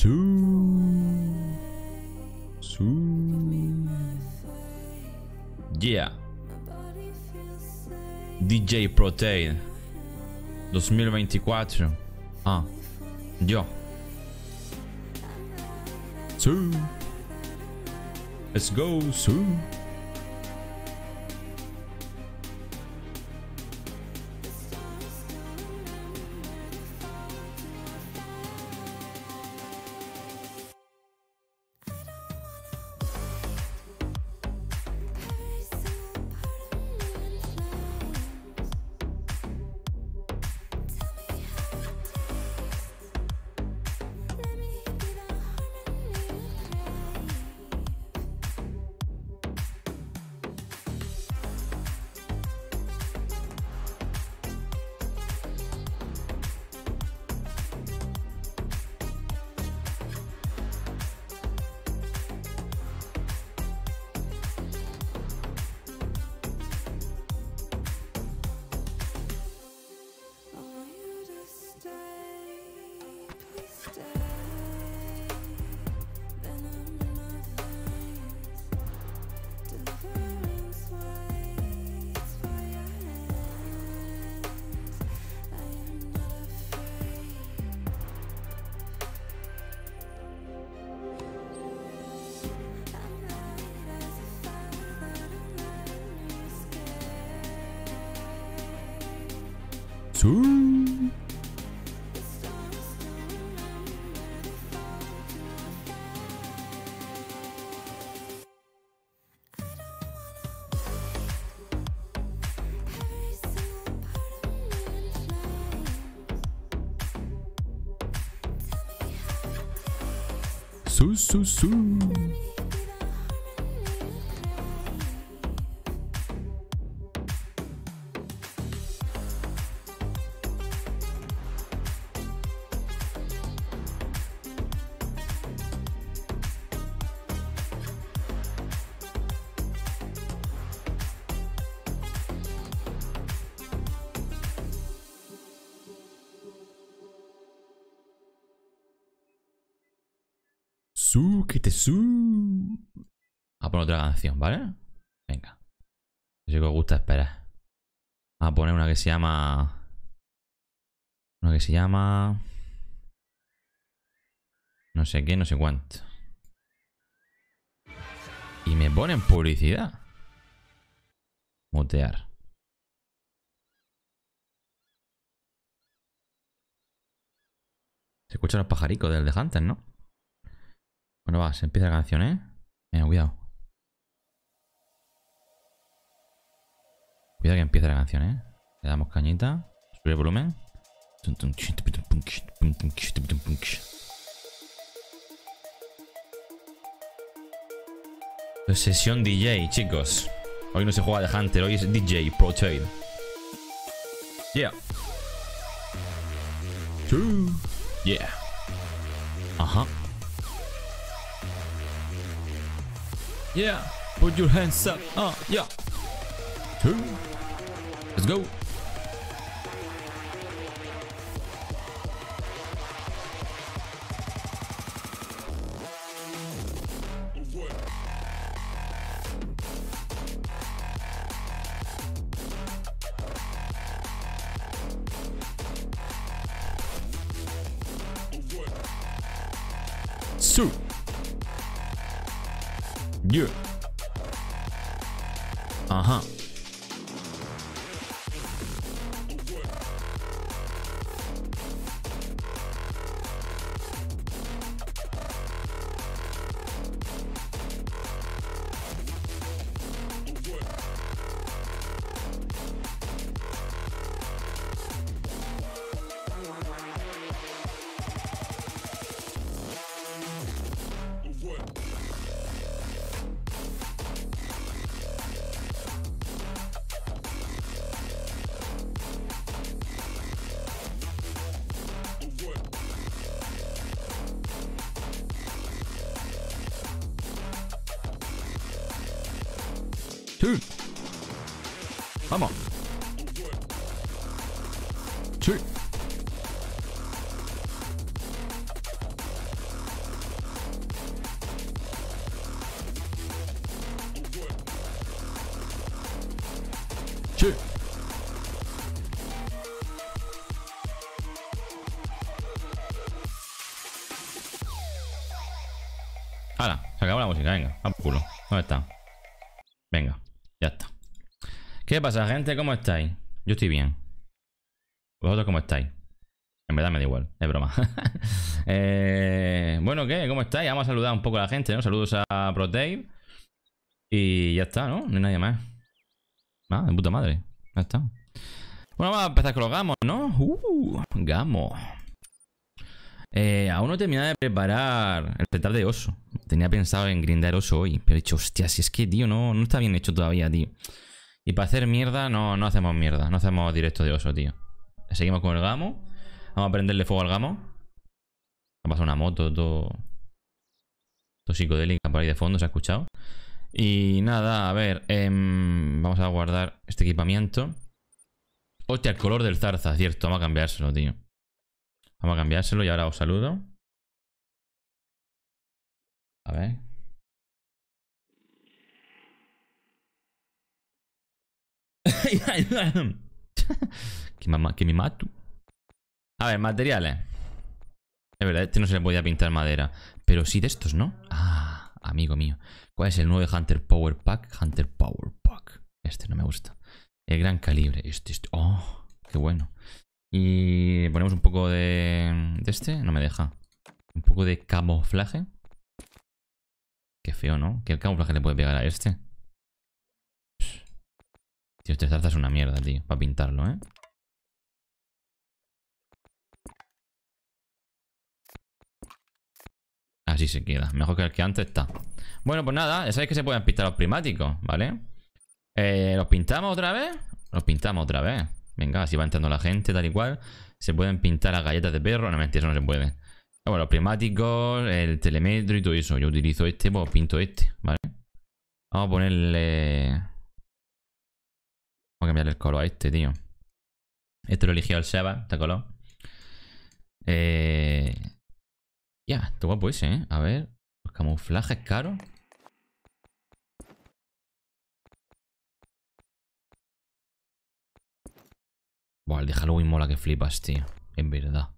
Su. Su. Yeah. DJ Protein 2024. Ah. Yeah. Su. Let's go, Su. Sussu. ¿vale? Venga. si que os gusta esperar. a poner una que se llama... Una que se llama... No sé qué, no sé cuánto. Y me ponen publicidad. Mutear. Se escuchan los pajaricos del de Hunter, ¿no? Bueno, va, se empieza la canción, ¿eh? Venga, cuidado. ya que empieza la canción, ¿eh? Le damos cañita. Sube el volumen. Sesión DJ, chicos. Hoy no se juega de Hunter, hoy es DJ Pro Yeah. Yeah. Ajá. Yeah. Put your hands up. Ah, yeah. Let's go. ¿Qué pasa, gente? ¿Cómo estáis? Yo estoy bien. ¿Vosotros cómo estáis? En verdad me da igual, es broma. Eh, bueno, ¿qué? ¿Cómo estáis? Vamos a saludar un poco a la gente, ¿no? Saludos a ProDave. Y ya está, ¿no? No hay nadie más. Ah, de puta madre. Ya está. Bueno, vamos a empezar con los gamos, ¿no? Uh, gamos. Eh, aún no he terminado de preparar el petal de oso. Tenía pensado en grindar oso hoy, pero he dicho, hostia, si es que, tío, no, no está bien hecho todavía, tío. Y para hacer mierda no, no hacemos mierda. No hacemos directo de oso, tío. Seguimos con el gamo. Vamos a prenderle fuego al gamo. Ha pasado una moto, todo... Todo psicodélica por ahí de fondo, ¿se ha escuchado? Y nada, a ver. Em, vamos a guardar este equipamiento. Hostia, el color del zarza, cierto. Vamos a cambiárselo, tío. Vamos a cambiárselo y ahora os saludo. A ver. que, mamá, me mato. A ver, materiales. Es verdad, este no se le podía pintar madera. Pero sí de estos, ¿no? Ah, amigo mío. ¿Cuál es el nuevo Hunter Power Pack? Hunter Power Pack. Este no me gusta. El gran calibre. Este, este. Oh, qué bueno. Y ponemos un poco de... De este. No me deja. Un poco de camuflaje. Qué feo, ¿no? Que el camuflaje le puede pegar a este? Tío, este zarza es una mierda, tío, para pintarlo, ¿eh? Así se queda. Mejor que el que antes está. Bueno, pues nada, ya sabéis que se pueden pintar los prismáticos, ¿vale? Eh, ¿Los pintamos otra vez? Los pintamos otra vez. Venga, así va entrando la gente, tal y cual. Se pueden pintar las galletas de perro. No, mentira, eso no se puede. Ah, bueno, los prismáticos, el telemetro y todo eso. Yo utilizo este, pues pinto este, ¿vale? Vamos a ponerle... Vamos a cambiar el color a este, tío. Este lo eligió el Seba, este color. Eh... Ya, yeah, está guapo ¿eh? A ver, los camuflajes caros. Buah, el de Halloween mola que flipas, tío. En verdad.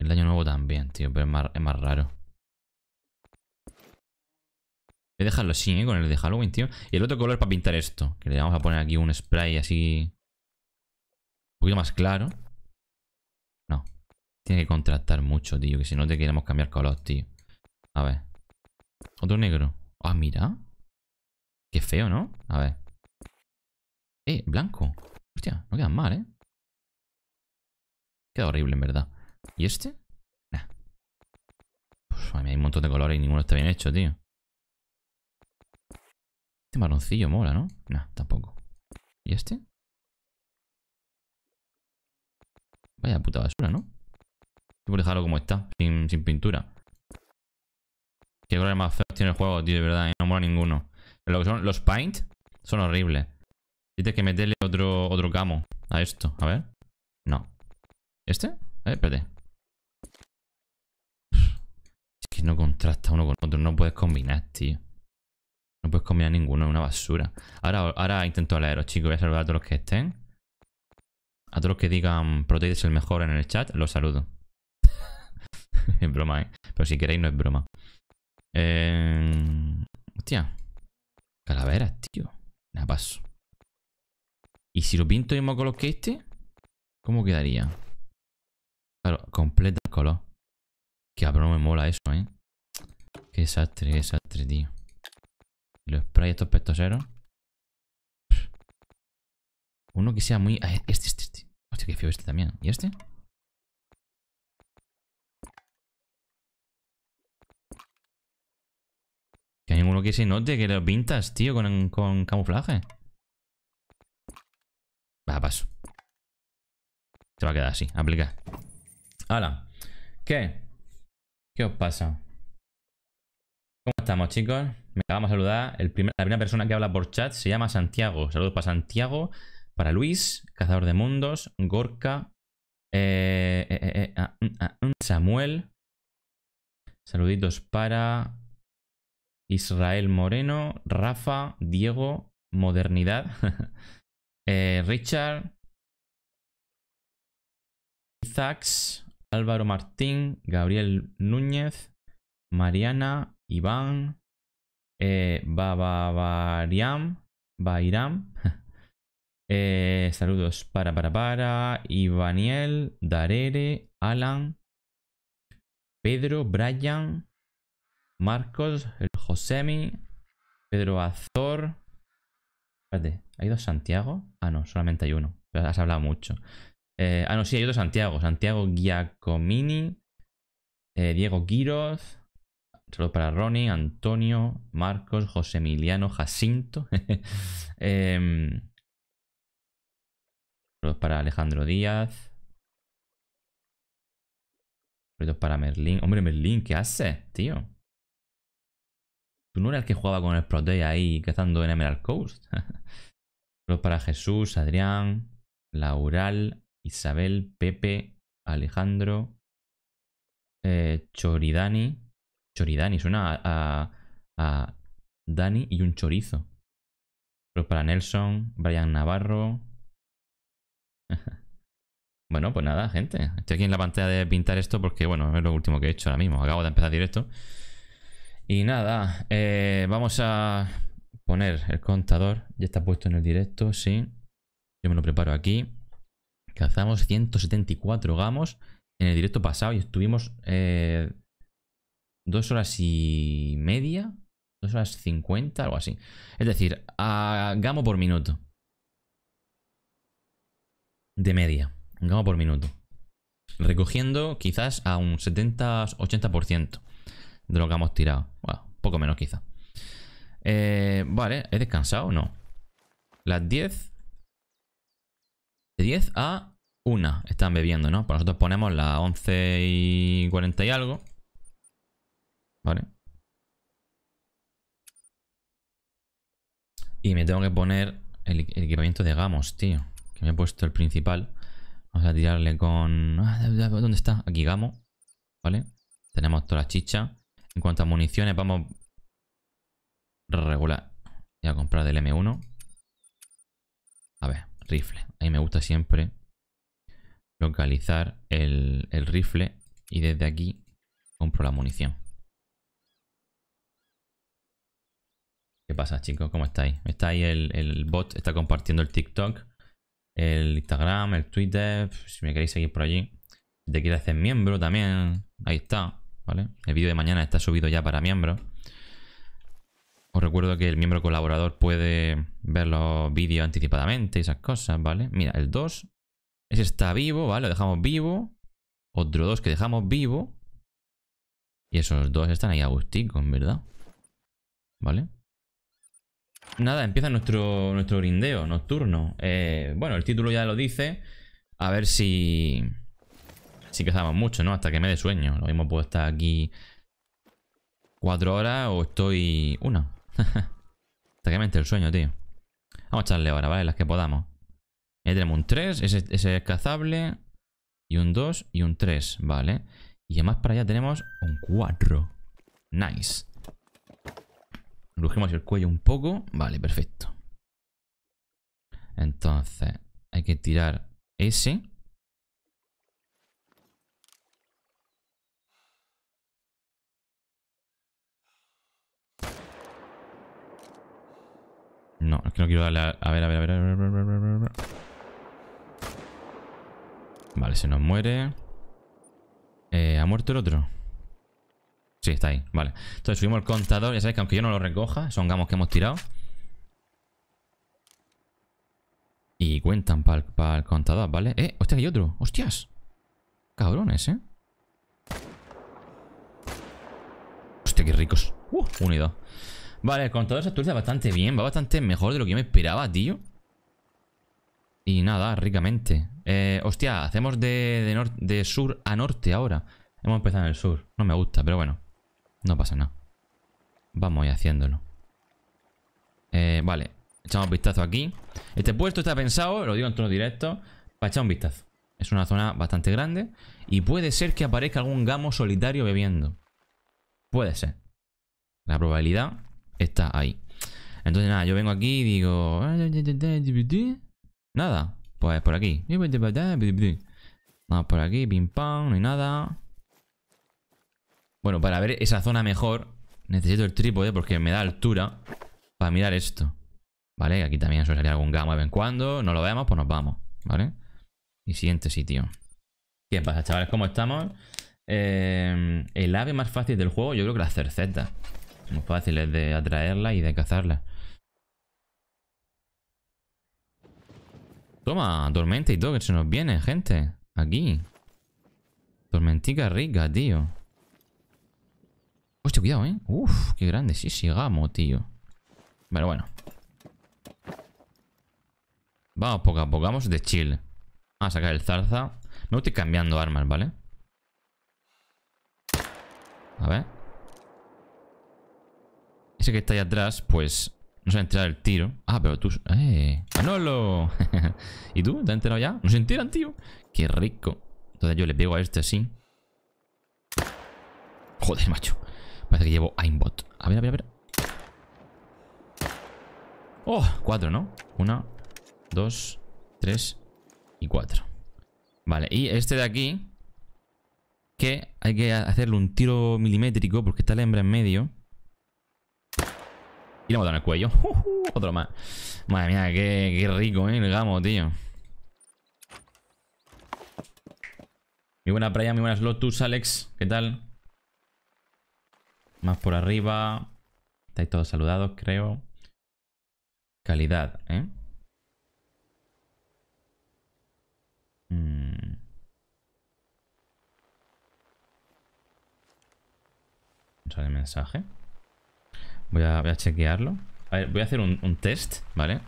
El daño nuevo también, tío, pero es más raro. Voy a dejarlo así, ¿eh? Con el de Halloween, tío. Y el otro color para pintar esto. Que le vamos a poner aquí un spray así... Un poquito más claro. No. Tiene que contrastar mucho, tío. Que si no te queremos cambiar color, tío. A ver. Otro negro. Ah, mira. Qué feo, ¿no? A ver. Eh, blanco. Hostia, no quedan mal, ¿eh? Queda horrible, en verdad. ¿Y este? Nah. Pues, hay un montón de colores y ninguno está bien hecho, tío. Este mola, ¿no? Nah, tampoco. ¿Y este? Vaya puta basura, ¿no? Tengo por dejarlo como está, sin, pintura. Qué color más feo tiene el juego, tío, de verdad, ¿eh? no mola ninguno. Pero lo que son los paint son horribles. Tienes que meterle otro, otro camo a esto, a ver. No. ¿Este? A ver, espérate. Es que no contrasta uno con otro, no puedes combinar, tío. No puedes comer a ninguno, es una basura. Ahora, ahora intento leeros, chicos. Voy a saludar a todos los que estén. A todos los que digan Proteid es el mejor en el chat, los saludo. es broma, ¿eh? Pero si queréis, no es broma. Eh... Hostia. Calaveras, tío. Nada paso. ¿Y si lo pinto mismo color que este? ¿Cómo quedaría? Claro, completa el color. Que a no me mola eso, ¿eh? Qué desastre, qué desastre, tío. Los proyectos pestoseros Uno que sea muy... Ah, este, este, este, este. Hostia, que feo este también. ¿Y este? Que hay ninguno que se note que lo pintas, tío, con, camuflaje. Va, paso. Se va a quedar así. Aplica. Hala. ¿Qué? ¿Qué os pasa? ¿Cómo estamos, chicos? Me saludar. El la primera persona que habla por chat se llama Santiago. Saludos para Santiago, para Luis, Cazador de Mundos, Gorka, eh, eh, eh, ah, mm, ah, mm, Samuel. Saluditos para Israel Moreno, Rafa, Diego, Modernidad, Richard, Isaacs, Álvaro Martín, Gabriel Núñez, Mariana, Iván, eh, Bairam. Eh, saludos para para para. Ivaniel, Darere, Alan, Pedro, Brian, Marcos, el Josemi, Pedro Azor. ¿hay dos Santiago? Ah, no, solamente hay uno. Pero has hablado mucho. Eh, ah, no, sí, hay dos Santiago. Santiago Giacomini, eh, Diego Quiroz, Saludos para Ronnie, Antonio, Marcos, José Emiliano, Jacinto. Em, saludos para Alejandro Díaz. Saludos para Merlín. Hombre, Merlín, ¿qué haces, tío? Tú no eras el que jugaba con el Protei ahí cazando en Emerald Coast. saludos para Jesús, Adrián, Laural, Isabel, Pepe, Alejandro, eh, Choridani. Choridani, suena a, a, Dani y un chorizo. Pero para Nelson, Brian Navarro. bueno, pues nada, gente. Estoy aquí en la pantalla de pintar esto porque, bueno, es lo último que he hecho ahora mismo. Acabo de empezar directo. Y nada, eh, vamos a poner el contador. Ya está puesto en el directo, sí. Yo me lo preparo aquí. Cazamos 174 gamos en el directo pasado y estuvimos eh, dos horas y media, dos horas 50, algo así. Es decir, a gamo por minuto. De media, gamo por minuto. Recogiendo quizás a un 70-80% de lo que hemos tirado. Bueno, poco menos quizá. Eh, vale, ¿he descansado? No. Las 10. De 10 a 1 están bebiendo, ¿no? Pues nosotros ponemos las 11 y 40 y algo. Y me tengo que poner el, equipamiento de Gamos, tío. Que me he puesto el principal. Vamos a tirarle con... Ah, ¿Dónde está? Aquí Gamo. ¿Vale? Tenemos toda la chicha. En cuanto a municiones, vamos... Regular. Voy a comprar del M1. A ver, rifle. A mí me gusta siempre localizar el, el rifle. Y desde aquí compro la munición. ¿Qué pasa, chicos? ¿Cómo estáis? Está ahí el, bot, está compartiendo el TikTok, el Instagram, el Twitter. Si me queréis seguir por allí. Si te quieres hacer miembro también, ahí está, ¿vale? El vídeo de mañana está subido ya para miembros. Os recuerdo que el miembro colaborador puede ver los vídeos anticipadamente y esas cosas, ¿vale? Mira, el 2, ese está vivo, ¿vale? Lo dejamos vivo. Otro 2 que dejamos vivo. Y esos dos están ahí a en verdad. ¿Vale? Nada, empieza nuestro, nuestro grindeo nocturno. Eh, bueno, el título ya lo dice. A ver si... Si cazamos mucho, ¿no? Hasta que me dé sueño. Lo mismo puedo estar aquí cuatro horas o estoy una. Hasta que me entre el sueño, tío. Vamos a echarle ahora, ¿vale? Las que podamos. Ahí eh, tenemos un 3, ese, ese es cazable. Y un 2 y un 3, ¿vale? Y además para allá tenemos un 4. Nice. Brujemos el cuello un poco. Vale, perfecto. Entonces, hay que tirar ese. No, es que no quiero darle a... A ver, a ver, a ver, a ver, a ver, a ver. Vale, se nos muere. Eh, ¿Ha muerto el otro? Sí, está ahí, vale. Entonces subimos el contador, ya sabéis que aunque yo no lo recoja, son gamos que hemos tirado. Y cuentan para el, contador, ¿vale? ¡Eh! ¡Hostia, hay otro! ¡Hostias! Cabrones, ¿eh? ¡Hostia, qué ricos! ¡Uh! Vale, el contador se actualiza bastante bien. Va bastante mejor de lo que yo me esperaba, tío. Y nada, ricamente. Eh, hostia, hacemos de sur a norte ahora. Hemos empezado en el sur. No me gusta, pero bueno. No pasa nada. Vamos a ir haciéndolo. Eh, vale, echamos un vistazo aquí. Este puesto está pensado, lo digo en tono directo, para echar un vistazo. Es una zona bastante grande y puede ser que aparezca algún gamo solitario bebiendo. Puede ser. La probabilidad está ahí. Entonces nada, yo vengo aquí y digo... Nada, pues por aquí. Vamos por aquí, pim pam, no hay nada. Bueno, para ver esa zona mejor Necesito el trípode porque me da altura Para mirar esto ¿Vale? Aquí también suele salir algún gama de vez en cuando No lo vemos, pues nos vamos ¿Vale? Y siguiente sitio ¿Qué pasa, pues, chavales? ¿Cómo estamos? Eh, el ave más fácil del juego Yo creo que la Es Muy es de atraerla y de cazarla Toma, tormenta y todo que se nos viene, gente Aquí Tormentica rica, tío Hostia, cuidado, ¿eh? Uf, qué grande. Sí, sigamos, tío. Pero bueno. Vamos poco a poco. Vamos de chill. a sacar el zarza. No estoy cambiando armas, ¿vale? A ver. Ese que está ahí atrás, pues... Nos se ha entrado el tiro. Ah, pero tú... ¡Eh! lo! ¿Y tú? ¿Te has enterado ya? ¡No se enteran, tío! ¡Qué rico! Entonces yo le pego a este así. Joder, macho. Parece que llevo aimbot. A ver, a ver, a ver. ¡Oh! Cuatro, ¿no? Una, dos, tres y cuatro. Vale, y este de aquí... Que hay que hacerle un tiro milimétrico porque está la hembra en medio. Y le hemos dado en el cuello. Uh, otro más. Madre mía, qué, rico, ¿eh? El gamo, tío. Muy buena playa, muy buenas Lotus, Alex. ¿Qué tal? Más por arriba. Estáis todos saludados, creo. Calidad, ¿eh? Mm. Sale mensaje. Voy a, voy chequearlo. A ver, voy a hacer un, un test, ¿vale? vale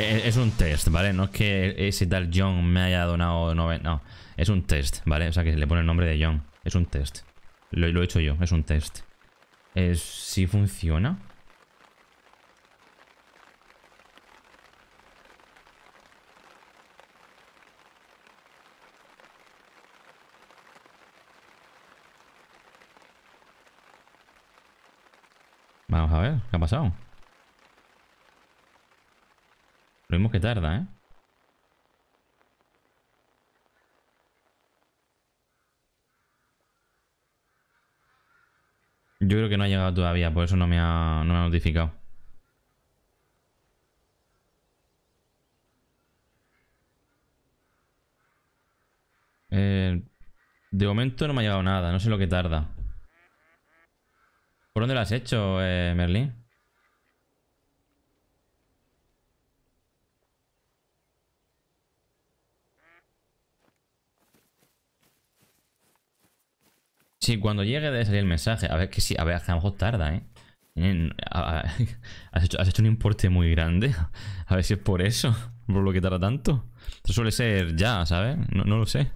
Eh, es un test, ¿vale? No es que ese tal John me haya donado 90. No, es un test, ¿vale? O sea, que le pone el nombre de John. Es un test. Lo, he hecho yo, es un test. Es, si funciona. Vamos a ver, ¿qué ha pasado? Lo mismo que tarda, ¿eh? Yo creo que no ha llegado todavía, por eso no me ha, no me ha notificado. Eh, de momento no me ha llegado nada, no sé lo que tarda. ¿Por dónde lo has hecho, eh, Merlin? cuando llegue debe salir el mensaje. A ver que sí, a ver, a lo mejor tarda, ¿eh? Has hecho, un importe muy grande. A ver si es por eso, por lo que tarda tanto. Esto suele ser ya, ¿sabes? no lo sé.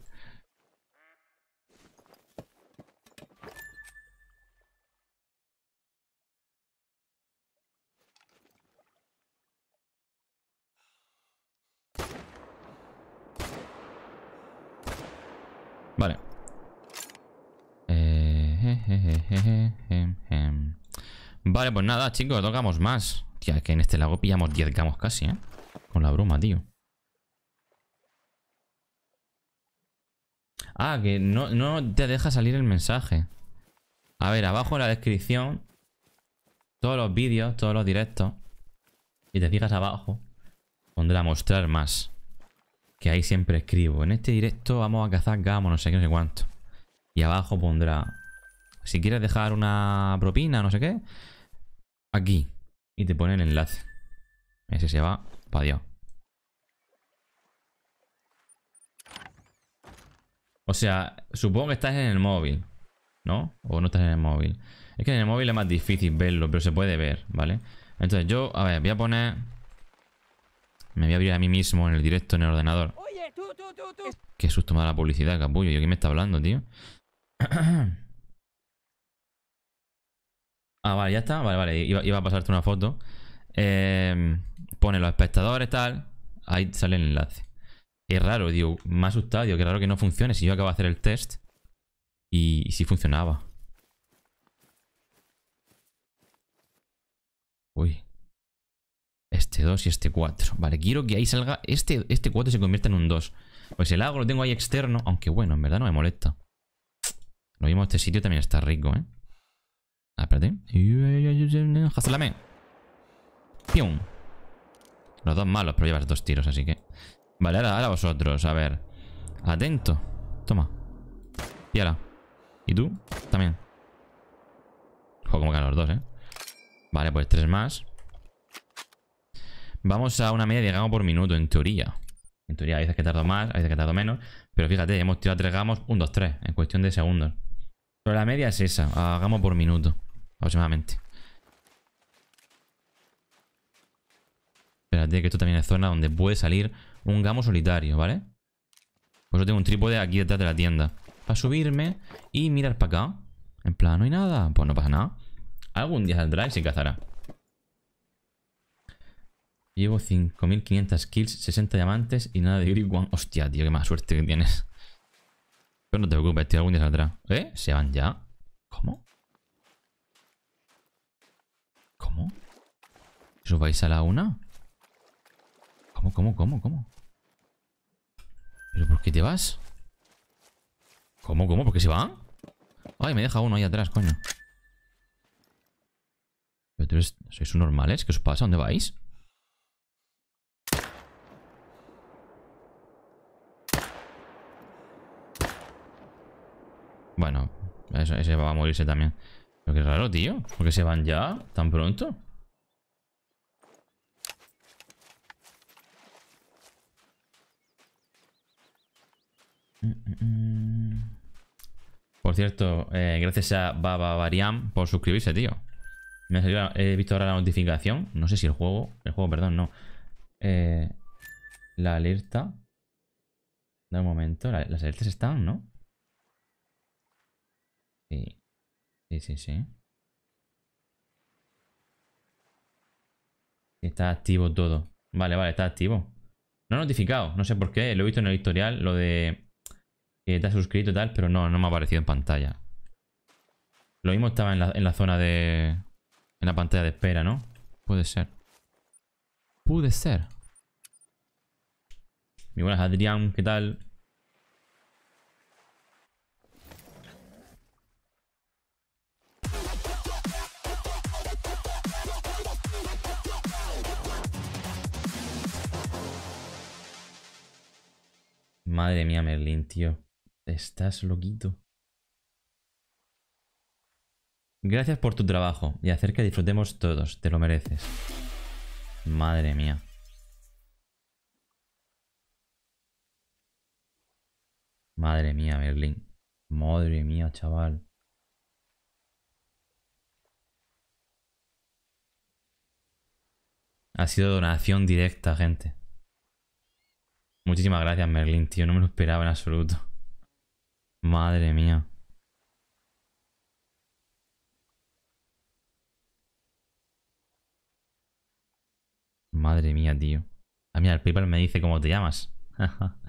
Vale, pues nada, chicos, tocamos más. Tía, que en este lago pillamos 10 gamos casi, ¿eh? Con la broma, tío. Ah, que no, te deja salir el mensaje. A ver, abajo en la descripción todos los vídeos, todos los directos. Y te fijas abajo, pondrá mostrar más. Que ahí siempre escribo. En este directo vamos a cazar gamos, no sé qué, no sé cuánto. Y abajo pondrá, si quieres dejar una propina, no sé qué, aquí y te pone el enlace. Ese se va para Dios. O sea, supongo que estás en el móvil, ¿no? O no estás en el móvil. Es que en el móvil es más difícil verlo, pero se puede ver, ¿vale? Entonces yo, a ver, voy a poner... Me voy a abrir a mí mismo en el directo, en el ordenador. Oye, tú, tú, tú, Qué susto me la publicidad, capullo. ¿Y quién me está hablando, tío? Ah, vale, ya está. Vale, vale. Iba, a pasarte una foto. Em, pone los espectadores, tal. Ahí sale el enlace. Es raro, digo. Me ha asustado, tío, Qué raro que no funcione. Si yo acabo de hacer el test. Y, si funcionaba. Uy. Este 2 y este 4. Vale, quiero que ahí salga. Este, este 4 se convierta en un 2. Pues el agro lo tengo ahí externo. Aunque bueno, en verdad no me molesta. Lo mismo este sitio también está rico, ¿eh? Ah, espérate. ¡Pium! Los dos malos, pero llevas dos tiros, así que... Vale, ahora, vosotros, a ver. Atento. Toma. Y ahora ¿Y tú? También. Ojo, como que los dos, ¿eh? Vale, pues tres más. Vamos a una media de gamo por minuto, en teoría. En teoría, a veces que tardo más, a veces que tardo menos. Pero fíjate, hemos tirado tres gamos, un, dos, tres, en cuestión de segundos. Pero la media es esa. Hagamos por minuto. Aproximadamente. Espérate, que esto también es zona donde puede salir un gamo solitario, ¿vale? Por eso tengo un trípode aquí detrás de la tienda. Para subirme y mirar para acá. En plan, no hay nada. Pues no pasa nada. Algún día saldrá y se cazará. Llevo 5.500 kills, 60 diamantes y nada de One. Hostia, tío, qué mala suerte que tienes. Pero no te preocupes, estoy algún día atrás ¿Eh? ¿Se van ya? ¿Cómo? ¿Cómo? ¿Os vais a la una? ¿Cómo, cómo, cómo, cómo? ¿Pero por qué te vas? ¿Cómo, cómo? ¿Por qué se van? Ay, me deja uno ahí atrás, coño. Pero tú ¿Sois normales? ¿Qué os pasa? ¿Dónde vais? Bueno, ese, va a morirse también. Pero qué raro, tío. ¿Por qué se van ya tan pronto? Por cierto, eh, gracias a Varian por suscribirse, tío. he visto ahora la notificación. No sé si el juego... El juego, perdón, no. Eh, la alerta... Da un momento. las alertas están, ¿no? Sí. Sí, sí, Está activo todo. Vale, vale, está activo. No notificado, no sé por qué. Lo he visto en el historial, lo de que te has suscrito y tal, pero no, no me ha aparecido en pantalla. Lo mismo estaba en la, en la zona de... En la pantalla de espera, ¿no? Puede ser. Puede ser. Mi buenas, Adrián, ¿qué tal? Madre mía, Merlin, tío. Estás loquito. Gracias por tu trabajo y hacer que disfrutemos todos. Te lo mereces. Madre mía. Madre mía, Merlin. Madre mía, chaval. Ha sido donación directa, gente. Muchísimas gracias, Merlin, tío. No me lo esperaba en absoluto. Madre mía. Madre mía, tío. Ah, mira, el PayPal me dice cómo te llamas.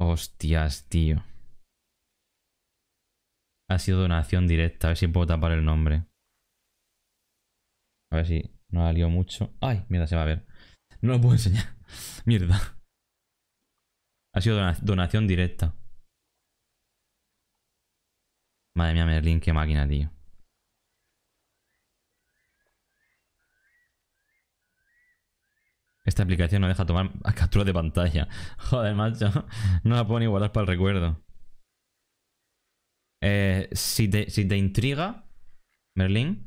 Hostias, tío. Ha sido donación directa. A ver si puedo tapar el nombre. A ver si no ha liado mucho. Ay, mierda, se va a ver. No lo puedo enseñar. mierda. Ha sido donación directa. Madre mía, Merlin, qué máquina, tío. Esta aplicación no deja tomar capturas de pantalla. Joder, macho. No la puedo ni guardar para el recuerdo. Eh, si, te, si te intriga, Merlin.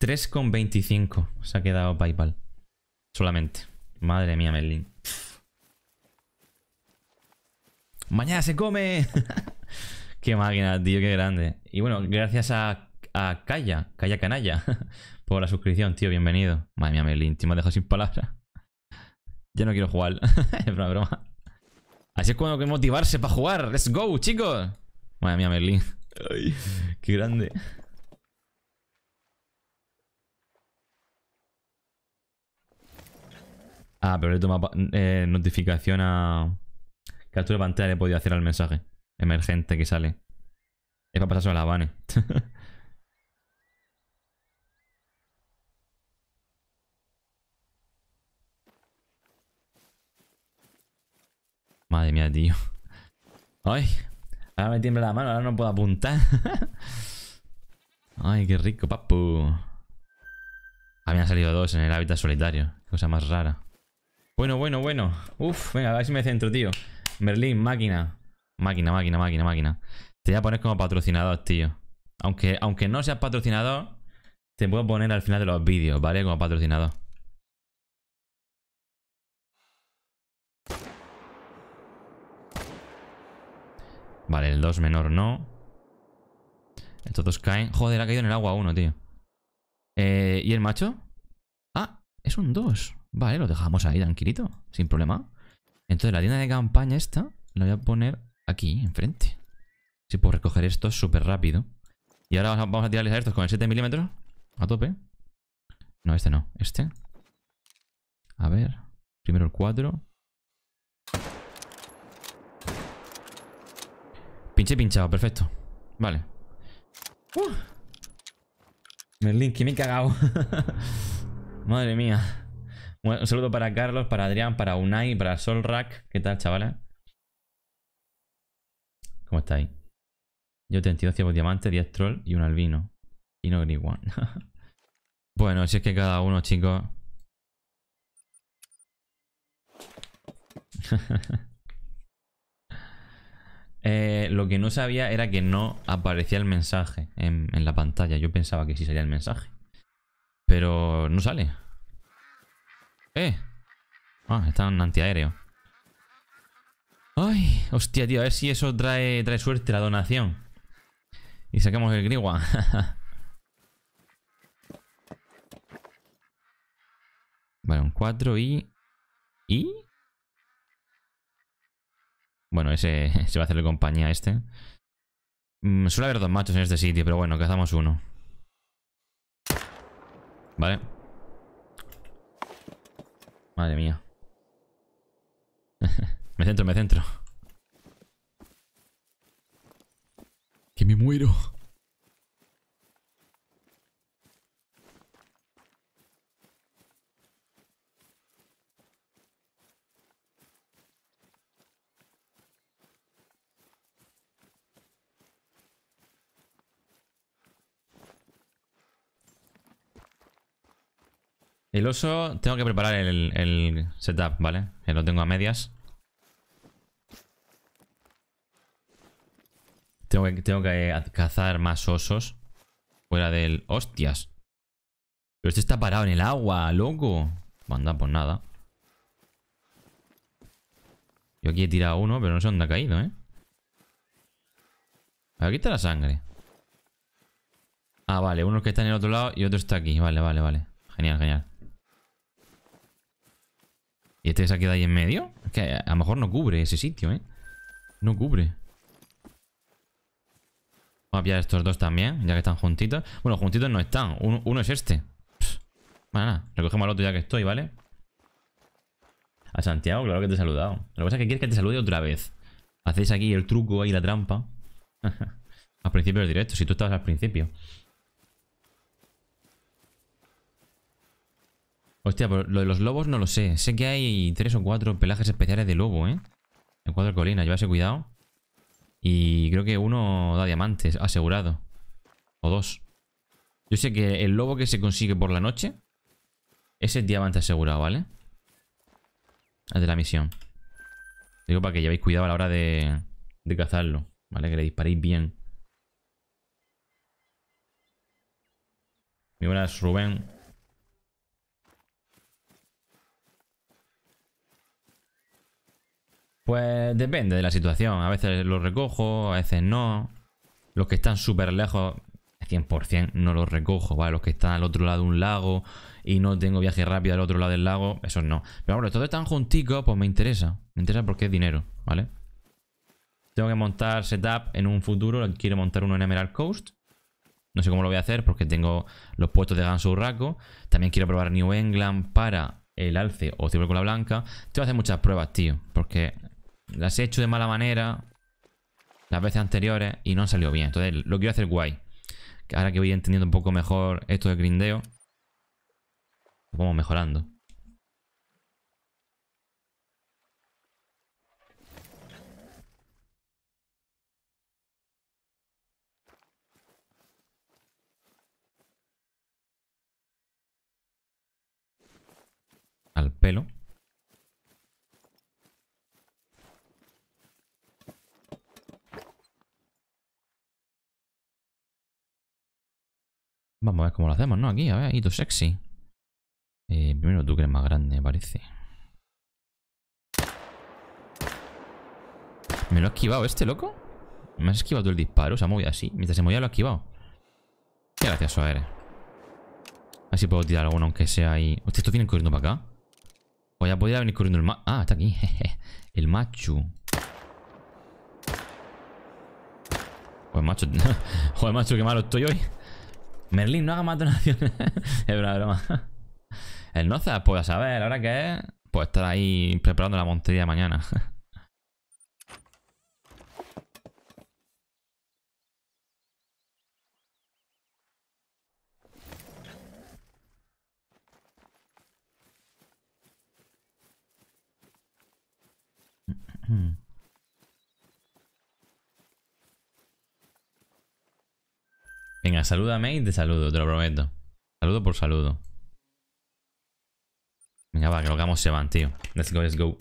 3,25 se ha quedado PayPal. Solamente. Madre mía, Merlin. Mañana se come. qué máquina, tío, qué grande. Y bueno, gracias a, a Kaya, Kaya Canalla, por la suscripción, tío, bienvenido. Madre mía, Merlin, te me has dejado sin palabras. Ya no quiero jugar. es una broma. Así es cuando hay que motivarse para jugar. ¡Let's go, chicos! Madre mía, Merlin. qué grande. Ah, pero le toma eh, notificación a... Captura pantalla he podido hacer al mensaje. Emergente que sale. Es para pasar a la vane Madre mía, tío. Ay, ahora me tiembla la mano, ahora no puedo apuntar. Ay, qué rico, papu. Habían salido dos en el hábitat solitario. Cosa más rara. Bueno, bueno, bueno. Uf, venga, a ver si me centro, tío. Merlin, máquina. Máquina, máquina, máquina, máquina. Te voy a poner como patrocinador, tío. Aunque, aunque no seas patrocinador, te puedo poner al final de los vídeos, ¿vale? Como patrocinador. Vale, el 2 menor no. Estos dos caen. Joder, ha caído en el agua uno, tío. Eh, ¿Y el macho? Ah, es un 2. Vale, lo dejamos ahí tranquilito, sin problema. Entonces la tienda de campaña esta la voy a poner aquí, enfrente. Si puedo recoger esto súper rápido. Y ahora vamos a, tirarles a estos con el 7 milímetros. A tope. No, este no. Este. A ver. Primero el 4. Pinche pinchado. Perfecto. Vale. Uh. Merlin, que me he cagado. Madre mía. Un saludo para Carlos, para Adrián, para Unai, para Solrak. ¿Qué tal, chavala? ¿Cómo estáis? Yo 32 ciervos diamantes, 10 troll y un albino. Y no gris igual bueno, si es que cada uno, chicos. Eh, lo que no sabía era que no aparecía el mensaje en, en la pantalla. Yo pensaba que sí salía el mensaje. Pero no sale. ¡Eh! Ah, está en antiaéreo. ¡Ay! Hostia, tío, a ver si eso trae, trae suerte la donación. Y saquemos el Griwa. vale, un 4 y... ¿Y? Bueno, ese se va a hacerle compañía este. Mm, suele haber dos machos en este sitio, pero bueno, cazamos uno. Vale. Madre mía. me centro, me centro. Que me muero. El oso, tengo que preparar el, setup, ¿vale? Que lo tengo a medias. Tengo que, tengo que eh, cazar más osos. Fuera del... ¡Hostias! Pero este está parado en el agua, loco. Manda, pues nada. Yo aquí he tirado uno, pero no sé dónde ha caído, ¿eh? Aquí está la sangre. Ah, vale. Uno que está en el otro lado y otro está aquí. Vale, vale, vale. Genial, genial. ¿Y este se ha quedado ahí en medio? Es que a, lo mejor no cubre ese sitio, ¿eh? No cubre. Vamos a pillar estos dos también, ya que están juntitos. Bueno, juntitos no están. Uno, es este. Bueno, nada. Recogemos al otro ya que estoy, ¿vale? A Santiago, claro que te he saludado. Lo que pasa es que quieres que te salude otra vez. Hacéis aquí el truco ahí, la trampa. al principio del directo, si tú estabas al principio. Hostia, lo de los lobos no lo sé. Sé que hay tres o cuatro pelajes especiales de lobo, ¿eh? En cuatro colinas, ese cuidado. Y creo que uno da diamantes, asegurado. O dos. Yo sé que el lobo que se consigue por la noche, Es el diamante asegurado, ¿vale? El de la misión. Digo para que llevéis cuidado a la hora de, de cazarlo, ¿vale? Que le disparéis bien. Muy buenas, Rubén. Pues depende de la situación. A veces los recojo, a veces no. Los que están súper lejos, 100% no los recojo, ¿vale? Los que están al otro lado de un lago y no tengo viaje rápido al otro lado del lago, esos no. Pero bueno, todos están juntitos, pues me interesa. Me interesa porque es dinero, ¿vale? Tengo que montar setup en un futuro. Quiero montar uno en Emerald Coast. No sé cómo lo voy a hacer porque tengo los puestos de Gansu Urraco. También quiero probar New England para el alce o círculo con la blanca. Tengo que hacer muchas pruebas, tío, porque las he hecho de mala manera las veces anteriores y no han salido bien. Entonces lo quiero hacer guay. Ahora que voy entendiendo un poco mejor esto de grindeo, vamos mejorando. Al pelo. Vamos a ver cómo lo hacemos, ¿no? Aquí, a ver, hito sexy. Eh, primero tú que eres más grande, parece. ¿Me lo ha esquivado este, loco? ¿Me has esquivado el disparo? Se ha movido así. Mientras se movía lo ha esquivado. Qué gracioso eres. si puedo tirar alguno, aunque sea ahí. Hostia, estos vienen corriendo para acá. O ya podría venir corriendo el macho. Ah, está aquí. el macho Joder, macho. Joder, macho, qué malo estoy hoy. Merlin, no haga más donaciones. es una broma. El Noza, pues a saber, ahora que es, pues estar ahí preparando la montería mañana. Venga, salúdame y te saludo, te lo prometo. Saludo por saludo. Venga, va, que los gamos se van, tío. Let's go, let's go.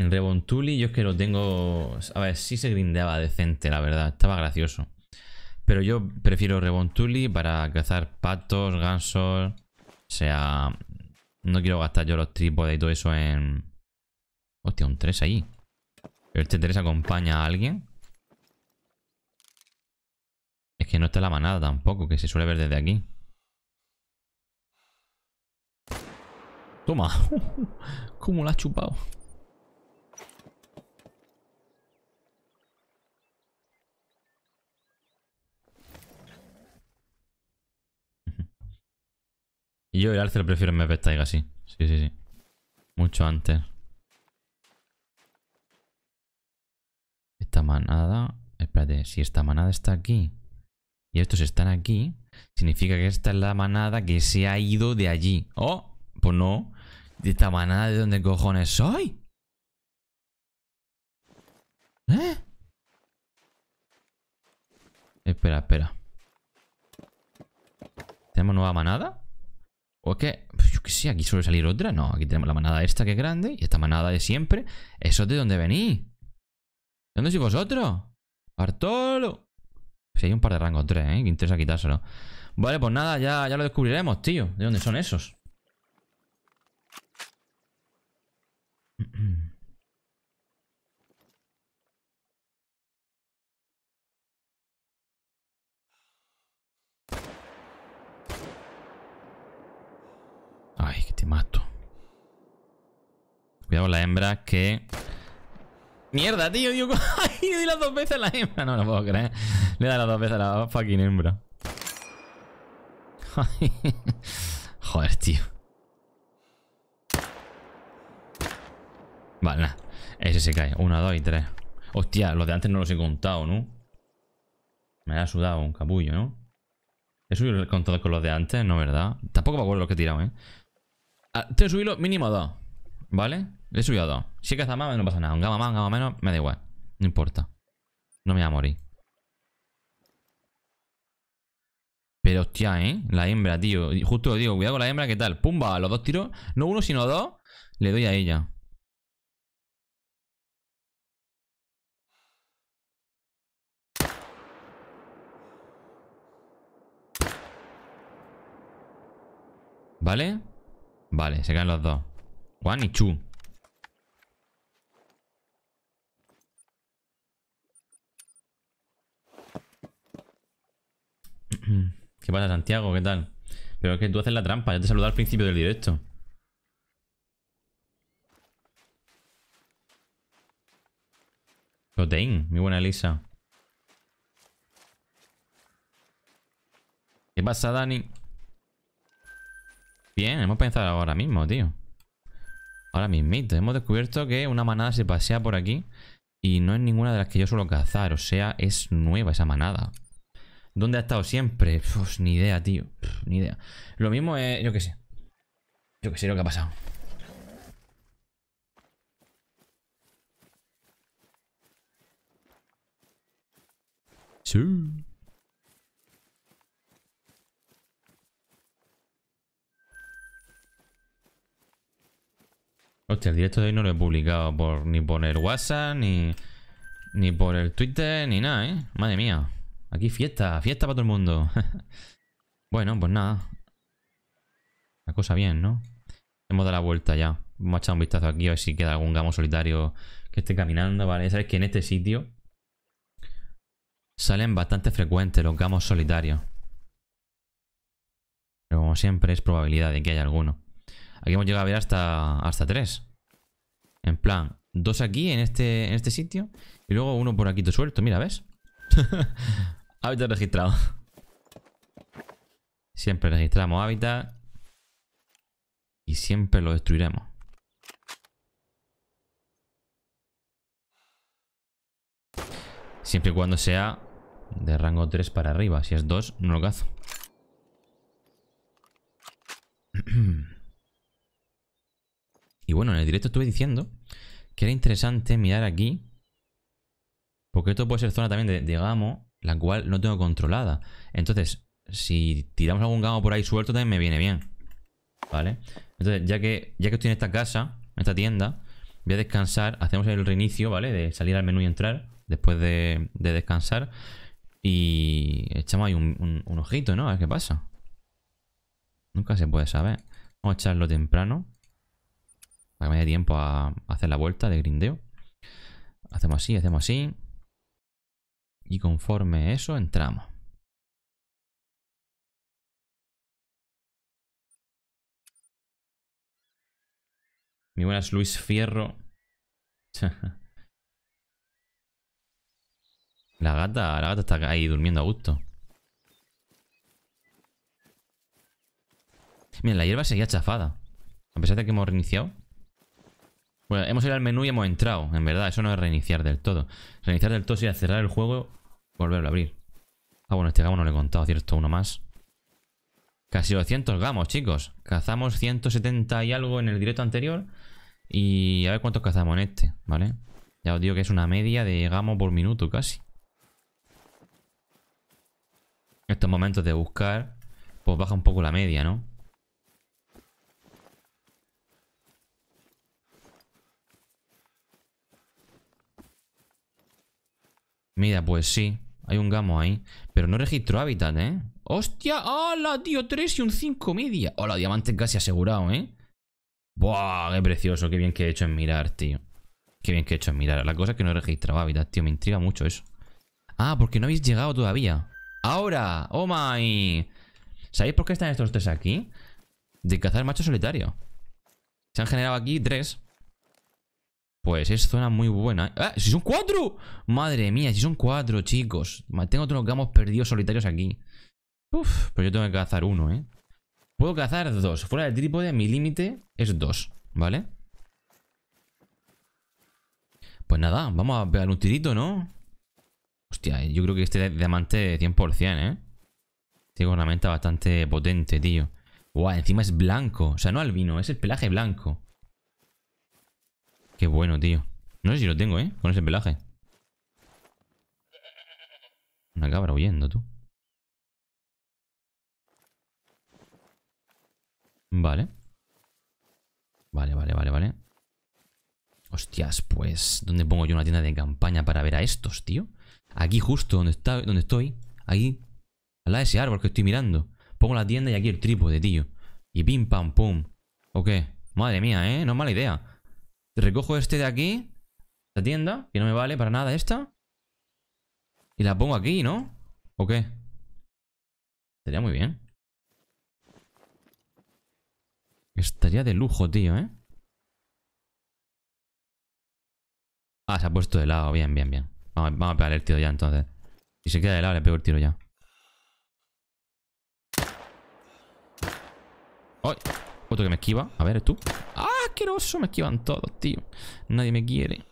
En Rebontuli yo es que lo tengo... A ver, sí se grindeaba decente, la verdad. Estaba gracioso. Pero yo prefiero Rebontuli para cazar patos, gansos... O sea... No quiero gastar yo los trípodes y todo eso en... Hostia, un 3 ahí. ¿Pero este 3 acompaña a alguien? Es que no está la manada tampoco, que se suele ver desde aquí. Toma. ¿Cómo la ha chupado? Y yo el arce lo prefiero en vez así. Sí, sí, sí. Mucho antes. Esta manada... Espérate, si esta manada está aquí y estos están aquí, significa que esta es la manada que se ha ido de allí. ¡Oh! Pues no. ¿De esta manada de dónde cojones soy? ¿Eh? Espera, espera. ¿Tenemos nueva manada? ¿O es pues que, yo qué sé, aquí suele salir otra? No, aquí tenemos la manada esta que es grande y esta manada de siempre. ¿Eso de dónde venís? ¿De dónde sois vosotros? ¡Bartolo! Si hay un par de rango 3, ¿eh? Que interesa quitárselo. Vale, pues nada, ya, ya lo descubriremos, tío. ¿De dónde son esos? Ay, que te mato. Cuidado con la hembra, que Mierda, tío, yo ay, le las dos veces a la hembra. No lo puedo creer. Le he dado las dos veces a la fucking hembra. Joder, tío. Vale, nada. Ese se cae. Una, dos y tres. Hostia, los de antes no los he contado, ¿no? Me ha sudado un capullo, ¿no? He subido contador con los de antes, ¿no? ¿Verdad? Tampoco me acuerdo los que he tirado, ¿eh? Ah, tengo que subirlo mínimo dos. ¿Vale? Le he subido a 2. Si caza más, no pasa nada. Un gama más, un gama menos, me da igual. No importa. No me voy a morir. Pero hostia, ¿eh? La hembra, tío. Justo lo digo, cuidado con la hembra, ¿qué tal? Pumba, los dos tiros. No uno, sino dos. Le doy a ella. ¿Vale? Vale, se caen los dos. Juan y Chu. Mm. ¿Qué pasa, Santiago? ¿Qué tal? Pero es que tú haces la trampa, ya te saludé al principio del directo. Protein, mi buena Elisa. ¿Qué pasa, Dani? Bien, hemos pensado ahora mismo, tío. Ahora mismito. Hemos descubierto que una manada se pasea por aquí y no es ninguna de las que yo suelo cazar. O sea, es nueva esa manada. ¿Dónde ha estado siempre? Pues ni idea, tío. ni idea. Lo mismo es, yo qué sé. Yo qué sé lo que ha pasado. Sí. Hostia, el directo de hoy no lo he publicado por, ni por el WhatsApp, ni, ni por el Twitter, ni nada, ¿eh? Madre mía. Aquí fiesta, fiesta para todo el mundo. bueno, pues nada. La cosa bien, ¿no? Hemos dado la vuelta ya. Hemos a un vistazo aquí a ver si queda algún gamo solitario que esté caminando, ¿vale? Ya sabes que en este sitio salen bastante frecuentes los gamos solitarios. Pero como siempre es probabilidad de que haya alguno. Aquí hemos llegado a ver hasta, hasta tres. En plan, dos aquí en este, en este sitio y luego uno por aquí todo suelto. Mira, ¿ves? hábitat registrado. Siempre registramos hábitat. Y siempre lo destruiremos. Siempre y cuando sea de rango 3 para arriba. Si es 2, no lo cazo. Y bueno, en el directo estuve diciendo que era interesante mirar aquí porque esto puede ser zona también de, gamo, la cual no tengo controlada. Entonces, si tiramos algún gamo por ahí suelto, también me viene bien. ¿Vale? Entonces, ya que, ya que estoy en esta casa, en esta tienda, voy a descansar. Hacemos el reinicio, ¿vale? De salir al menú y entrar, después de, descansar. Y echamos ahí un, un ojito, ¿no? A ver qué pasa. Nunca se puede saber. Vamos a echarlo temprano. Para que me dé tiempo a hacer la vuelta de grindeo. Hacemos así, hacemos así. Y conforme eso entramos. Mi buenas Luis Fierro. La gata, la gata está ahí durmiendo a gusto. Mira, la hierba seguía chafada. A pesar de que hemos reiniciado. Bueno, hemos ido al menú y hemos entrado, en verdad. Eso no es reiniciar del todo. Reiniciar del todo sería cerrar el juego, volverlo a abrir. Ah, bueno, este gamo no le he contado, cierto, uno más. Casi 200 gamos, chicos. Cazamos 170 y algo en el directo anterior. Y a ver cuántos cazamos en este, ¿vale? Ya os digo que es una media de gamo por minuto casi. En Estos momentos de buscar, pues baja un poco la media, ¿no? Mira, pues sí. Hay un gamo ahí. Pero no registro hábitat, ¿eh? ¡Hostia! ¡Hala, tío! ¡Tres y un cinco media. ¡Hola, diamante casi asegurado, eh! ¡Buah! ¡Qué precioso! ¡Qué bien que he hecho en mirar, tío! ¡Qué bien que he hecho en mirar! La cosa es que no he registrado hábitat, tío. Me intriga mucho eso. Ah, porque no habéis llegado todavía. ¡Ahora! ¡Oh, my! ¿Sabéis por qué están estos tres aquí? De cazar macho solitario. Se han generado aquí tres. Pues es zona muy buena. ¡Ah! ¡Si son cuatro! Madre mía, si son cuatro, chicos. Tengo otros gamos perdido solitarios aquí. Uf, pues yo tengo que cazar uno, ¿eh? Puedo cazar dos. Fuera del trípode, mi límite es dos, ¿vale? Pues nada, vamos a pegar un tirito, ¿no? Hostia, yo creo que este diamante 100%, ¿eh? Tiene una menta bastante potente, tío. Guau, encima es blanco. O sea, no albino, es el pelaje blanco. Qué bueno, tío. No sé si lo tengo, ¿eh? Con ese pelaje. Una cabra huyendo, tú. Vale. Vale, vale, vale, vale. Hostias, pues... ¿Dónde pongo yo una tienda de campaña para ver a estos, tío? Aquí justo donde, está, donde estoy. Aquí. Al lado de ese árbol que estoy mirando. Pongo la tienda y aquí el trípode, tío. Y pim, pam, pum. ¿O qué? Madre mía, ¿eh? No es mala idea. Recojo este de aquí. Esta tienda, que no me vale para nada esta. Y la pongo aquí, ¿no? ¿O qué? Estaría muy bien. Estaría de lujo, tío, ¿eh? Ah, se ha puesto de lado. Bien, bien, bien. Vamos, a pegar el tiro ya, entonces. Si se queda de lado, le pego el tiro ya. ¡Ay! Otro que me esquiva. A ver, ¿tú? ¡Ah! asqueroso. Me esquivan todos, tío. Nadie me quiere.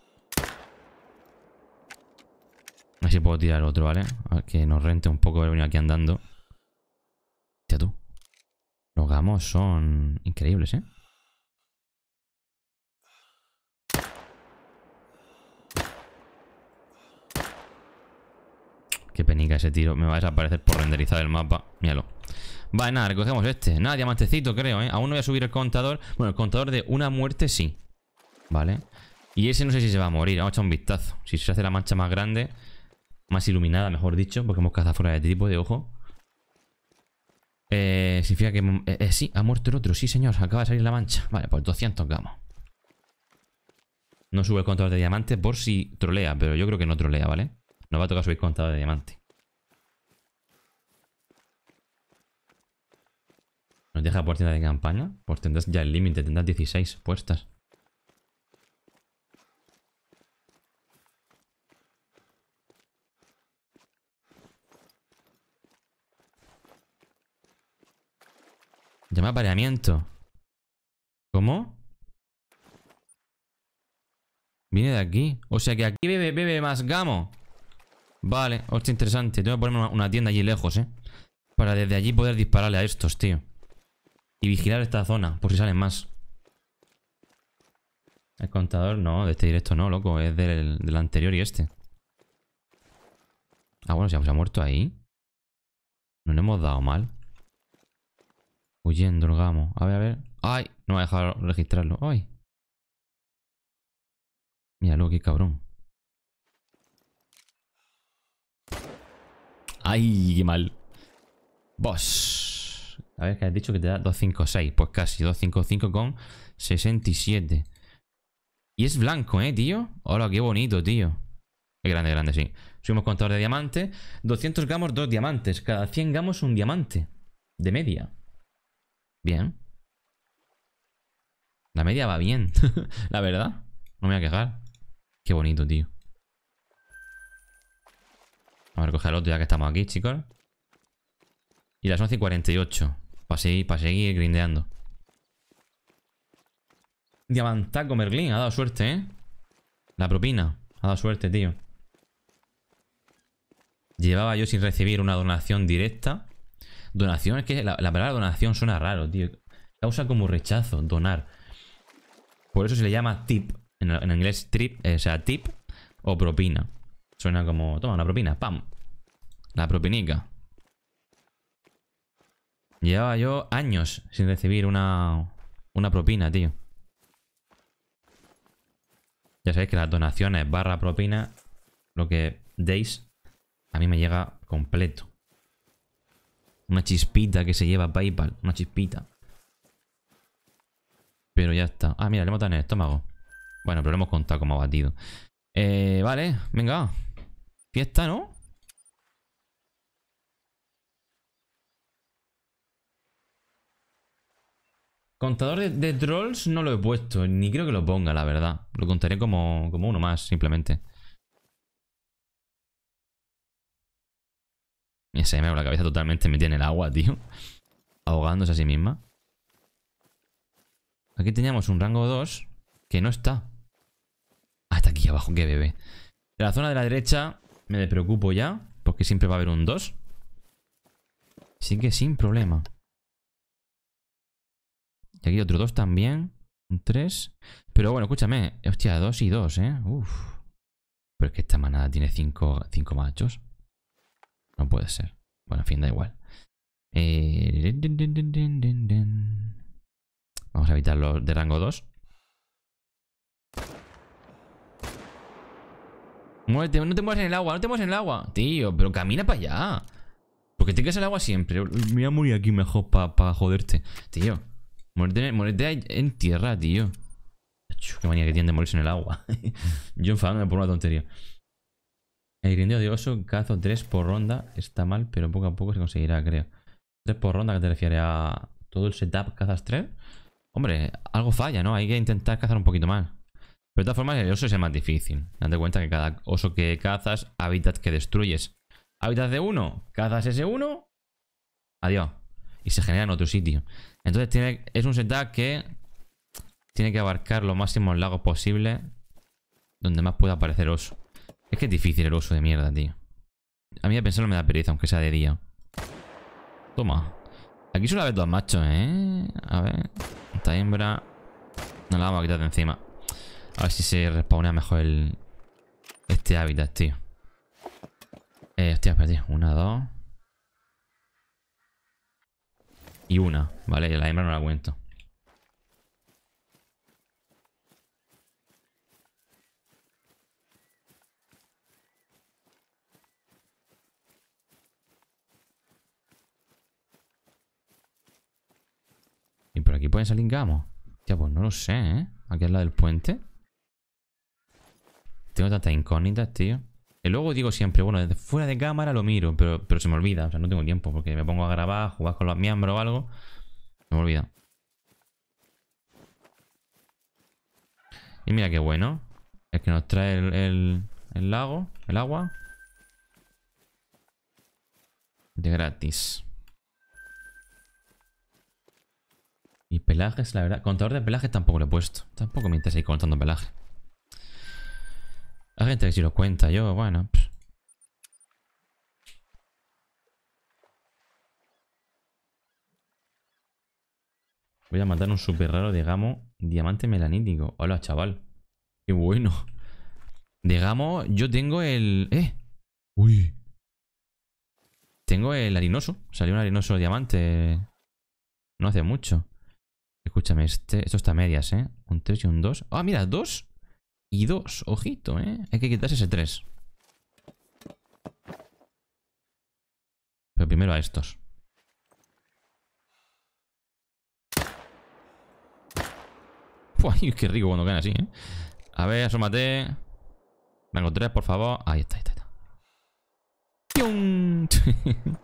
A ver si puedo tirar otro, ¿vale? A ver que nos rente un poco. haber venido aquí andando. Hostia, tú. Los gamos son increíbles, ¿eh? Qué penica ese tiro. Me va a desaparecer por renderizar el mapa. Míralo. Vale, nada, recogemos este. Nada, diamantecito creo, ¿eh? Aún no voy a subir el contador. Bueno, el contador de una muerte sí. Vale. Y ese no sé si se va a morir. Vamos a echar un vistazo. Si se hace la mancha más grande, más iluminada, mejor dicho, porque hemos cazado fuera de este tipo de ojo. Eh, fija que... Mm, eh, eh, sí, ha muerto el otro. Sí, señor. Acaba de salir la mancha. Vale, pues 200 vamos No sube el contador de diamante por si trolea, pero yo creo que no trolea, ¿vale? Nos va a tocar subir contador de diamante. Nos deja por tienda de campaña. Pues tendrás ya el límite, tendrás 16 puestas. Llama apareamiento. ¿Cómo? Viene de aquí. O sea que aquí bebe, bebe más gamo. Vale, hostia, interesante. Tengo que ponerme una tienda allí lejos, ¿eh? Para desde allí poder dispararle a estos, tío. Y vigilar esta zona, por si salen más. El contador, no, de este directo no, loco. Es del, anterior y este. Ah, bueno, se ha, muerto ahí. No le hemos dado mal. Huyendo el gamo. A ver, a ver. ¡Ay! No me ha dejado registrarlo. ¡Ay! Mira lo qué cabrón. ¡Ay, qué mal! ¡Boss! A ver, que has dicho que te da 256. Pues casi, 255 con 67. Y es blanco, ¿eh, tío? Hola, qué bonito, tío. Qué grande, grande, sí. Subimos contador de diamante. 200 gamos, 2 diamantes. Cada 100 gamos, un diamante. De media. Bien. La media va bien. La verdad. No me voy a quejar. Qué bonito, tío. Vamos a recoger el otro ya que estamos aquí, chicos. Y las 11 y para seguir, para seguir grindeando. Diamantaco Merlin, ha dado suerte, ¿eh? La propina, ha dado suerte, tío. Llevaba yo sin recibir una donación directa. Donación, es que la, palabra donación suena raro, tío. Causa como rechazo, donar. Por eso se le llama tip. En, inglés trip, eh, o tip o propina. Suena como, toma una propina, pam. La propinica. Llevaba yo años sin recibir una, propina, tío. Ya sabéis que las donaciones barra propina, lo que deis, a mí me llega completo. Una chispita que se lleva PayPal, una chispita. Pero ya está. Ah, mira, le hemos dado en el estómago. Bueno, pero lo hemos contado como ha Eh, vale, venga. Fiesta, ¿no? Contador de, trolls no lo he puesto, ni creo que lo ponga, la verdad. Lo contaré como, uno más, simplemente. Y se me la cabeza totalmente me tiene el agua, tío. Ahogándose a sí misma. Aquí teníamos un rango 2 que no está. Hasta ah, aquí abajo, qué bebé. De la zona de la derecha me preocupo ya, porque siempre va a haber un 2. Así que sin problema. Y aquí otro dos también. Un 3. Pero bueno, escúchame. Hostia, dos y dos, ¿eh? Uf. Pero es que esta manada tiene Cinco machos. No puede ser. Bueno, en fin, da igual. Eh, Vamos a evitar los de rango 2. Muerte, no te muevas en el agua, no te muevas en el agua. Tío, pero camina para allá. Porque te quedas en el agua siempre. Me voy a morir aquí mejor para joderte. Tío. Morirte, en tierra, tío. Qué manía que tiene de morirse en el agua. Yo enfadándome por una tontería. El grindeo de oso, cazo 3 por ronda. Está mal, pero poco a poco se conseguirá, creo. 3 por ronda, que te refiere ¿A todo el setup cazas 3? Hombre, algo falla, ¿no? Hay que intentar cazar un poquito más. Pero de todas formas, el oso es el más difícil. Date cuenta que cada oso que cazas, hábitat que destruyes. Hábitat de uno, cazas ese uno. Adiós y se genera en otro sitio. Entonces tiene, es un setup que tiene que abarcar los máximos lagos posibles posible donde más pueda aparecer oso. Es que es difícil el oso de mierda, tío. A mí a pensarlo me da pereza, aunque sea de día. Toma. Aquí suele haber dos machos, ¿eh? A ver. Esta hembra... No la vamos a quitar de encima. A ver si se respawnea mejor el... Este hábitat, tío. Eh, hostia, espérate. Una, dos... y una, ¿vale? La hembra no la cuento. ¿Y por aquí pueden salir gamos? ya pues no lo sé, ¿eh? Aquí es la del puente. Tengo tantas incógnitas, tío. Y luego digo siempre, bueno, desde fuera de cámara lo miro, pero, se me olvida. O sea, no tengo tiempo porque me pongo a grabar, jugar con los miembros o algo. Se me olvida. Y mira qué bueno. es que nos trae el, lago, el agua. De gratis. Y pelajes, la verdad. Contador de pelajes tampoco lo he puesto. Tampoco me interesa ir contando pelajes hay gente que si lo cuenta, yo, bueno. Voy a matar un super raro de gamo diamante melanítico. Hola, chaval. Qué bueno. De gamo, yo tengo el. ¡Eh! ¡Uy! Tengo el harinoso. Salió un harinoso diamante. No hace mucho. Escúchame, este, esto está a medias, ¿eh? Un 3 y un 2. ¡Ah, mira! ¡Dos! y dos, Ojito, ¿eh? Hay que quitarse ese tres. Pero primero a estos. Uy, qué rico cuando caen así, ¿eh? A ver, asómate. Rango tres por favor. Ahí está, ahí está. Ahí está.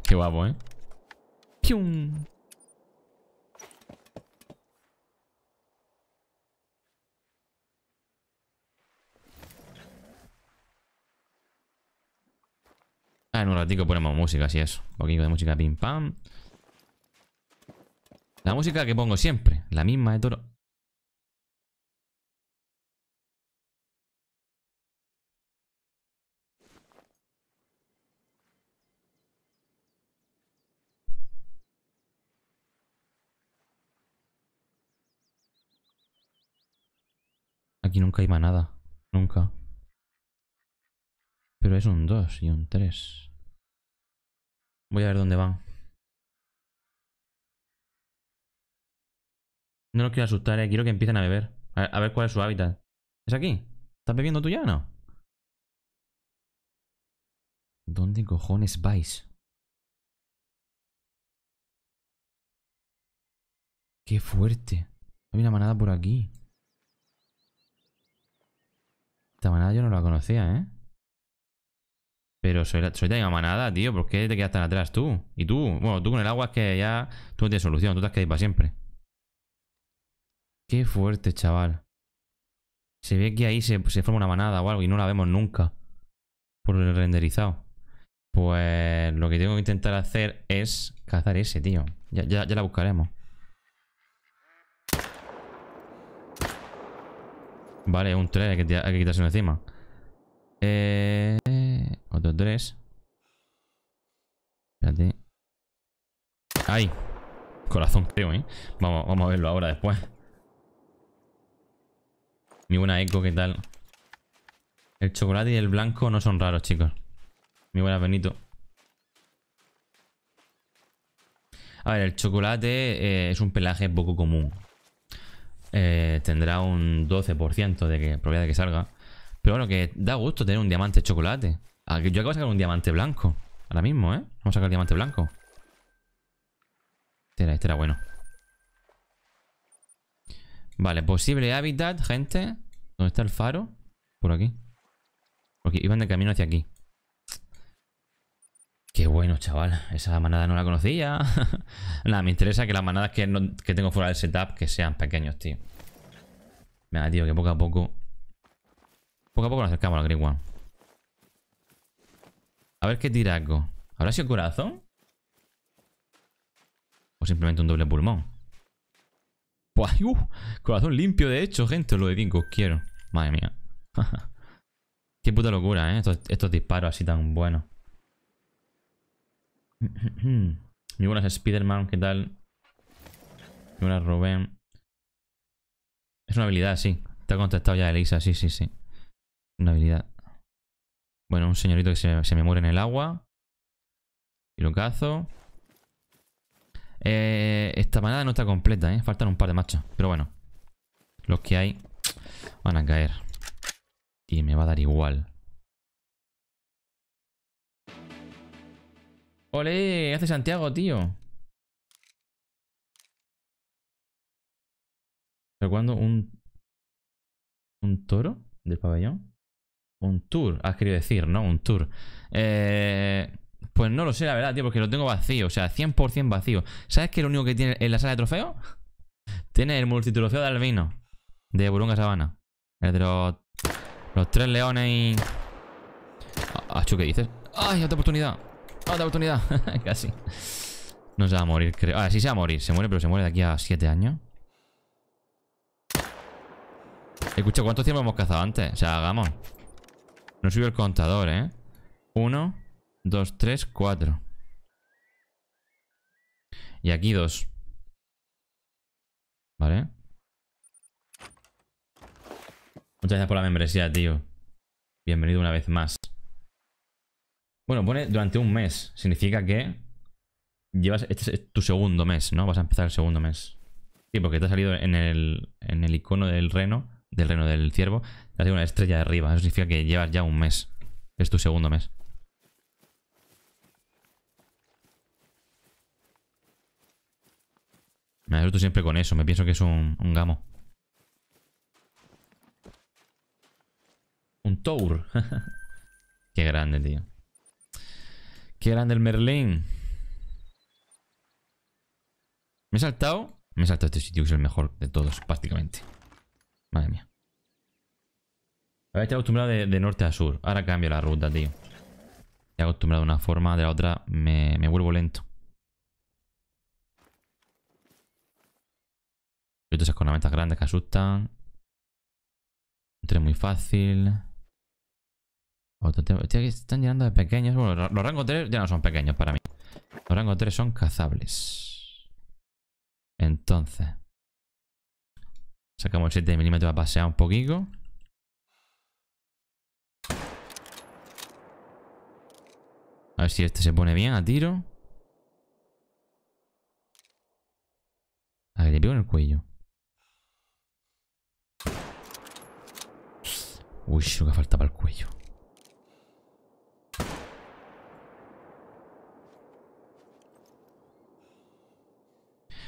qué guapo, ¿eh? ¡Pium! Ah, en un ratico ponemos música, así es. Un poquito de música pim pam. La música que pongo siempre, la misma de toro. Aquí nunca iba nada. Nunca. Pero es un 2 y un 3. Voy a ver dónde van. No los quiero asustar, eh. Quiero que empiecen a beber. A ver, cuál es su hábitat. ¿Es aquí? ¿Estás bebiendo tú ya o no? ¿Dónde cojones vais? ¡Qué fuerte! Hay una manada por aquí. Esta manada yo no la conocía, ¿eh? Pero soy, soy de manada, tío. ¿Por qué te quedas tan atrás tú? Y tú, bueno, tú con el agua es que ya tú no tienes solución. Tú te has quedado para siempre. Qué fuerte, chaval. Se ve que ahí se, forma una manada o algo y no la vemos nunca. Por el renderizado. Pues lo que tengo que intentar hacer es cazar ese, tío. Ya, ya, la buscaremos. Vale, un 3, que, hay que encima. Eh otro tres. Espérate. ¡Ay! Corazón, creo, ¿eh? Vamos, vamos a verlo ahora después. Mi buena eco, ¿qué tal? El chocolate y el blanco no son raros, chicos. Mi buena Benito. A ver, el chocolate eh, es un pelaje poco común. Eh, tendrá un 12% de que, probabilidad de que salga. Pero bueno, que da gusto tener un diamante chocolate. Ah, yo acabo de sacar un diamante blanco. Ahora mismo, ¿eh? Vamos a sacar el diamante blanco. Este era, este era bueno. Vale, posible hábitat, gente. ¿Dónde está el faro? Por aquí. Porque iban de camino hacia aquí. Qué bueno, chaval. Esa manada no la conocía. Nada, me interesa que las manadas que, tengo fuera del setup que sean pequeños, tío. Mira, tío, que poco a poco... Poco a poco nos acercamos a la Green One. A ver qué tiraco. ¿Habrá sido corazón? ¿O simplemente un doble pulmón? ¡Buah! Uh, corazón limpio, de hecho, gente. Lo de vinco, quiero. Madre mía. qué puta locura, ¿eh? Estos, disparos así tan buenos. Muy buenas, Spiderman ¿Qué tal? Muy buenas, Rubén. Es una habilidad, sí. Te ha contestado ya Elisa. Sí, sí, sí. Una habilidad. Bueno, un señorito que se, me muere en el agua. Y lo cazo. Eh, esta manada no está completa, ¿eh? Faltan un par de machos. Pero bueno. Los que hay van a caer. Y me va a dar igual. ¡Ole! hace Santiago, tío? ¿Pero cuándo? ¿Un, ¿Un toro del pabellón? Un tour, has querido decir, ¿no? Un tour. Eh, pues no lo sé, la verdad, tío, porque lo tengo vacío. O sea, 100% vacío. ¿Sabes qué es lo único que tiene en la sala de trofeo? Tiene el multitrofeo de Albino. De Burunga Sabana. El de los, tres leones y... Ah, Achu, ¿qué dices? ¡Ay, otra oportunidad! ¡Otra oportunidad! Casi. No se va a morir, creo. Ah, sí se va a morir. Se muere, pero se muere de aquí a 7 años. Escucha, cuánto tiempo hemos cazado antes? O sea, hagamos. No sube el contador, ¿eh? Uno, dos, tres, cuatro. Y aquí dos. ¿Vale? Muchas gracias por la membresía, tío. Bienvenido una vez más. Bueno, pone durante un mes. Significa que llevas. Este es tu segundo mes, ¿no? Vas a empezar el segundo mes. Sí, porque te ha salido en el, en el icono del reno, del reno del ciervo, ha tengo una estrella de arriba. Eso significa que llevas ya un mes. Es tu segundo mes. Me asusto siempre con eso. Me pienso que es un, gamo. Un tour. Qué grande, tío. Qué grande el Merlín. Me he saltado. Me he saltado este sitio que es el mejor de todos, prácticamente. Madre mía. A ver, estoy acostumbrado de, norte a sur. Ahora cambio la ruta, tío. Estoy acostumbrado de una forma, de la otra me, vuelvo lento. Yo con cornamentas grandes que asustan. Un muy fácil. Otro están llenando de pequeños. Bueno, los rangos 3 ya no son pequeños para mí. Los rangos 3 son cazables. Entonces. Sacamos el 7 mm a pasear un poquito. A ver si este se pone bien a tiro. A ver, le pego en el cuello. Uy, lo que falta para el cuello.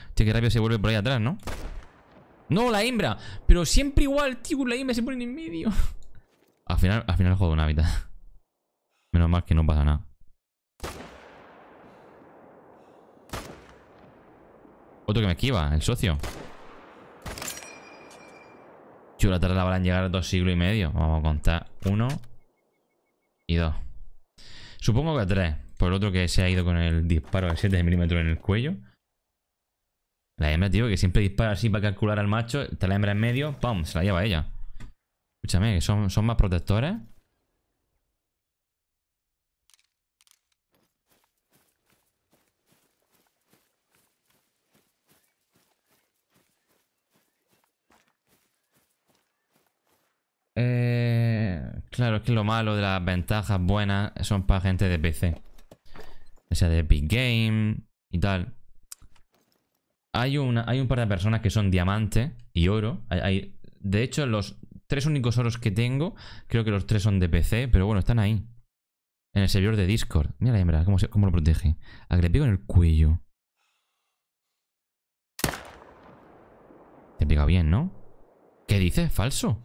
Hostia, qué rápido se vuelve por ahí atrás, ¿no? ¡No, la hembra! Pero siempre igual, tío, la hembra se pone en medio. Al final, al final juego una mitad. Menos mal que no pasa nada. Otro que me esquiva, el socio. Chula, van a llegar dos siglos y medio. Vamos a contar uno y dos. Supongo que tres. Por el otro que se ha ido con el disparo de 7 milímetros en el cuello. La hembra, tío, que siempre dispara así para calcular al macho. Está la hembra en medio, ¡pum! Se la lleva ella. Escúchame, que son, son más protectores. Eh, claro, es que lo malo de las ventajas buenas son para gente de PC. O sea, de Big Game y tal. Hay, una, hay un par de personas que son diamante y oro. Hay, de hecho, los tres únicos oros que tengo, creo que los tres son de PC, pero bueno, están ahí. En el servidor de Discord. Mira la hembra, cómo, lo protege. A que le en el cuello. Te pega bien, ¿no? ¿Qué dices? Falso.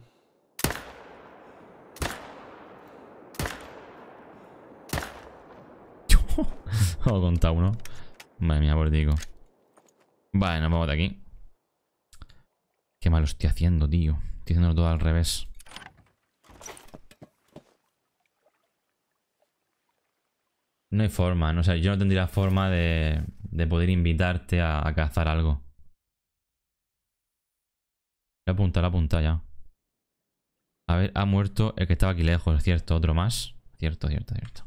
Ho con uno. Madre mía, por digo. Vale, nos vamos de aquí. Qué malo estoy haciendo, tío. Estoy haciendo todo al revés. No hay forma, no sé, yo no tendría forma de, poder invitarte a, cazar algo. La punta, la punta ya. A ver, ha muerto el que estaba aquí lejos, cierto, otro más. Cierto, cierto, cierto.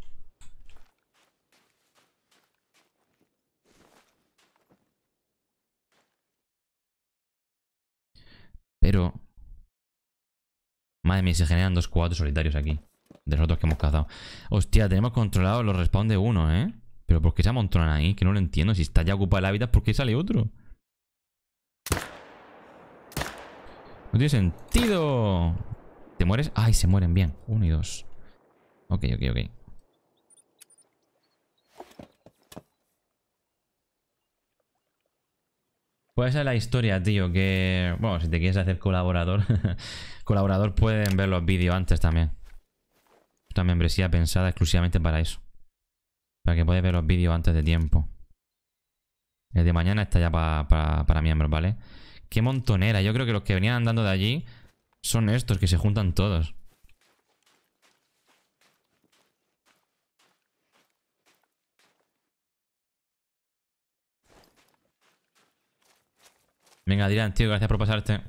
Pero... Madre mía, se generan dos cuatro solitarios aquí. De los otros que hemos cazado. Hostia, tenemos controlado los respawn de uno, ¿eh? Pero ¿por qué se amontonan ahí? Que no lo entiendo. Si está ya ocupado el hábitat, ¿por qué sale otro? No tiene sentido. ¿Te mueres? Ay, se mueren bien. Uno y dos. Ok, ok, ok. Pues esa es la historia, tío, que... Bueno, si te quieres hacer colaborador, colaborador pueden ver los vídeos antes también. Esta membresía pensada exclusivamente para eso. Para que puedas ver los vídeos antes de tiempo. El de mañana está ya para, para miembros, ¿vale? Qué montonera. Yo creo que los que venían andando de allí son estos que se juntan todos. Venga, Dirán, tío, gracias por pasarte.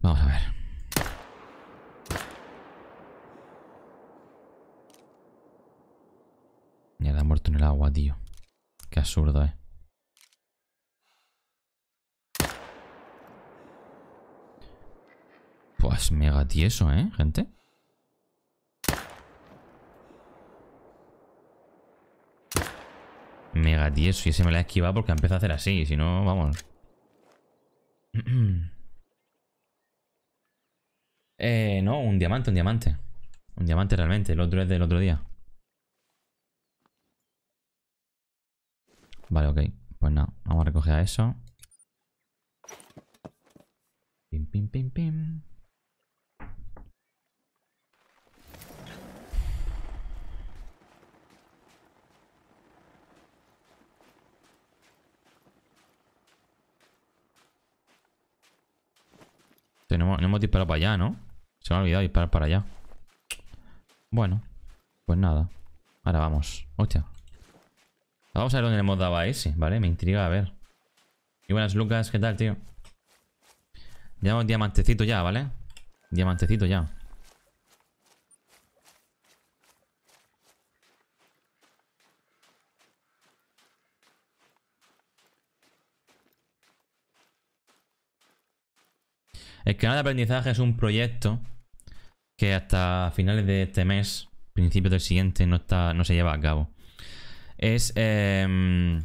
Vamos a ver. me ha muerto en el agua, tío. Qué absurdo, eh. Pues mega tieso, ¿eh, gente? Mega tieso. Y se me la he esquivado porque empieza a hacer así. Si no, vamos. eh, no, un diamante, un diamante. Un diamante realmente. El otro es del otro día. Vale, ok. Pues nada, no. vamos a recoger a eso. Pim, pim, pim, pim. no hemos disparado para allá, ¿no? Se me ha olvidado disparar para allá. Bueno, pues nada. Ahora vamos. Hostia. Vamos a ver dónde le hemos dado a ese, ¿vale? Me intriga a ver. Y buenas, Lucas, ¿qué tal, tío? Llevamos diamantecito ya, ¿vale? Diamantecito ya. El canal de aprendizaje es un proyecto que hasta finales de este mes, principios del siguiente, no, está, no se lleva a cabo. Es em,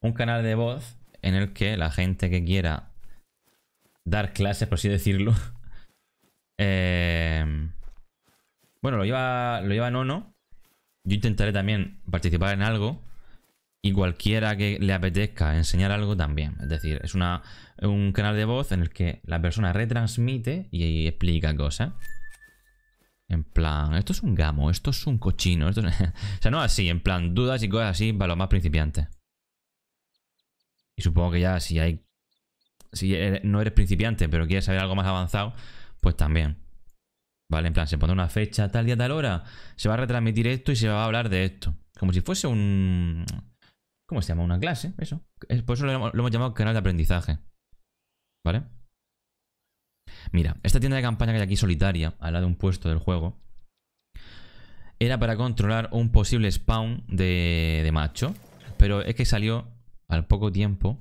un canal de voz en el que la gente que quiera dar clases, por así decirlo, em, bueno, lo lleva, lo lleva Yo intentaré también participar en algo, y cualquiera que le apetezca enseñar algo también. Es decir, es un canal de voz en el que la persona retransmite y, explica cosas. En plan, esto es un gamo, esto es un cochino, esto o sea, no así, en plan, dudas y cosas así para los más principiantes. Y supongo que ya si hay... Si no eres principiante, pero quieres saber algo más avanzado, pues también. ¿Vale? En plan, se pone una fecha, tal día, tal hora, se va a retransmitir esto y se va a hablar de esto. Como si fuese un... ¿Cómo se llama? Una clase, eso. Por eso lo hemos, llamado canal de aprendizaje. ¿Vale? Mira, esta tienda de campaña que hay aquí solitaria, al lado de un puesto del juego, era para controlar un posible spawn de, macho. Pero es que salió al poco tiempo.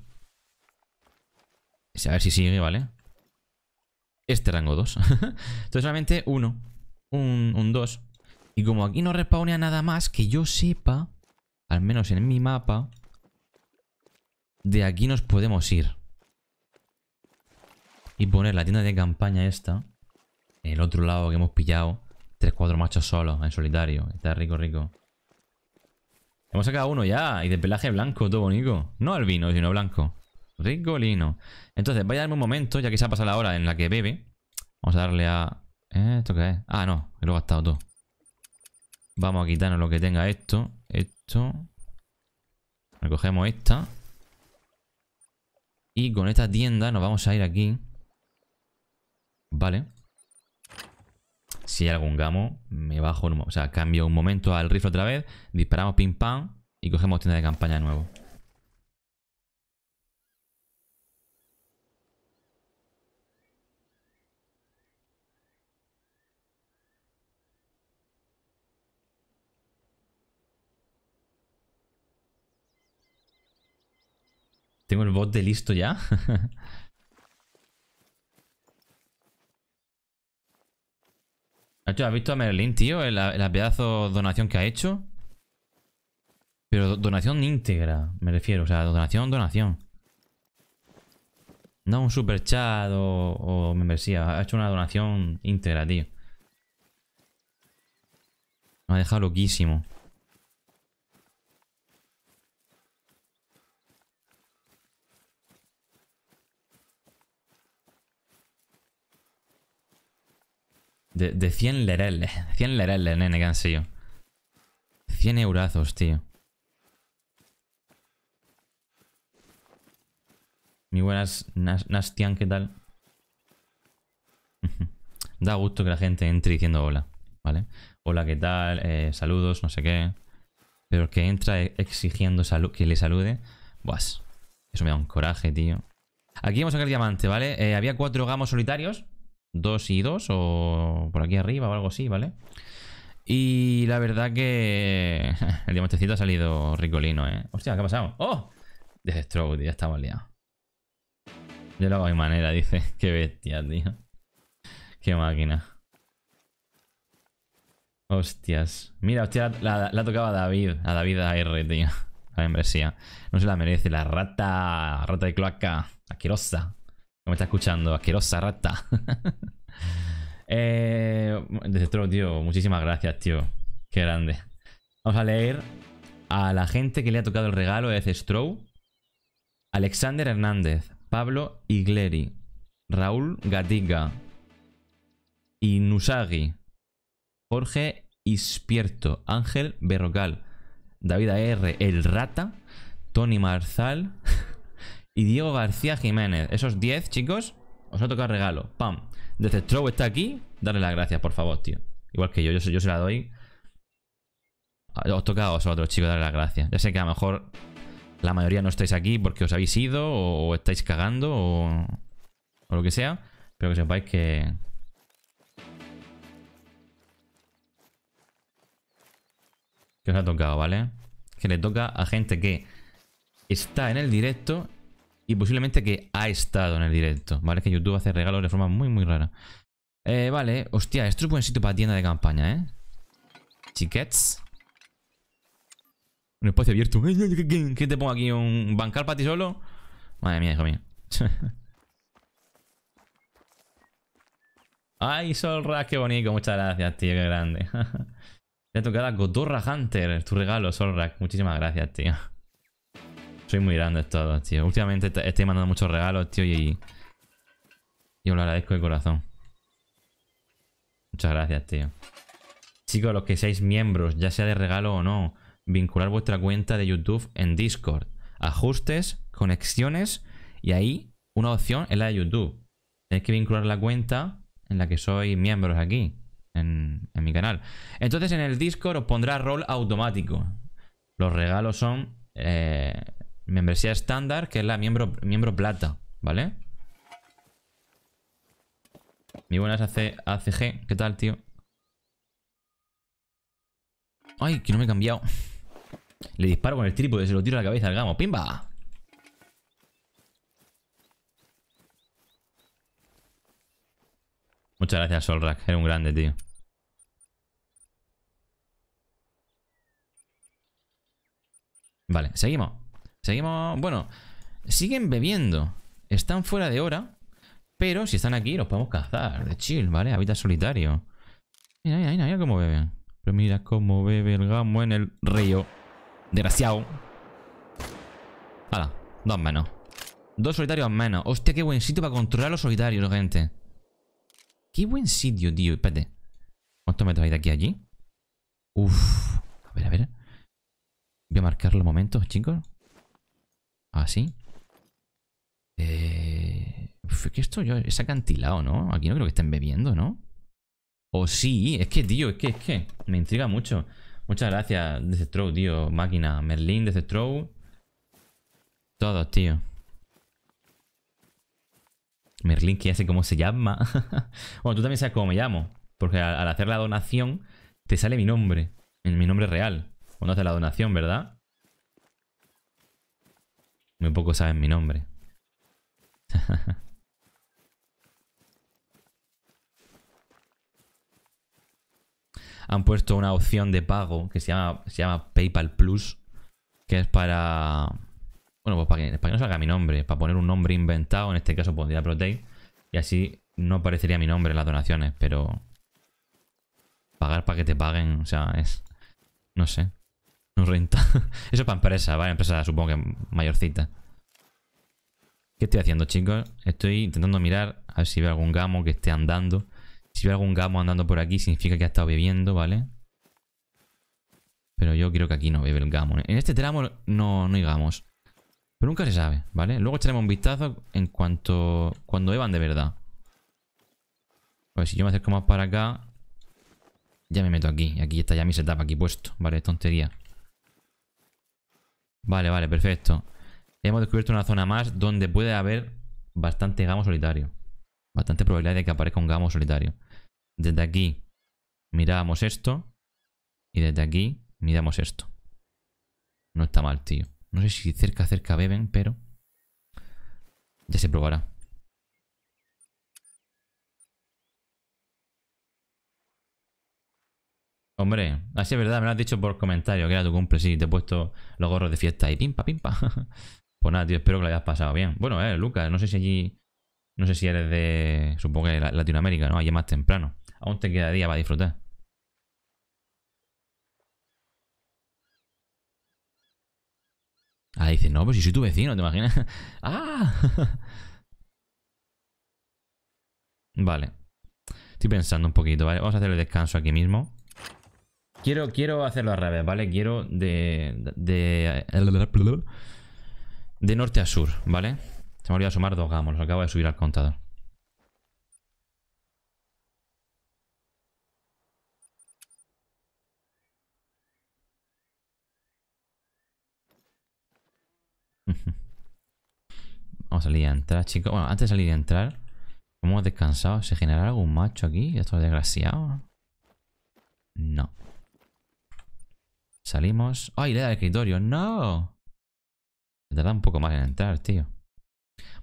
A ver si sigue, ¿vale? Este rango 2. Entonces solamente uno. Un 2. y como aquí no respawnea nada más que yo sepa, al menos en mi mapa, de aquí nos podemos ir. Y poner la tienda de campaña esta, el otro lado que hemos pillado, Tres, cuatro machos solos, en solitario. Está rico, rico. Hemos sacado uno ya, y de pelaje blanco, todo bonito. No al vino, sino blanco. Rico, lindo Entonces, vaya a darme un momento, ya que se ha pasado la hora en la que bebe. Vamos a darle a... ¿eh? ¿Esto qué es? Ah, no, lo he gastado todo. Vamos a quitarnos lo que tenga esto. Esto. Recogemos esta. Y con esta tienda nos vamos a ir aquí. Vale. Si hay algún gamo, me bajo... O sea, cambio un momento al rifle otra vez. Disparamos pim pam. Y cogemos tienda de campaña de nuevo. Tengo el bot de listo ya. ¿Has visto a Merlin, tío? el pedazo donación que ha hecho. Pero donación íntegra, me refiero. O sea, donación, donación. No un super chat o, o membresía. Ha hecho una donación íntegra, tío. Me ha dejado loquísimo. De, 100 lereles. 100 lereles, nene, que han sido. 100 eurazos, tío. Mi buenas Nastian, ¿qué tal? da gusto que la gente entre diciendo hola, ¿vale? Hola, ¿qué tal? Eh, saludos, no sé qué. Pero que entra e-, exigiendo que le salude, buah, Eso me da un coraje, tío. Aquí vamos a sacar diamante, ¿vale? Eh, había cuatro gamos solitarios. 2 y 2 o por aquí arriba o algo así, ¿vale? Y la verdad que el diamantecito ha salido ricolino, ¿eh? Hostia, ¿qué ha pasado? ¡Oh! Desde Stroke, ya estaba liado. Yo lo hago manera, dice. Qué bestia, tío. Qué máquina. Hostias. Mira, hostia, la, ha tocado a David. A David AR, tío. La membresía. No se la merece. La rata. Rata de cloaca. Asquerosa. No me está escuchando, asquerosa rata. eh, desde tío, muchísimas gracias, tío. Qué grande. Vamos a leer a la gente que le ha tocado el regalo de Strow, Alexander Hernández, Pablo Igleri, Raúl Gatiga, Inusagi, Jorge Ispierto, Ángel Berrocal, David R. El Rata, Tony Marzal, y Diego García Jiménez. Esos 10, chicos, os ha tocado regalo. Pam. Desde Trow está aquí. Darle las gracias, por favor, tío. Igual que yo, yo, yo se la doy. Ah, os toca a vosotros, chicos, darle las gracias. Ya sé que a lo mejor la mayoría no estáis aquí porque os habéis ido o, estáis cagando o, o, lo que sea. Pero que sepáis que... Que os ha tocado, ¿vale? Que le toca a gente que está en el directo y posiblemente que ha estado en el directo, ¿vale? Que YouTube hace regalos de forma muy, muy rara. Eh, vale, hostia, esto es un buen sitio para tienda de campaña, ¿eh? Chiquets. Un espacio abierto. ¿Qué te pongo aquí? ¿Un bancar para ti solo? Madre mía, hijo mío. Ay, Solrak, qué bonito. Muchas gracias, tío. Qué grande. Te ha tocado Gotorra Hunter. Tu regalo, Solrak. Muchísimas gracias, tío. Soy muy grande todo, tío. Últimamente estoy mandando muchos regalos, tío, y... Yo lo agradezco de corazón. Muchas gracias, tío. Chicos, los que seáis miembros, ya sea de regalo o no, vincular vuestra cuenta de YouTube en Discord. Ajustes, conexiones, y ahí una opción es la de YouTube. Tenéis que vincular la cuenta en la que sois miembros aquí, en, en mi canal. Entonces en el Discord os pondrá rol automático. Los regalos son eh, Membresía estándar, que es la miembro, miembro plata, ¿vale? Mi buenas AC, ACG, ¿qué tal, tío? Ay, que no me he cambiado. Le disparo con el trípode, se lo tiro a la cabeza al gamo. ¡Pimba! Muchas gracias, Solrak. Era un grande, tío. Vale, seguimos. Seguimos. Bueno, siguen bebiendo. Están fuera de hora. Pero si están aquí, los podemos cazar. De chill, ¿vale? Habita solitario. Mira, mira, mira, cómo beben. Pero mira cómo bebe el gamo en el río. Desgraciado. Hala, dos menos. Dos solitarios menos. Hostia, qué buen sitio para controlar los solitarios, gente. Qué buen sitio, tío. Espérate. ¿Cuánto me trae de aquí a allí? Uf. A ver, a ver. Voy a marcar los momentos, chicos. Así. ¿Ah, eh, es que esto yo, es acantilado, ¿no? Aquí no creo que estén bebiendo, ¿no? O sí, es que, tío, es que, es que. Me intriga mucho. Muchas gracias, Trow, tío. Máquina, Merlin, Trow. Todos, tío. Merlin, que ya sé cómo se llama. bueno, tú también sabes cómo me llamo. Porque al, hacer la donación, te sale mi nombre. En mi nombre real. Cuando haces la donación, ¿verdad? Muy poco saben mi nombre. Han puesto una opción de pago que se llama, se llama PayPal Plus, que es para... Bueno, pues para que, no salga mi nombre, para poner un nombre inventado, en este caso pondría Protect, y así no aparecería mi nombre en las donaciones, pero... Pagar para que te paguen, o sea, es... No sé. No renta. Eso es para empresa, ¿vale? Empresa supongo que mayorcita. ¿Qué estoy haciendo, chicos? Estoy intentando mirar a ver si veo algún gamo que esté andando. Si veo algún gamo andando por aquí, significa que ha estado bebiendo, ¿vale? Pero yo creo que aquí no bebe el gamo. ¿eh? En este tramo no, no hay gamos. Pero nunca se sabe, ¿vale? Luego echaremos un vistazo en cuanto... Cuando evan de verdad. Pues si yo me acerco más para acá... Ya me meto aquí. y Aquí está ya mi setup aquí puesto. Vale, tontería. Vale, vale, perfecto. Hemos descubierto una zona más donde puede haber bastante gamo solitario. Bastante probabilidad de que aparezca un gamo solitario. Desde aquí miramos esto. Y desde aquí miramos esto. No está mal, tío. No sé si cerca, cerca beben, pero... Ya se probará. Hombre, así es verdad, me lo has dicho por comentario, que era tu cumple, sí, te he puesto los gorros de fiesta y pimpa, pimpa. pues nada, tío, espero que lo hayas pasado bien. Bueno, eh, Lucas, no sé si allí, no sé si eres de, supongo que Latinoamérica, ¿no? Allí más temprano. Aún te queda día para disfrutar. Ah, dice, no, pues si soy tu vecino, ¿te imaginas? ¡Ah! vale. Estoy pensando un poquito, ¿vale? Vamos a hacer el descanso aquí mismo. Quiero, hacerlo al revés, ¿vale? Quiero de, de. De norte a sur, ¿vale? Se me olvidó sumar dos gamos, los acabo de subir al contador. Vamos a salir a entrar, chicos. Bueno, antes de salir a entrar, hemos descansado. ¿Se generará algún macho aquí? Esto es desgraciado No. Salimos. ¡Ay, le da escritorio! ¡No! Me tarda un poco más en entrar, tío.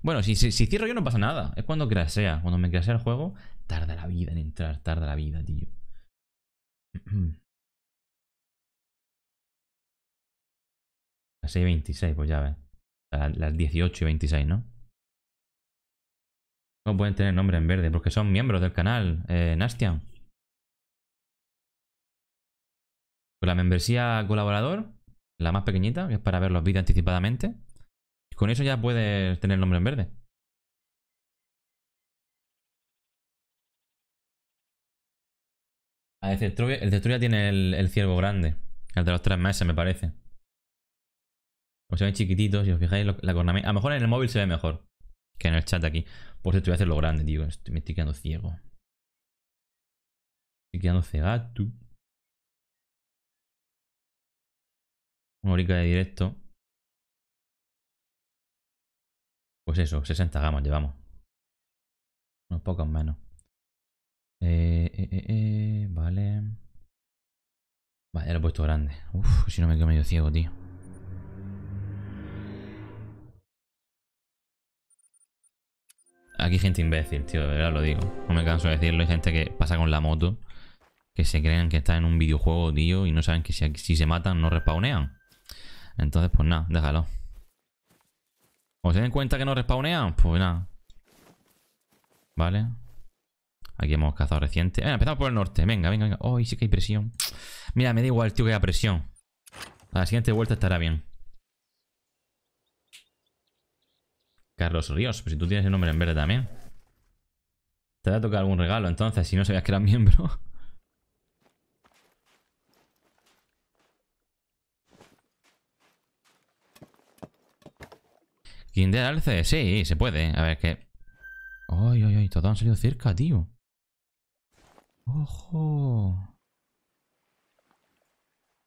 Bueno, si, si, cierro yo no pasa nada. Es cuando crasea. Cuando me crasea el juego, tarda la vida en entrar. Tarda la vida, tío. Las 6 y 26, pues ya ves. Las 18 y 26, ¿no? No pueden tener nombre en verde porque son miembros del canal, eh, Nastian. Con pues la membresía colaborador, la más pequeñita, que es para ver los vídeos anticipadamente. Con eso ya puedes tener el nombre en verde. Ah, el Destruya, el tiene el, ciervo grande. El de los tres meses, me parece. O se ven chiquititos, si os fijáis, la cornamenta. A lo mejor en el móvil se ve mejor que en el chat aquí. Por si pues estoy haciendo hacerlo grande, tío. Estoy, me estoy quedando ciego. Estoy quedando cegato. Una de directo. Pues eso, 60 gamas llevamos. Unos pocos menos. Eh, eh, eh, vale. Vale, ya lo he puesto grande. Uf, si no me quedo medio ciego, tío. Aquí gente imbécil, tío, de verdad lo digo. No me canso de decirlo. Hay gente que pasa con la moto. Que se crean que está en un videojuego, tío. Y no saben que si, se matan no respawnean. Entonces, pues nada, déjalo. se den cuenta que no respawnean? Pues nada. Vale. Aquí hemos cazado reciente. Venga, empezamos por el norte. Venga, venga, venga. Uy, sí que hay presión! Mira, me da igual, tío, que haya presión. la siguiente vuelta estará bien. Carlos Ríos, pues si tú tienes el nombre en verde también. Te va a tocar algún regalo entonces, si no sabías que eras miembro. Kinder Alce, sí, se puede. A ver qué. Ay, ay, ay, todos han salido cerca, tío. Ojo.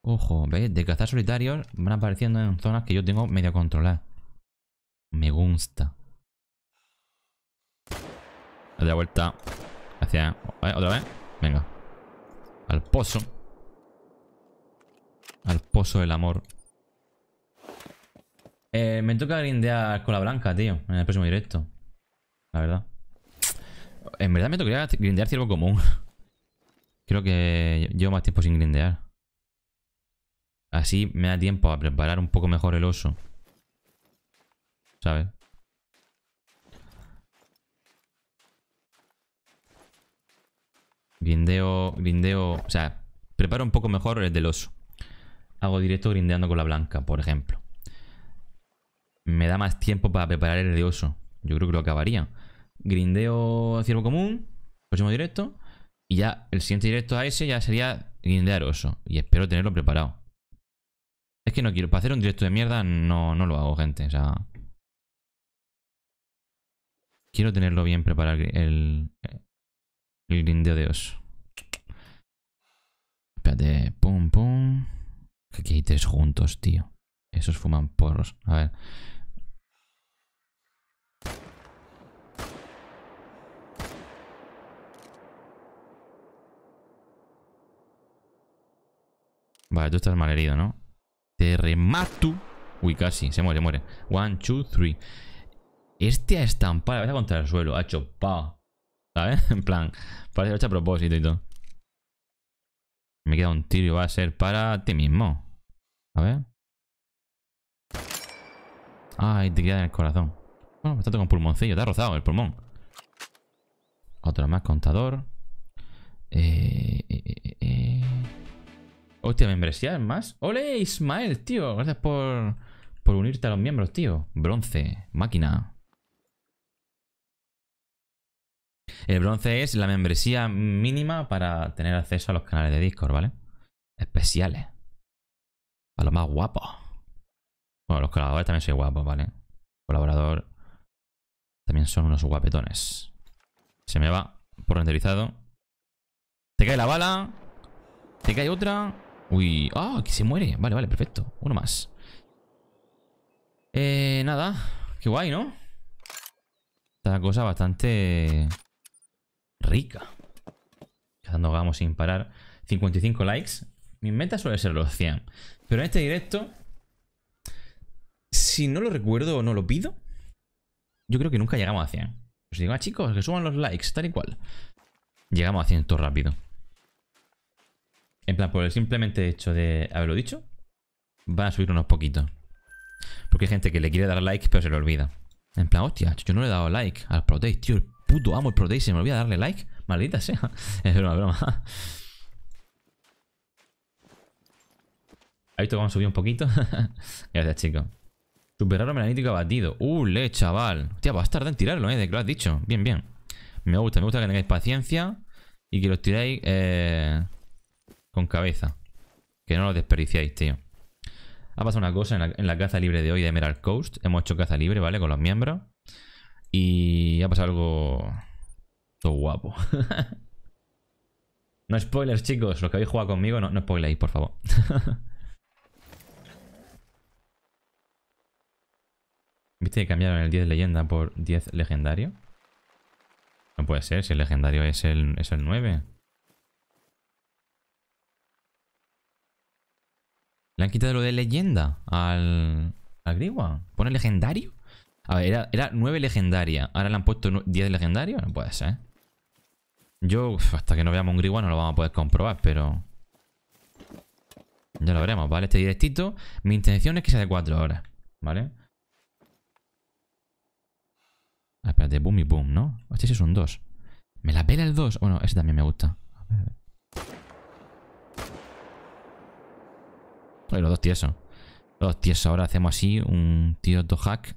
Ojo, ¿veis? De cazar solitarios van apareciendo en zonas que yo tengo medio controladas. Me gusta. De la vuelta. Hacia. Otra vez. Venga. Al pozo. Al pozo del amor. Eh, me toca grindear con la blanca, tío, en el próximo directo. La verdad. En verdad me tocaría grindear ciervo común. Creo que llevo más tiempo sin grindear. Así me da tiempo a preparar un poco mejor el oso. ¿Sabes? Grindeo, grindeo... O sea, preparo un poco mejor el del oso. Hago directo grindeando con la blanca, por ejemplo me da más tiempo para preparar el de oso. Yo creo que lo acabaría. Grindeo ciervo común, próximo directo. Y ya el siguiente directo a ese ya sería grindear oso. Y espero tenerlo preparado. Es que no quiero. Para hacer un directo de mierda no, no lo hago, gente. O sea. Quiero tenerlo bien preparado el, el grindeo de oso. Espérate. Pum, pum. Aquí hay tres juntos, tío. Esos fuman porros. A ver. Vale, tú estás malherido, ¿no? Te remato. Uy, casi. Se muere, muere. One, two, three. Este ha estampado. Vaya a contra el suelo. Ha hecho ¿Sabes? En plan. Parece que lo hecho a propósito y todo. Me queda un tiro va a ser para ti mismo. A ver. Ay, te queda en el corazón. Bueno, tocando con pulmoncillo. Te ha rozado el pulmón. Otro más, contador. eh, eh. eh, eh, eh. Hostia, membresía es más. hola Ismael, tío! Gracias por, por unirte a los miembros, tío. Bronce, máquina. El bronce es la membresía mínima para tener acceso a los canales de Discord, ¿vale? Especiales. A los más guapo. Bueno, los colaboradores también son guapos, ¿vale? colaborador también son unos guapetones. Se me va por renderizado. Te cae la bala. Te cae otra. Uy, ah, que se muere Vale, vale, perfecto, uno más Eh, nada Qué guay, ¿no? Esta cosa bastante Rica no gamos sin parar 55 likes Mi meta suele ser los 100 Pero en este directo Si no lo recuerdo o no lo pido Yo creo que nunca llegamos a 100 Os digo, ah, chicos, que suban los likes, tal y cual Llegamos a 100 rápido en plan, por el simplemente hecho de haberlo dicho, Van a subir unos poquitos. Porque hay gente que le quiere dar like, pero se le olvida. En plan, hostia, yo no le he dado like al Protect, tío. El puto amo el Protect, se me olvida darle like. Maldita sea. Es broma, broma. ¿Ha visto cómo subió un poquito? Gracias, chicos. Super raro melanítico abatido. ¡Ule, uh, chaval! Hostia, pues va a tardar en tirarlo, ¿eh? De que lo has dicho. Bien, bien. Me gusta, me gusta que tengáis paciencia y que los tiráis eh, con cabeza. Que no lo desperdiciáis, tío. Ha pasado una cosa en la, caza libre de hoy de Emerald Coast. Hemos hecho caza libre, ¿vale? Con los miembros. Y ha pasado algo... Todo guapo. no spoilers, chicos. Los que habéis jugado conmigo, no, spoiléis, por favor. ¿Viste que cambiaron el 10 leyenda por 10 legendario? No puede ser, si el legendario es es el 9. Le han quitado lo de leyenda al, al ¿Pone legendario? A ver, era, era 9 legendaria. Ahora le han puesto 10 legendario. No puede ser. Yo, hasta que no veamos un Griwa no lo vamos a poder comprobar, pero... Ya lo veremos, ¿vale? Este directito, mi intención es que sea de cuatro horas, ¿vale? Ah, espérate, boom y boom, ¿no? Este sí es un 2. Me la pela el 2. Bueno, ese también me gusta. A ver. Oye, los dos tiesos. Los dos tiesos. Ahora hacemos así un tío dos hack.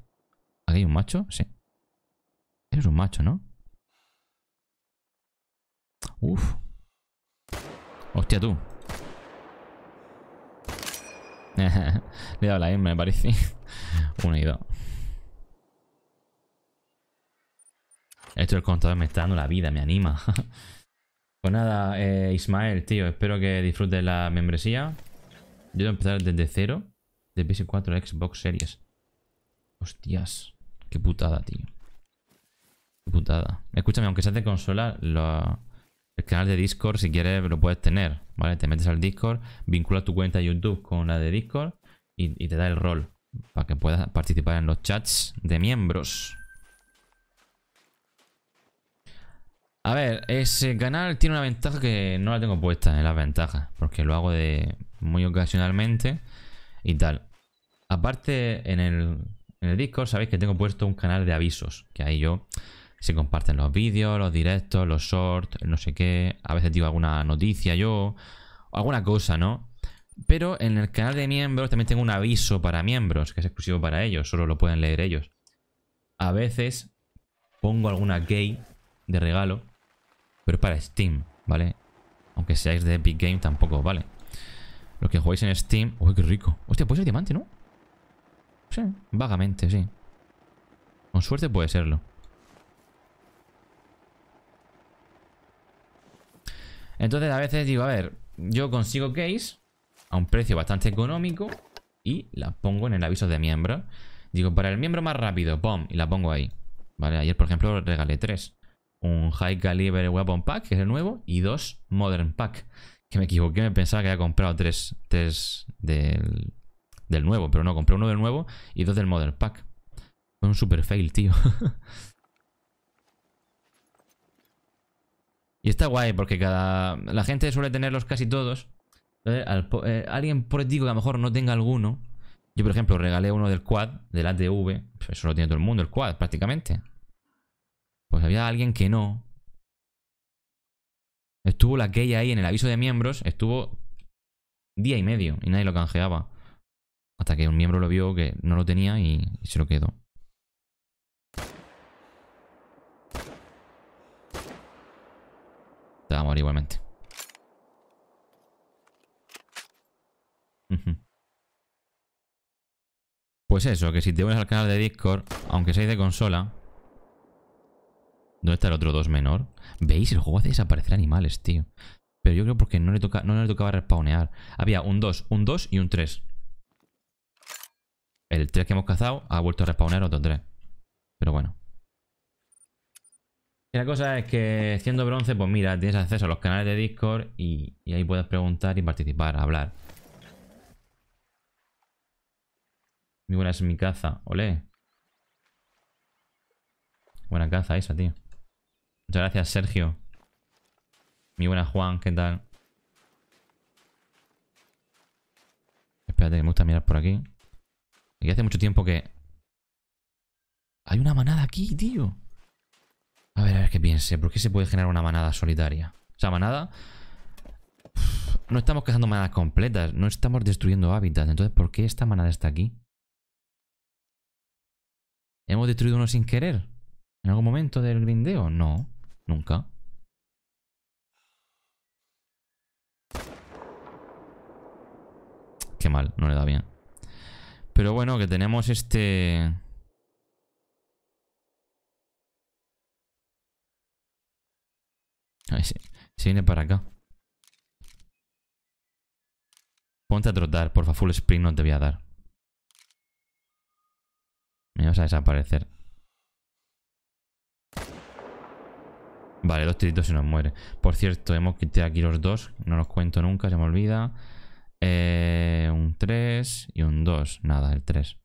¿Aquí hay un macho? Sí. Eres un macho, ¿no? Uf. Hostia, tú. Le he dado la M, me parece. uno y dos. Esto del contador me está dando la vida, me anima. pues nada, eh, Ismael, tío, espero que disfrutes la membresía. Yo voy a empezar desde cero. De PS4 Xbox Series. Hostias. Qué putada, tío. Qué putada. Escúchame, aunque sea de consola, el canal de Discord, si quieres, lo puedes tener. ¿Vale? Te metes al Discord, Vinculas tu cuenta de YouTube con la de Discord y te da el rol para que puedas participar en los chats de miembros. A ver, ese canal tiene una ventaja que no la tengo puesta en las ventajas, porque lo hago de muy ocasionalmente y tal. Aparte, en el, en el Discord sabéis que tengo puesto un canal de avisos, que ahí yo se comparten los vídeos, los directos, los shorts, no sé qué. A veces digo alguna noticia yo, alguna cosa, ¿no? Pero en el canal de miembros también tengo un aviso para miembros, que es exclusivo para ellos, solo lo pueden leer ellos. A veces pongo alguna gay de regalo pero para Steam, ¿vale? Aunque seáis de Epic Game tampoco, ¿vale? Los que jugáis en Steam... ¡Uy, qué rico! Hostia, puede ser diamante, ¿no? Sí, vagamente, sí. Con suerte puede serlo. Entonces a veces digo, a ver, yo consigo case a un precio bastante económico y la pongo en el aviso de miembro. Digo, para el miembro más rápido, ¡pum! y la pongo ahí. Vale, ayer por ejemplo regalé tres un High Caliber Weapon Pack, que es el nuevo, y dos Modern Pack. Que me equivoqué, me pensaba que había comprado tres, tres del, del nuevo, pero no, compré uno del nuevo y dos del Modern Pack. Fue un super fail, tío. y está guay porque cada. La gente suele tenerlos casi todos. Entonces, eh, alguien por que a lo mejor no tenga alguno. Yo, por ejemplo, regalé uno del quad, del ATV. Eso lo tiene todo el mundo, el quad, prácticamente. Pues había alguien que no. Estuvo la que ahí en el aviso de miembros, estuvo día y medio y nadie lo canjeaba. Hasta que un miembro lo vio que no lo tenía y, se lo quedó. Te va a morir igualmente. Pues eso, que si te unes al canal de Discord, aunque seáis de consola, ¿Dónde está el otro 2 menor? ¿Veis? El juego hace desaparecer animales, tío. Pero yo creo porque no le, toca, no le tocaba respawnear. Había un 2, un 2 y un 3. El 3 que hemos cazado ha vuelto a respawnear otro 3. Pero bueno. Y la cosa es que siendo bronce, pues mira, tienes acceso a los canales de Discord y, ahí puedes preguntar y participar, hablar. Muy buena es mi caza, olé. Buena caza esa, tío. Muchas gracias, Sergio. Mi buena Juan, ¿qué tal? Espérate, me gusta mirar por aquí. Y hace mucho tiempo que... Hay una manada aquí, tío. A ver, a ver qué piense. ¿Por qué se puede generar una manada solitaria? O sea, manada... no estamos cazando manadas completas. No estamos destruyendo hábitats. Entonces, ¿por qué esta manada está aquí? ¿Hemos destruido uno sin querer? ¿En algún momento del grindeo? No. Nunca. Qué mal, no le da bien. Pero bueno, que tenemos este... Ay, sí, se viene para acá. Ponte a trotar, porfa, full sprint no te voy a dar. Me vas a desaparecer. Vale, dos tiritos se nos muere. Por cierto, hemos quitado aquí los dos. No los cuento nunca, se me olvida. Eh, un 3 y un 2. Nada, el 3.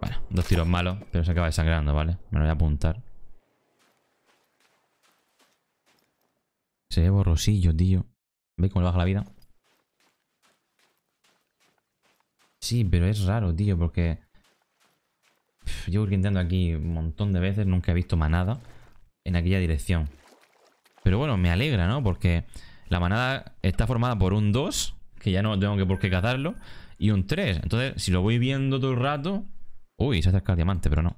Bueno, dos tiros malos, pero se acaba desangrando, ¿vale? Me lo voy a apuntar. Se ve borrosillo, tío. ¿Veis cómo le baja la vida? Sí, pero es raro, tío, porque... Llevo entiendo aquí un montón de veces, nunca he visto manada en aquella dirección. Pero bueno, me alegra, ¿no? Porque la manada está formada por un 2, que ya no tengo que por qué cazarlo, y un 3. Entonces, si lo voy viendo todo el rato... Uy, se acerca el diamante, pero no.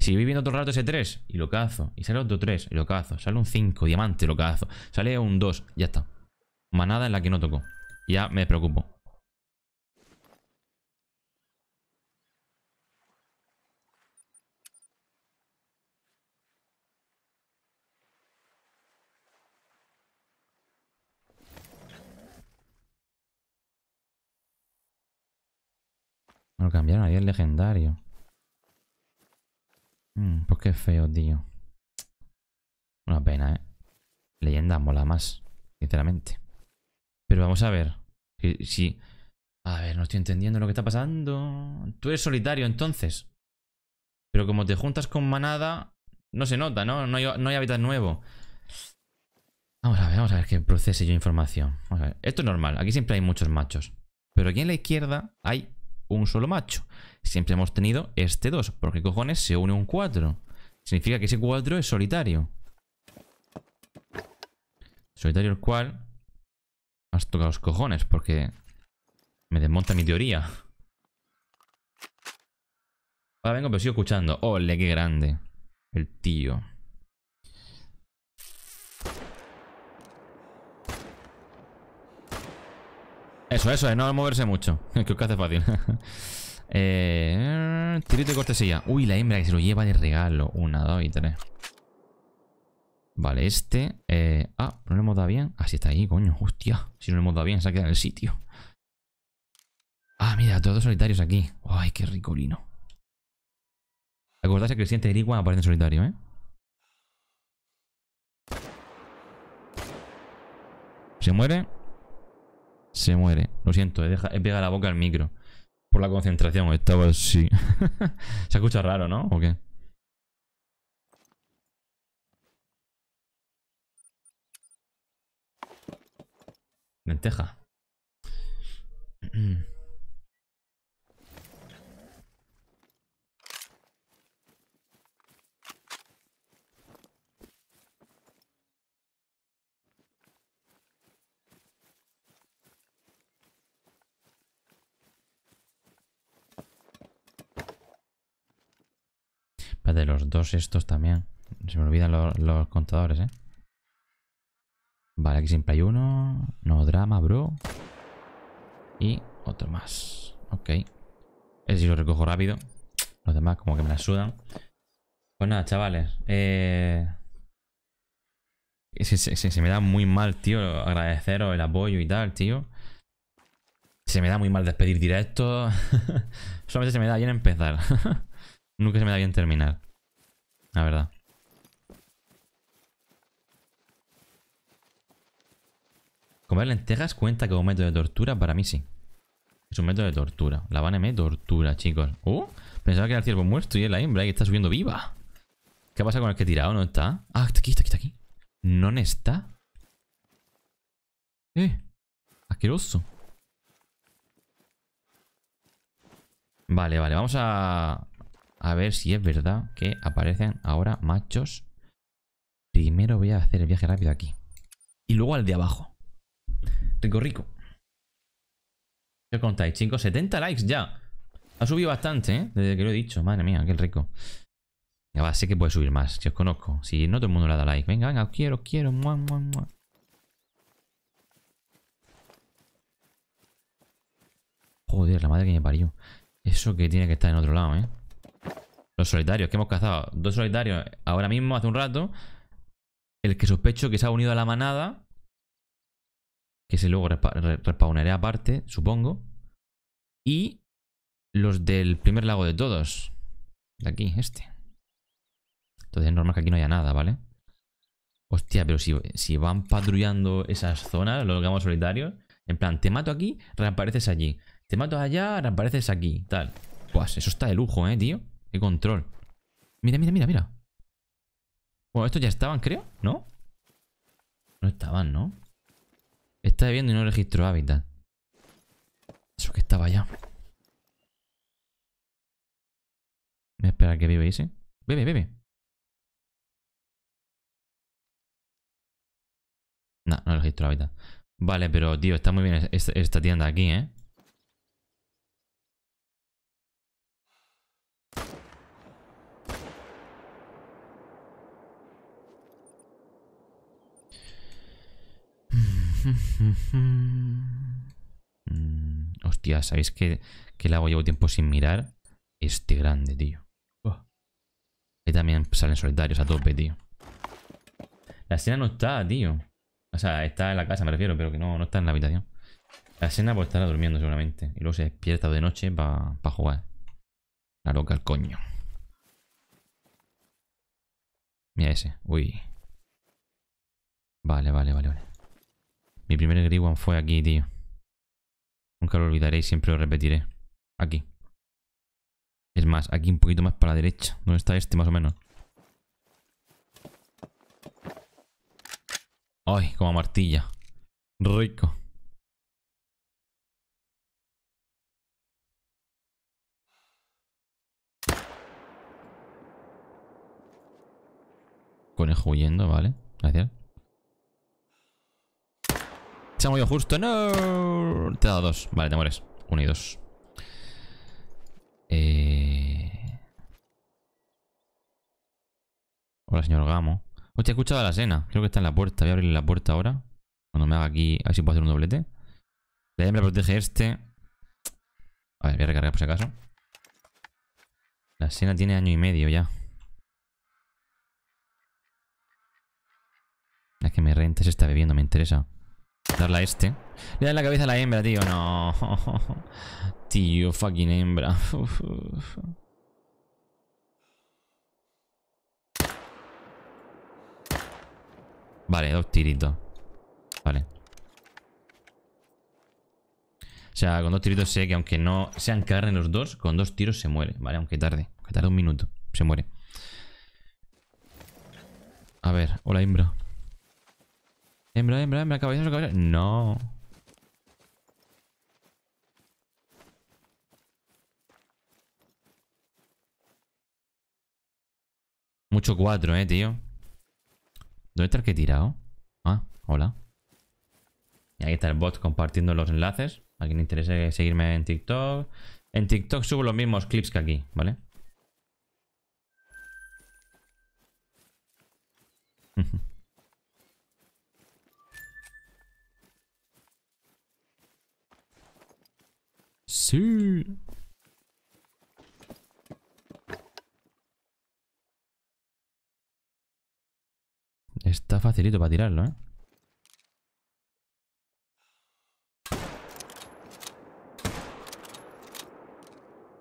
Si voy viendo todo el rato ese 3 y lo cazo, y sale otro 3 y lo cazo, sale un 5, diamante, lo cazo, sale un 2, ya está. Manada en la que no toco. Ya me preocupo. No cambiaron, ahí legendario. Mm, pues qué feo, tío. Una pena, ¿eh? Leyenda mola más, sinceramente. Pero vamos a ver. Si, A ver, no estoy entendiendo lo que está pasando. Tú eres solitario, entonces. Pero como te juntas con manada, no se nota, ¿no? No hay, no hábitat nuevo. Vamos a ver, vamos a ver que procese yo información. Esto es normal. Aquí siempre hay muchos machos. Pero aquí en la izquierda hay un solo macho. Siempre hemos tenido este 2. ¿Por qué cojones se une un 4? Significa que ese 4 es solitario. Solitario el cual... Has tocado los cojones porque... Me desmonta mi teoría. Ahora vengo, pero sigo escuchando. Ole, qué grande. El tío. Eso, eso, es no moverse mucho. Creo que hace fácil. eh, tirito de cortesía. Uy, la hembra que se lo lleva de regalo. Una, dos y tres. Vale, este. Eh, ah, no le hemos dado bien. Ah, está ahí, coño. Hostia. Si no le hemos dado bien, se ha quedado en el sitio. Ah, mira, todos solitarios aquí. Ay, qué ricolino. Acordarse que el siguiente Grigua aparece en solitario, ¿eh? Se muere se muere. Lo siento, he, deja, pegado la boca al micro. Por la concentración, estaba así. se escucha raro, ¿no? ¿O qué? Lenteja. Ah, de los dos estos también. Se me olvidan los, contadores, ¿eh? Vale, aquí siempre hay uno. No drama, bro. Y otro más. Ok. Ese sí lo recojo rápido. Los demás como que me la sudan. Pues nada, chavales. Eh, se, se, me da muy mal, tío, agradeceros el apoyo y tal, tío. Se me da muy mal despedir directo. Solamente se me da bien empezar. Nunca se me da bien terminar. La verdad. Comer lentejas cuenta que es un método de tortura. Para mí sí. Es un método de tortura. La van me tortura, chicos. ¡Uh! Pensaba que era el ciervo muerto y es la hembra que está subiendo viva. ¿Qué pasa con el que he tirado? ¿No está? Ah, está aquí, está aquí, está aquí. ¿No está? Eh. Asqueroso. Vale, vale. Vamos a a ver si es verdad que aparecen ahora machos. Primero voy a hacer el viaje rápido aquí. Y luego al de abajo. Rico, rico. ¿Qué contáis, 570 70 likes ya. Ha subido bastante, ¿eh? Desde que lo he dicho. Madre mía, qué rico. Ya va, sé que puede subir más, si os conozco. Si no, todo el mundo le da like. Venga, venga, os quiero, os quiero. Joder, la madre que me parió. Eso que tiene que estar en otro lado, ¿eh? Los solitarios que hemos cazado. Dos solitarios ahora mismo, hace un rato. El que sospecho que se ha unido a la manada. Que se luego respawnaré aparte, supongo. Y los del primer lago de todos. De aquí, este. Entonces es normal que aquí no haya nada, ¿vale? Hostia, pero si, si van patrullando esas zonas, los gamos solitarios. En plan, te mato aquí, reapareces allí. Te mato allá, reapareces aquí. Tal. Pues eso está de lujo, ¿eh, tío? Qué control. Mira, mira, mira, mira. Bueno, estos ya estaban, creo, ¿no? No estaban, ¿no? Está viendo y no registro hábitat. Eso que estaba allá Voy a esperar que vive ese. Bebe, bebe. No, no registro hábitat. Vale, pero tío, está muy bien esta tienda aquí, ¿eh? Mm, hostia, ¿sabéis que el agua llevo tiempo sin mirar? Este grande, tío. Ahí también salen solitarios a tope, tío. La escena no está, tío. O sea, está en la casa, me refiero, pero que no, no está en la habitación. La escena pues estará durmiendo seguramente. Y luego se despierta de noche para jugar. La loca, el coño. Mira ese. Uy. Vale, vale, vale, vale. Mi primer Grey fue aquí, tío. Nunca lo olvidaré y siempre lo repetiré. Aquí. Es más, aquí un poquito más para la derecha. ¿Dónde está este, más o menos? Ay, como martilla. Rico. Conejo huyendo, vale. Gracias se ha justo. No. Te he dado dos. Vale, te mueres. Uno y dos. Eh... Hola, señor Gamo. Hostia, he escuchado a la cena. Creo que está en la puerta. Voy a abrirle la puerta ahora. Cuando me haga aquí, a ver si puedo hacer un doblete. La hembra protege este. A ver, voy a recargar por si acaso. La cena tiene año y medio ya. Es que me renta se está bebiendo, me interesa. Darla a este. Le da en la cabeza a la hembra, tío. No. Tío, fucking hembra. Vale, dos tiritos. Vale. O sea, con dos tiritos sé que aunque no sean carne los dos, con dos tiros se muere, ¿vale? Aunque tarde. Aunque tarde un minuto. Se muere. A ver, hola hembra. Hembra, hembra, hembra, caballeros, caballeros. No. Mucho cuatro, eh, tío. ¿Dónde está el que he tirado? Ah, hola. Y ahí está el bot compartiendo los enlaces. A quien interese seguirme en TikTok. En TikTok subo los mismos clips que aquí, ¿vale? Sí. Está facilito para tirarlo, ¿eh?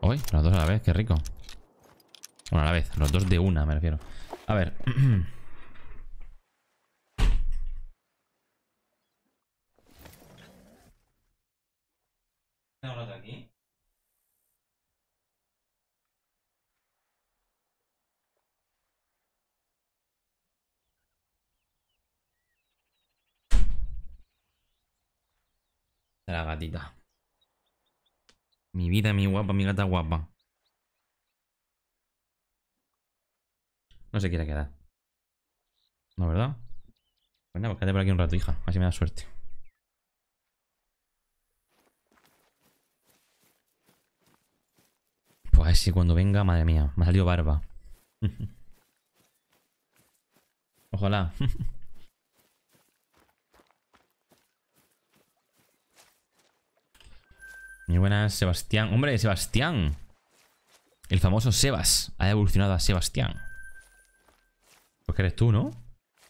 Uy, los dos a la vez, qué rico. Bueno, a la vez, los dos de una, me refiero. A ver. aquí la gatita. Mi vida, mi guapa, mi gata guapa. No se quiere quedar. ¿No, verdad? Bueno, pues, pues quédate por aquí un rato, hija. Así me da suerte. a ver si cuando venga, madre mía, me ha salido barba. Ojalá. Muy buenas, Sebastián. Hombre, Sebastián. El famoso Sebas. Ha evolucionado a Sebastián. Pues que eres tú, ¿no?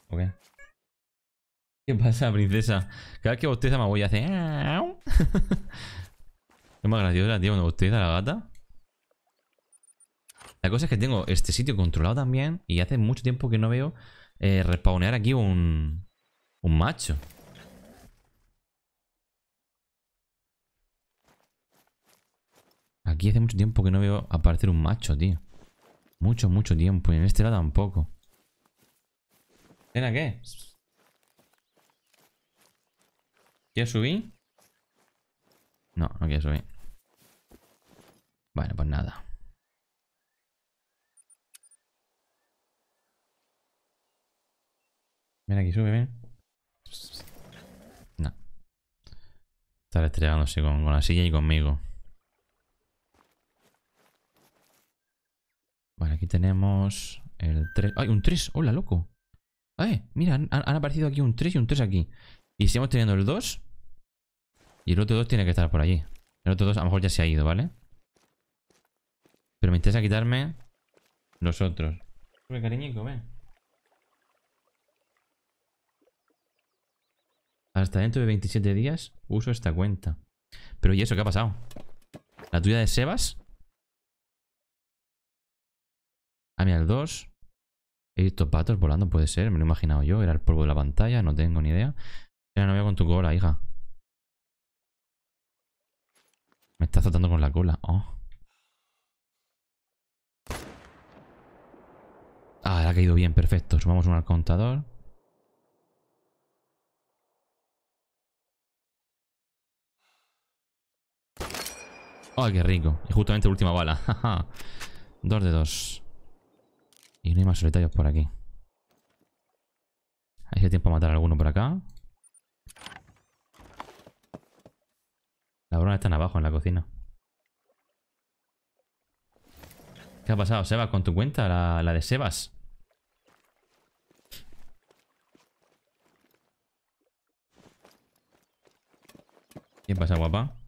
¿O qué? ¿Qué pasa, princesa? Cada vez que bosteza me voy a hacer... es más graciosa, tío, cuando a la gata. La cosa es que tengo este sitio controlado también y hace mucho tiempo que no veo eh, aquí un, un macho. Aquí hace mucho tiempo que no veo aparecer un macho, tío. Mucho, mucho tiempo. Y en este lado tampoco. a qué? ¿Quieres subir? No, no quiero subir. Bueno, pues nada. aquí, sube, ven. No. Estar con, con la silla y conmigo. Vale, aquí tenemos el 3. ¡Ay, un 3! ¡Hola, loco! ¡Ay! ¡Eh! Mira, han, aparecido aquí un 3 y un 3 aquí. Y seguimos teniendo el 2. Y el otro 2 tiene que estar por allí. El otro 2 a lo mejor ya se ha ido, ¿vale? Pero me interesa quitarme los otros. Sube, cariñico, ven. Hasta dentro de 27 días uso esta cuenta. Pero ¿y eso qué ha pasado? ¿La tuya de Sebas? Ah, a mí el 2. He visto patos volando, puede ser. Me lo he imaginado yo. Era el polvo de la pantalla, no tengo ni idea. Era novia con tu cola, hija. Me está azotando con la cola. Oh. Ah, ha caído bien, perfecto. Sumamos uno al contador. ¡Ay, ah, qué rico! Y justamente la última bala. dos de dos. Y no hay más solitarios por aquí. Hay tiempo a matar a alguno por acá. Las bromas están abajo en la cocina. ¿Qué ha pasado, Sebas? ¿Con tu cuenta? La, la de Sebas. ¿Qué pasa, guapa?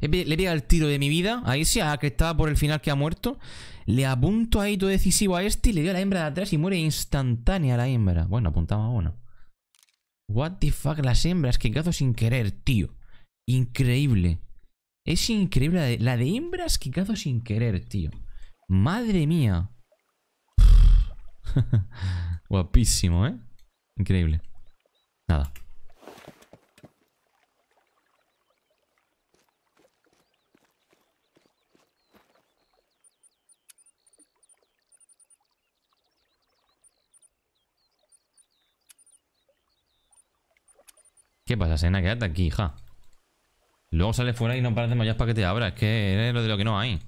Le pega el tiro de mi vida. Ahí sí, a estaba por el final que ha muerto. Le apunto ahí todo decisivo a este y le dio a la hembra de atrás y muere instantánea la hembra. Bueno, apuntaba a uno. What the fuck, las hembras que cazo sin querer, tío. Increíble. Es increíble la de, la de hembras que cazo sin querer, tío. Madre mía. Guapísimo, ¿eh? Increíble. Nada. ¿Qué pasa, Sena? Quédate aquí, hija. Luego sale fuera y no paras de mayas para que te Es que es lo de lo que no hay.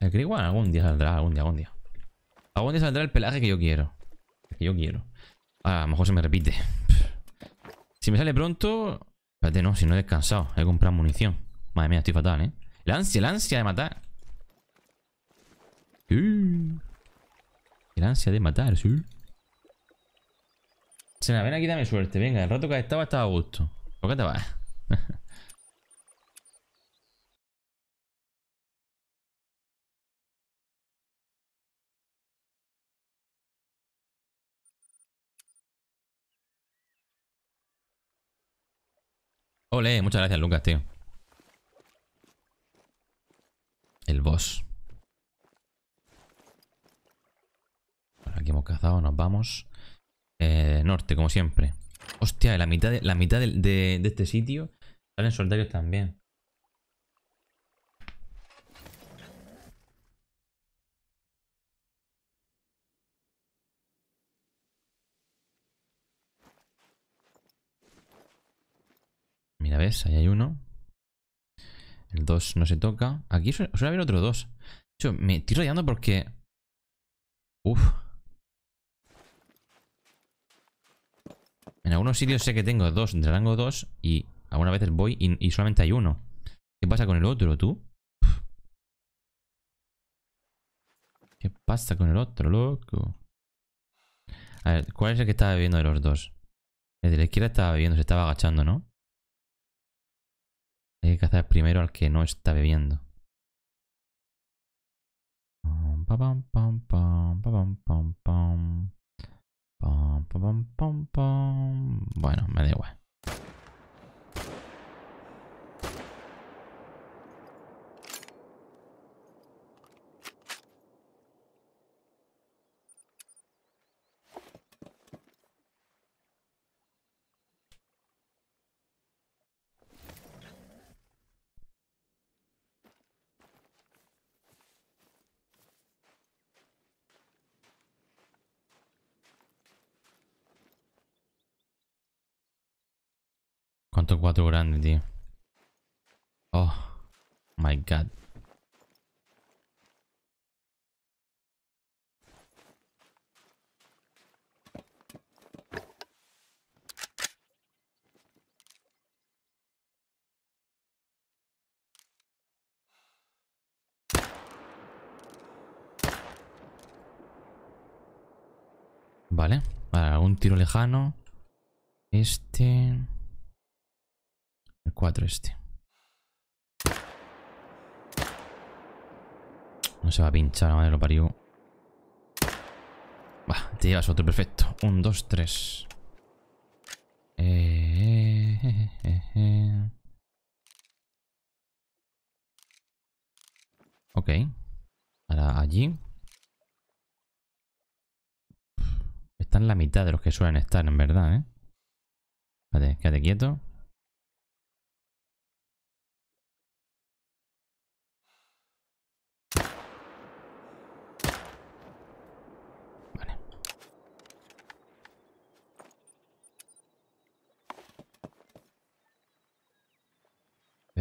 El igual algún día saldrá, algún día, algún día. Algún día saldrá el pelaje que yo quiero. Que yo quiero. Ah, a lo mejor se me repite. Si me sale pronto... Espérate, no, si no he descansado. He comprado munición. Madre mía, estoy fatal, ¿eh? La ansia, la ansia de matar. La ansia de matar, sí. Se me ven aquí, dame suerte. Venga, el rato que estaba estaba a gusto. ¿Por qué te vas? Ole, muchas gracias, Lucas, tío. El boss. Bueno, aquí hemos cazado, nos vamos. Eh, norte, como siempre. Hostia, la mitad de, la mitad de, este sitio salen soldados también. Mira, ves, ahí hay uno. El 2 no se toca. Aquí suele, haber otro 2. Me estoy rayando porque... Uf. En algunos sitios sé que tengo dos de rango 2 y algunas veces voy y, solamente hay uno. ¿Qué pasa con el otro, tú? ¿Qué pasa con el otro, loco? A ver, ¿cuál es el que estaba bebiendo de los dos? El de la izquierda estaba bebiendo, se estaba agachando, ¿no? Hay que cazar primero al que no está bebiendo. Pam, pam, pam, pam, pam, pam, pam. Pom, pam pom, pom. Bueno, me da igual. grande, tío. Oh, my God. Vale, para un tiro lejano. Este este. No se va a pinchar, la madre lo parió. Va, te llevas otro, perfecto. Un, dos, tres. Eh, eh, eh, ok. Ahora allí. Están la mitad de los que suelen estar, en verdad, ¿eh? Espérate, quédate quieto.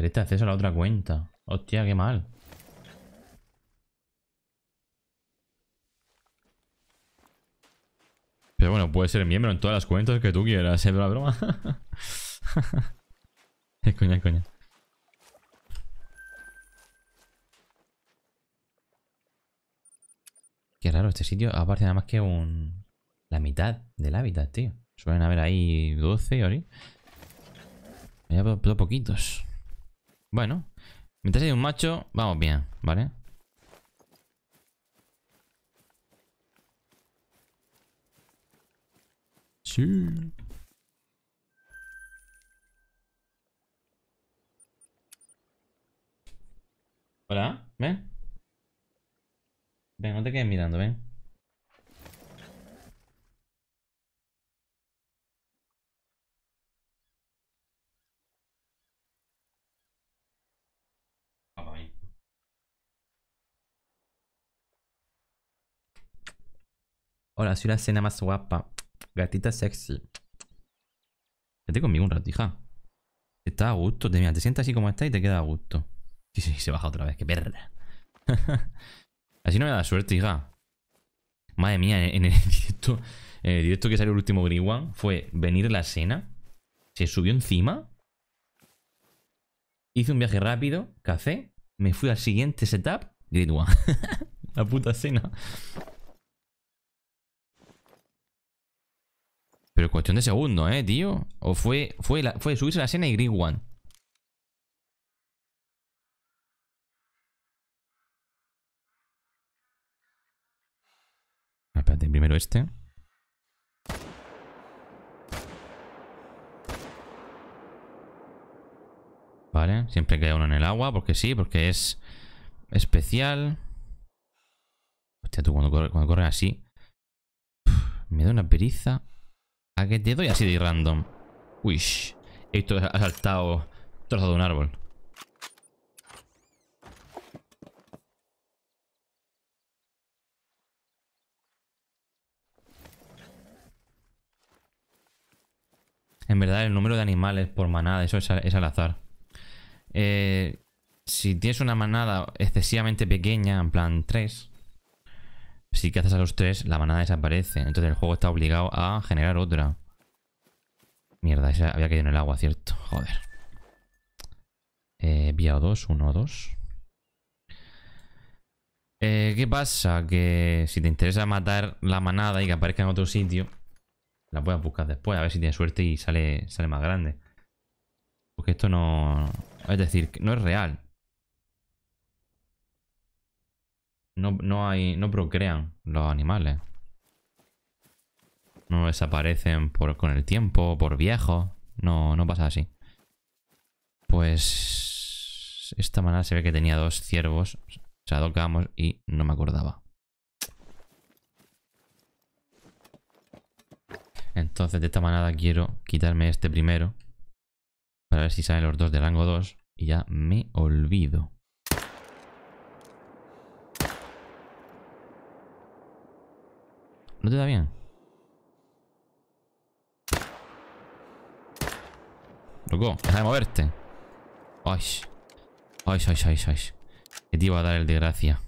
este acceso a la otra cuenta. Hostia, qué mal. Pero bueno, puede ser miembro en todas las cuentas que tú quieras, es ¿eh? la broma. es coña, coña. Qué raro, este sitio aparte nada más que un... La mitad del hábitat, tío. Suelen haber ahí 12, Ori. Ya poquitos. Bueno, mientras hay un macho, vamos bien, ¿vale? Sí. Hola, ven. Ven, no te quedes mirando, ven. Hola, soy la cena más guapa. Gatita sexy. Vete conmigo un rato, hija. Está a gusto. Te, te sientas así como está y te queda a gusto. Sí, sí, se baja otra vez. Qué perra. así no me da suerte, hija. Madre mía, en el directo, en directo que salió el último One fue venir la cena, Se subió encima. Hice un viaje rápido, café, me fui al siguiente setup, Grid One. la puta cena. Pero cuestión de segundo, ¿eh, tío? O fue, fue, la, fue subirse a la escena y Green One. Ah, primero este. Vale, siempre queda uno en el agua, porque sí, porque es especial. Hostia, tú cuando, cuando corres así... Me da una periza. ¿A qué te doy así de random? Uy, esto ha saltado trozo de un árbol. En verdad, el número de animales por manada, eso es, al azar. Eh, si tienes una manada excesivamente pequeña, en plan 3, si cazas a los tres, la manada desaparece. Entonces el juego está obligado a generar otra. Mierda, había caído en el agua, ¿cierto? Joder. Eh, vía 2 1 2 ¿Qué pasa? Que si te interesa matar la manada y que aparezca en otro sitio, la puedes buscar después, a ver si tienes suerte y sale, sale más grande. Porque esto no... Es decir, no es real. No, hay, no procrean los animales. No desaparecen por, con el tiempo, por viejo, No, no pasa así. Pues... Esta manada se ve que tenía dos ciervos. O sea, dos y no me acordaba. Entonces de esta manada quiero quitarme este primero. Para ver si salen los dos de rango 2. Y ya me olvido. ¿No te da bien? Loco, deja de moverte. Ay. Ay, ay, ay, ay. Que te iba a dar el desgracia.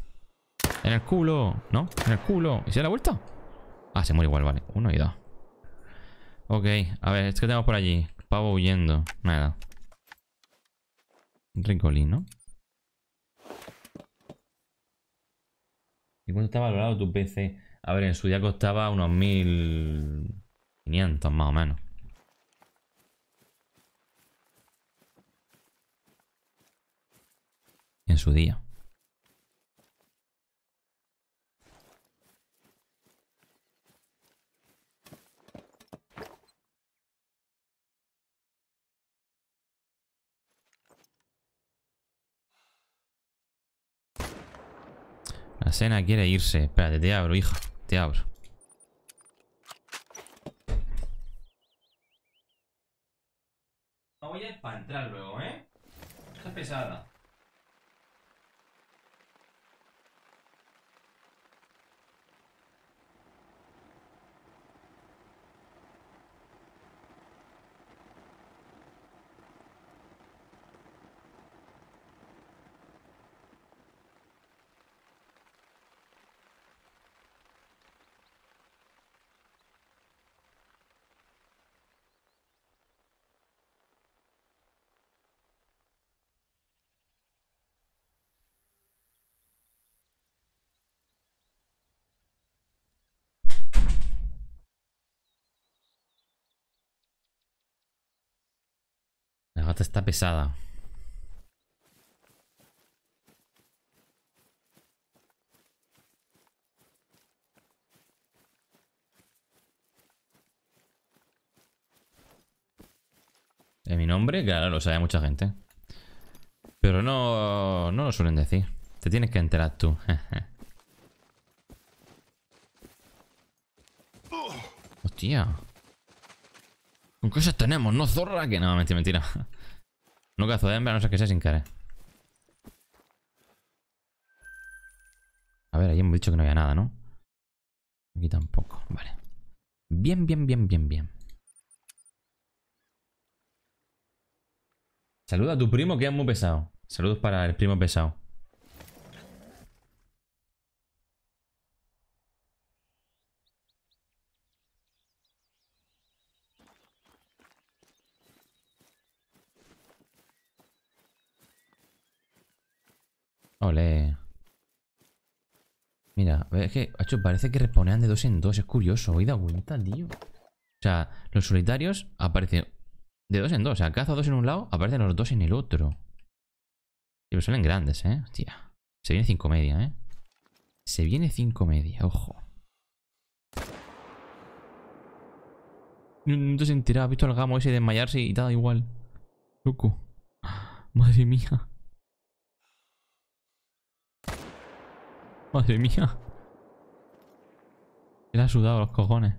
En el culo. ¿No? En el culo. ¿Y se da la vuelta? Ah, se muere igual, vale. Uno y dos. Ok, a ver, es que tenemos por allí. Pavo huyendo. Nada. Ricolín, ¿no? ¿Y cuánto está valorado tu PC? A ver, en su día costaba unos 1500 más o menos. En su día. La cena quiere irse. Espérate, te abro, hijo a Oye, para entrar luego, ¿eh? es pesada. Esta está pesada. ¿Es mi nombre? Claro, lo sabe mucha gente. Pero no, no lo suelen decir. Te tienes que enterar tú. Hostia. Con cosas tenemos, ¿no, zorra? Que no, mentira, mentira. No cazo de eh, hembra, no sé qué sea sin cara. A ver, ahí hemos dicho que no había nada, ¿no? Aquí tampoco, vale. Bien, bien, bien, bien, bien. Saluda a tu primo que es muy pesado. Saludos para el primo pesado. Ole. Mira, es que, hecho, parece que reponean de dos en dos. Es curioso, ¿hoy da cuenta, tío? O sea, los solitarios aparecen de dos en dos. O sea, caza dos en un lado, aparecen los dos en el otro. Y pues salen grandes, ¿eh? Hostia. Se viene cinco media, ¿eh? Se viene cinco media, ojo. No, no te sentirás, has visto al gamo ese desmayarse y da igual. Loco. Madre mía. Madre mía. le ha sudado los cojones.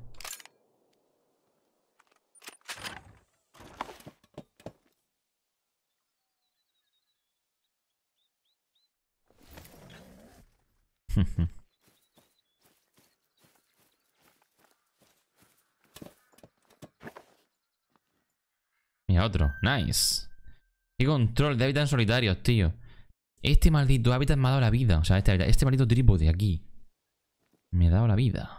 Mira otro. Nice. Qué control de hábitat solitario, tío. Este maldito hábitat me ha dado la vida. O sea, este, este maldito trípode aquí. Me ha dado la vida.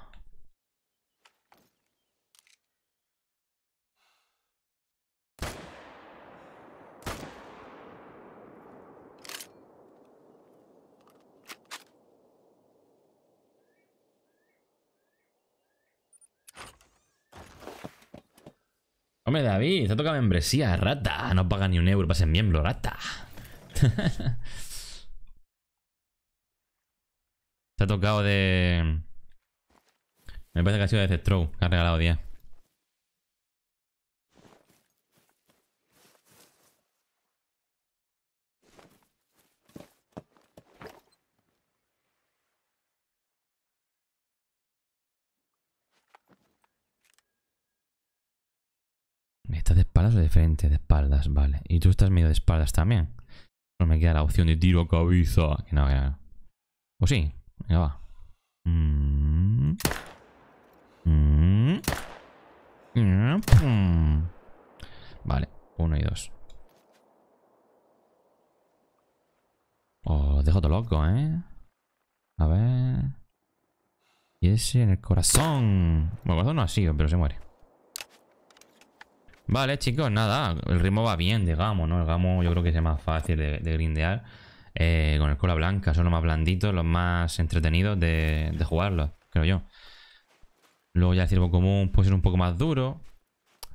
Hombre, David, te toca membresía, rata. No paga ni un euro para ser miembro, rata. tocado de... Me parece que ha sido de Zestrow, que ha regalado 10. ¿Estás de espaldas o de frente? De espaldas, vale. Y tú estás medio de espaldas también. No me queda la opción de tiro a cabeza. Que no, que ¿O sí? ya va. Vale, uno y dos. Oh, dejo todo loco, ¿eh? A ver... Y ese en el corazón. Bueno, el corazón no ha sido, pero se muere. Vale, chicos, nada. El ritmo va bien digamos, ¿no? El Gamo yo creo que es más fácil de grindear. Eh, con el cola blanca. Son los más blanditos, los más entretenidos de, jugarlos, creo yo. Luego ya el ciervo común puede ser un poco más duro.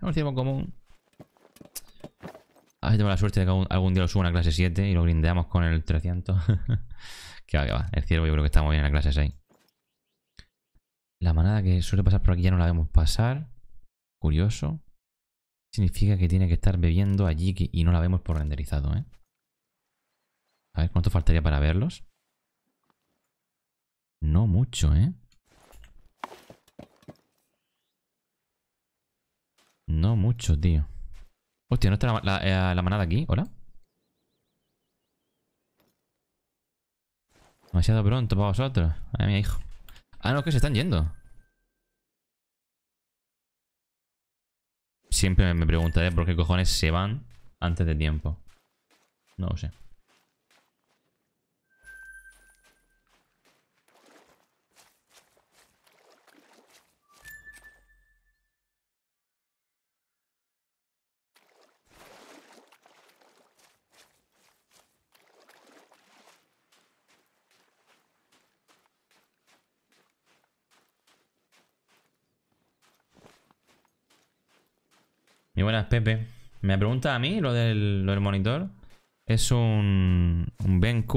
el ciervo común. A ver si la suerte de que algún, día lo suba a clase 7 y lo grindeamos con el 300. que va, que va. El ciervo yo creo que está muy bien en la clase 6. La manada que suele pasar por aquí ya no la vemos pasar. Curioso. Significa que tiene que estar bebiendo allí y no la vemos por renderizado, ¿eh? A ver, ¿cuánto faltaría para verlos? No mucho, ¿eh? No mucho, tío. Hostia, ¿no está la, eh, manada aquí? ¿Hola? Demasiado pronto para vosotros. Ay, mi hijo. Ah, no, que se están yendo. Siempre me preguntaré por qué cojones se van antes de tiempo. No lo sé. Y buenas, Pepe. Me pregunta a mí lo del, monitor. Es un, un BenQ.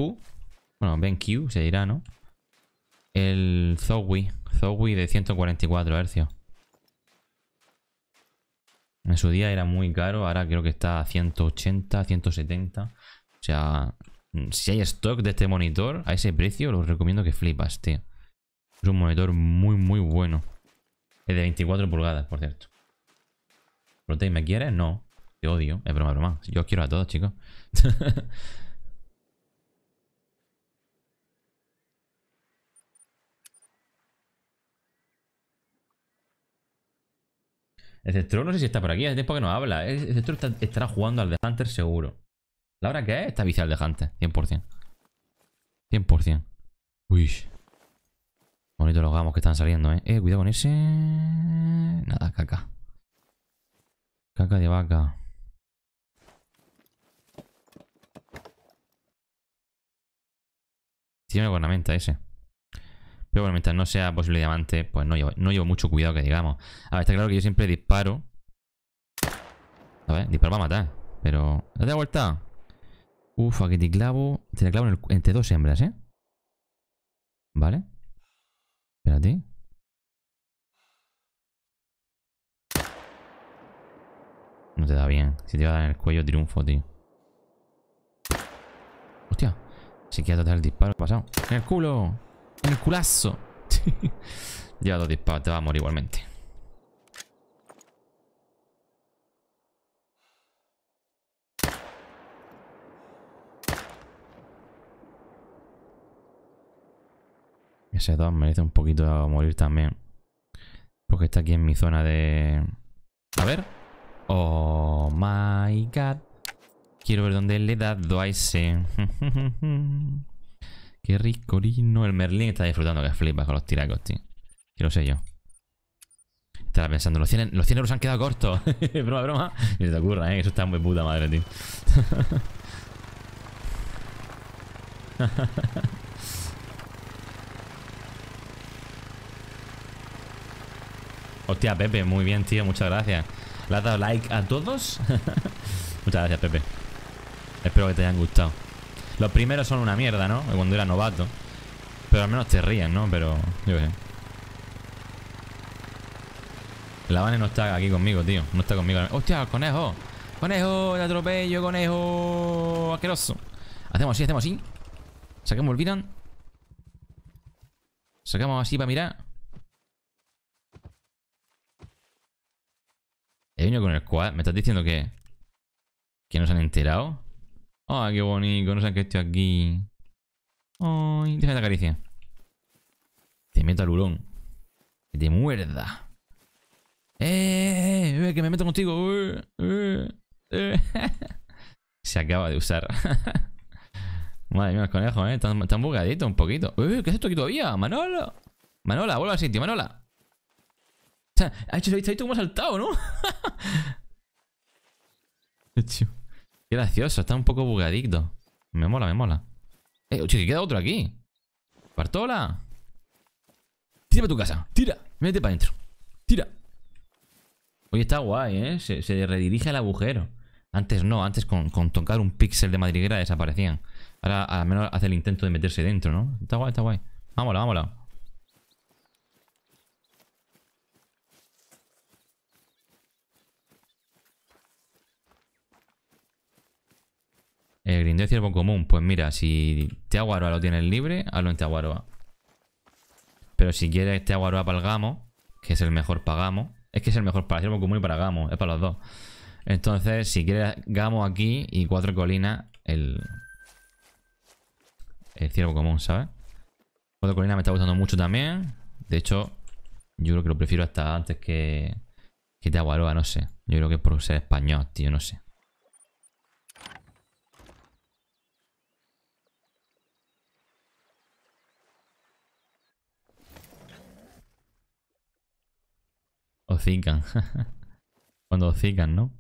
Bueno, BenQ se dirá, ¿no? El Zowie. Zowie de 144 Hz. En su día era muy caro, ahora creo que está a 180, 170. O sea, si hay stock de este monitor a ese precio, lo recomiendo que flipas, tío. Es un monitor muy, muy bueno. Es de 24 pulgadas, por cierto. Protein, ¿me quieres? No. Te odio. Es broma, broma. Yo os quiero a todos, chicos. centro no sé si está por aquí, hace tiempo que no habla. El está, estará jugando al The Hunter seguro. La hora que es, está vicial al The Hunter, 100%. 100%. Uy. Bonitos los gamos que están saliendo, ¿eh? Eh, cuidado con ese... Nada, caca. Caca de vaca. Tiene una ese. Pero bueno, mientras no sea posible diamante, pues no llevo, mucho cuidado que digamos. A ver, está claro que yo siempre disparo. A ver, disparo para matar. Pero... ¡Date la vuelta! Ufa, que te clavo... Te clavo entre dos hembras, ¿eh? Vale. Espérate. No te da bien. Si te va a dar en el cuello, triunfo, tío. Hostia. Si quieres tratar el disparo pasado. ¡En el culo! ¡En el culazo! Lleva dos disparos, te va a morir igualmente. Ese dos merece un poquito morir también. Porque está aquí en mi zona de... A ver. Oh my god. Quiero ver dónde le he dado a ese. Qué ricorino. El Merlin está disfrutando que flipa con los tiracos, tío. Que lo sé yo. Estaba pensando, los 100, los euros han quedado cortos. broma, broma. Ni se te ocurra, ¿eh? Eso está muy puta madre, tío. Hostia, Pepe, muy bien, tío. Muchas gracias. ¿Le has dado like a todos? Muchas gracias, Pepe. Espero que te hayan gustado. Los primeros son una mierda, ¿no? Cuando era novato. Pero al menos te ríen, ¿no? Pero yo qué sé. La Vane no está aquí conmigo, tío. No está conmigo. ¡Hostia, conejo! ¡Conejo! ¡Te atropello, conejo! ¡Aqueroso! Hacemos así, hacemos así. Sacamos el Viran. Sacamos así para mirar. con el cual? ¿Me estás diciendo que... Que no se han enterado? ¡Ah, oh, qué bonito! No sé que estoy aquí. ¡Ay! Déjame la caricia. Te meto al hurón. Que te muerda. ¡Eh! eh, eh, ¡Eh que me meto contigo! ¡Eh, eh, se acaba de usar. Madre mía, los conejos, ¿eh? Están, están bugaditos un poquito. ¿Qué es esto aquí todavía? ¡Manolo! ¡Manola! ¡Vuelve al sitio, Manola! O sea, ha hecho, cómo ha saltado, no? Qué gracioso, está un poco bugadicto Me mola, me mola. Eh, oye, que queda otro aquí. ¡Partola! Tira para tu casa. Tira. Mete para adentro. Tira. Oye, está guay, ¿eh? Se, redirige al agujero. Antes no, antes con, con tocar un píxel de madriguera desaparecían. Ahora al menos hace el intento de meterse dentro, ¿no? Está guay, está guay. Vámonos, vámonos. El grindeo ciervo común. Pues mira, si Teaguaroa lo tienes libre, hazlo en Teaguaroa. Pero si quieres Teaguaroa para el Gamo, que es el mejor para Gamo. Es que es el mejor para ciervo común y para Gamo. Es para los dos. Entonces, si quieres Gamo aquí y cuatro colinas, el... El ciervo común, ¿sabes? Cuatro colinas me está gustando mucho también. De hecho, yo creo que lo prefiero hasta antes que... Que Teaguaroa, no sé. Yo creo que es por ser español, tío, no sé. Hocican. Cuando hocican, ¿no?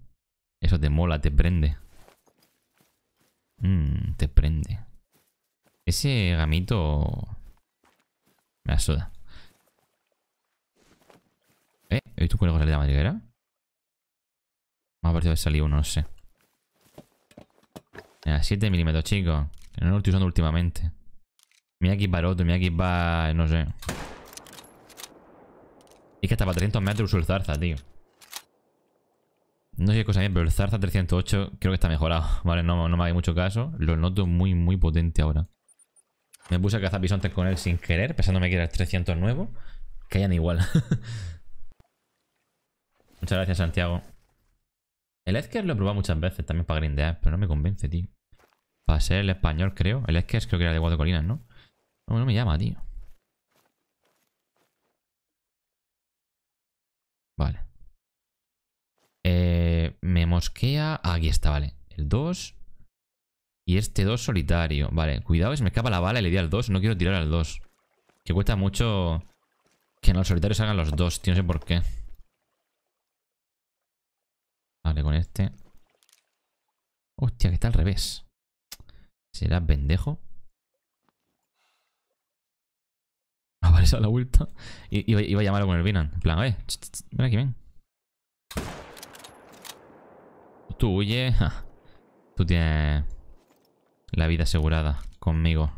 Eso te mola, te prende. Mmm, te prende. Ese gamito... Me asuda. ¿Eh? ¿He visto con de la madriguera? Me ha parecido haber salido uno, no sé. Mira, 7 milímetros, chicos. Que no lo estoy usando últimamente. Mira aquí para otro, mira aquí para... No sé. Es que hasta para 300 metros el Zarza, tío. No sé qué cosa bien, pero el Zarza 308 creo que está mejorado. Vale, no, no me hagáis mucho caso. Lo noto muy, muy potente ahora. Me puse a cazar bisontes con él sin querer, pensándome que era el 300 nuevo. Que hayan igual. Muchas gracias, Santiago. El Esker lo he probado muchas veces también para grindear, pero no me convence, tío. Para ser el español, creo. El es creo que era de Guadalcolinas, No, no me llama, tío. Vale. Eh, me mosquea. Ah, aquí está, vale. El 2. Y este 2 solitario. Vale, cuidado, si me escapa la bala y le di al 2. No quiero tirar al 2. Que cuesta mucho que en el solitarios salgan los dos, tío. No sé por qué. Vale, con este. Hostia, que está al revés. ¿Será pendejo? Aparece a la vuelta. Y, iba, a llamarlo con el Binan. En plan, eh, ven aquí, ven. Tú huye. Tú tienes la vida asegurada conmigo.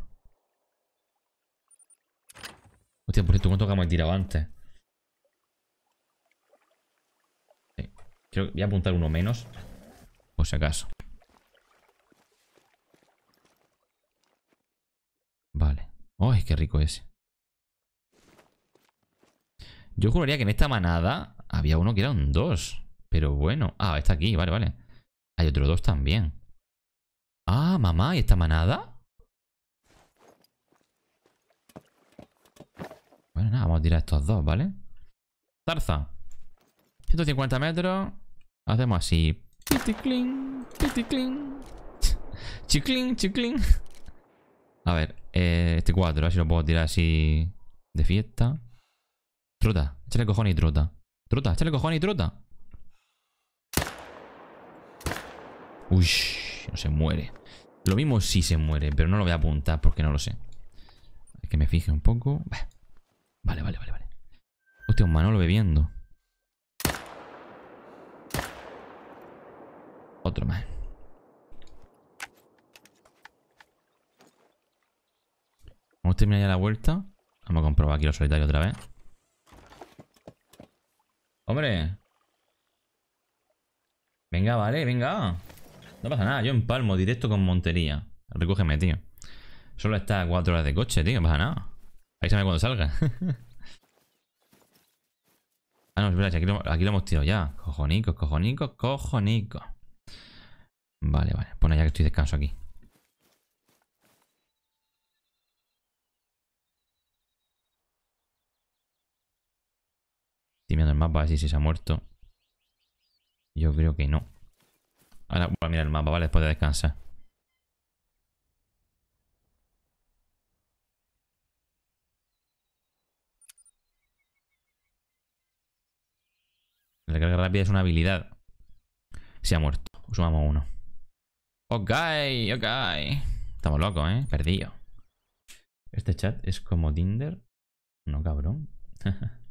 Hostia, por cierto, ¿cuánto hemos tirado antes? Creo que voy a apuntar uno menos. Por si acaso. Vale. ¡Ay, qué rico ese! Yo juraría que en esta manada había uno que era un 2. Pero bueno. Ah, está aquí, vale, vale. Hay otro 2 también. Ah, mamá, ¿y esta manada? Bueno, nada, vamos a tirar estos dos, ¿vale? Tarza. 150 metros. Hacemos así. Piticlin, chi Chiclin, chiclin. A ver, eh, este 4, a ver si lo puedo tirar así de fiesta. Trota, échale cojones y trota Trota, échale cojones y trota Uy, no se muere. Lo mismo si se muere, pero no lo voy a apuntar porque no lo sé. Hay que me fije un poco. Vale, vale, vale, vale. Hostia, un Manolo bebiendo. Otro más. Vamos a terminar ya la vuelta. Vamos a comprobar aquí lo solitario otra vez. Hombre. Venga, vale, venga. No pasa nada, yo empalmo directo con Montería. Recógeme, tío. Solo está a horas de coche, tío, no pasa nada. Ahí se ve cuando salga. ah, no, es aquí lo, hemos tirado ya. Cojonico, cojonico, cojonico Vale, vale. Bueno, ya que estoy descanso aquí. el mapa a ver si, se ha muerto. Yo creo que no. Ahora voy a mirar el mapa, ¿vale? Después de descansar. La carga rápida es una habilidad. Se ha muerto. Sumamos uno. Ok, ok. Estamos locos, ¿eh? Perdido. Este chat es como Tinder. No, cabrón.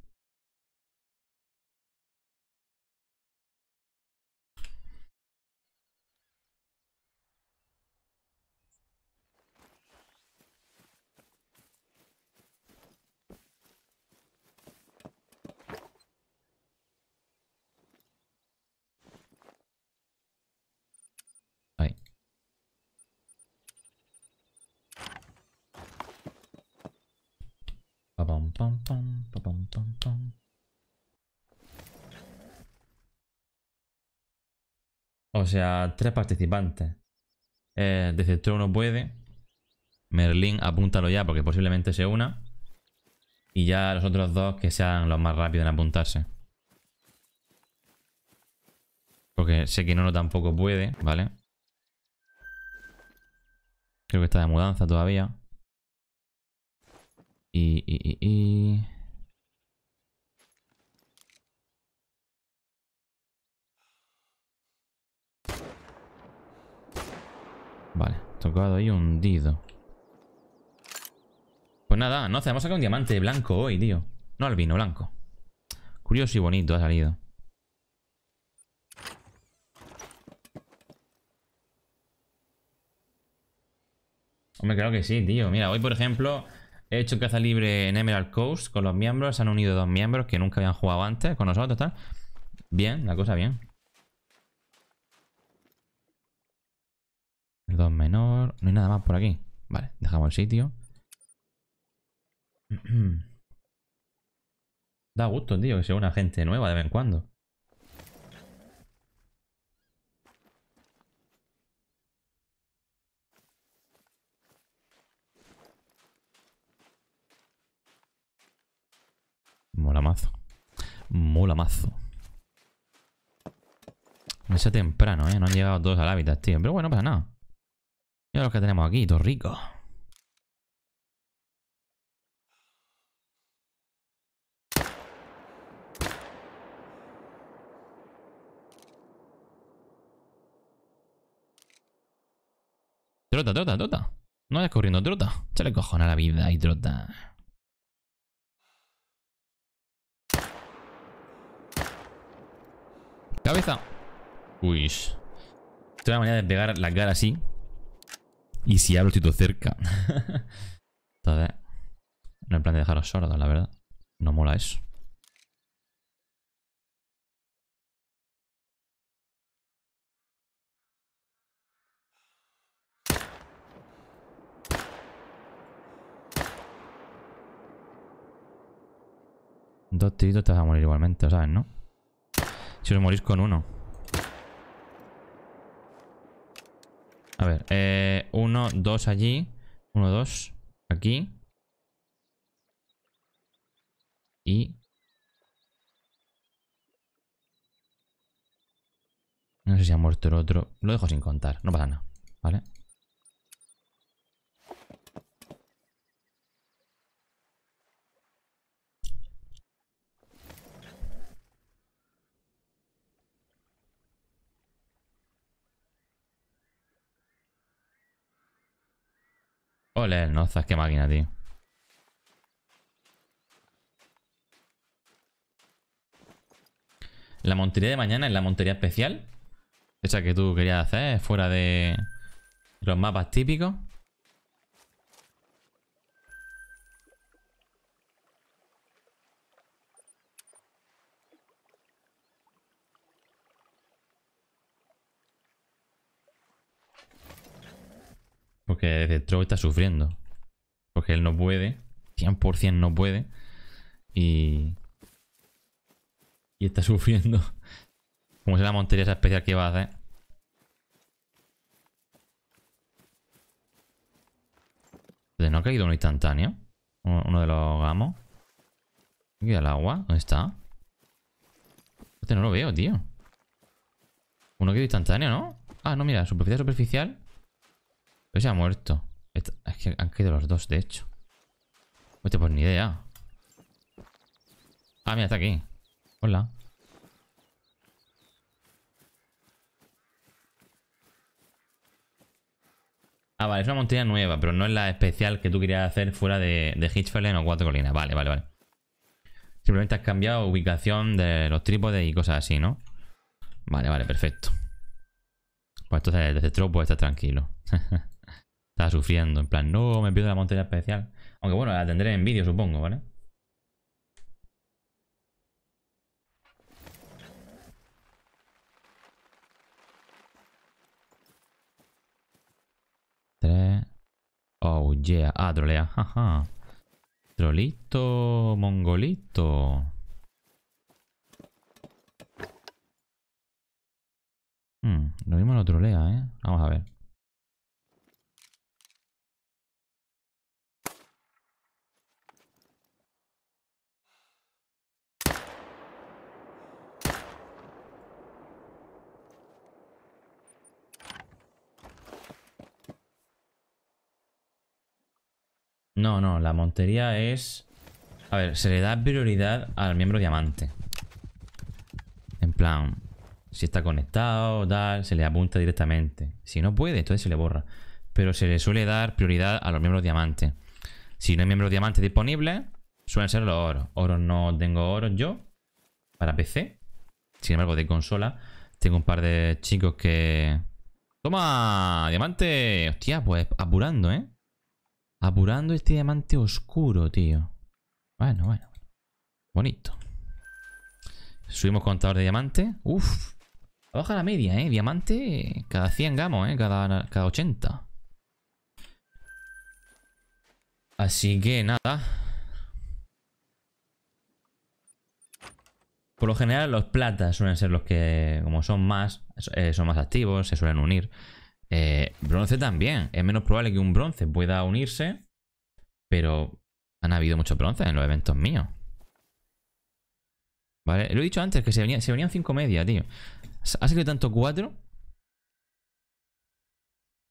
O sea, tres participantes. Eh, uno no puede. Merlin, apúntalo ya porque posiblemente se una. Y ya los otros dos que sean los más rápidos en apuntarse. Porque sé que Nono tampoco puede, ¿vale? Creo que está de mudanza todavía. Y, y, Vale, tocado ahí hundido. Pues nada, no hacemos sacado un diamante blanco hoy, tío. No albino, blanco. Curioso y bonito ha salido. Hombre, creo que sí, tío. Mira, hoy por ejemplo He hecho caza libre en Emerald Coast con los miembros. Se han unido dos miembros que nunca habían jugado antes con nosotros. Bien, la cosa bien. El 2 menor. No hay nada más por aquí. Vale, dejamos el sitio. da gusto, tío, que sea una gente nueva de vez en cuando. Mola mazo. Mola mazo. temprano, ¿eh? No han llegado todos al hábitat, tío. Pero bueno, para pasa nada. Mira los que tenemos aquí, todos ricos. Trota, trota, trota. No vayas corriendo, trota. Se le cojona la vida y trota. Cabeza. Uy. Es una manera de pegar la cara así. Y si hablo, estoy cerca. Entonces, no hay plan de dejaros sordos, la verdad. No mola eso. Dos tiritos te vas a morir igualmente, ¿sabes, no? Si os morís con uno. A ver, eh, uno, dos allí. Uno, dos. Aquí. Y... No sé si ha muerto el otro. Lo dejo sin contar. No pasa nada. ¿Vale? No leer nozas, qué máquina, tío. La montería de mañana es la montería especial. Esa que tú querías hacer, fuera de los mapas típicos. que está sufriendo. Porque él no puede, 100% no puede. Y, y está sufriendo. Como sea la montería esa especial que va a hacer. ¿No ha caído uno instantáneo? Uno de los gamos. ¿Y el agua? ¿Dónde está? Este no lo veo, tío. Uno que instantáneo, ¿no? Ah, no, mira, superficie superficial. Pero se ha muerto. Es que han caído los dos, de hecho. No te pues ni idea. Ah, mira, está aquí. Hola. Ah, vale, es una montaña nueva, pero no es la especial que tú querías hacer fuera de, de o Cuatro Colinas. Vale, vale, vale. Simplemente has cambiado ubicación de los trípodes y cosas así, ¿no? Vale, vale, perfecto. Pues entonces desde Trop puedes estar tranquilo. Estaba sufriendo, en plan, no, me pido la montaña especial. Aunque bueno, la tendré en vídeo, supongo, ¿vale? Tres. Oh, yeah. Ah, trolea. jaja. Trolito, mongolito. Hmm, lo mismo lo trolea, ¿eh? Vamos a ver. No, no, la montería es... A ver, se le da prioridad al miembro diamante. En plan, si está conectado, tal, se le apunta directamente. Si no puede, entonces se le borra. Pero se le suele dar prioridad a los miembros diamantes Si no hay miembros diamante disponibles, suelen ser los oros. Oro no tengo oro yo, para PC. Sin embargo, de consola, tengo un par de chicos que... ¡Toma! ¡Diamante! Hostia, pues apurando, ¿eh? Apurando este diamante oscuro, tío. Bueno, bueno. Bonito. Subimos contador de diamante. Uf. Baja la media, ¿eh? Diamante eh, cada 100 gamos, ¿eh? Cada, cada 80. Así que nada. Por lo general los platas suelen ser los que, como son más, eh, son más activos, se suelen unir. Eh, bronce también. Es menos probable que un bronce pueda unirse. Pero han habido muchos bronces en los eventos míos. Vale, lo he dicho antes, que se, se venían 5 media, tío. ¿Ha sido tanto 4?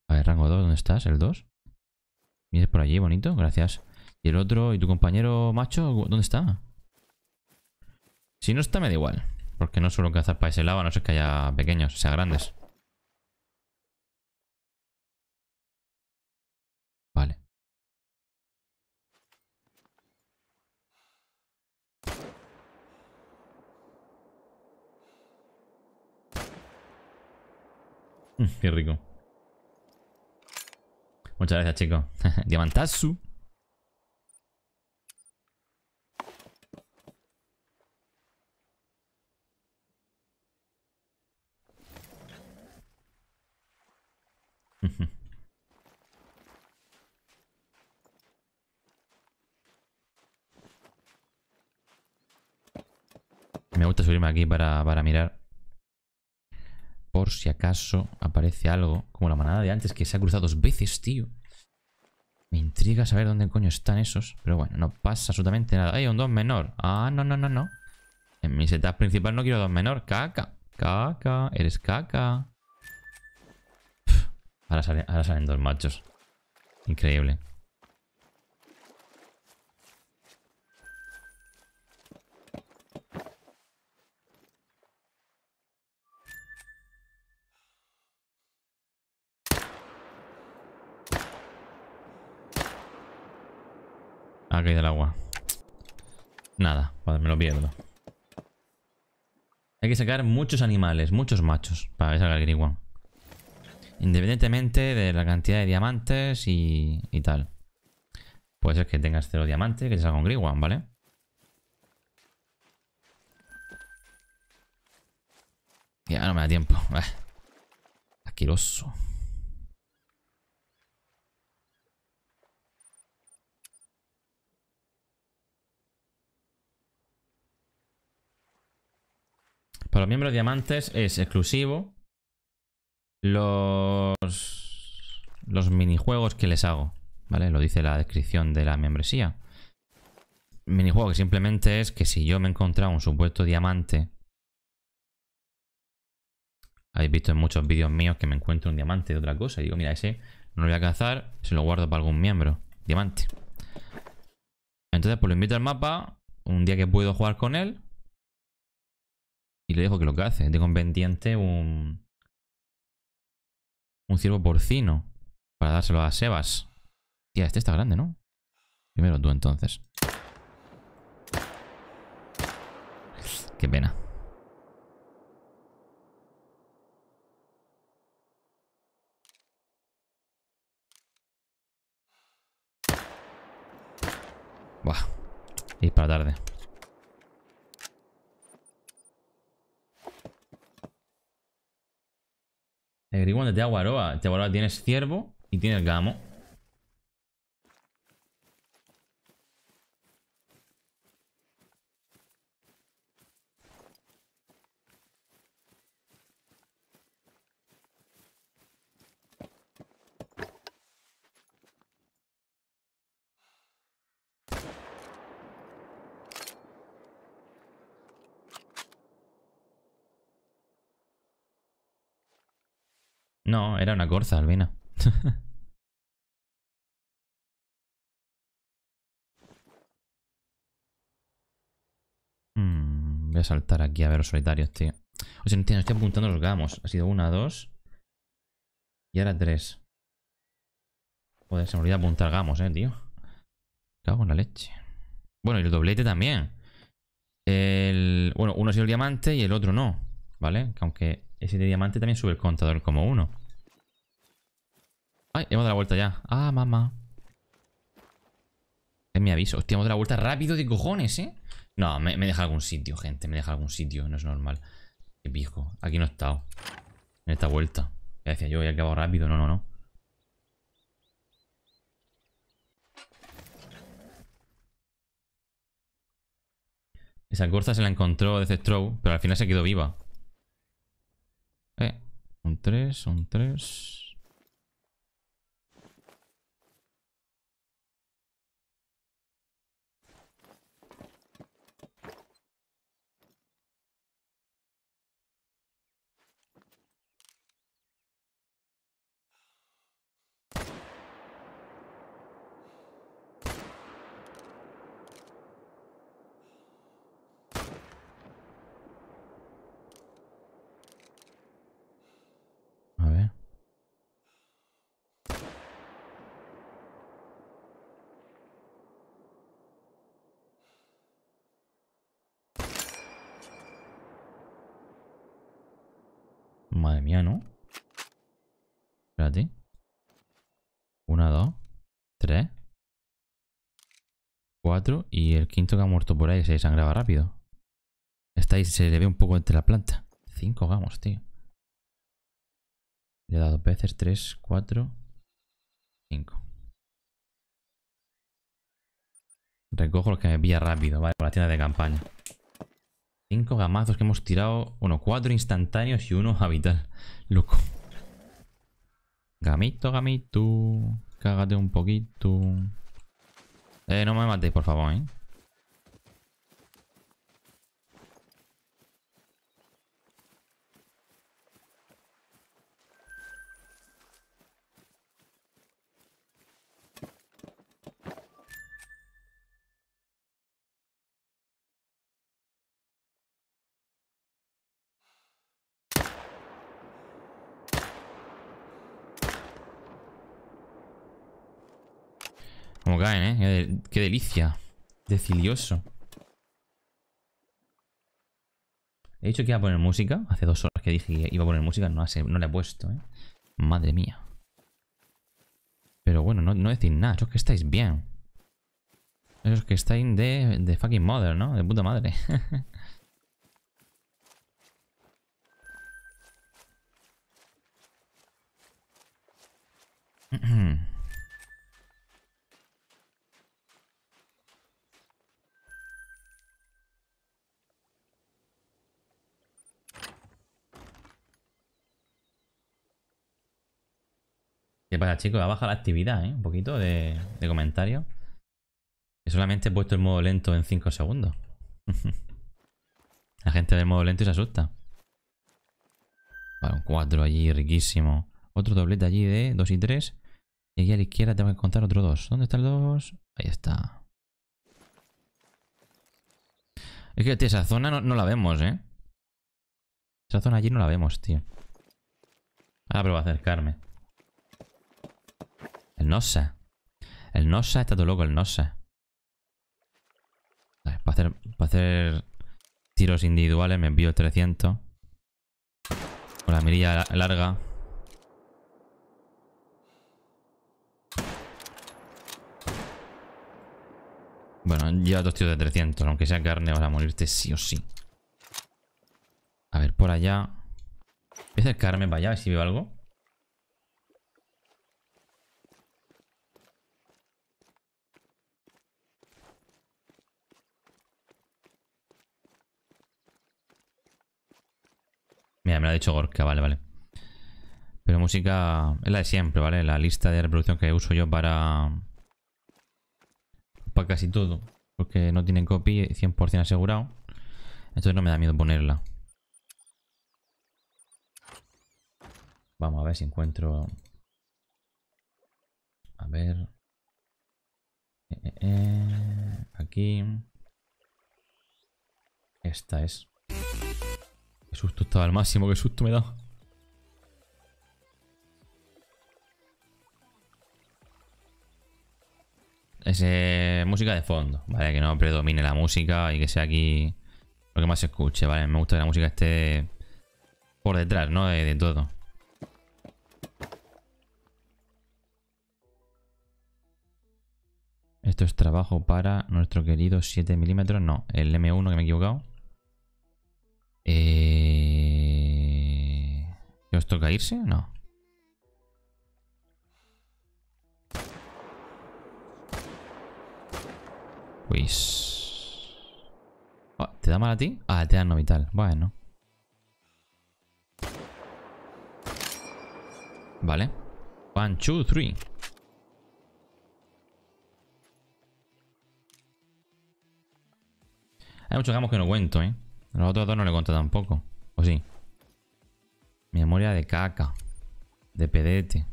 A ver, rango 2, ¿dónde estás? El 2. Mires por allí, bonito, gracias. Y el otro, y tu compañero macho, ¿dónde está? Si no está, me da igual. Porque no suelo cazar para ese lado, a no ser que haya pequeños, sea, grandes. Mm, qué rico. Muchas gracias, chicos. Diamantazu. Me gusta subirme aquí para, para mirar por si acaso aparece algo. Como la manada de antes que se ha cruzado dos veces, tío. Me intriga saber dónde coño están esos. Pero bueno, no pasa absolutamente nada. Hay un dos menor! Ah, no, no, no, no. En mi setup principal no quiero dos menor. Caca. Caca. Eres caca. ahora salen dos machos. Increíble. Ha caído el agua. Nada, me lo pierdo. Hay que sacar muchos animales, muchos machos para sacar el Green Independientemente de la cantidad de diamantes y, tal. Puede ser que tengas cero diamantes que te salga un Green ¿vale? Ya no me da tiempo. Asqueroso. Para los miembros diamantes es exclusivo los, los minijuegos que les hago. ¿Vale? Lo dice la descripción de la membresía. Minijuego que simplemente es que si yo me encontraba un supuesto diamante. Habéis visto en muchos vídeos míos que me encuentro un diamante de otra cosa. Y digo, mira, ese no lo voy a cazar, se lo guardo para algún miembro. Diamante. Entonces, pues lo invito al mapa. Un día que puedo jugar con él y le dejo que lo que hace. Tengo conveniente un. Un ciervo porcino. Para dárselo a Sebas. Tía, este está grande, ¿no? Primero tú entonces. Qué pena. Buah. Y para tarde. El Grigwan de Teaguaroa Guaroa. Te tienes Ciervo y tienes Gamo. No, era una corza, Albina. Hmm, voy a saltar aquí a ver los solitarios, tío. O sea, no estoy, apuntando los gamos. Ha sido una, dos. Y ahora tres. Joder, se me olvidó apuntar gamos, eh, tío. Cago en la leche. Bueno, y el doblete también. El... Bueno, uno ha sido el diamante y el otro no. ¿Vale? aunque ese de diamante también sube el contador como uno. ¡Ay! Hemos dado la vuelta ya. ¡Ah, mamá! Es mi aviso. Hostia, hemos dado la vuelta rápido de cojones, ¿eh? No, me, me deja algún sitio, gente. Me deja algún sitio. No es normal. Qué viejo. Aquí no he estado. En esta vuelta. Ya decía yo, he acabado rápido. No, no, no. Esa corza se la encontró de Zestrow, pero al final se quedó viva. Un 3, un 3. y el quinto que ha muerto por ahí se desangraba rápido. Está ahí, se le ve un poco entre la planta. Cinco gamos, tío. Le he dado peces, tres, cuatro, cinco. Recojo los que me pilla rápido, vale, por la tienda de campaña. Cinco gamazos que hemos tirado. Uno, cuatro instantáneos y uno habitual Loco. Gamito, gamito. Cágate un poquito. Eh, no me matéis, por favor, ¿eh? Como caen, ¿eh? Qué, delicia. Decilioso. He dicho que iba a poner música. Hace dos horas que dije que iba a poner música. No, no le he puesto, ¿eh? Madre mía. Pero bueno, no, no decís nada. Esos que estáis bien. Esos que estáis de, de, fucking mother, ¿no? De puta madre. ¿Qué pasa, chicos? Ha bajado la actividad, ¿eh? Un poquito de, comentario Y solamente he puesto el modo lento en 5 segundos. la gente del modo lento y se asusta. Vale, un 4 allí, riquísimo. Otro doblete allí de 2 y 3. Y aquí a la izquierda tengo que contar otro 2. ¿Dónde está el 2? Ahí está. Es que, esa zona no, la vemos, ¿eh? Esa zona allí no la vemos, tío. Ahora pruebo a acercarme. El sé El sé está todo loco, el No Para hacer, para hacer tiros individuales me envío 300. Con la mirilla larga. Bueno, lleva dos tiros de 300. Aunque sea carne vas a morirte sí o sí. A ver, por allá. Voy a carne para allá a ver si veo algo. Mira, me lo ha dicho Gorka, vale, vale. Pero música es la de siempre, ¿vale? La lista de reproducción que uso yo para... Para casi todo. Porque no tienen copy 100% asegurado. Entonces no me da miedo ponerla. Vamos a ver si encuentro... A ver... Eh, eh, eh, aquí... Esta es... Qué susto estaba al máximo, que susto me he dado. Es, música de fondo, ¿vale? Que no predomine la música y que sea aquí lo que más se escuche, ¿vale? Me gusta que la música esté por detrás, ¿no? De, de todo. Esto es trabajo para nuestro querido 7 milímetros. No, el M1 que me he equivocado. Eh... ¿Qué ¿Os toca irse? No. Pues... Oh, ¿Te da mal a ti? Ah, te da no vital. Bueno. Vale. One, two, three. Hay muchos gamos que no cuento, ¿eh? los otros dos no le cuento tampoco. ¿O sí? Memoria de caca. De pedete.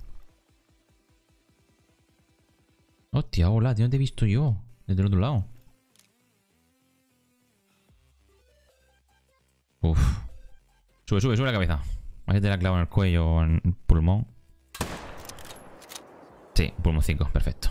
Hostia, hola, ¿dónde te he visto yo. Desde el otro lado. Uf. Sube, sube, sube la cabeza. A ver te la clavo en el cuello o en el pulmón. Sí, pulmón 5. perfecto.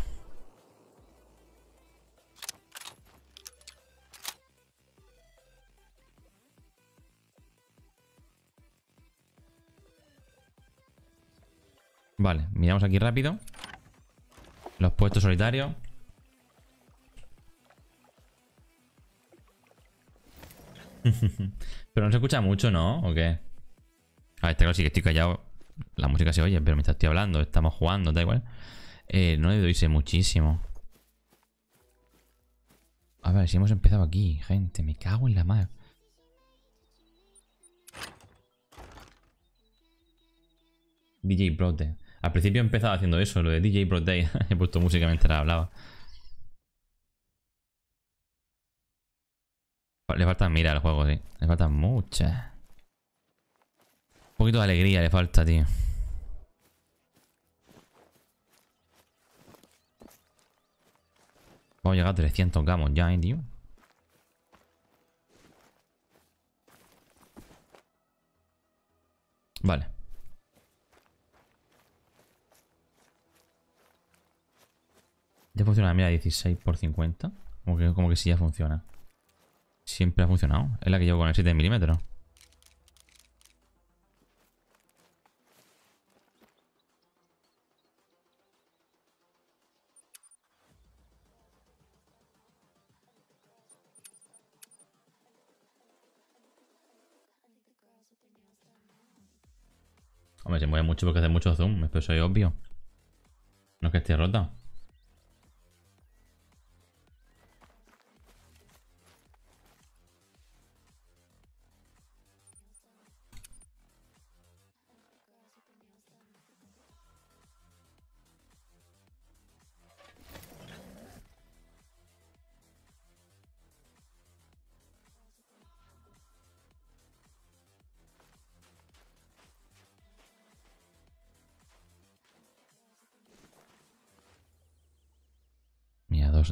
Vale, miramos aquí rápido. Los puestos solitarios. pero no se escucha mucho, ¿no? ¿O qué? A ver, está claro, sí que estoy callado. La música se oye, pero mientras estoy hablando, estamos jugando, da igual. Eh, no doy irse muchísimo. A ver, si hemos empezado aquí, gente. Me cago en la mar. DJ Prote. Al principio empezaba haciendo eso, lo de DJ Pro Day. He puesto música mientras hablaba. Le faltan mirar al juego, sí. Le faltan muchas. Un poquito de alegría le falta, tío. Vamos a llegar a 300 gamos ya, ¿eh, tío. Vale. Ya funciona, mira, 16 por 50. Como que, si ya funciona. Siempre ha funcionado. Es la que llevo con el 7 milímetros. Hombre, se mueve mucho porque hace mucho zoom. Eso es obvio. No es que esté rota.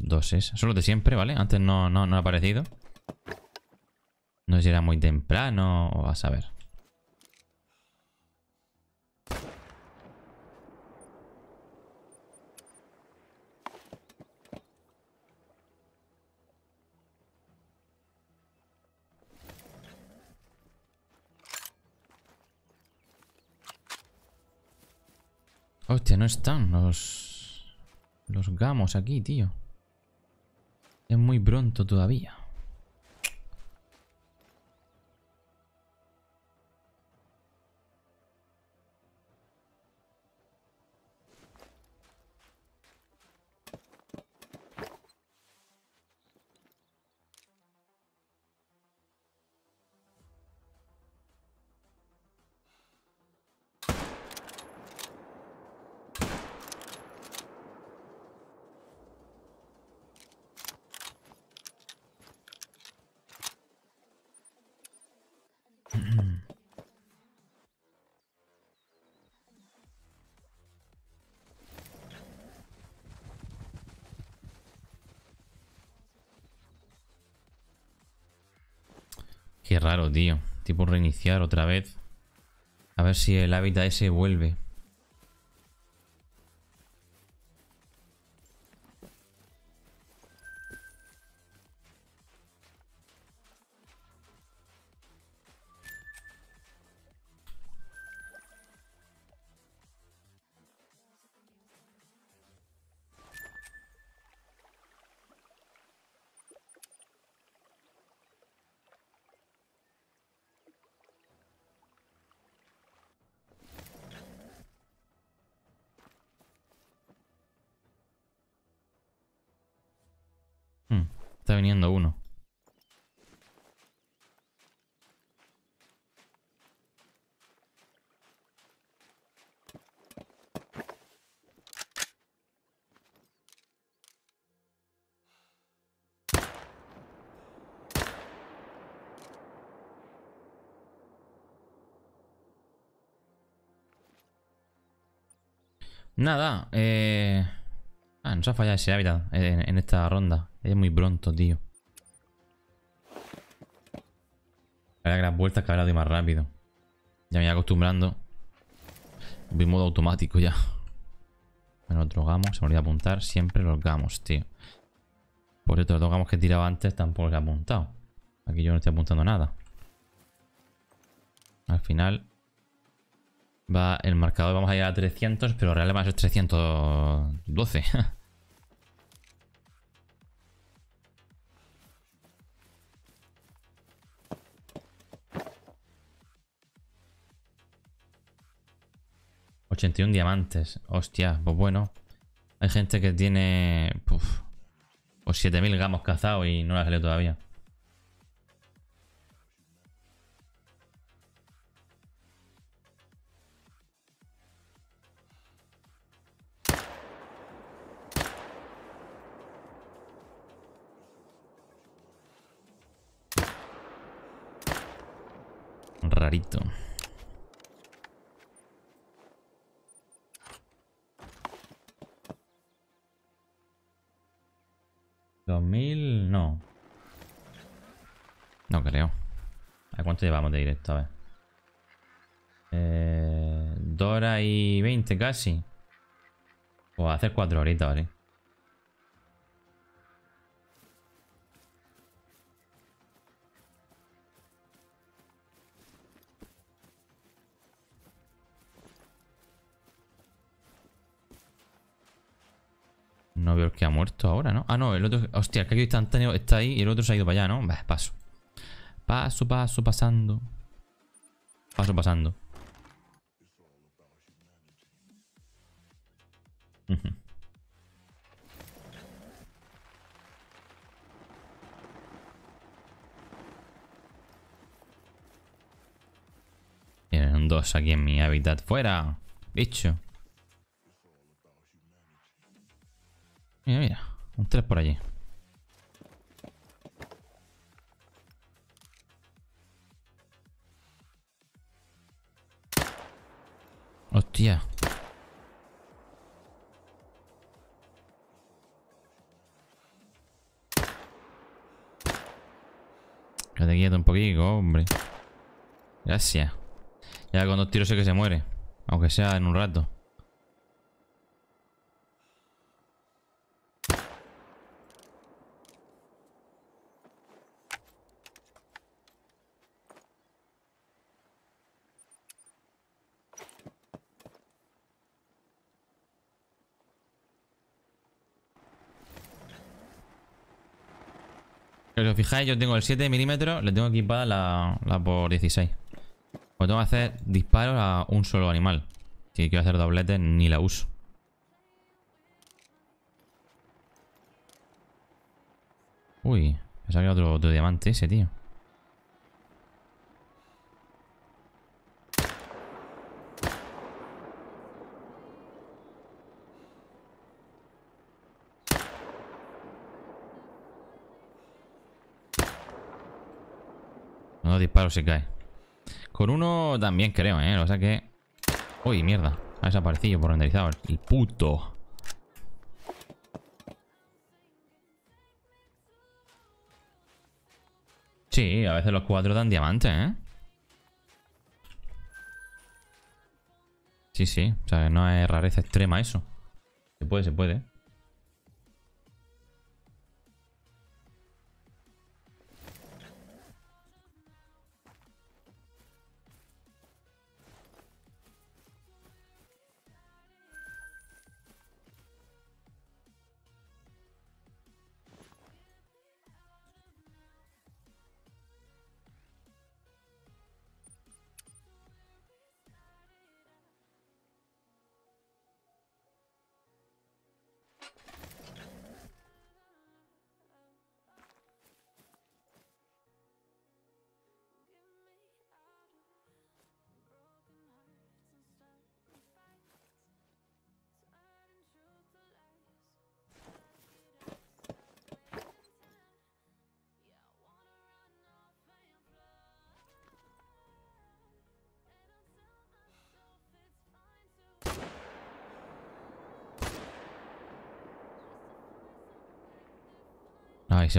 Dos es, solo de siempre, ¿vale? Antes no, no, ha aparecido. No sé si era muy temprano o a saber. Hostia, no están los... Los gamos aquí, tío. Es muy pronto todavía. tío. Tipo reiniciar otra vez. A ver si el hábitat ese vuelve. fallar ese hábitat en, esta ronda. Es muy pronto, tío. La verdad que las vueltas cada de más rápido. Ya me voy acostumbrando. Voy en modo automático ya. Bueno, otro gamos. Se me olvidó apuntar siempre los gamos, tío. Por esto, los dos gamos que tiraba antes tampoco los ha apuntado. Aquí yo no estoy apuntando nada. Al final va el marcador. Vamos a ir a 300, pero realmente va a ser 312. 81 diamantes. Hostia, pues bueno. Hay gente que tiene... Puf, pues siete 7000 gamos cazados y no las leo todavía. Rarito. 2000, no. No creo. ¿A cuánto llevamos de directo? A ver. Eh, 2 horas y 20 casi. O hacer 4 horitas, ¿vale? No veo el que ha muerto ahora, ¿no? Ah, no, el otro... Hostia, el que instantáneo está ahí y el otro se ha ido para allá, ¿no? Bah, paso. Paso, paso, pasando. Paso, pasando. Tienen dos aquí en mi hábitat. ¡Fuera! ¡Bicho! Mira, mira. Un 3 por allí. Hostia. Quédate quieto un poquito, hombre. Gracias. Ya con dos tiros sé que se muere. Aunque sea en un rato. fijáis, yo tengo el 7 milímetros, le tengo equipada la, la por 16. Pues tengo que hacer disparos a un solo animal. Si quiero hacer dobletes, ni la uso. Uy, me salió otro diamante ese, tío. disparos se cae. Con uno también creo, ¿eh? O sea que... Uy, mierda. Ha desaparecido por renderizado. El puto. Sí, a veces los cuatro dan diamantes, ¿eh? Sí, sí. O sea, no es rareza extrema eso. Se puede, se puede.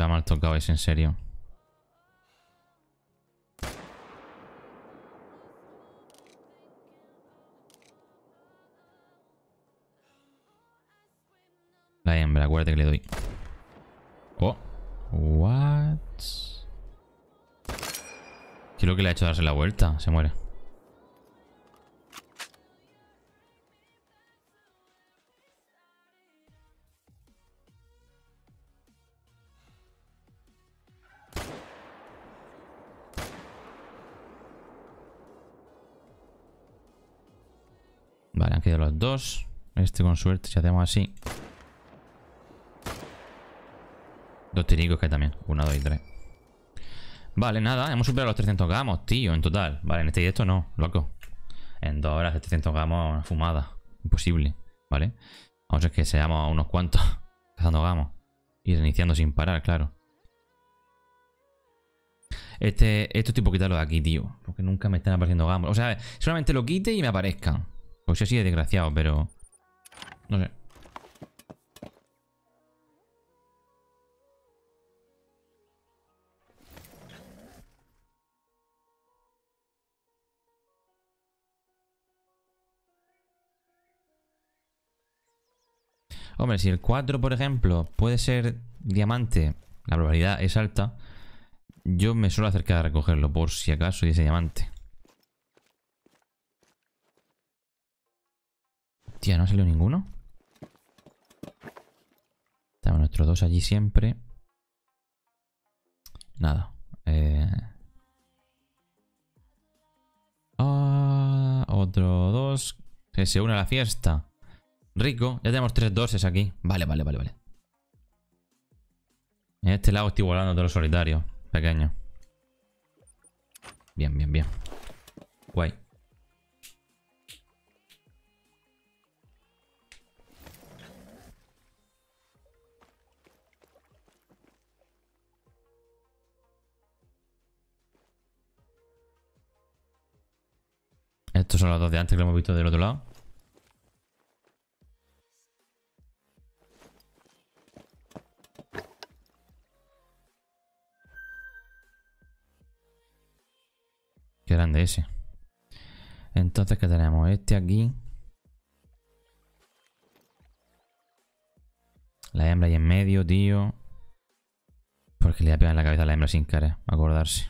se mal tocado es en serio. La hembra, acuérdate que le doy. Oh. What? Creo que le ha hecho darse la vuelta. Se muere. Este con suerte, si hacemos así. Dos tiricos que hay también. Una, dos y tres. Vale, nada, hemos superado los 300 gamos, tío, en total. Vale, en este y esto no, loco. En dos horas de 300 gamos, una fumada. Imposible, ¿vale? Vamos A ver que seamos a unos cuantos cazando gamos. Y reiniciando sin parar, claro. Este, este estoy tipo Quitarlo de aquí, tío. Porque nunca me están apareciendo gamos. O sea, solamente lo quite y me aparezcan. Pues sí de desgraciado, pero... No sé. Hombre, si el 4, por ejemplo, puede ser diamante, la probabilidad es alta, yo me suelo acercar a recogerlo por si acaso y ese diamante. Tía no ha salido ninguno. Estamos nuestros dos allí siempre. Nada. Eh. Ah, otro dos. Que se une a la fiesta. Rico. Ya tenemos tres doses aquí. Vale, vale, vale, vale. En este lado estoy volando de los solitario. Pequeño. Bien, bien, bien. Guay. Estos son los dos de antes que lo hemos visto del otro lado. Qué grande ese. Entonces, ¿qué tenemos? Este aquí. La hembra ahí en medio, tío. Porque le voy a en la cabeza a la hembra sin querer, acordarse.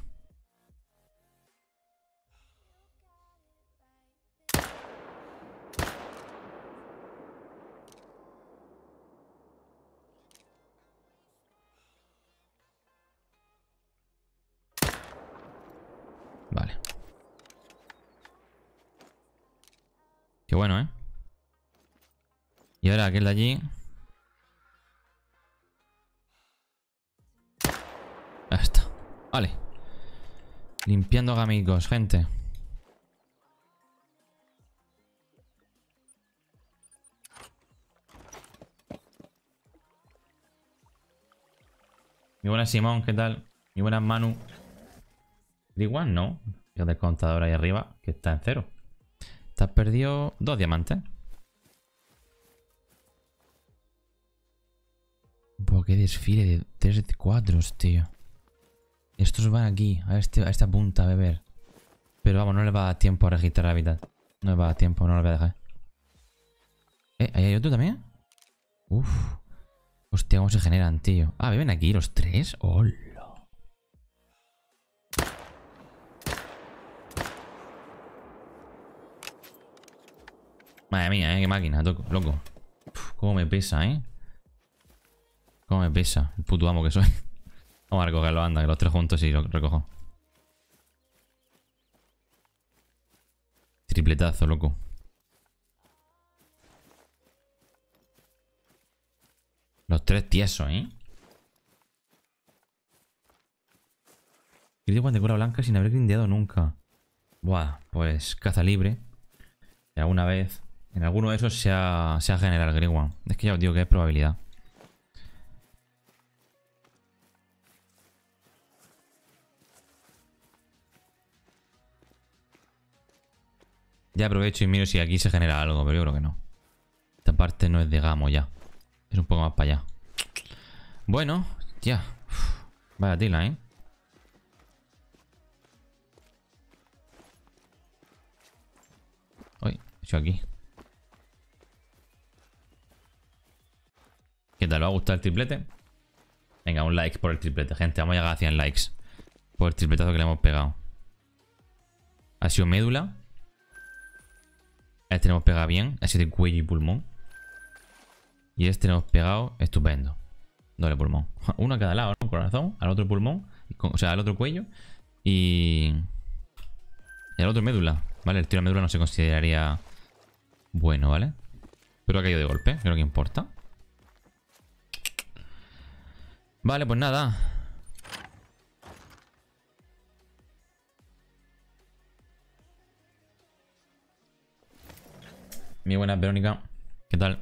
bueno, ¿eh? Y ahora aquel de allí. Ahí está. Vale. Limpiando amigos, gente. Mi buena Simón, ¿qué tal? Mi buena Manu. Igual no. El contador ahí arriba, que está en cero. Te has perdido dos diamantes. Buah, qué desfile de tres cuadros, tío. Estos van aquí, este, a, esta punta a beber. Pero vamos, no le va a dar tiempo a registrar hábitat. No le va a dar tiempo, no lo voy a dejar. ¿Eh? ¿Ahí hay otro también? Uf. Hostia, cómo se generan, tío. Ah, ¿beben aquí los tres? ¡Hola! Madre mía, ¿eh? Qué máquina, loco. cómo me pesa, ¿eh? Cómo me pesa. El puto amo que soy. Vamos a recogerlo, anda, que los tres juntos sí lo recojo. Tripletazo, loco. Los tres tiesos, ¿eh? Grito de cura blanca sin haber grindeado nunca. Buah, pues caza libre. Y alguna vez en alguno de esos se ha, se generado el Es que ya os digo que es probabilidad. Ya aprovecho y miro si aquí se genera algo, pero yo creo que no. Esta parte no es de gamo ya. Es un poco más para allá. Bueno, ya. vaya tila, ¿eh? Uy, hecho aquí. ¿Qué tal? ¿Va a gustar el triplete? Venga, un like por el triplete, gente. Vamos a llegar a 100 likes por el tripletazo que le hemos pegado. Ha sido médula. Este lo hemos pegado bien. Ha sido este cuello y pulmón. Y este le hemos pegado estupendo. Doble pulmón. Uno a cada lado, ¿no? Corazón, al otro pulmón. O sea, al otro cuello. Y... Y al otro médula. ¿Vale? El tiro a médula no se consideraría bueno, ¿vale? Pero ha caído de golpe, creo que importa. Vale, pues nada. Mi buena Verónica, ¿qué tal?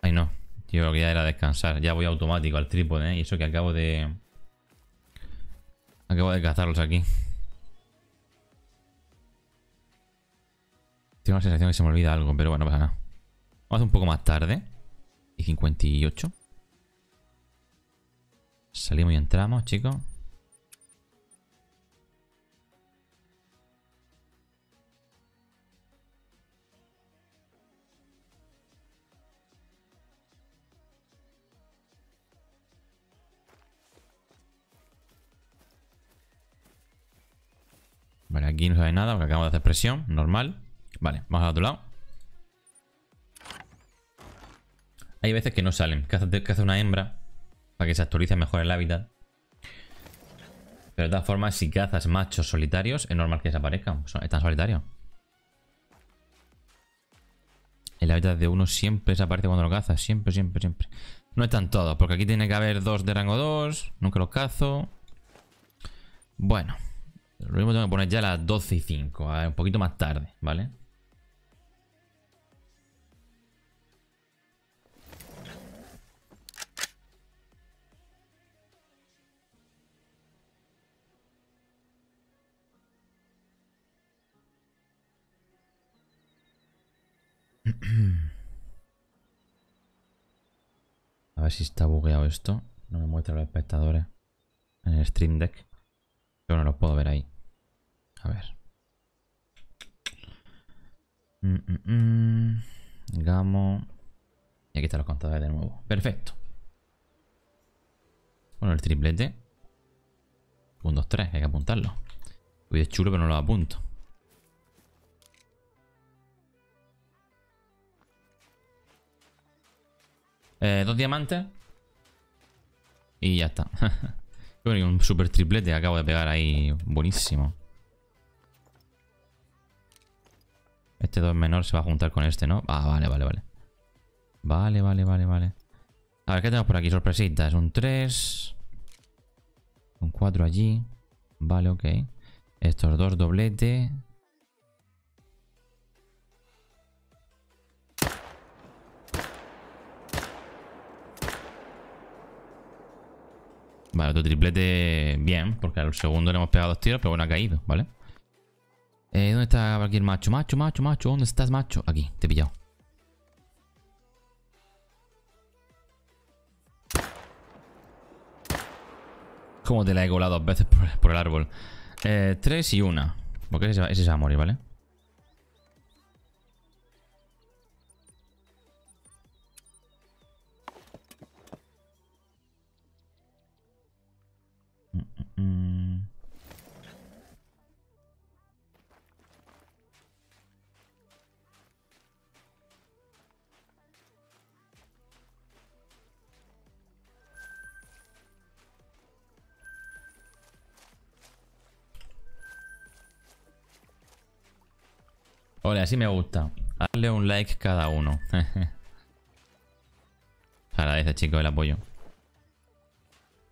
Ay no, yo lo que ya era descansar, ya voy automático al trípode, ¿eh? Y eso que acabo de... Acabo de cazarlos aquí. Tengo la sensación que se me olvida algo, pero bueno, no nada. Vamos a hacer un poco más tarde. Y 58. Salimos y entramos, chicos. Vale, aquí no sabe nada porque acabamos de hacer presión, normal. Vale, vamos al otro lado. Hay veces que no salen. Que que una hembra para que se actualice mejor el hábitat. Pero de todas formas, si cazas machos solitarios, es normal que desaparezcan. Pues están solitarios. El hábitat de uno siempre desaparece cuando lo cazas. Siempre, siempre, siempre. No están todos, porque aquí tiene que haber dos de rango 2. Nunca los cazo. Bueno. Lo mismo tengo que poner ya a las 12 y 5. A ver, un poquito más tarde, ¿vale? A ver si está bugueado esto. No me muestra los espectadores en el Stream Deck. Yo no lo puedo ver ahí. A ver. Mm, mm, mm, Gamo. Y aquí están los contadores de nuevo. Perfecto. Bueno, el triplete. 1, 2, 3. Hay que apuntarlo. Uy, es chulo, pero no lo apunto. Eh, dos diamantes. Y ya está. un super triplete acabo de pegar ahí. Buenísimo. Este dos menor se va a juntar con este, ¿no? Ah, vale, vale, vale. Vale, vale, vale, vale. A ver, ¿qué tenemos por aquí? Sorpresitas. Un 3. Un 4 allí. Vale, ok. Estos dos doblete. Vale, otro triplete bien, porque al segundo le hemos pegado dos tiros, pero bueno, ha caído, ¿vale? Eh, ¿Dónde está aquí el macho? Macho, macho, macho, ¿dónde estás, macho? Aquí, te he pillado. ¿Cómo te la he colado dos veces por, el árbol. Eh, tres y una. Porque ese, ese se va a morir, ¿vale? vale Oye, mm. Ole, así me gusta. Darle un like cada uno. Agradece, chico, el apoyo.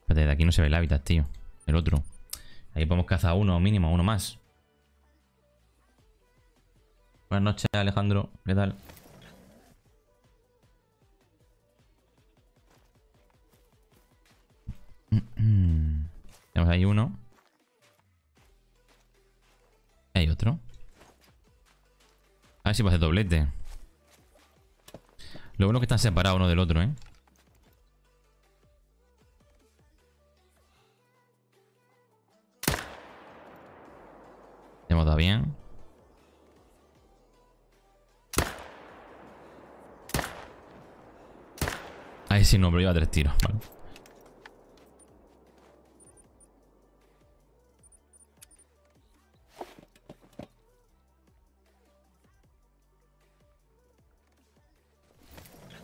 desde aquí no se ve el hábitat, tío el otro. Ahí podemos cazar uno mínimo, uno más. Buenas noches, Alejandro. ¿Qué tal? Tenemos ahí uno. Hay otro. A ver si va a hacer doblete. Lo bueno es que están separados uno del otro, ¿eh? hemos dado bien. Ahí sí, no, pero iba a tres tiros.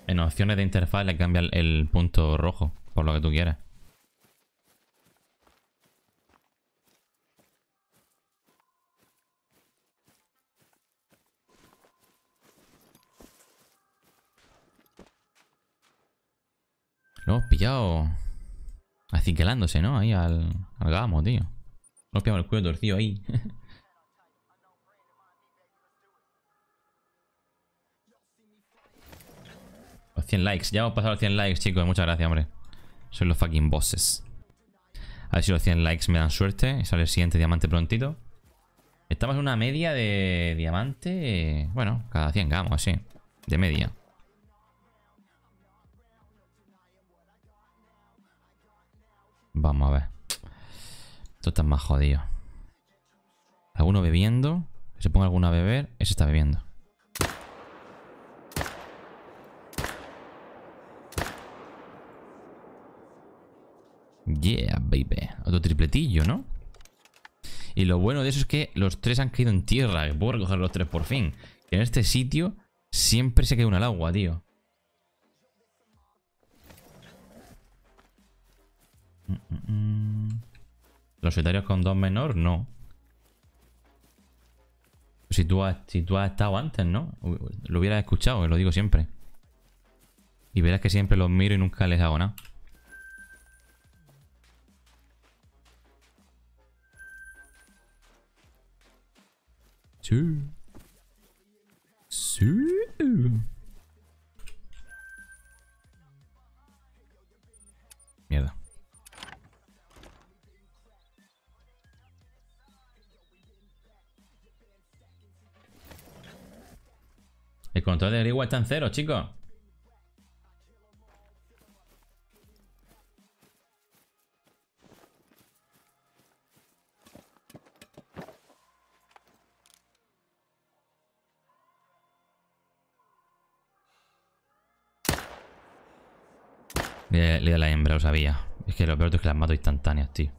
En opciones de interfaz le cambia el punto rojo, por lo que tú quieras. Lo hemos pillado acicalándose, ¿no? Ahí al, gamo, tío. Lo hemos el cuello torcido ahí. los 100 likes. Ya hemos pasado los 100 likes, chicos. Muchas gracias, hombre. Son los fucking bosses. A ver si los 100 likes me dan suerte. Y sale el siguiente diamante prontito. Estamos en una media de diamante. Bueno, cada 100 gamos, así. De media. Vamos a ver. Esto está más jodido. Alguno bebiendo. Que se ponga alguno a beber. Ese está bebiendo. Yeah, baby. Otro tripletillo, ¿no? Y lo bueno de eso es que los tres han caído en tierra. puedo recoger los tres por fin. en este sitio siempre se queda uno al agua, tío. Mm, mm, mm. Los solitarios con dos menor, no. Si tú, has, si tú has estado antes, ¿no? Lo hubieras escuchado, que lo digo siempre. Y verás que siempre los miro y nunca les hago nada. Sí. Sí. Mierda. El control de Grigua está en cero, chicos. Le, da la hembra, lo sabía. Es que lo peor es que las mato instantáneas, tío.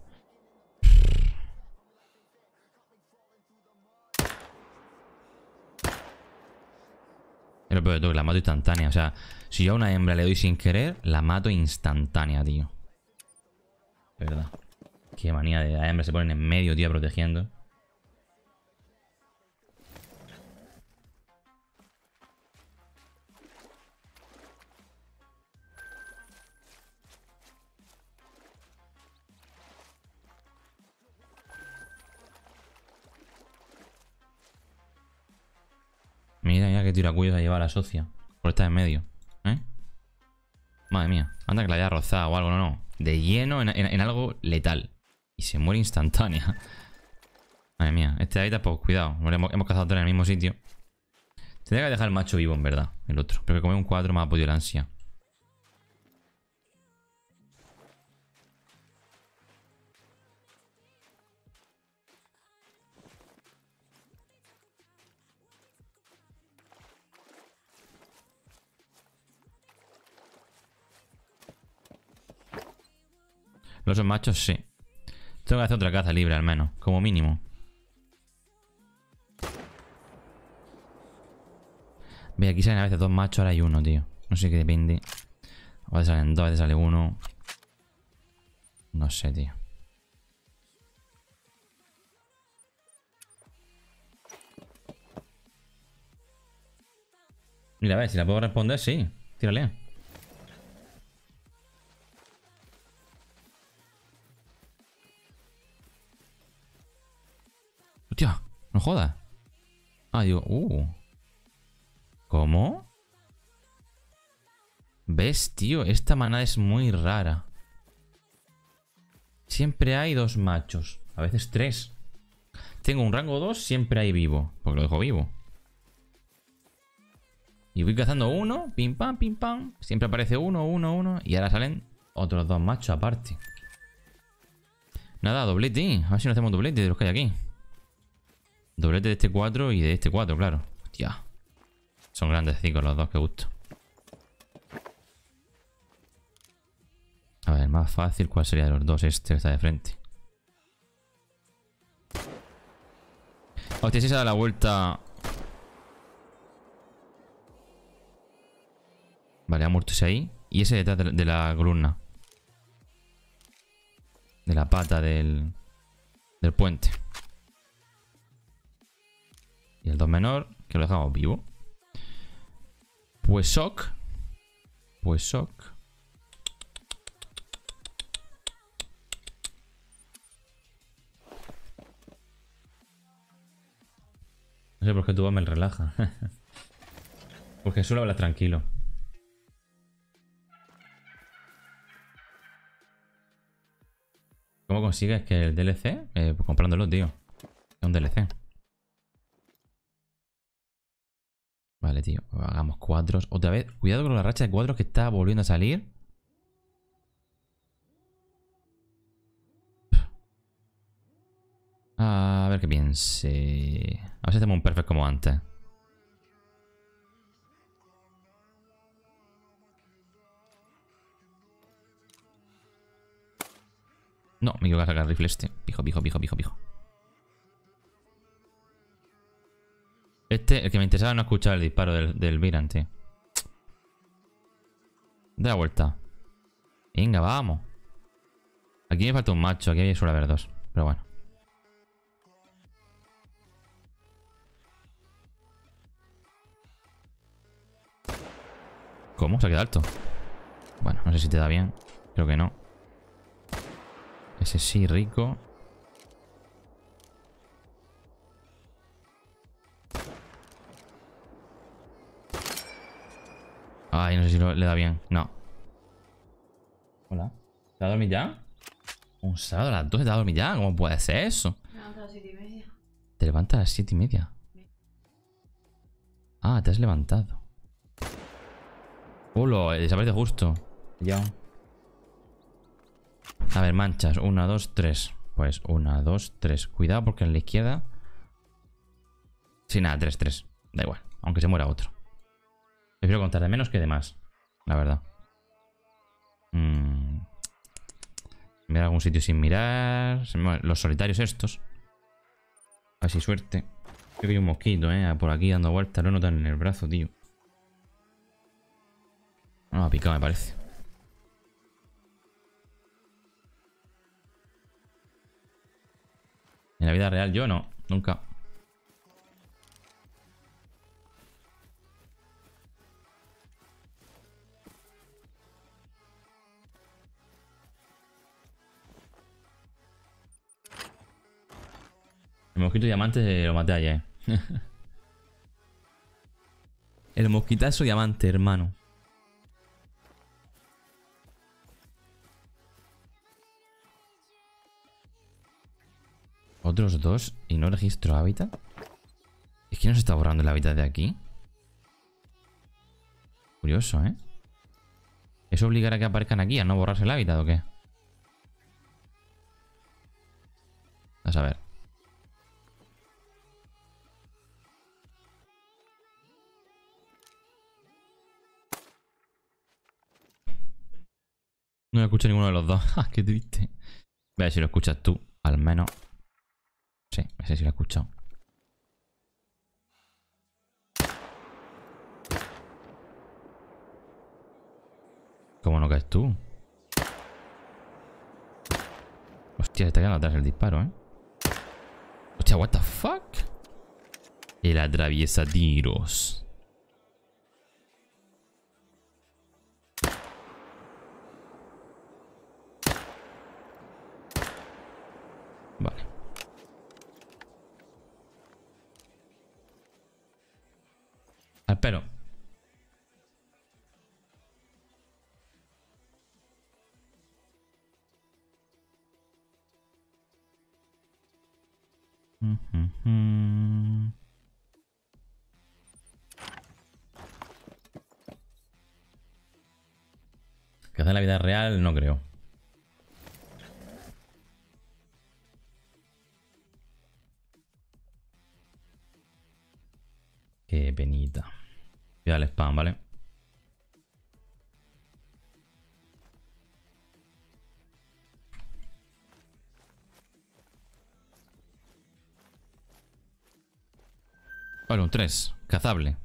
Pero, la mato instantánea. O sea, si yo a una hembra le doy sin querer, la mato instantánea, tío. ¿Verdad? Qué manía de la hembra se ponen en medio, tío, protegiendo. Mira, mira qué tiracuellos ha llevado la socia. Por estar en medio. ¿Eh? Madre mía. Anda que la haya rozado o algo, no, no. De lleno en, algo letal. Y se muere instantánea. Madre mía. Este ahí pues cuidado. Hemos, cazado todos en el mismo sitio. Tendría que dejar el macho vivo, en verdad. El otro. Pero que come un 4 Más apoyo la ansia. Los machos sí. Tengo que hacer otra caza libre al menos, como mínimo. Ve, aquí salen a veces dos machos, ahora hay uno, tío. No sé qué depende. A veces salen dos, a veces sale uno. No sé, tío. Mira, a ver, si la puedo responder, sí. Tírale. Hostia, no joda! Ah, digo, uh. ¿Cómo? ¿Ves, tío? Esta manada es muy rara. Siempre hay dos machos. A veces tres. Tengo un rango 2, siempre hay vivo. Porque lo dejo vivo. Y voy cazando uno, pim pam, pim pam. Siempre aparece uno, uno, uno. Y ahora salen otros dos machos aparte. Nada, doblete. ¿eh? A ver si no hacemos doblete de los que hay aquí. Doblete de este 4 y de este 4, claro. Hostia. Son grandes cinco los dos, que gusto. A ver, más fácil, ¿cuál sería de los dos? Este está de frente. Hostia, si se da la vuelta. Vale, ha muerto ese ahí. Y ese detrás de la, de la columna. De la pata del, del puente. Y el 2 menor, que lo dejamos vivo. Pues shock Pues shock No sé por qué tu me relaja. Porque suelo hablar tranquilo. ¿Cómo consigues que el DLC? Eh, pues comprándolo, tío. Es un DLC. Vale, tío. Pues hagamos cuadros. Otra vez. Cuidado con la racha de cuadros que está volviendo a salir. A ver qué piense. A ver si hacemos un perfect como antes. No, me equivoco a sacar rifle este. Pijo, pijo, pijo, pijo, pijo. Este, el que me interesaba no escuchar el disparo del, del Viran, tío. De la vuelta. Venga, vamos. Aquí me falta un macho, aquí suele haber dos. Pero bueno. ¿Cómo? Se ha quedado alto. Bueno, no sé si te da bien. Creo que no. Ese sí, rico. Ay, no sé si le da bien. No. Hola. ¿Te vas dormido ya? Un sábado a las 2 te vas dormido ya. ¿Cómo puede ser eso? Me levanto a las 7 y media. ¿Te levantas a las 7 y media? Ah, te has levantado. Ulo, eh, de justo. Ya. A ver, manchas. 1, 2, 3. Pues 1, 2, 3. Cuidado porque en la izquierda... Sí, nada, 3, 3. Da igual. Aunque se muera otro. Prefiero contar de menos que de más, la verdad. Mira mm. Mirar algún sitio sin mirar. Los solitarios estos. Así suerte. Creo que hay un mosquito, eh. Por aquí dando vueltas. Lo notan en el brazo, tío. No, ha picado, me parece. En la vida real, yo no. Nunca. El mosquito diamante lo maté ayer. El mosquitazo diamante, hermano. Otros dos y no registro hábitat. ¿Es que no se está borrando el hábitat de aquí? Curioso, ¿eh? ¿Eso obligará a que aparezcan aquí a no borrarse el hábitat o qué? A ver. No escucha ninguno de los dos. Ah, qué triste. a ver si lo escuchas tú, al menos. Sí, no sé si lo he escuchado. ¿Cómo no caes tú? Hostia, se está quedando atrás el disparo, ¿eh? Hostia, what the fuck? El atraviesa tiros. espero. Que hace la vida real, no creo. Voy al spam, ¿vale? Vale, un 3. Cazable.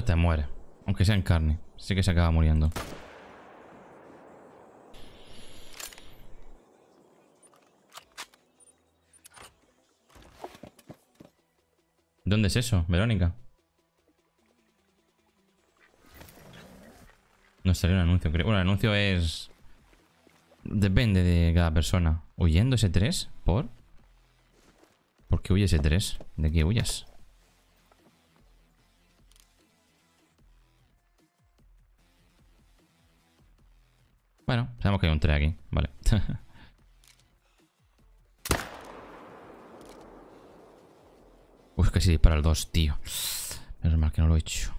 te muere. Aunque sea en carne. Sí que se acaba muriendo. ¿Dónde es eso, Verónica? No salió un anuncio, creo. Bueno, el anuncio es... Depende de cada persona. ¿Huyendo ese 3? ¿Por? ¿Por qué huye ese 3? ¿De qué huyas? Bueno, sabemos que hay un 3 aquí. Vale. Uy, casi dispara el 2, tío. Menos mal que no lo he hecho.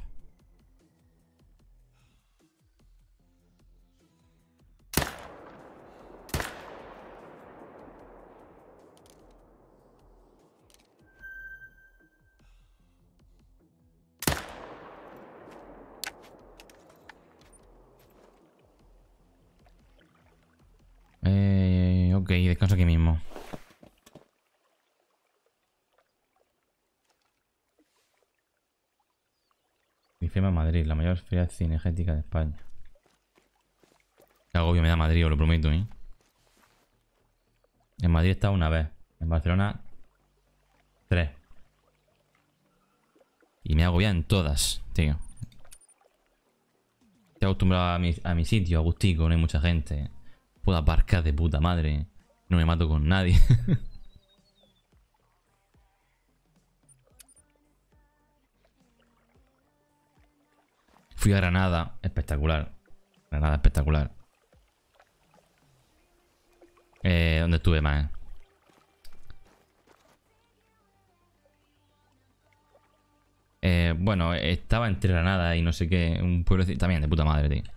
la mayor feria cinegética de España. agobio me da Madrid, os lo prometo, ¿eh? En Madrid está una vez. En Barcelona, tres. Y me agobia en todas, tío. Estoy acostumbrado a mi, a mi sitio, Agustico, no hay mucha gente. Puedo aparcar de puta madre. No me mato con nadie. Fui a Granada, espectacular. Granada espectacular. Eh, ¿Dónde estuve más? Eh, bueno, estaba entre Granada y no sé qué, un pueblo también de puta madre, tío.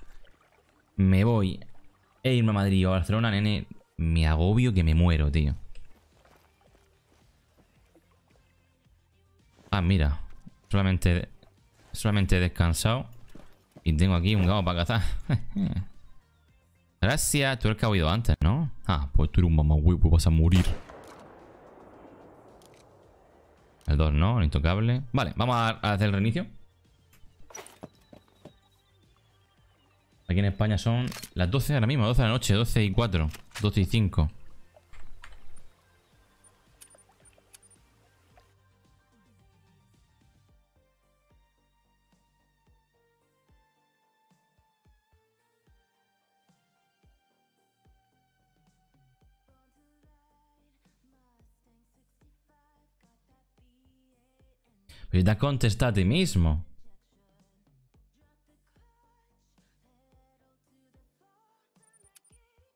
Me voy e irme a Madrid o a Barcelona, nene, me agobio que me muero, tío. Ah, mira, solamente, solamente he descansado. Y tengo aquí un gamo para cazar. Gracias, tú eres que ha oído antes, ¿no? Ah, pues tú eres un mamá pues vas a morir. El 2 no, el intocable. Vale, vamos a hacer el reinicio. Aquí en España son las 12 ahora mismo, 12 de la noche, 12 y 4, 12 y 5. Y da contestado a ti mismo.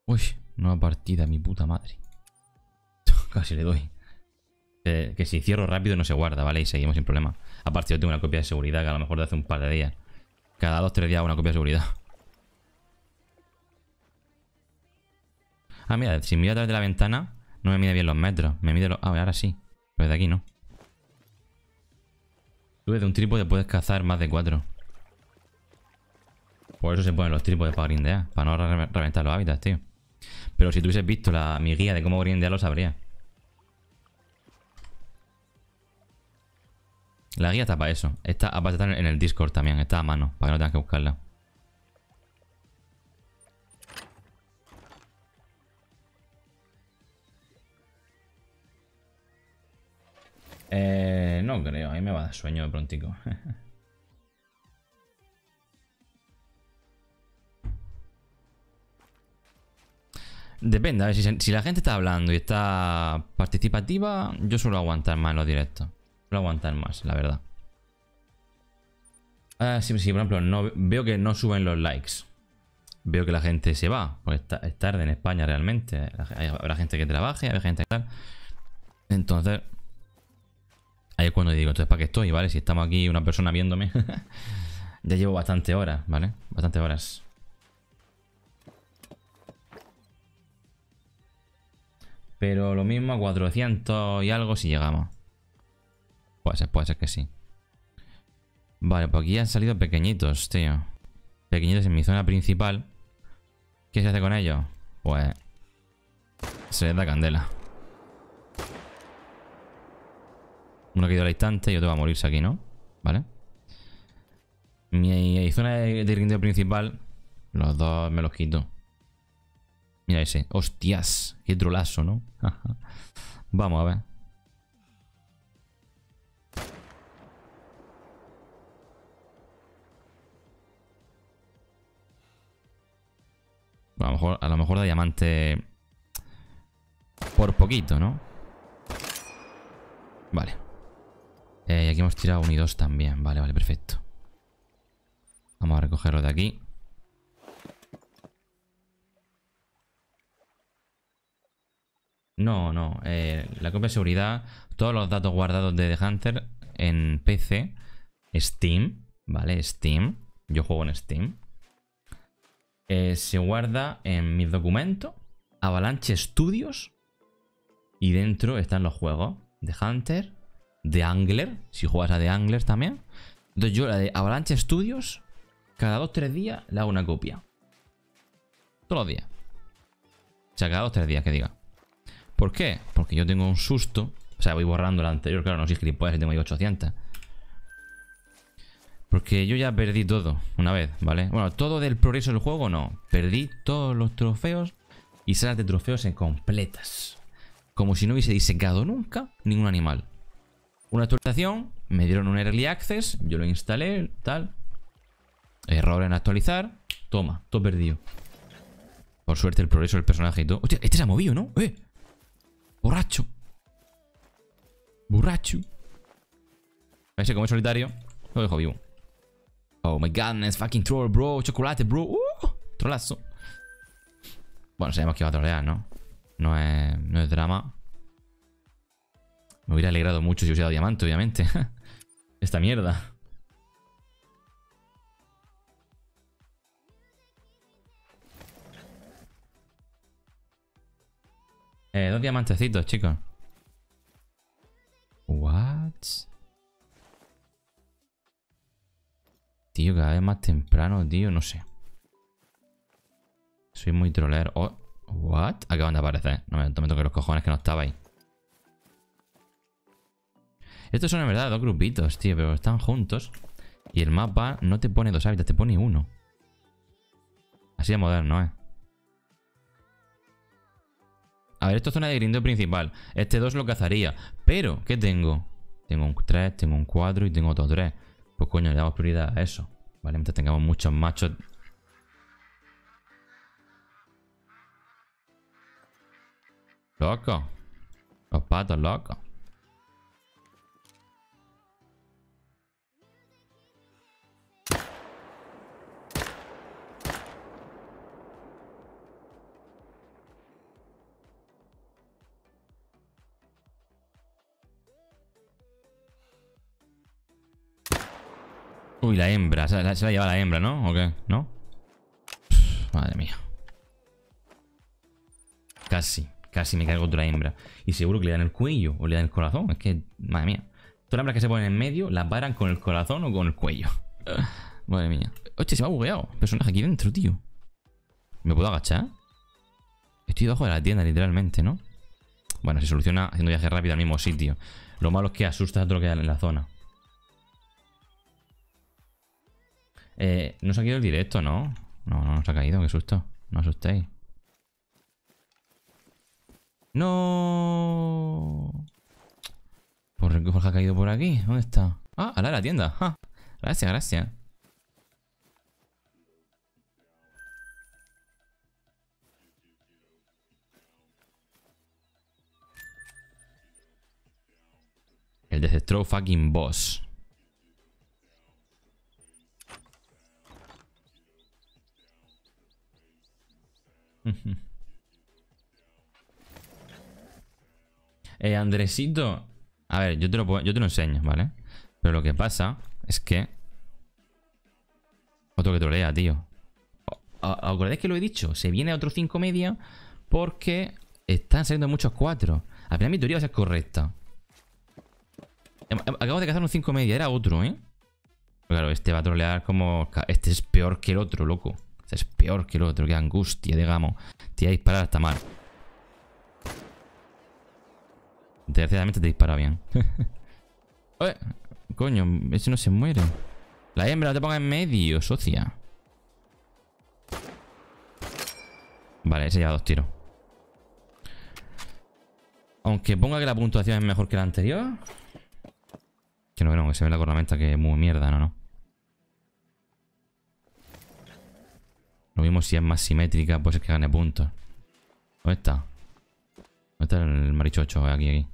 Uy, nueva partida, mi puta madre. Casi le doy. Eh, que si cierro rápido no se guarda, ¿vale? Y seguimos sin problema. Aparte yo tengo una copia de seguridad que a lo mejor de hace un par de días. Cada dos, tres días una copia de seguridad. Ah, mira, si miro a través de la ventana, no me mide bien los metros. Me mide los... Ah, ahora sí. Pero de aquí no de un un trípode puedes cazar más de cuatro. Por eso se ponen los trípodes para grindear, para no reventar los hábitats, tío. Pero si tú visto la, mi guía de cómo grindear, lo sabría. La guía está para eso. Está, aparte está en el Discord también, está a mano, para que no tengas que buscarla. Eh, no creo, Ahí me va a dar sueño de prontico. Depende, a ver, si, la gente está hablando y está participativa, yo suelo aguantar más los directos. Suelo aguantar más, la verdad. Ah, sí, sí, por ejemplo, no, veo que no suben los likes. Veo que la gente se va, porque está, es tarde en España realmente. Habrá gente que trabaje, habrá gente que tal. Entonces, Ahí cuando digo, entonces, ¿para qué estoy? ¿Vale? Si estamos aquí una persona viéndome. ya llevo bastante horas, ¿vale? Bastante horas. Pero lo mismo 400 y algo si llegamos. Puede ser, puede ser que sí. Vale, pues aquí han salido pequeñitos, tío. Pequeñitos en mi zona principal. ¿Qué se hace con ellos? Pues... Se les da candela. Uno ha caído al instante y otro va a morirse aquí, ¿no? Vale. Mi zona de rindeo principal. Los dos me los quito. Mira ese. Hostias. Qué trolazo, ¿no? Vamos a ver. A lo mejor, a lo mejor da diamante. Por poquito, ¿no? Vale y eh, aquí hemos tirado un y dos también. Vale, vale, perfecto. Vamos a recogerlo de aquí. No, no. Eh, la copia de seguridad, todos los datos guardados de The Hunter en PC, Steam, ¿vale? Steam. Yo juego en Steam. Eh, se guarda en mis documentos, Avalanche Studios. Y dentro están los juegos. The Hunter, de Angler, si juegas a de Angler también. Entonces yo la de Avalanche Studios, cada 2-3 días le hago una copia. Todos los días. O sea, cada 2-3 días que diga. ¿Por qué? Porque yo tengo un susto. O sea, voy borrando la anterior, claro, no sé si si tengo ahí 800. Porque yo ya perdí todo una vez, ¿vale? Bueno, todo del progreso del juego no. Perdí todos los trofeos y salas de trofeos en completas. Como si no hubiese disecado nunca ningún animal una actualización, me dieron un Early Access, yo lo instalé, tal. Error en actualizar. Toma, todo perdido. Por suerte el progreso del personaje y todo. Hostia, este se ha movido, ¿no? ¡Eh! Borracho. Borracho. A ver si como es solitario, lo dejo vivo. Oh my godness, fucking troll, bro. Chocolate, bro. Uh, trolazo. Bueno, sabemos que va a trolear, ¿no? no es drama. Me hubiera alegrado mucho si hubiese dado diamante, obviamente. Esta mierda. Eh, dos diamantecitos, chicos. What? Tío, cada vez más temprano, tío, no sé. Soy muy troller oh, what? Acaban de aparecer. Eh. No me, no me toques los cojones que no estaba ahí. Estos son en verdad dos grupitos, tío, pero están juntos. Y el mapa no te pone dos hábitats, te pone uno. Así de moderno, ¿eh? A ver, esto es zona de grindeo principal. Este dos lo cazaría. Pero, ¿qué tengo? Tengo un 3, tengo un 4 y tengo otro 3. Pues coño, le damos prioridad a eso. Vale, mientras tengamos muchos machos Loco. Los patos, loco. Uy, la hembra. Se la, se la lleva la hembra, ¿no? ¿O qué? ¿No? madre mía. Casi. Casi me cargo otra hembra. Y seguro que le dan el cuello o le dan el corazón. Es que, madre mía. Todas las hembras que se ponen en medio las varan con el corazón o con el cuello. madre mía. Oye, se me ha bugueado. Personaje aquí dentro, tío. ¿Me puedo agachar? Estoy debajo de la tienda, literalmente, ¿no? Bueno, se soluciona haciendo viaje rápido al mismo sitio. Lo malo es que asusta a otro que hay en la zona. Eh, no se ha caído el directo, ¿no? No, no se ha caído, qué susto. No asustéis. No. ¿Por pues qué Jorge ha caído por aquí? ¿Dónde está? Ah, a la tienda. Ah, gracias, gracias. El destro fucking boss. eh, Andresito. A ver, yo te, lo yo te lo enseño, ¿vale? Pero lo que pasa es que. Otro que trolea, tío. ¿Acordáis que lo he dicho? Se viene otro 5 media porque están saliendo muchos 4. Al final mi teoría va a ser correcta. Em, em, Acabo de cazar un 5 media, era otro, ¿eh? claro, este va a trolear como... Este es peor que el otro, loco es peor que el otro, que angustia, digamos. Te iba a disparar hasta mal. Desgraciadamente te dispara bien. Coño, ese no se muere. La hembra te ponga en medio, socia. Vale, ese lleva dos tiros. Aunque ponga que la puntuación es mejor que la anterior. Que no, que no, que se ve la cornamenta que es muy mierda, no, no. Vimos si es más simétrica, pues es que gane puntos. ¿Dónde está? ¿Dónde está el marichocho? Aquí, aquí.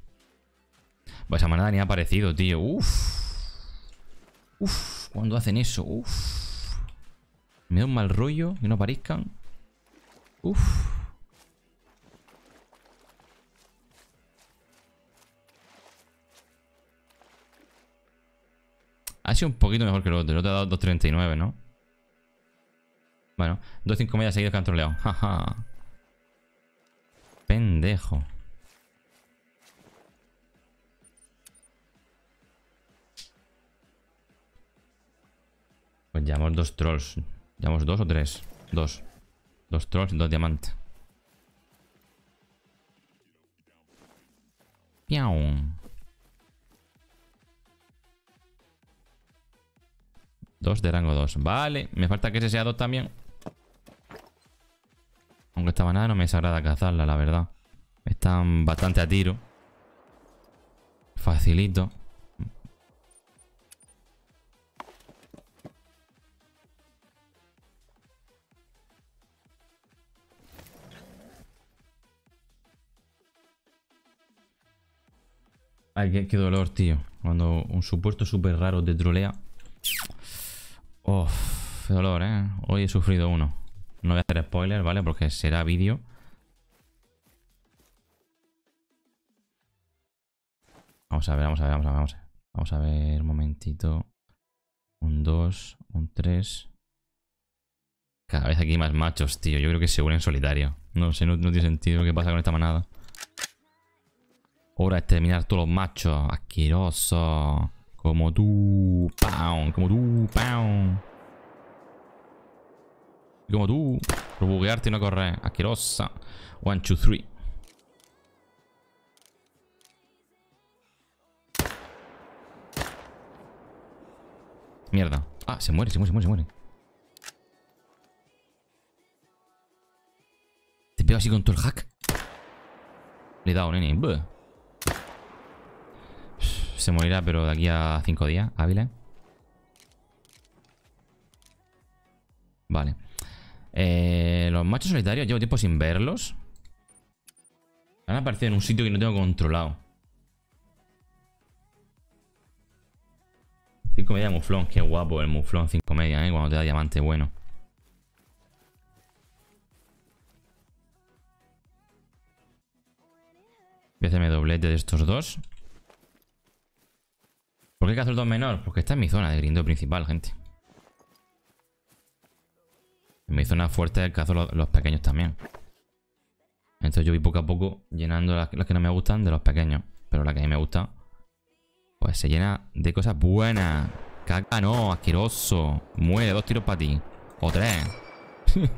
Pues esa manada ni ha aparecido, tío. Uff Uff Cuando hacen eso. Uff Me da un mal rollo que no aparezcan. Uff Ha sido un poquito mejor que el otro. El otro ha dado 2.39, ¿no? Bueno, 2-5 medias seguidos que han troleado. Jaja. Pendejo. Pues llevamos dos trolls. ¿Llevamos dos o tres? Dos. Dos trolls y dos diamantes. Piau. Dos de rango 2. Vale, me falta que ese sea dos también. Aunque esta banana no me desagrada cazarla, la verdad. Están bastante a tiro. Facilito. Ay, qué, dolor, tío. Cuando un supuesto súper raro te trolea. Oh, qué dolor, ¿eh? Hoy he sufrido uno. No voy a hacer spoilers, ¿vale? Porque será vídeo. Vamos a ver, vamos a ver, vamos a ver, vamos a ver. Vamos a ver un momentito. Un 2, un 3. Cada vez aquí hay más machos, tío. Yo creo que se en solitario. No sé, no, tiene sentido qué pasa con esta manada. Hora de terminar todos los machos. Asqueroso. Como tú. ¡Pam! Como tú. ¡Pam! Como tú. Por buguearte y no correr. Asquerosa. One, two, three. Mierda. Ah, se muere, se muere, se muere, se muere. Te pego así con todo el hack. Le he dado, nene. Se morirá, pero de aquí a 5 días, hábiles. Vale. Eh, los machos solitarios llevo tiempo sin verlos. Han aparecido en un sitio que no tengo controlado. Cinco media de muflón. Qué guapo el muflón 5 media, ¿eh? Cuando te da diamante bueno. Voy a hacerme doblete de estos dos. ¿Por qué hay que hacer dos menor? Porque está en mi zona de grindo principal, gente. Me hizo una fuerte el cazo los, pequeños también. Entonces yo voy poco a poco llenando las, que no me gustan de los pequeños. Pero la que a mí me gusta, pues se llena de cosas buenas. Caca, no, asqueroso. Muere, dos tiros para ti. O tres.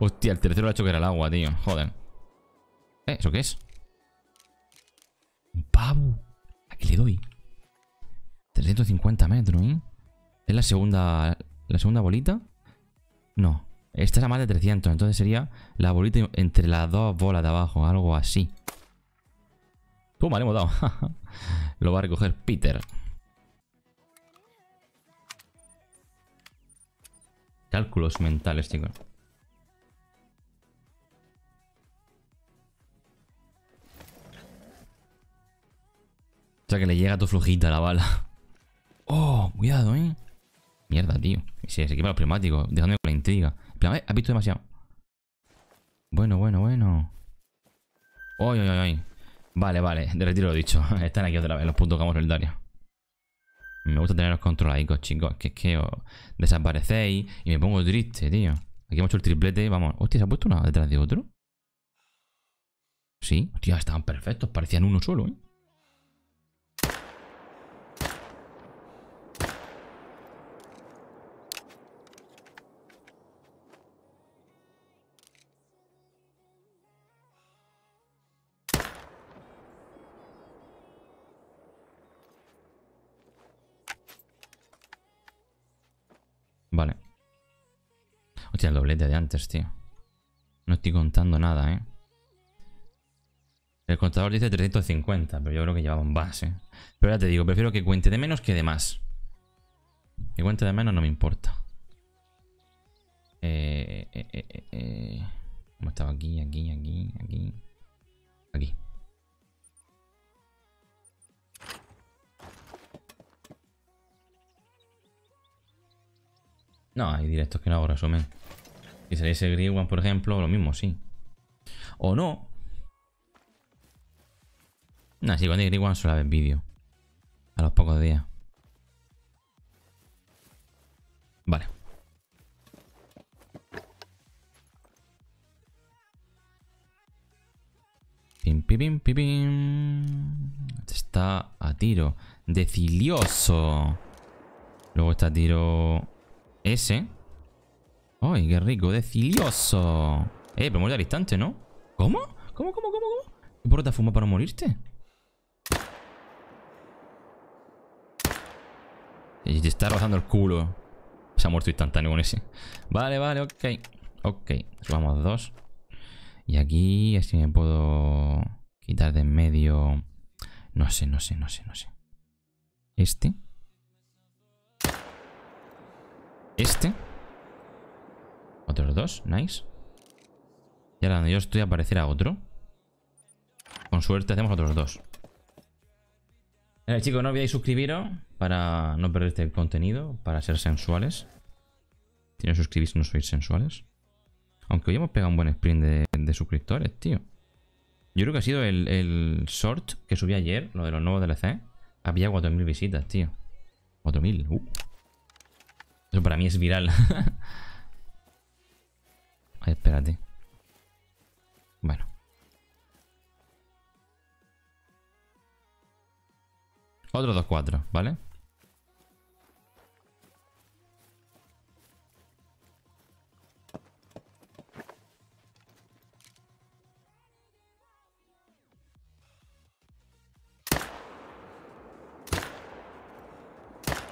Hostia, el tercero lo ha hecho que era el agua, tío. Joder. ¿Eh? ¿Eso qué es? Un pavo. ¿A qué le doy? 350 metros, ¿eh? ¿Es la segunda, la segunda bolita? No. Esta es a más de 300, entonces sería la bolita entre las dos bolas de abajo, algo así. Toma, le hemos dado. Lo va a recoger Peter. Cálculos mentales, chicos. O sea que le llega tu flojita la bala. Oh, cuidado, eh. Mierda, tío. Y se, que quema los prismáticos, dejándome con la intriga plan, visto demasiado. Bueno, bueno, bueno. ay! Vale, vale, de retiro lo dicho. Están aquí otra vez los puntos que vamos daño Me gusta tener los controladicos, chicos. Que es que os desaparecéis y me pongo triste, tío. Aquí hemos hecho el triplete, vamos. Hostia, ¿se ha puesto una detrás de otro? Sí, hostia, estaban perfectos, parecían uno solo, ¿eh? el doblete de antes, tío. No estoy contando nada, ¿eh? El contador dice 350, pero yo creo que llevaba un base. ¿eh? Pero ya te digo, prefiero que cuente de menos que de más. Que cuente de menos no me importa. Eh, eh, eh, eh ¿Cómo estaba aquí, aquí, aquí, aquí? Aquí. No, hay directos que no hago resumen. Y sería ese One, por ejemplo, lo mismo, sí. O no. Nah, si con el One suele haber vídeo. A los pocos días. Vale. Pim, pim, pim, pim. Este está a tiro. Decilioso. Luego está a tiro ese ¡Ay, qué rico! ¡Decilioso! Eh, pero muere al instante, ¿no? ¿Cómo? ¿Cómo, cómo, cómo, cómo? ¿Qué porta fuma para morirte? Y te está rozando el culo. Se ha muerto instantáneo con ese. Vale, vale, ok. Ok, Vamos dos. Y aquí, así me puedo quitar de en medio. No sé, no sé, no sé, no sé. Este. Este. Otros dos, nice. Y ahora donde yo estoy aparecerá otro. Con suerte hacemos otros dos. Eh, chicos, no olvidéis suscribiros para no perder este contenido, para ser sensuales. Si no suscribís, no sois sensuales. Aunque hoy hemos pegado un buen sprint de, suscriptores, tío. Yo creo que ha sido el, el, short que subí ayer, lo de los nuevos DLC. Había 4.000 visitas, tío. 4.000, uh. Eso para mí es viral. Espérate. Bueno. Otro dos cuatro, ¿vale?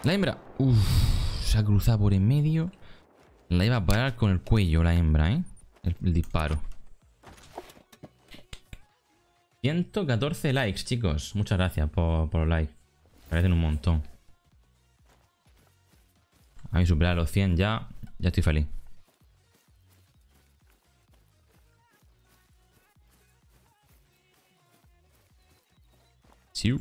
La hembra. Uf, se ha cruzado por en medio. La iba a parar con el cuello la hembra, ¿eh? El, disparo. 114 likes, chicos. Muchas gracias por, por los likes. Parecen un montón. A mí superar los 100 ya. Ya estoy feliz. Sí.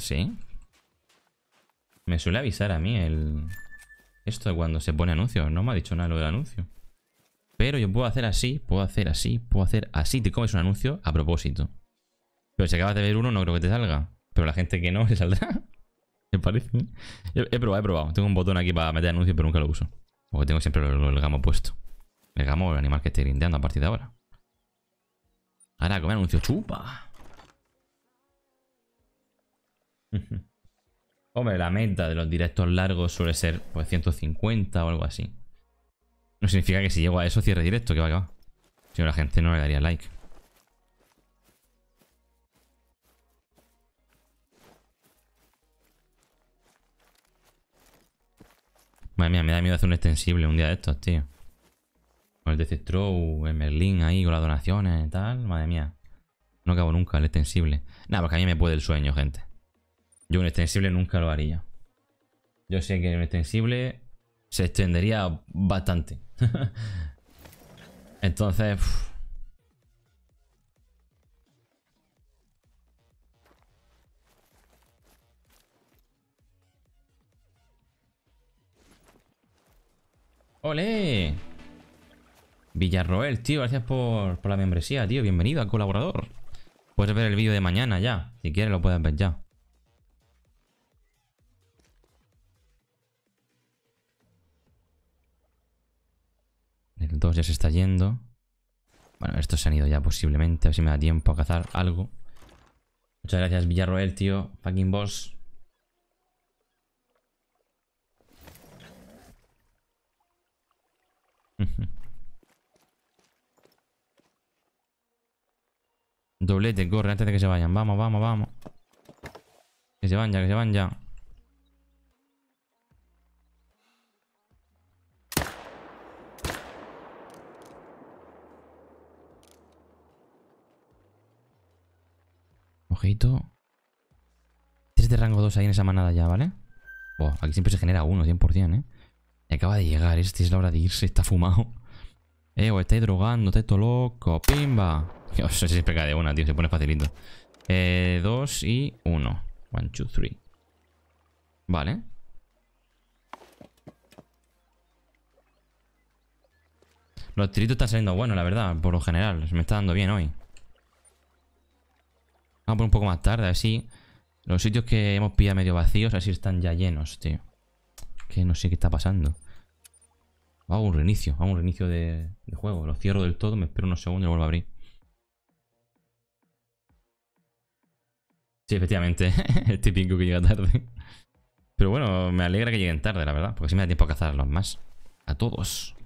¿Sí? Me suele avisar a mí el... Esto cuando se pone anuncio. No me ha dicho nada lo del anuncio. Pero yo puedo hacer así, puedo hacer así, puedo hacer así. Te comes un anuncio a propósito. Pero si acabas de ver uno, no creo que te salga. Pero la gente que no, le saldrá. Me parece? he probado, he probado. Tengo un botón aquí para meter anuncios, pero nunca lo uso. Porque tengo siempre el, gamo puesto. El gamo el animal que esté grindeando a partir de ahora. Ahora, come anuncio. ¡Chupa! Hombre, la meta de los directos largos suele ser pues 150 o algo así. No significa que si llego a eso cierre directo, que va, a acabar Si no, la gente no le daría like. Madre mía, me da miedo hacer un extensible un día de estos, tío. Con el de En el Merlin ahí, con las donaciones y tal. Madre mía. No acabo nunca el extensible. Nada, porque a mí me puede el sueño, gente. Yo un extensible nunca lo haría. Yo sé que un extensible se extendería bastante. Entonces... ¡Olé! Villarroel, tío, gracias por, por la membresía, tío. Bienvenido al colaborador. Puedes ver el vídeo de mañana ya. Si quieres lo puedes ver ya. El 2 ya se está yendo. Bueno, estos se han ido ya posiblemente. A ver si me da tiempo a cazar algo. Muchas gracias, Villarroel, tío. Fucking boss. Doblete, corre antes de que se vayan. Vamos, vamos, vamos. Que se van ya, que se van ya. Tres de rango 2 ahí en esa manada ya, ¿vale? aquí siempre se genera uno, 100%, ¿eh? acaba de llegar, este es la hora de irse, está fumado. Eh, o estáis drogando, está esto loco, pimba. Si se pega de una, tío, se pone facilito. Eh, dos y uno. One, two, three. Vale. Los tiritos están saliendo buenos, la verdad, por lo general. me está dando bien hoy. Vamos a poner un poco más tarde, así. Los sitios que hemos pillado medio vacíos, así están ya llenos, tío. Que no sé qué está pasando. Hago un reinicio, hago un reinicio de, juego. Lo cierro del todo, me espero unos segundos y vuelvo a abrir. Sí, efectivamente, el este típico que llega tarde. Pero bueno, me alegra que lleguen tarde, la verdad, porque así me da tiempo a los más. A todos.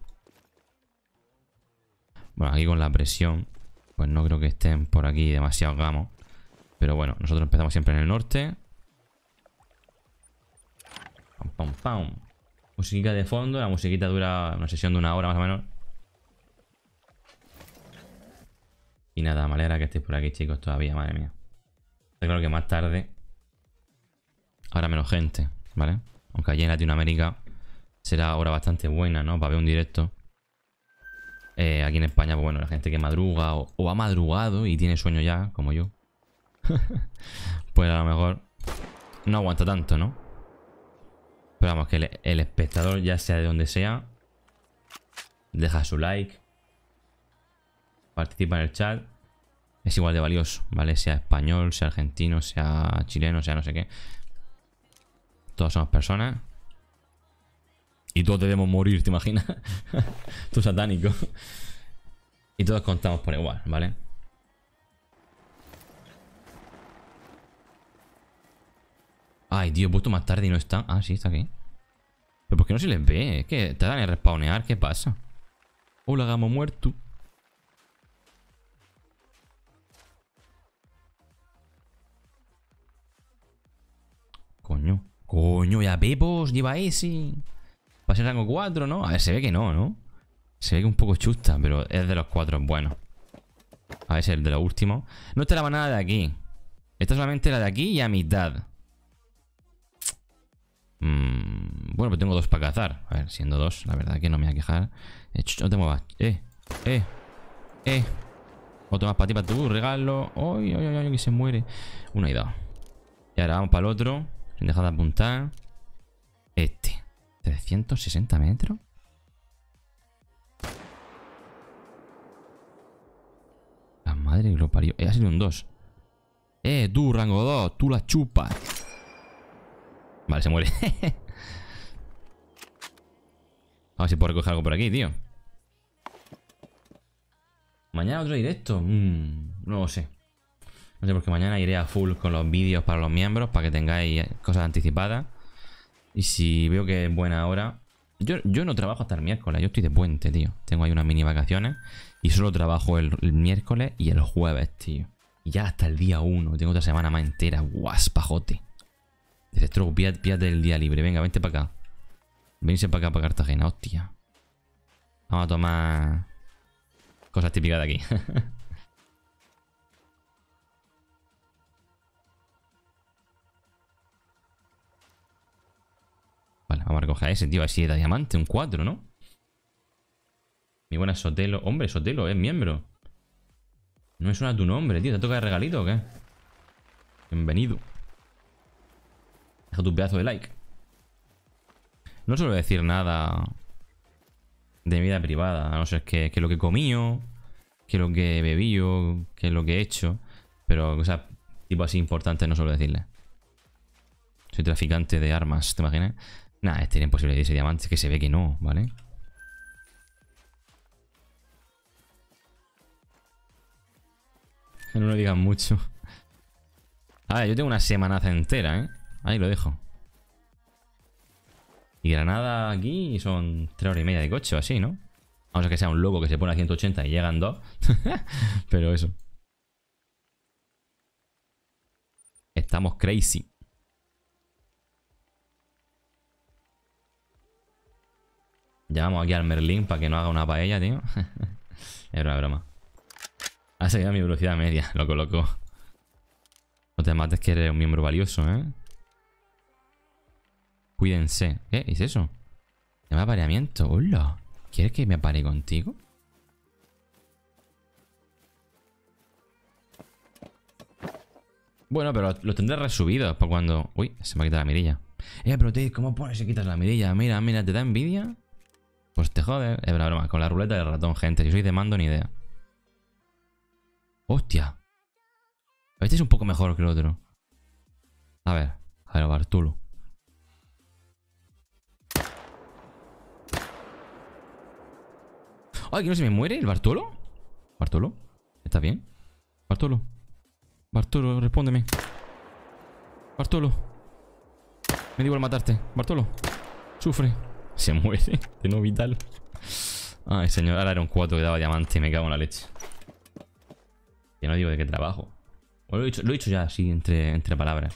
Bueno, aquí con la presión, pues no creo que estén por aquí demasiado gamos. Pero bueno, nosotros empezamos siempre en el norte. Pam, pam, pam. Musiquita de fondo. La musiquita dura una sesión de una hora más o menos. Y nada, me alegra que estéis por aquí, chicos, todavía, madre mía. Está claro que más tarde Ahora menos gente, ¿vale? Aunque allí en Latinoamérica será hora bastante buena, ¿no? Para ver un directo. Eh, aquí en España, pues bueno, la gente que madruga o ha madrugado y tiene sueño ya, como yo. pues a lo mejor no aguanta tanto, ¿no? Esperamos que el, el espectador, ya sea de donde sea, deja su like, participa en el chat. Es igual de valioso, ¿vale? Sea español, sea argentino, sea chileno, sea no sé qué. Todos somos personas. Y todos debemos morir, ¿te imaginas? Tú satánico. y todos contamos por igual, ¿vale? Ay, tío, he puesto más tarde y no está. Ah, sí, está aquí. Pero ¿por qué no se les ve? Es que dan en respawnear. ¿Qué pasa? Hola, gamo muerto. Coño. Coño, ya Pepos lleva ese. Va a ser rango 4, ¿no? A ver, se ve que no, ¿no? Se ve que un poco chusta, pero es de los 4 bueno. A ver, es el de lo último. No está la manada de aquí. Esta solamente la de aquí y a mitad. Mm, bueno, pues tengo dos para cazar. A ver, siendo dos, la verdad que no me voy a quejar. Eh, no te muevas. Eh, eh, eh. Otro más para ti, para tu regalo. ¡Ay, ay, ay! Que se muere. Una y dos. Y ahora vamos para el otro. Sin dejar de apuntar. Este. 360 metros. La madre que lo parió. Eh, ha sido un 2. Eh, tú, rango 2. Tú la chupas. Vale, se muere. A ver si puedo recoger algo por aquí, tío. Mañana otro directo. Mm, no lo sé. No sé, porque mañana iré a full con los vídeos para los miembros, para que tengáis cosas anticipadas. Y si veo que es buena hora... Yo, no trabajo hasta el miércoles, yo estoy de puente, tío. Tengo ahí unas mini vacaciones y solo trabajo el, miércoles y el jueves, tío. Y ya hasta el día 1, tengo otra semana más entera, guaspajote. Dice Stroke, pídate, el día libre. Venga, vente para acá. Venirse para acá, para Cartagena, hostia. Vamos a tomar cosas típicas de aquí. vale, vamos a recoger ese, tío. Así de diamante, un 4, ¿no? Mi buena Sotelo. Hombre, Sotelo es miembro. No es una tu nombre, tío. ¿Te toca el regalito o qué? Bienvenido. Deja tu pedazo de like. No suelo decir nada de mi vida privada, no ser que, que lo que comido que lo que bebí, que lo que he hecho. Pero cosas tipo así importantes no suelo decirle. Soy traficante de armas, ¿te imaginas? Nada, este era imposible ese diamante, que se ve que no, ¿vale? Que No lo digan mucho. A ver, yo tengo una semanaza entera, ¿eh? Ahí lo dejo. Y Granada aquí son 3 horas y media de coche o así, ¿no? Vamos a que sea un lobo que se pone a 180 y llegan dos. Pero eso. Estamos crazy. Llamamos aquí al Merlin para que no haga una paella, tío. es una broma. Ha seguido mi velocidad media, lo coloco. No te mates que eres un miembro valioso, ¿eh? Cuídense. ¿Qué es eso? Llama apareamiento. Hola. ¿Quieres que me apare contigo? Bueno, pero lo tendré resubido para cuando... Uy, se me ha quitado la mirilla. Eh, pero te, ¿cómo pones y quitas la mirilla? Mira, mira, ¿te da envidia? Pues te joder. Es broma, con la ruleta del ratón, gente. Yo soy de mando ni idea. Hostia. Este es un poco mejor que el otro. A ver, a ver, Bartulo. Ay, que no se me muere el Bartolo. Bartolo, está bien? Bartolo. Bartolo, respóndeme. Bartolo. Me digo al matarte. Bartolo. Sufre. Se muere. De no vital. Ay, señor. Ahora era un 4 que daba diamante. Me cago en la leche. Ya no digo de qué trabajo. lo, he dicho, ya así, entre, entre palabras.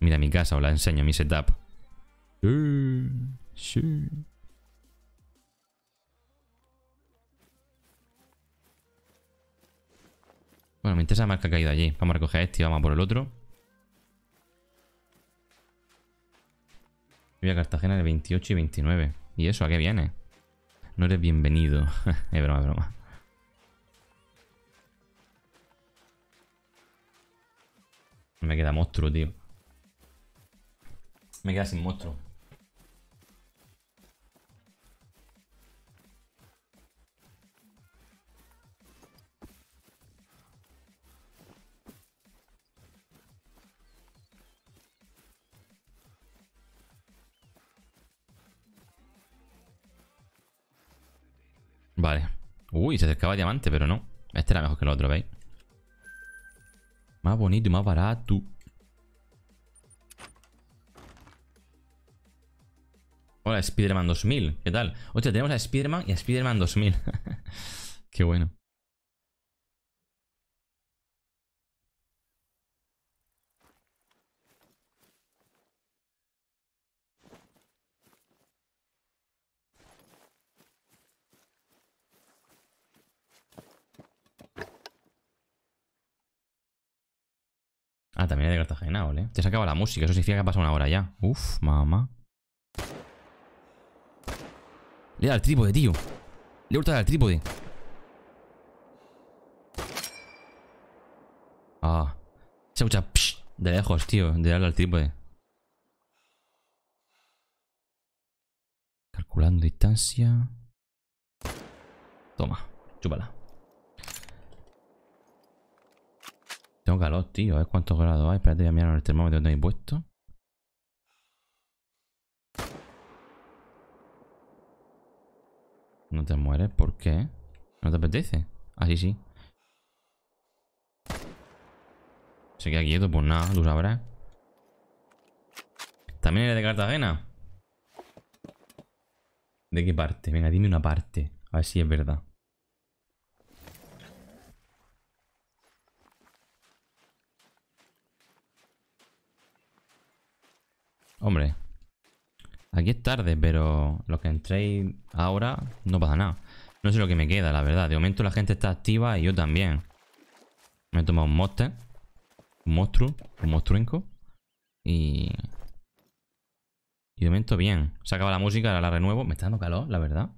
Mira mi casa, os la enseño, mi setup sí. Bueno, me interesa marca que ha caído allí. Vamos a recoger este y vamos a por el otro. Voy a Cartagena de 28 y 29. ¿Y eso? ¿A qué viene? No eres bienvenido. es broma, broma. Me queda monstruo, tío. Me queda sin monstruo. Vale. Uy, se acercaba diamante, pero no. Este era mejor que el otro, ¿veis? Más bonito y más barato. Hola, Spider-Man 2000. ¿Qué tal? Oye, tenemos a spider y a Spider-Man 2000. Qué bueno. Ah, también es de Cartagena, ole. Te se acaba la música, eso significa que ha pasado una hora ya. Uf, mamá. Le da al trípode, tío. Le gusta al trípode. Ah. Se escucha de lejos, tío, de darle al trípode. Calculando distancia. Toma, chúpala. Tengo calor, tío. A ver cuántos grados hay. Espérate, voy a mirar el termómetro donde he puesto. No te mueres, ¿por qué? ¿No te apetece? ah, sí. Se queda quieto, pues nada, tú sabrás. ¿También eres de Cartagena? ¿De qué parte? Venga, dime una parte. A ver si es verdad. Hombre. Aquí es tarde, pero los que entréis ahora no pasa nada. No sé lo que me queda, la verdad. De momento la gente está activa y yo también. Me he tomado un monster. Un monstruo. Un monstruenco. Y... Y de momento bien. Se acaba la música, ahora la renuevo. Me está dando calor, la verdad.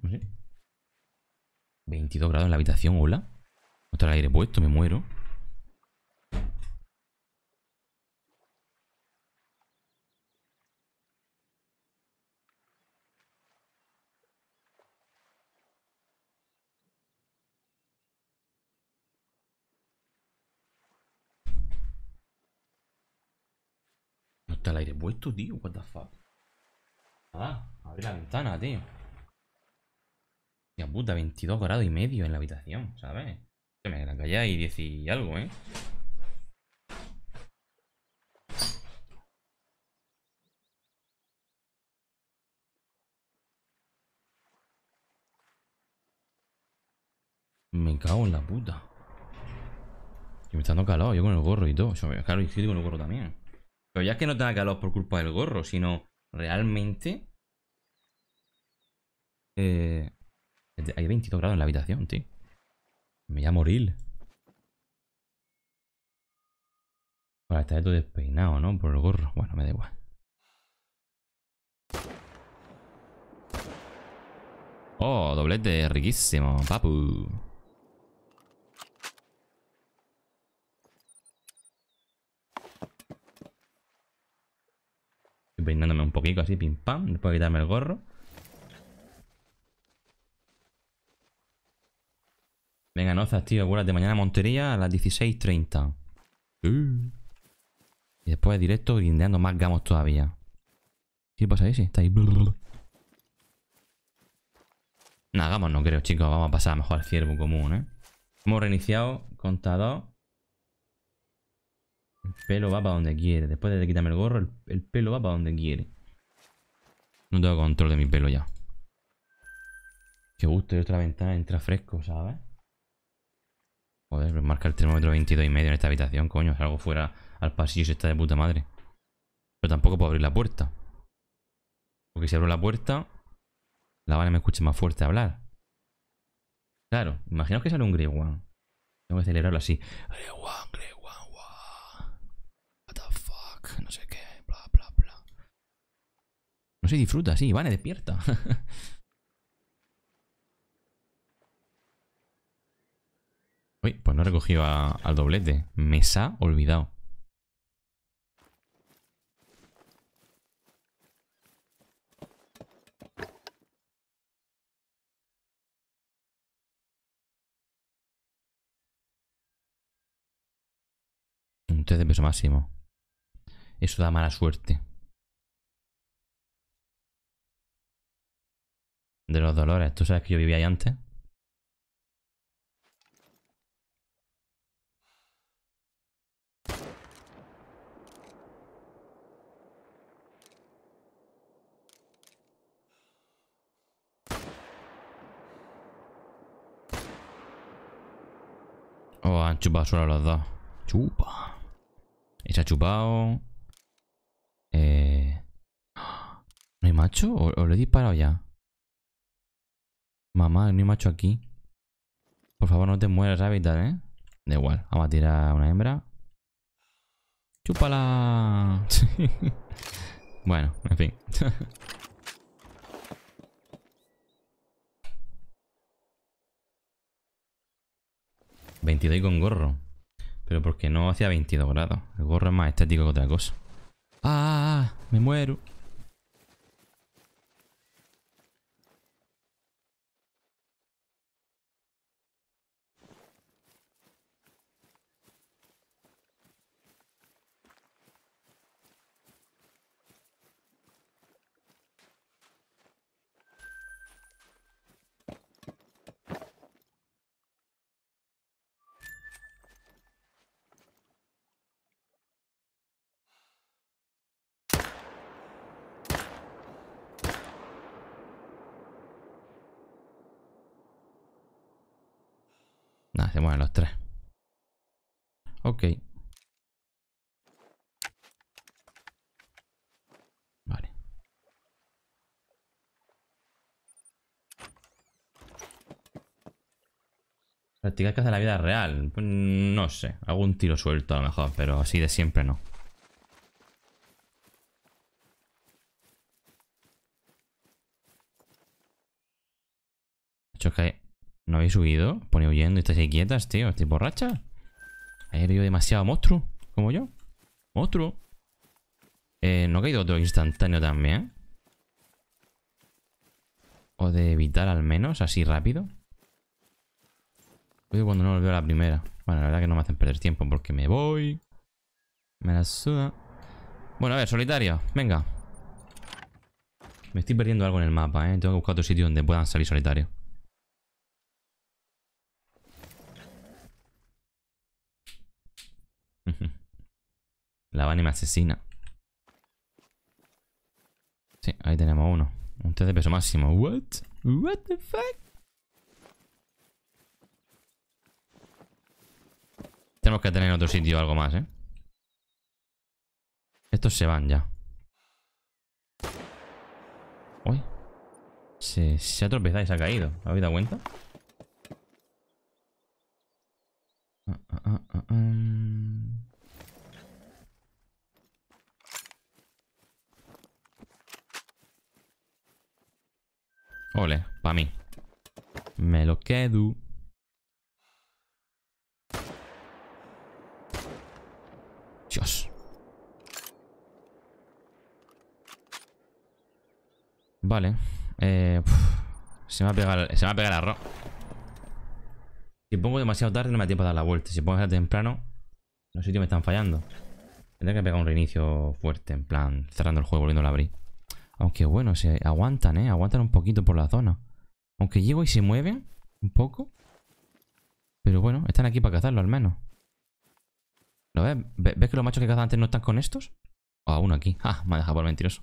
22 grados en la habitación, hola. No el aire puesto, me muero. puesto, tío? What the fuck. Nada, abre la ventana, tío. Tía puta, 22 grados y medio en la habitación, ¿sabes? Se me quedan calla y 10 y algo, ¿eh? Me cago en la puta. Y me está dando calor, yo con el gorro y todo. Yo, claro, y estoy con el gorro también. Pero ya es que no tenga calor por culpa del gorro, sino realmente... Eh, hay 22 grados en la habitación, tío. Me voy a morir. Ahora está todo despeinado, ¿no? Por el gorro. Bueno, me da igual. Oh, doblete riquísimo, papu. peinándome un poquito así, pim pam. Después quitarme el gorro. Venga, nozas, tío, de Mañana Montería a las 16.30. Y después directo grindeando más gamos todavía. ¿Qué pasa ahí? Sí, está ahí. Nada, gamos no creo, chicos. Vamos a pasar mejor al ciervo común, ¿eh? Hemos reiniciado contador. El pelo va para donde quiere. Después de quitarme el gorro, el, pelo va para donde quiere. No tengo control de mi pelo ya. Qué gusto, y otra ventana entra fresco, ¿sabes? Joder, pero pues marca el termómetro 22 y medio en esta habitación, coño. Algo fuera al pasillo y se está de puta madre. Pero tampoco puedo abrir la puerta. Porque si abro la puerta, la vara me escucha más fuerte hablar. Claro, imaginaos que sale un Grey One. Tengo que celebrarlo así. Grey One, no sé qué, bla, bla, bla. No se disfruta, sí, vale despierta. Uy, pues no he recogido al doblete. Me se ha olvidado. Un tres de peso máximo. Eso da mala suerte. De los dolores. ¿Tú sabes que yo vivía ahí antes? Oh, han chupado solo los dos. Chupa. Y se ha chupado. Eh... ¿No hay macho? ¿O, lo he disparado ya? Mamá, no hay macho aquí. Por favor, no te mueras, hábitat, ¿eh? Da igual, vamos a tirar a una hembra. ¡Chúpala! bueno, en fin. ¿22 con gorro? Pero porque no hacía 22 grados. El gorro es más estético que otra cosa. Ah, me muero. tácticas que hace la vida real. No sé, algún tiro suelto a lo mejor, pero así de siempre no. Hecho que no habéis huido, pone huyendo y estáis ahí quietas, tío. Estoy borracha. Ha habido demasiado monstruo, como yo. Monstruo. Eh, no ha caído otro instantáneo también. O de evitar al menos, así rápido. Cuidado cuando no lo a la primera. Bueno, la verdad que no me hacen perder tiempo porque me voy. Me la suda. Bueno, a ver, solitario. Venga. Me estoy perdiendo algo en el mapa, ¿eh? Tengo que buscar otro sitio donde puedan salir solitario. La y me asesina. Sí, ahí tenemos uno. Un 3 de peso máximo. What? What the fuck? Tenemos que tener en otro sitio algo más, ¿eh? Estos se van ya. Uy. Se, se ha tropezado y se ha caído. ¿Habéis dado cuenta? Ah, ah, ah, Ole, para mí. Me lo quedo. Vale. Eh, se me ha pegado, se arroz. Si pongo demasiado tarde no me da tiempo a dar la vuelta. Si pongo temprano, los sitios me están fallando. Tendré que pegar un reinicio fuerte, en plan, cerrando el juego, volviéndolo a abrir. Aunque bueno, se aguantan, ¿eh? Aguantan un poquito por la zona. Aunque llego y se mueven un poco. Pero bueno, están aquí para cazarlo al menos. ¿Lo ves? ¿Ves que los machos que cazan antes no están con estos? O uno aquí. Ah, me ha dejado por mentiroso.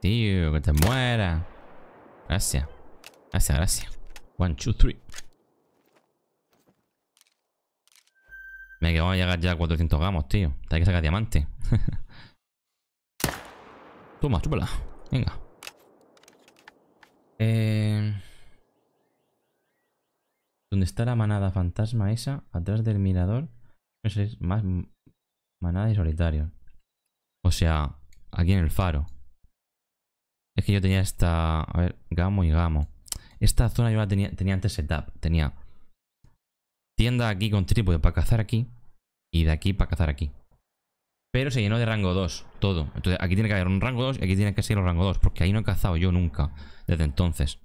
Tío, que te muera. Gracias. Gracias, gracias. One, two, three. Me que a llegar ya a 400 gamos, tío. hay que sacar diamante. Toma, chúpala. Venga. Eh... ¿Dónde está la manada fantasma esa? Atrás del mirador. Eso es más manada y solitario. O sea, aquí en el faro. Es que yo tenía esta... A ver, Gamo y Gamo. Esta zona yo la tenía, tenía antes setup. Tenía tienda aquí con trípode para cazar aquí. Y de aquí para cazar aquí. Pero se llenó de rango 2, todo. Entonces aquí tiene que haber un rango 2 y aquí tiene que ser un rango 2, porque ahí no he cazado yo nunca desde entonces.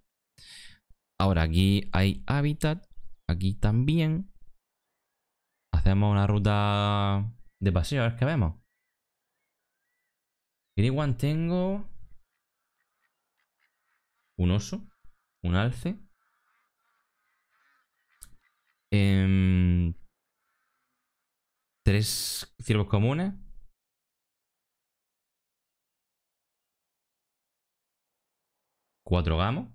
Ahora aquí hay hábitat, aquí también. Hacemos una ruta de paseo, a ver qué vemos. tengo... Un oso, un alce. Em, tres ciervos comunes. 4 gamos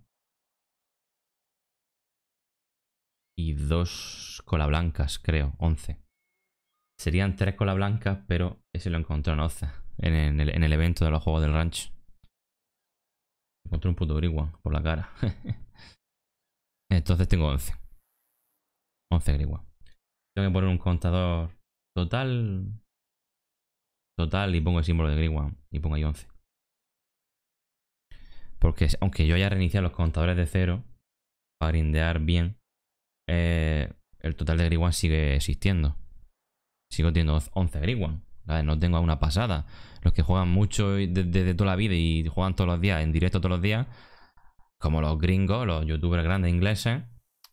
Y 2 blancas creo. 11. Serían 3 blancas pero ese lo encontró en Oza. En el, evento de los juegos del ranch Encontré un puto griguan por la cara. Entonces tengo 11. 11 griguan. Tengo que poner un contador total. Total y pongo el símbolo de griguan. Y pongo ahí 11. Porque aunque yo haya reiniciado los contadores de cero, para grindear bien, eh, el total de One sigue existiendo. Sigo teniendo 11 One No tengo a una pasada. Los que juegan mucho desde toda la vida y juegan todos los días, en directo todos los días, como los gringos, los youtubers grandes ingleses,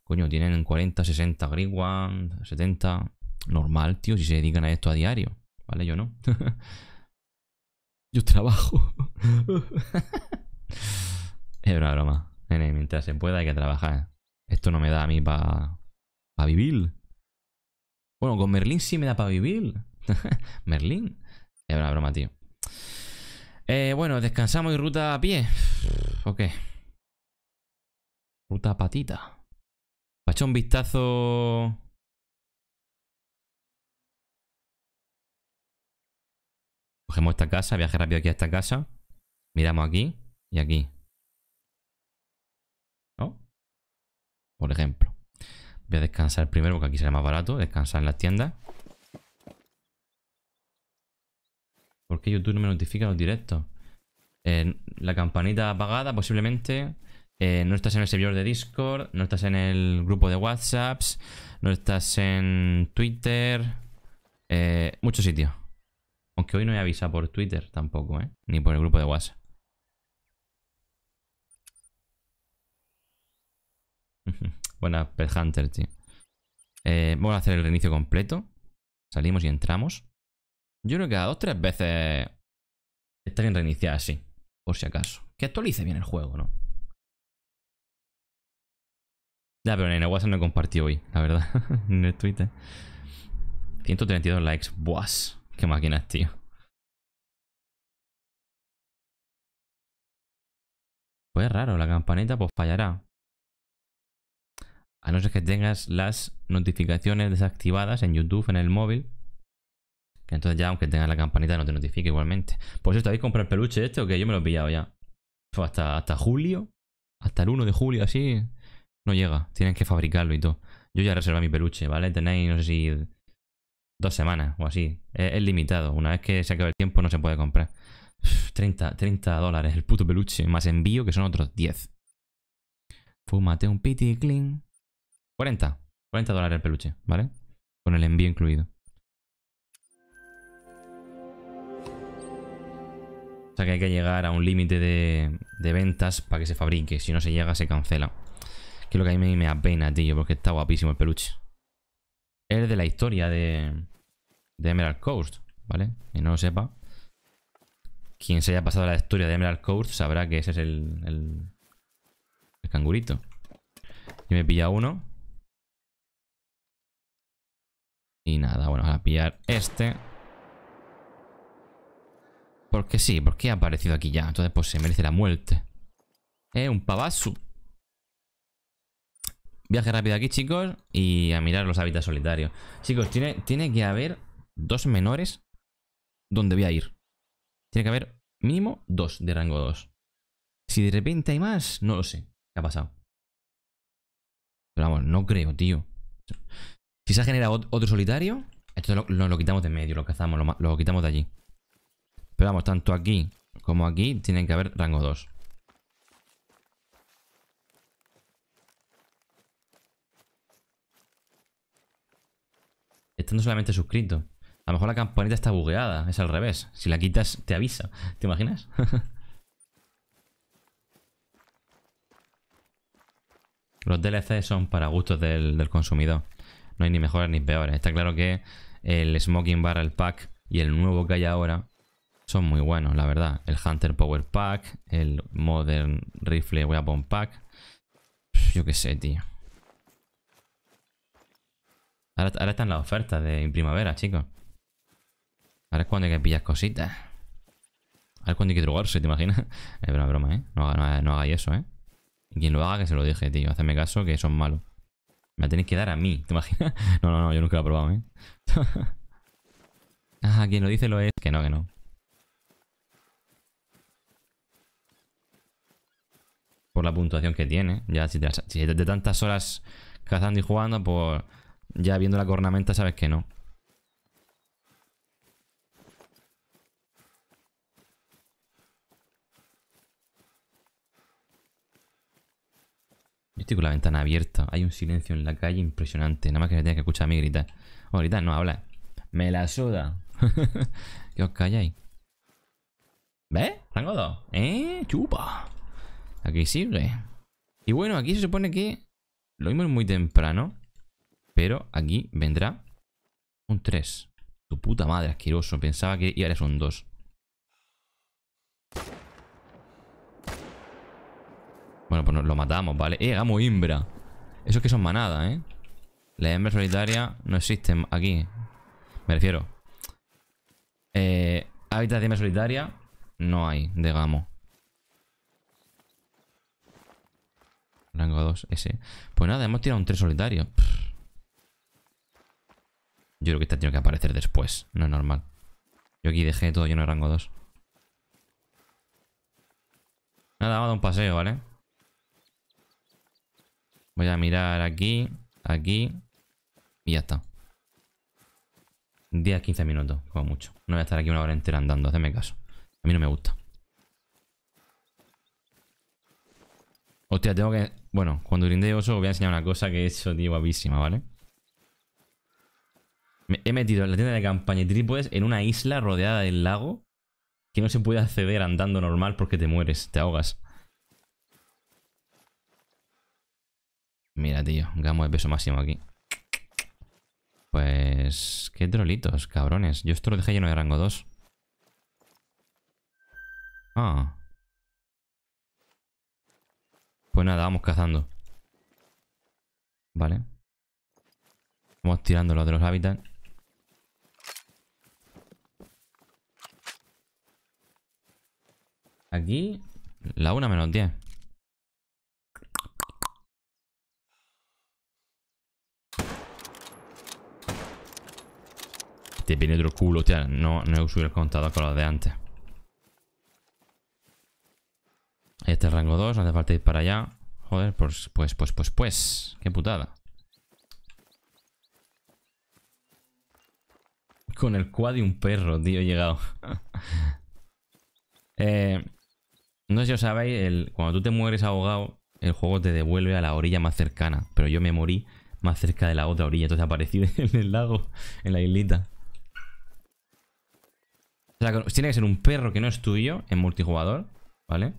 coño, tienen 40, 60 One 70. Normal, tío, si se dedican a esto a diario. ¿Vale? Yo no. Yo trabajo. es una broma. mientras se pueda hay que trabajar. Esto no me da a mí para Para vivir. Bueno, con Merlín sí me da para vivir. Merlín. Es una broma, tío. Eh, bueno, descansamos y ruta a pie. Ok. Ruta a patita. pacho un vistazo Cogemos esta casa, viaje rápido aquí a esta casa. Miramos aquí y aquí. ¿No? Por ejemplo. Voy a descansar primero porque aquí será más barato. Descansar en las tiendas. ¿Por qué YouTube no me notifica los directos? Eh, la campanita apagada posiblemente. Eh, no estás en el servidor de Discord. No estás en el grupo de WhatsApp. No estás en Twitter. Eh, muchos sitios. Aunque hoy no he avisado por Twitter tampoco, Ni por el grupo de WhatsApp. Buena pet Hunter, tío. Eh, vamos a hacer el reinicio completo. Salimos y entramos. Yo creo que a dos o tres veces está bien reiniciar así, por si acaso. Que actualice bien el juego, ¿no? Ya, pero en WhatsApp no he compartido hoy, la verdad. en el Twitter. 132 likes. Buas. Qué máquinas, tío. Pues raro, la campanita pues fallará. A no ser que tengas las notificaciones desactivadas en YouTube, en el móvil. Que entonces ya, aunque tengas la campanita, no te notifique igualmente. Pues esto, ¿habéis comprado el peluche este o que yo me lo he pillado ya? hasta, hasta julio. Hasta el 1 de julio, así. No llega. Tienen que fabricarlo y todo. Yo ya reservé mi peluche, ¿vale? Tenéis, no sé si. Dos semanas o así. Es, limitado. Una vez que se acabe el tiempo, no se puede comprar. 30, dólares el puto peluche, más envío que son otros 10. Fumate un piti clean. 40. 40 dólares el peluche, ¿vale? Con el envío incluido. O sea que hay que llegar a un límite de, ventas para que se fabrique. Si no se llega, se cancela. Que lo que a mí me apena, tío, porque está guapísimo el peluche. Es de la historia de, de Emerald Coast, ¿vale? Que no lo sepa. Quien se haya pasado la historia de Emerald Coast sabrá que ese es el, el, el cangurito. Yo me pilla pillado uno. Y nada, bueno, vamos a pillar este. Porque sí, porque ha aparecido aquí ya. Entonces, pues se merece la muerte. Eh, un pavazo. Viaje rápido aquí, chicos. Y a mirar los hábitats solitarios. Chicos, tiene, tiene que haber dos menores donde voy a ir. Tiene que haber mínimo dos de rango 2. Si de repente hay más, no lo sé. ¿Qué ha pasado? Pero vamos, no creo, tío. Si se ha generado otro solitario, esto lo, quitamos de medio, lo cazamos, lo, lo, quitamos de allí. Pero vamos, tanto aquí como aquí tienen que haber rango 2. Estando solamente suscrito. A lo mejor la campanita está bugueada, es al revés. Si la quitas, te avisa. ¿Te imaginas? Los DLC son para gustos del, del consumidor. No hay ni mejores ni peores. Está claro que el Smoking Barrel Pack y el nuevo que hay ahora son muy buenos, la verdad. El Hunter Power Pack, el Modern Rifle Weapon Pack. Yo qué sé, tío. Ahora, están las ofertas de primavera, chicos. Ahora es cuando hay que pillar cositas. Ahora es cuando hay que drogarse, ¿te imaginas? Es una broma, ¿eh? No, hagáis eso, ¿eh? Y quien lo haga que se lo dije, tío. Hacedme caso que son malos. Me la tenéis que dar a mí, ¿te imaginas? No, no, no, yo nunca lo he probado, ¿eh? ah, quien lo dice lo es. Que no, que no. Por la puntuación que tiene. Ya, si, te, si de tantas horas cazando y jugando, pues ya viendo la cornamenta sabes que no. Yo estoy con la ventana abierta. Hay un silencio en la calle impresionante. Nada más que me tenga que escuchar a mí gritar. O no, habla. Me la suda. que os calláis. ¿Ves? Rango 2. ¿Eh? Chupa. Aquí sigue. Y bueno, aquí se supone que lo vimos muy temprano. Pero aquí vendrá un 3. Tu puta madre, asqueroso. Pensaba que iba a un 2. Bueno, pues lo matamos, ¿vale? ¡Eh, hembra! Imbra! es que son manadas, ¿eh? La hembra solitaria no existen aquí. Me refiero. Eh, hábitat de hembra solitaria no hay de Rango 2, ese. Pues nada, hemos tirado un 3 solitario. Yo creo que esta tiene que aparecer después. No es normal. Yo aquí dejé todo lleno de rango 2. Nada, vamos a dar un paseo, ¿vale? Voy a mirar aquí, aquí y ya está. 10, 15 minutos, como mucho. No voy a estar aquí una hora entera andando, hacedme caso. A mí no me gusta. Hostia, tengo que... Bueno, cuando grindé oso os voy a enseñar una cosa que es, hecho, tío, guapísima, ¿vale? Me he metido en la tienda de campaña y trípodes en una isla rodeada del lago que no se puede acceder andando normal porque te mueres, te ahogas. Mira, tío, gamo de peso máximo aquí. Pues... Qué trolitos, cabrones. Yo esto lo dejé lleno de rango 2. Ah. Pues nada, vamos cazando. Vale. Vamos tirando los de los hábitats. Aquí, la una menos 10. Te viene culo, tía. No, no he subido el con los de antes. Este es rango 2, no hace falta ir para allá. Joder, pues, pues, pues, pues, pues. Qué putada. Con el quad y un perro, tío, he llegado. Eh, no sé si os sabéis, cuando tú te mueres ahogado, el juego te devuelve a la orilla más cercana. Pero yo me morí más cerca de la otra orilla, entonces aparecí en el lago, en la islita. O sea, tiene que ser un perro que no es tuyo en multijugador, ¿vale?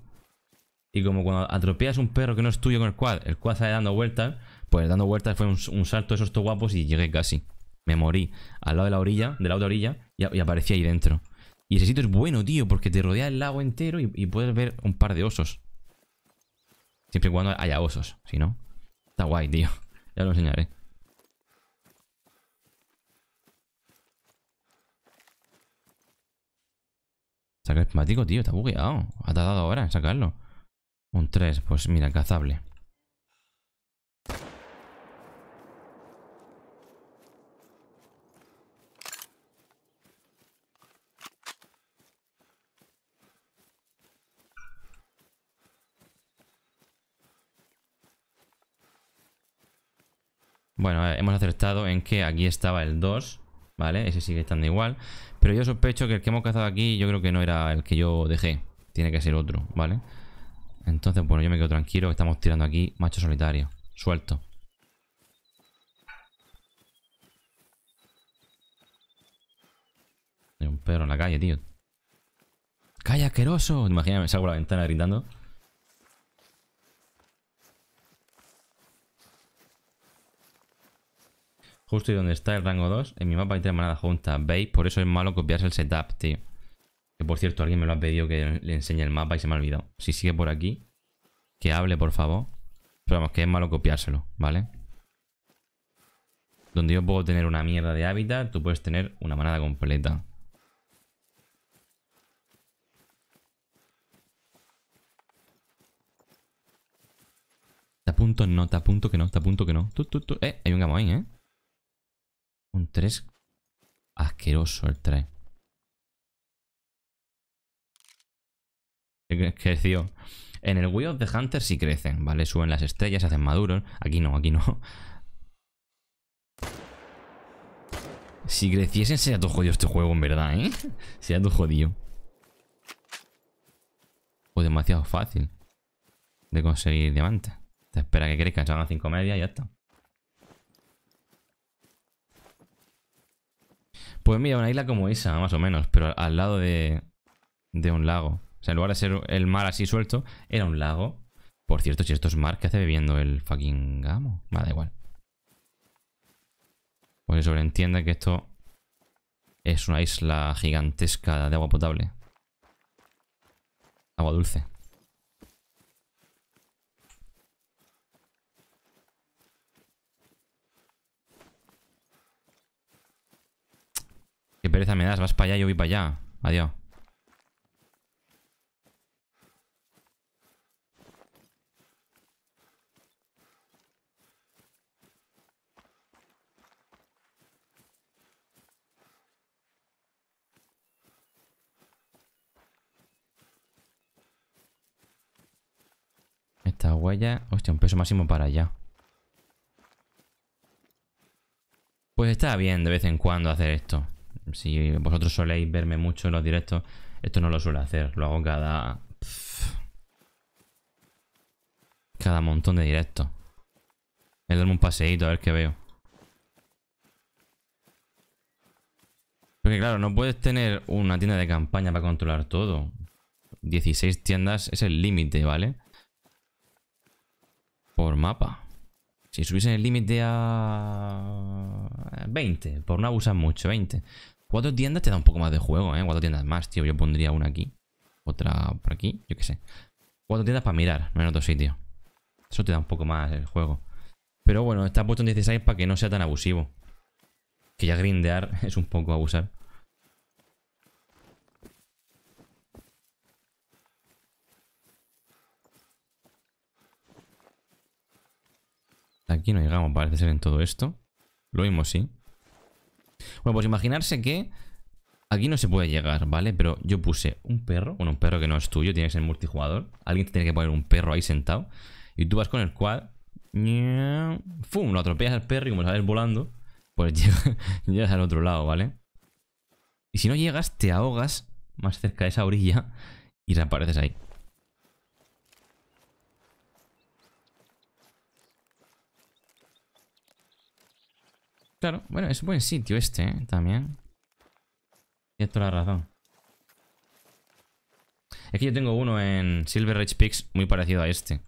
Y como cuando atropellas un perro que no es tuyo con el quad, el quad sale dando vueltas, pues dando vueltas fue un, salto de esos toguapos guapos y llegué casi. Me morí al lado de la orilla, de la otra orilla, y, aparecí ahí dentro. Y ese sitio es bueno, tío, porque te rodea el lago entero y, y puedes ver un par de osos. Siempre y cuando haya osos, si no. Está guay, tío. Ya lo enseñaré. Saca el tío. Está bugueado. Ha tardado ahora en sacarlo. Un 3. Pues mira, cazable. Bueno, hemos acertado en que aquí estaba el 2 ¿vale? Ese sigue estando igual. Pero yo sospecho que el que hemos cazado aquí yo creo que no era el que yo dejé. Tiene que ser otro, ¿vale? Entonces, bueno, yo me quedo tranquilo. Estamos tirando aquí macho solitario. Suelto. Hay un perro en la calle, tío. ¡Calla, asqueroso! Imagínate, salgo por la ventana gritando. Justo y donde está el rango 2, en mi mapa hay tres manadas juntas, ¿veis? Por eso es malo copiarse el setup, tío. Que por cierto, alguien me lo ha pedido que le enseñe el mapa y se me ha olvidado. Si sigue por aquí, que hable, por favor. Pero vamos, que es malo copiárselo, ¿vale? Donde yo puedo tener una mierda de hábitat, tú puedes tener una manada completa. a punto? no, a punto que no, está a punto que no. Eh, hay un ahí, eh. Un 3 asqueroso el 3. Creció. En el Wii of the Hunter sí crecen, ¿vale? Suben las estrellas, se hacen maduros. Aquí no, aquí no. Si creciesen sería tu jodido este juego, en verdad, ¿eh? Sería todo jodido. O demasiado fácil de conseguir diamantes. Te espera que crezcan, se hagan 5 medias y ya está. Pues mira, una isla como esa, más o menos, pero al lado de, de un lago. O sea, en lugar de ser el mar así suelto, era un lago. Por cierto, si esto es mar, ¿qué hace bebiendo el fucking gamo? Va, da igual. Porque pues sobreentienda sobreentiende que esto es una isla gigantesca de agua potable. Agua dulce. Qué pereza me das, vas para allá, yo voy para allá. Adiós. Esta huella... Hostia, un peso máximo para allá. Pues está bien de vez en cuando hacer esto si vosotros soléis verme mucho en los directos, esto no lo suelo hacer. Lo hago cada... Cada montón de directos. Me darme un paseíto a ver qué veo. Porque claro, no puedes tener una tienda de campaña para controlar todo. 16 tiendas es el límite, ¿vale? Por mapa. Si subiesen el límite a 20, por no abusar mucho, 20. Cuatro tiendas te da un poco más de juego, ¿eh? Cuatro tiendas más, tío. Yo pondría una aquí, otra por aquí, yo qué sé. Cuatro tiendas para mirar, no en otro sitio. Eso te da un poco más el juego. Pero bueno, está puesto en 16 para que no sea tan abusivo. Que ya grindear es un poco abusar. Aquí no llegamos, parece ser en todo esto. Lo mismo sí. Bueno, pues imaginarse que aquí no se puede llegar, ¿vale? Pero yo puse un perro, bueno, un perro que no es tuyo, tiene que ser multijugador. Alguien tiene que poner un perro ahí sentado. Y tú vas con el cual, ¡fum! Lo atropellas al perro y como sales volando, pues llegas, llegas al otro lado, ¿vale? Y si no llegas, te ahogas más cerca de esa orilla y reapareces ahí. Claro, bueno, es un buen sitio este, ¿eh? También. Tiene toda la razón. Es que yo tengo uno en Silver Ridge Peaks muy parecido a este.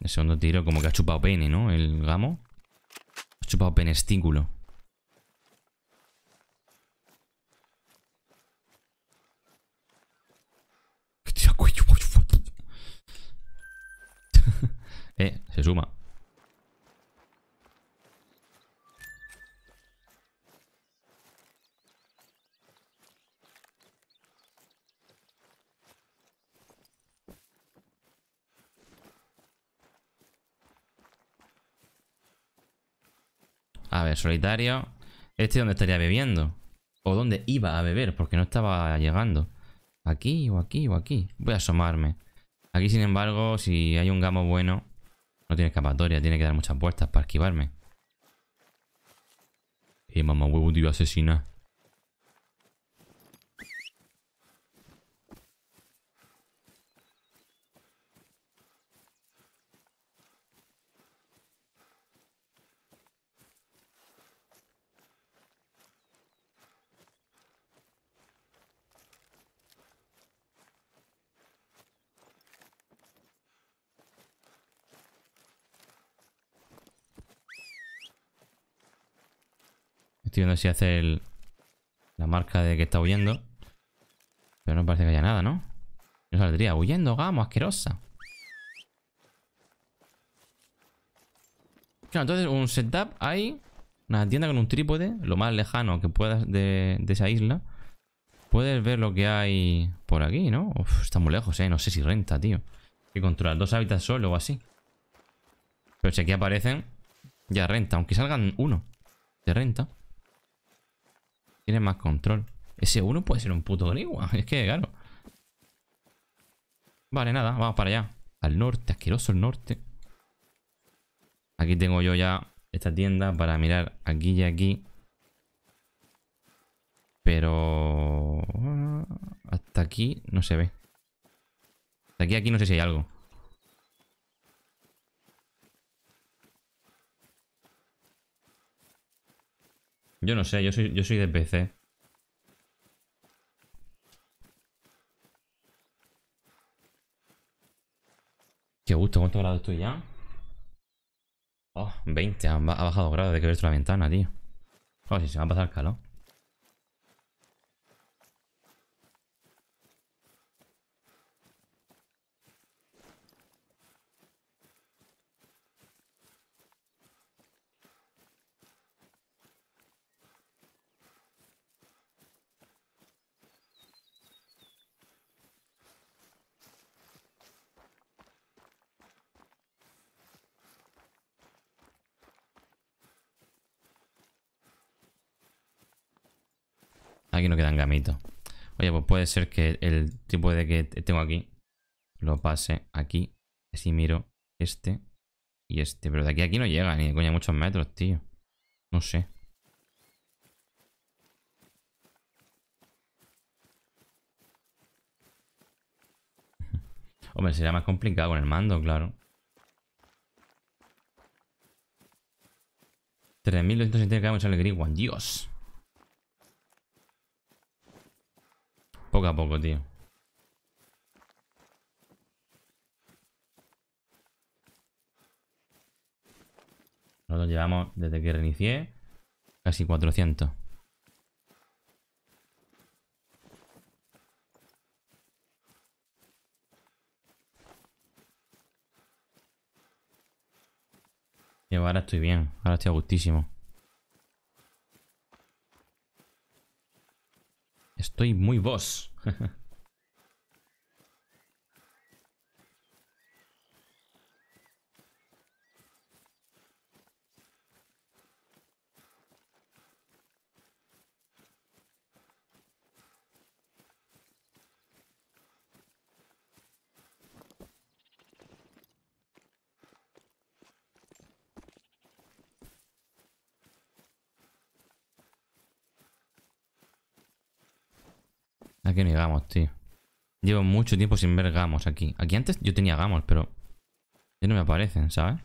El segundo tiro como que ha chupado pene, ¿no? El gamo. Ha chupado penestíngulo. Eh, se suma. A ver, solitario. ¿Este dónde estaría bebiendo? ¿O dónde iba a beber? Porque no estaba llegando. ¿Aquí o aquí o aquí? Voy a asomarme. Aquí, sin embargo, si hay un gamo bueno... No tiene escapatoria, tiene que dar muchas vueltas para esquivarme. Y mamá huevo te iba Estoy viendo si hace la marca de que está huyendo. Pero no parece que haya nada, ¿no? No saldría huyendo, gamo, asquerosa. entonces un setup Hay Una tienda con un trípode, lo más lejano que puedas de, esa isla. Puedes ver lo que hay por aquí, ¿no? Uf, está muy lejos, ¿eh? No sé si renta, tío. Hay que controlar dos hábitats solo o así. Pero si aquí aparecen, ya renta. Aunque salgan uno, De renta. Tiene más control. Ese uno puede ser un puto grigua. Es que, claro. Vale, nada. Vamos para allá. Al norte. Asqueroso el norte. Aquí tengo yo ya esta tienda para mirar aquí y aquí. Pero... Ah, hasta aquí no se ve. Hasta aquí, aquí no sé si hay algo. Yo no sé, yo soy, yo soy de PC. Qué gusto, ¿cuántos grados estoy ya? Oh, 20, ha bajado grado de que ves la ventana, tío. Oh, si se va a pasar calor. Aquí no quedan gamitos. Oye, pues puede ser que el tipo de que tengo aquí lo pase aquí. Si miro este y este. Pero de aquí a aquí no llega ni de coña muchos metros, tío. No sé. Hombre, sería más complicado con el mando, claro. 3.270 gramos de alegría, Dios. Poco a poco, tío. Nosotros llevamos, desde que reinicié, casi 400. Y ahora estoy bien, ahora estoy a gustísimo. Estoy muy vos. Llevo mucho tiempo sin ver Gamos aquí. Aquí antes yo tenía Gamos, pero... Ya no me aparecen, ¿sabes?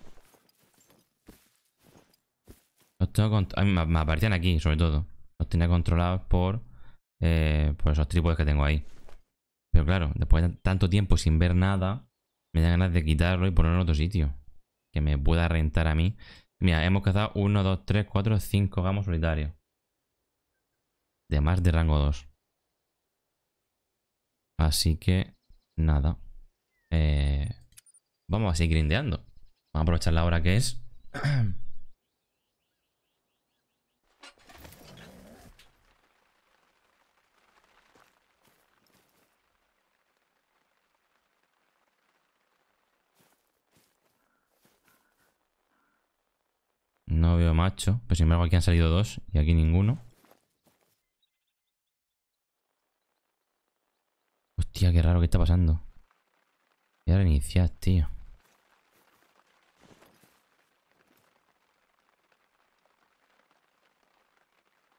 A mí me aparecían aquí, sobre todo. Los tenía controlados por... Eh, por esos trípodes que tengo ahí. Pero claro, después de tanto tiempo sin ver nada, me da ganas de quitarlo y ponerlo en otro sitio. Que me pueda rentar a mí. Mira, hemos cazado 1, 2, 3, 4, 5 gamos solitarios. De más de rango 2. Así que, nada. Eh, vamos a seguir grindeando. Vamos a aprovechar la hora que es. No veo macho. Pero sin embargo aquí han salido dos y aquí ninguno. Hostia, qué raro, que está pasando? Voy a reiniciar, tío.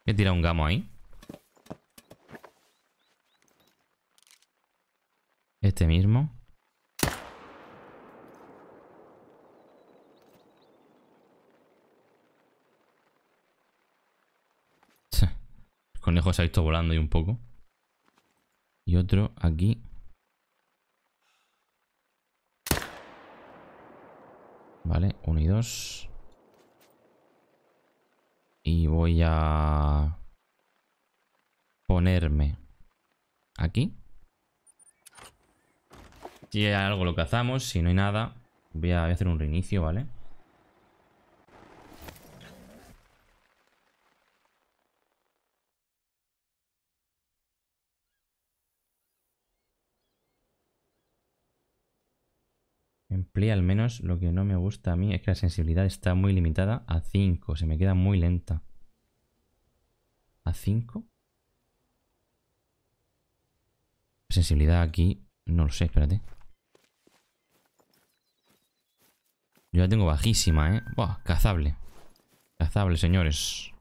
Voy a un gamo ahí. Este mismo. El conejo se ha visto volando ahí un poco y otro aquí. Vale, uno y dos. Y voy a ponerme aquí. Si hay algo lo cazamos, si no hay nada, voy a hacer un reinicio, ¿vale? Emplea al menos lo que no me gusta a mí es que la sensibilidad está muy limitada a 5. Se me queda muy lenta. ¿A 5? Sensibilidad aquí. No lo sé, espérate. Yo la tengo bajísima, ¿eh? Buah, cazable. Cazable, señores.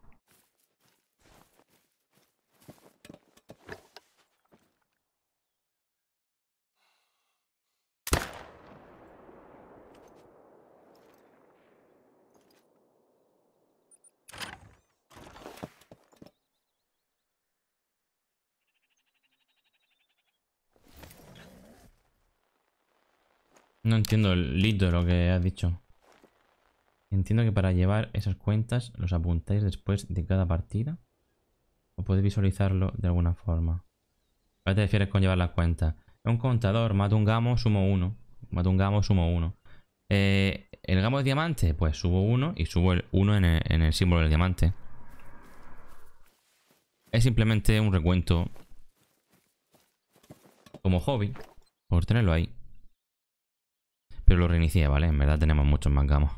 No entiendo el de lo que has dicho. Entiendo que para llevar esas cuentas los apuntáis después de cada partida. O podéis visualizarlo de alguna forma. ¿A qué te refieres con llevar las cuentas? Es un contador. Mato un gamo, sumo uno. Mato un gamo, sumo uno. Eh, el gamo de diamante, pues subo uno y subo el uno en el símbolo del diamante. Es simplemente un recuento como hobby, por tenerlo ahí. Pero lo reinicié, ¿vale? En verdad tenemos muchos más gamos.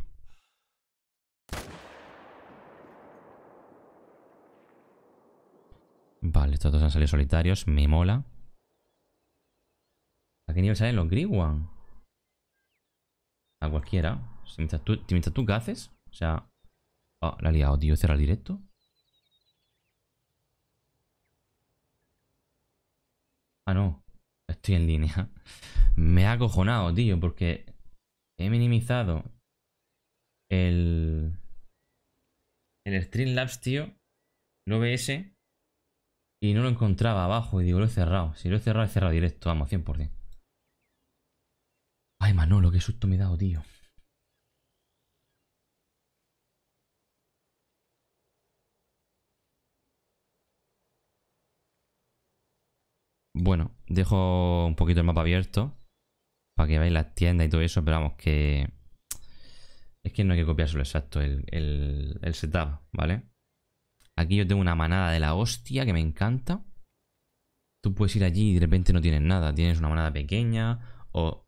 Vale, estos dos han salido solitarios. Me mola. ¿A qué nivel salen los Grigwan? A cualquiera. Si mientras tú, haces? O sea... Oh, la he liado, tío. ¿Cierra el directo. Ah, no. Estoy en línea. Me ha acojonado, tío, porque he minimizado el, el Streamlabs, tío, el OBS, y no lo encontraba abajo. Y digo, lo he cerrado. Si lo he cerrado, he cerrado directo, vamos, 100%. Ay, Manolo, qué susto me he dado, tío. Bueno, dejo un poquito el mapa abierto para que veáis las tiendas y todo eso, pero vamos, que es que no hay que solo exacto el, el setup, ¿vale? Aquí yo tengo una manada de la hostia que me encanta. Tú puedes ir allí y de repente no tienes nada. Tienes una manada pequeña o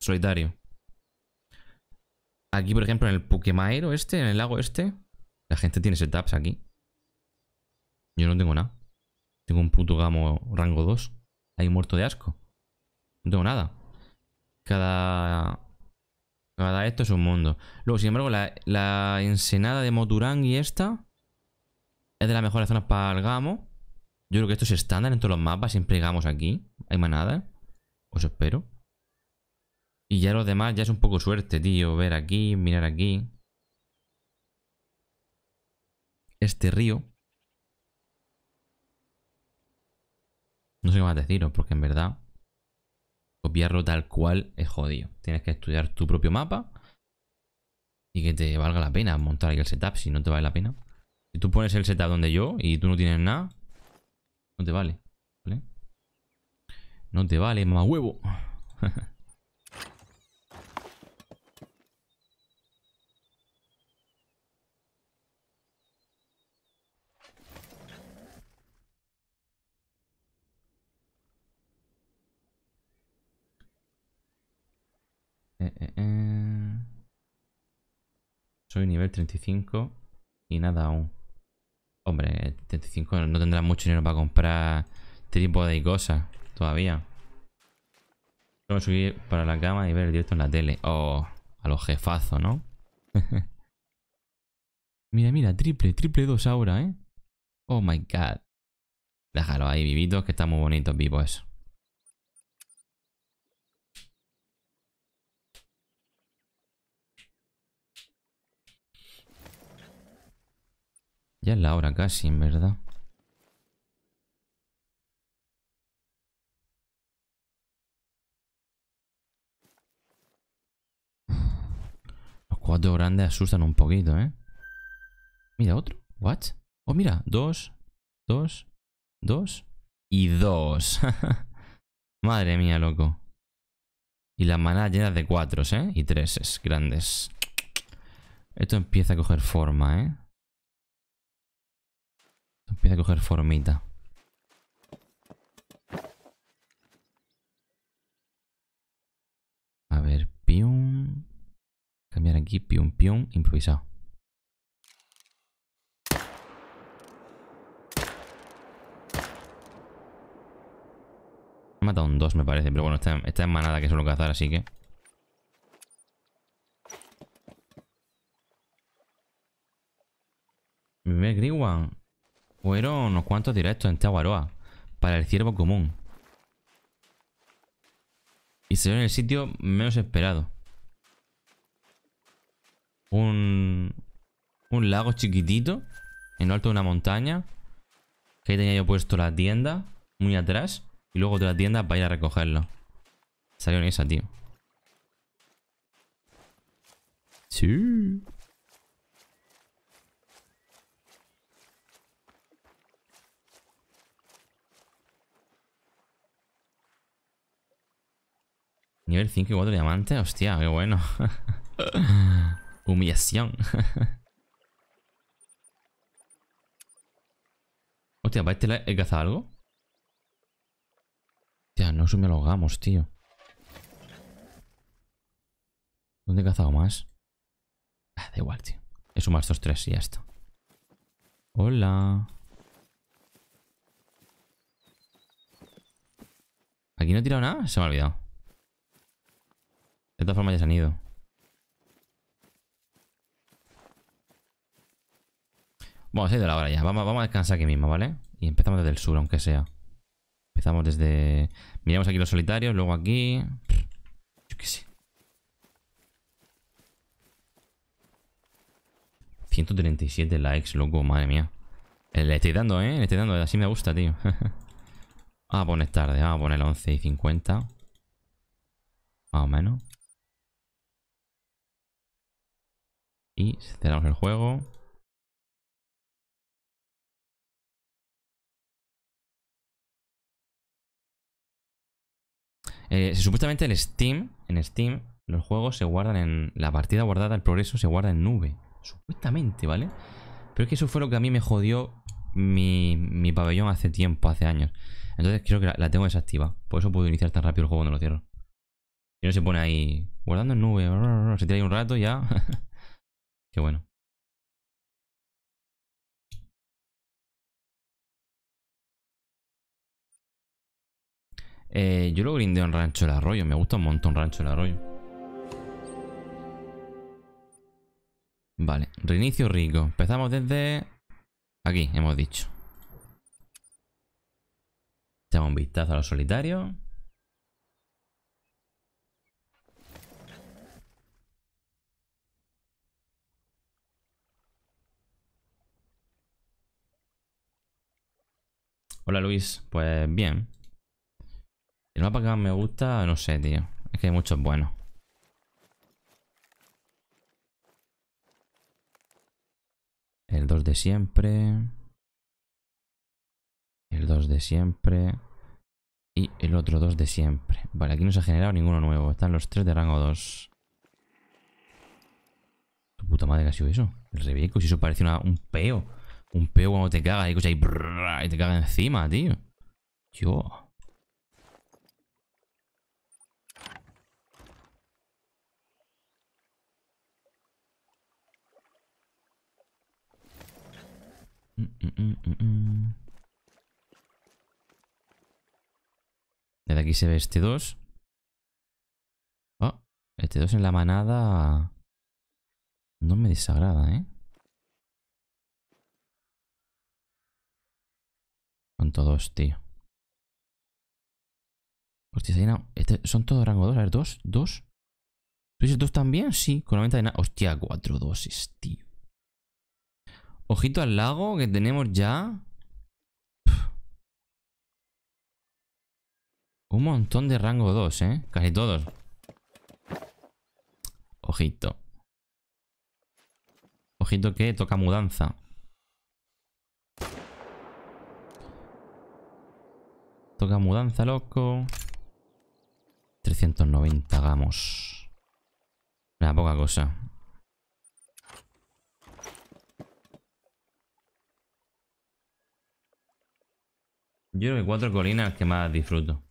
solitario. Aquí, por ejemplo, en el Pukemaero este, en el lago este, la gente tiene setups aquí. Yo no tengo nada. Tengo un puto gamo rango 2. Ahí muerto de asco. No tengo nada. Cada... Cada esto es un mundo. Luego, sin embargo, la, ensenada de Moturang y esta es de las mejores zonas para el gamo. Yo creo que esto es estándar en todos los mapas. Siempre llegamos aquí. Hay manada. Os espero. Y ya los demás ya es un poco suerte, tío. Ver aquí, mirar aquí. Este río. No sé qué más deciros, porque en verdad copiarlo tal cual es jodido. Tienes que estudiar tu propio mapa y que te valga la pena montar aquí el setup si no te vale la pena. Si tú pones el setup donde yo y tú no tienes nada, no te vale. No te vale, mamahuevo. huevo. Soy nivel 35 y nada aún. Hombre, 35 no tendrá mucho dinero para comprar este tipo y cosas todavía. Solo subir para la cama y ver directo en la tele. O oh, a los jefazos, ¿no? mira, mira, triple, triple 2 ahora, ¿eh? Oh my god. Déjalo ahí, vivito, que está muy bonito, vivo eso. Ya es la hora casi, en verdad. Los cuatro grandes asustan un poquito, ¿eh? Mira, otro. ¿What? Oh, mira. Dos, dos, dos y dos. Madre mía, loco. Y las manadas llenas de cuatro, ¿eh? Y treses grandes. Esto empieza a coger forma, ¿eh? Empieza a coger formita. A ver, pium. Cambiar aquí, pium, pium, improvisado. Me matado un dos me parece, pero bueno, está, está en manada que suelo cazar, así que... Me ve fueron unos cuantos directos en Tawaroa para el ciervo común. Y se en el sitio menos esperado. Un, un lago chiquitito en lo alto de una montaña. Que ahí tenía yo puesto la tienda muy atrás. Y luego otra tienda para ir a recogerlo. en esa, tío. Sí. Nivel 5 y 4 diamantes. Hostia, qué bueno. Humillación. Hostia, ¿para este he cazado algo? Hostia, no sume los gamos, tío. ¿Dónde he cazado más? Ah, da igual, tío. He sumado estos tres y ya está. Hola. ¿Aquí no he tirado nada? Se me ha olvidado. De todas formas ya se han ido. Bueno, se ha ido la hora ya. Vamos, vamos a descansar aquí mismo, ¿vale? Y empezamos desde el sur, aunque sea. Empezamos desde... Miramos aquí los solitarios, luego aquí... Yo qué sé. 137 likes, loco, madre mía. Eh, le estoy dando, ¿eh? Le estoy dando, así me gusta, tío. a poner tarde, vamos a poner 11 y 50. Más o menos. Y cerramos el juego. Eh, supuestamente en Steam, en Steam, los juegos se guardan en... La partida guardada, el progreso se guarda en nube. Supuestamente, ¿vale? Pero es que eso fue lo que a mí me jodió mi, pabellón hace tiempo, hace años. Entonces creo que la, tengo desactivada. Por eso puedo iniciar tan rápido el juego cuando lo cierro. Y no se pone ahí, guardando en nube, se tira ahí un rato ya... bueno. Eh, yo lo grindeo en Rancho del Arroyo. Me gusta un montón Rancho del Arroyo. Vale, reinicio rico. Empezamos desde... Aquí, hemos dicho. Echamos un vistazo a los solitarios. Hola Luis, pues bien. El mapa que más me gusta, no sé, tío. Es que hay muchos buenos. El 2 de siempre. El 2 de siempre. Y el otro 2 de siempre. Vale, aquí no se ha generado ninguno nuevo. Están los 3 de rango 2. Tu puta madre ha sido eso. El rebeco, si eso parece un peo. Un peo cuando te cagas y y te cagas encima, tío. Yo. Mm, mm, mm, Desde aquí se ve este 2. este 2 en la manada... No me desagrada, ¿eh? Son todos, tío. Hostia, se ha Este, son todos rango 2. A ver, 2, 2. ¿Tú dices 2 también? Sí, con la venta de nada. Hostia, 4 dosis, tío. Ojito al lago que tenemos ya. Un montón de rango 2, ¿eh? Casi todos. Ojito. Ojito que toca mudanza. Toca mudanza, loco. 390 gamos. Una poca cosa. Yo creo que cuatro colinas que más disfruto.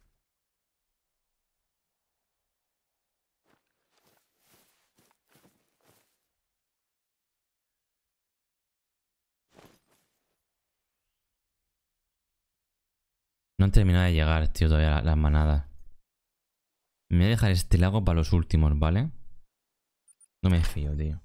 No han terminado de llegar, tío, todavía las, manadas. Me voy a dejar este lago para los últimos, ¿vale? No me fío, tío.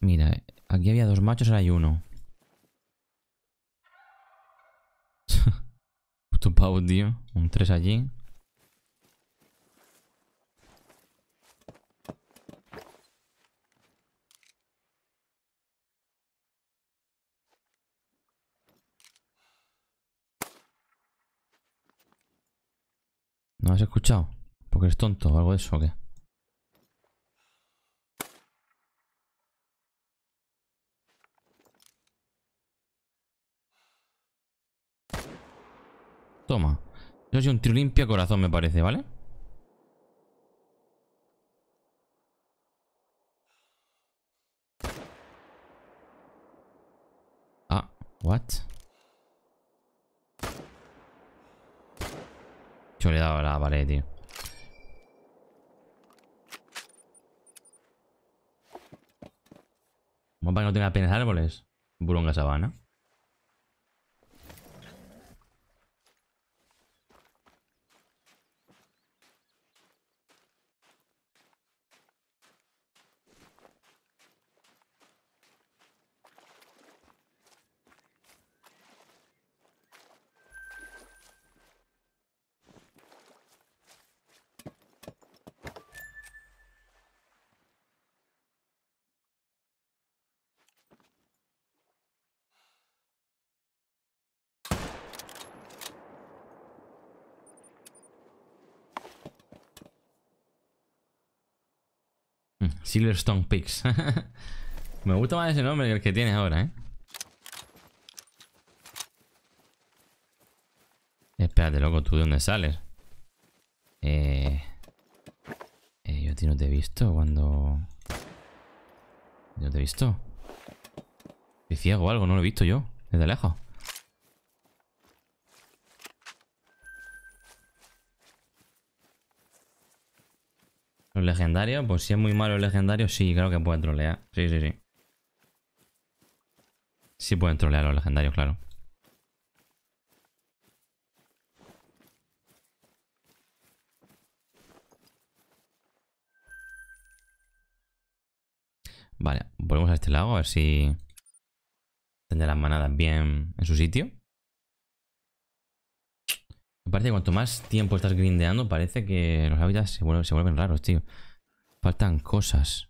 Mira, aquí había dos machos, ahora hay uno. Puto pavo, Un 3 allí. ¿No has escuchado? ¿Porque eres tonto o algo de eso o qué? Toma. Yo soy un tiro a corazón, me parece, ¿vale? Ah, what? Yo le he dado la pared, tío. Vamos para que no tenga apenas árboles. Buronga sabana. Silverstone Peaks. Me gusta más ese nombre que el que tiene ahora, ¿eh? Espérate, loco, ¿tú de dónde sales? Eh... eh yo a ti no te he visto cuando... ¿No te he visto? ¿Estoy ciego o algo? No lo he visto yo, desde lejos. Los legendarios, pues si es muy malo el legendario, sí, creo que pueden trolear. Sí, sí, sí. Sí pueden trolear los legendarios, claro. Vale, volvemos a este lago a ver si tendrá las manadas bien en su sitio. Me parece que cuanto más tiempo estás grindeando, parece que los hábitats se vuelven, raros, tío. Faltan cosas.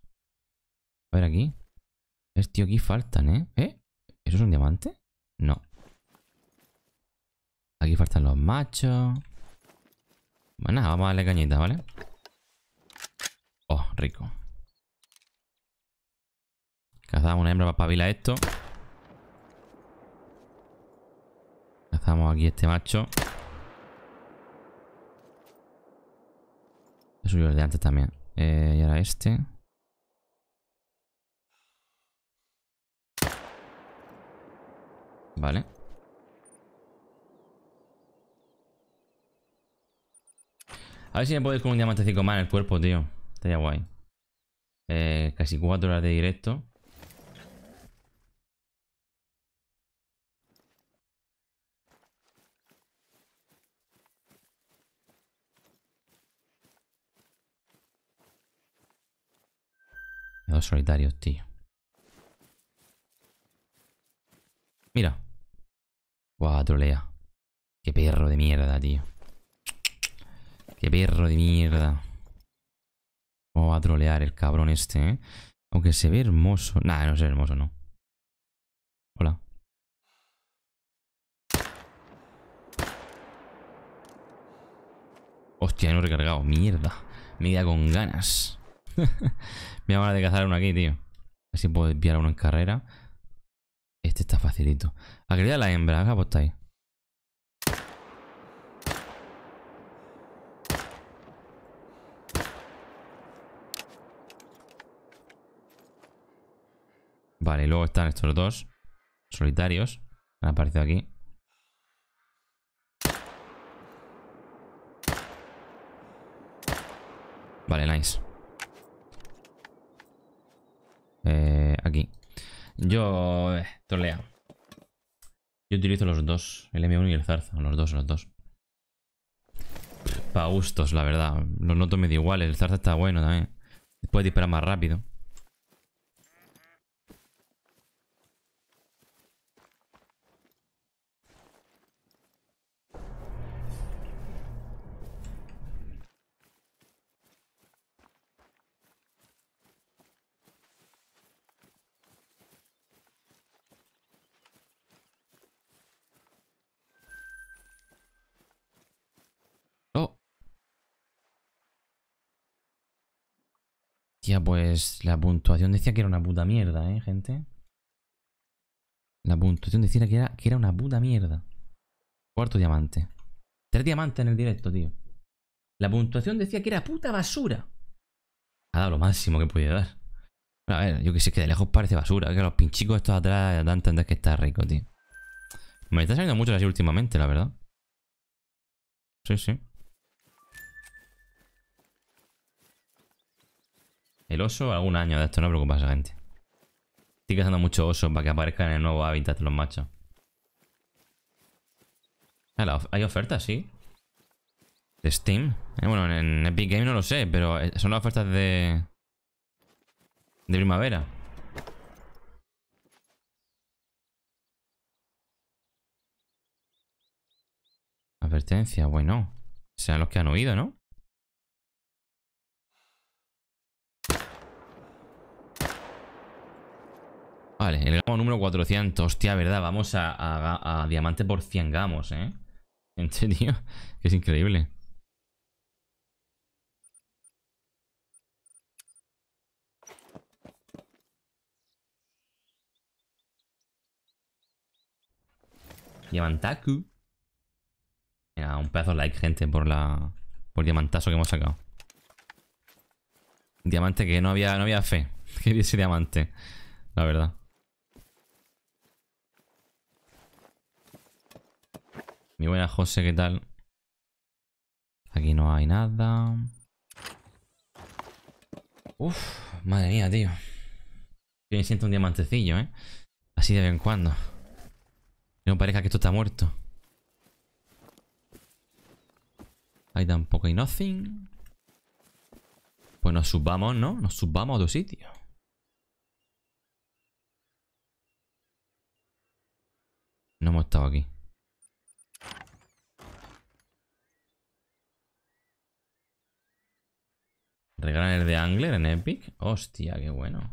A ver aquí. Este aquí faltan, ¿eh? ¿eh? ¿Eso es un diamante? No. Aquí faltan los machos. Bueno, pues nada, vamos a darle cañita, ¿vale? Oh, rico. Cazamos una hembra para pavilar esto. Cazamos aquí este macho. Suyo el de antes también. Eh, y ahora este. Vale. A ver si me puedes con un diamante 5 más en el cuerpo, tío. Estaría guay. Eh, casi 4 horas de directo. Dos solitarios, tío. Mira. Guau, trolea. Qué perro de mierda, tío. Qué perro de mierda. ¿Cómo va a trolear el cabrón este, eh? Aunque se ve hermoso. Nah, no se ve hermoso, no. Hola. Hostia, no he recargado. Mierda. Media con ganas. me Me ahora de cazar uno aquí, tío. Así puedo enviar uno en carrera. Este está facilito. a la hembra, acá ahí. Vale, y luego están estos dos solitarios. Han aparecido aquí. Vale, nice. Eh, aquí. Yo... Eh, toleo. Yo utilizo los dos. El M1 y el Zarza. Los dos, los dos. Pa' gustos, la verdad. Los noto medio igual El Zarza está bueno también. Puede disparar más rápido. pues la puntuación decía que era una puta mierda, ¿eh, gente? La puntuación decía que era, que era una puta mierda. Cuarto diamante. Tres diamantes en el directo, tío. La puntuación decía que era puta basura. Ha dado lo máximo que podía dar. A ver, yo que sé, que de lejos parece basura. Que los pinchicos estos atrás dan a entender que está rico, tío. Me está saliendo mucho así últimamente, la verdad. Sí, sí. El oso, algún año de esto, no preocupa esa gente. Estoy cazando mucho oso para que aparezcan en el nuevo hábitat los machos. Ah, hay ofertas, sí. De Steam. Eh, bueno, en Epic Games no lo sé, pero eh, son las ofertas de. de primavera. Advertencia, bueno. Sean los que han oído, ¿no? Vale, el gamo número 400. Hostia, verdad, vamos a, diamante por 100 gamos, ¿eh? En serio, es increíble. Diamantaku. Mira, un pedazo de like, gente, por la. Por el diamantazo que hemos sacado. Diamante que no había, no había fe. Quería ese diamante. La verdad. Mi buena José, ¿qué tal? Aquí no hay nada. Uf, madre mía, tío. me siento un diamantecillo, ¿eh? Así de vez en cuando. no parezca que esto está muerto. Ahí tampoco hay nothing. Pues nos subamos, ¿no? Nos subamos a otro sitio. No hemos estado aquí. Regraner el de Angler en Epic. Hostia, qué bueno.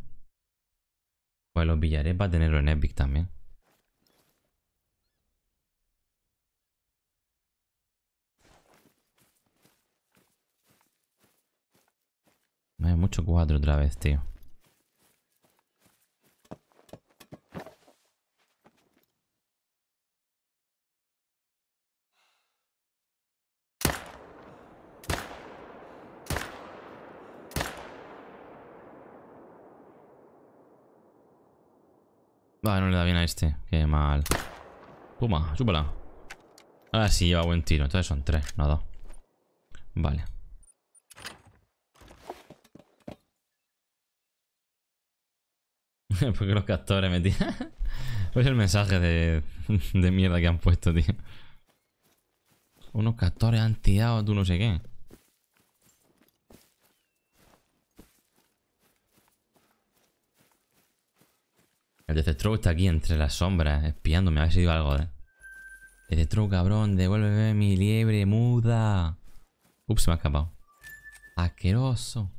Pues lo pillaré para tenerlo en Epic también. No hay mucho cuatro otra vez, tío. Vale, no le da bien a este. Qué mal. Toma, súpala. Ahora sí lleva buen tiro. Entonces son tres. Nada. Vale. Porque los captores me Pues el mensaje de, mierda que han puesto, tío. Unos captores han tirado tú no sé qué. El Deathstroke está aquí entre las sombras, espiándome a ver si digo algo. ¿eh? Deathstroke, cabrón, devuélveme mi liebre muda. Ups, se me ha escapado. Asqueroso.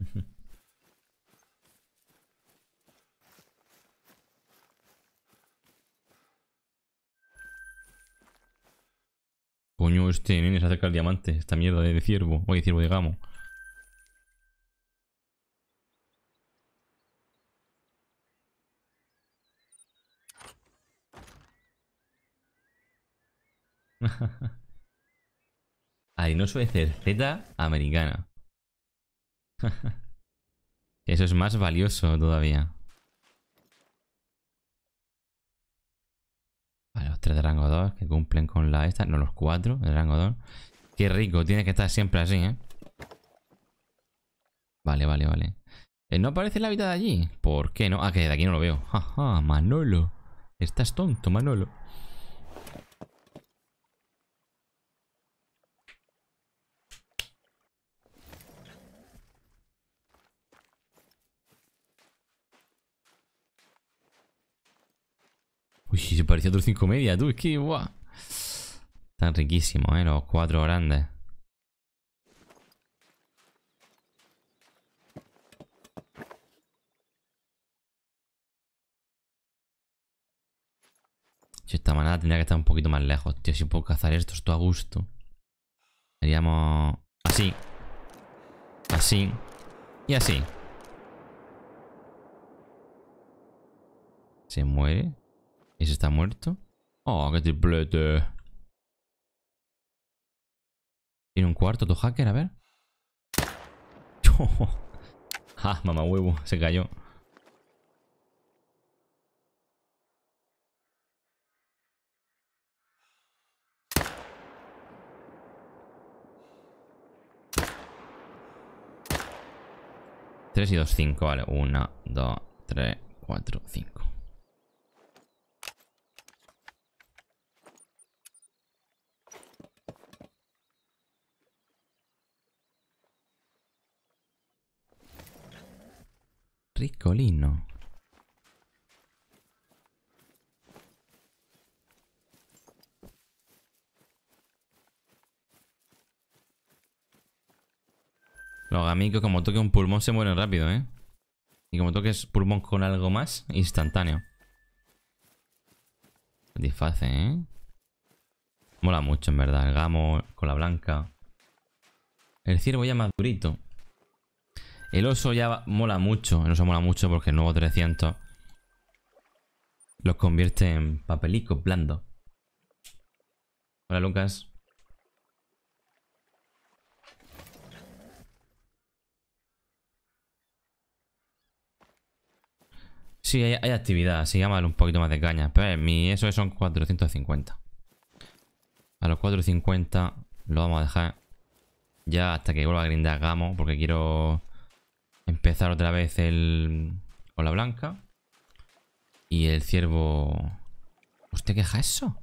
Coño, este nene se acerca al diamante. Esta mierda de ciervo. Oye, ciervo, digamos. Arenoso de cerceta americana. Eso es más valioso todavía. Vale, los tres de rango 2 que cumplen con la esta. No, los cuatro de rango 2. Qué rico, tiene que estar siempre así, ¿eh? Vale, vale, vale. Eh, ¿No aparece la vida de allí? ¿Por qué no? Ah, que de aquí no lo veo. Manolo. Estás tonto, Manolo. se parecía a otro 5 media, tú. Es que, guau. Están riquísimos, eh, los cuatro grandes. Si esta manada tendría que estar un poquito más lejos, tío. Si puedo cazar esto, esto a gusto. Seríamos así. Así. Y así. Se muere. ¿Y ¿Ese está muerto? Oh, qué triplete. Tiene un cuarto tu hacker, a ver. ah, mamá huevo, se cayó. Tres y dos, cinco, vale. Una, dos, tres, cuatro, cinco. Ricolino. Los amigos, como toque un pulmón, se mueren rápido, ¿eh? Y como toques pulmón con algo más, instantáneo. Satisface, ¿eh? Mola mucho, en verdad. El gamo con la blanca. El ciervo ya más durito. El oso ya mola mucho. El oso mola mucho porque el nuevo 300 los convierte en papelicos blandos. Hola, Lucas. Sí, hay, actividad, así llama un poquito más de caña. Pero mi eso son 450. A los 450 lo vamos a dejar ya hasta que vuelva a grindar Gamo, porque quiero Empezar otra vez el... Ola blanca. Y el ciervo... ¿Usted queja eso?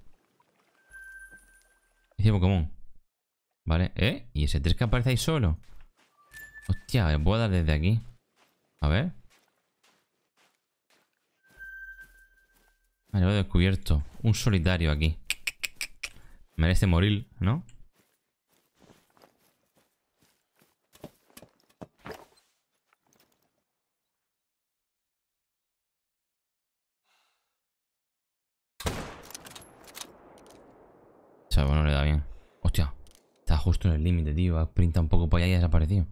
El ciervo común. Vale, ¿eh? Y ese 3 que aparece ahí solo. Hostia, voy puedo dar desde aquí. A ver. Vale, lo he descubierto. Un solitario aquí. Merece morir, ¿no? Hostia, bueno, le da bien. Hostia, está justo en el límite, tío. Ha printado un poco por allá y ha desaparecido.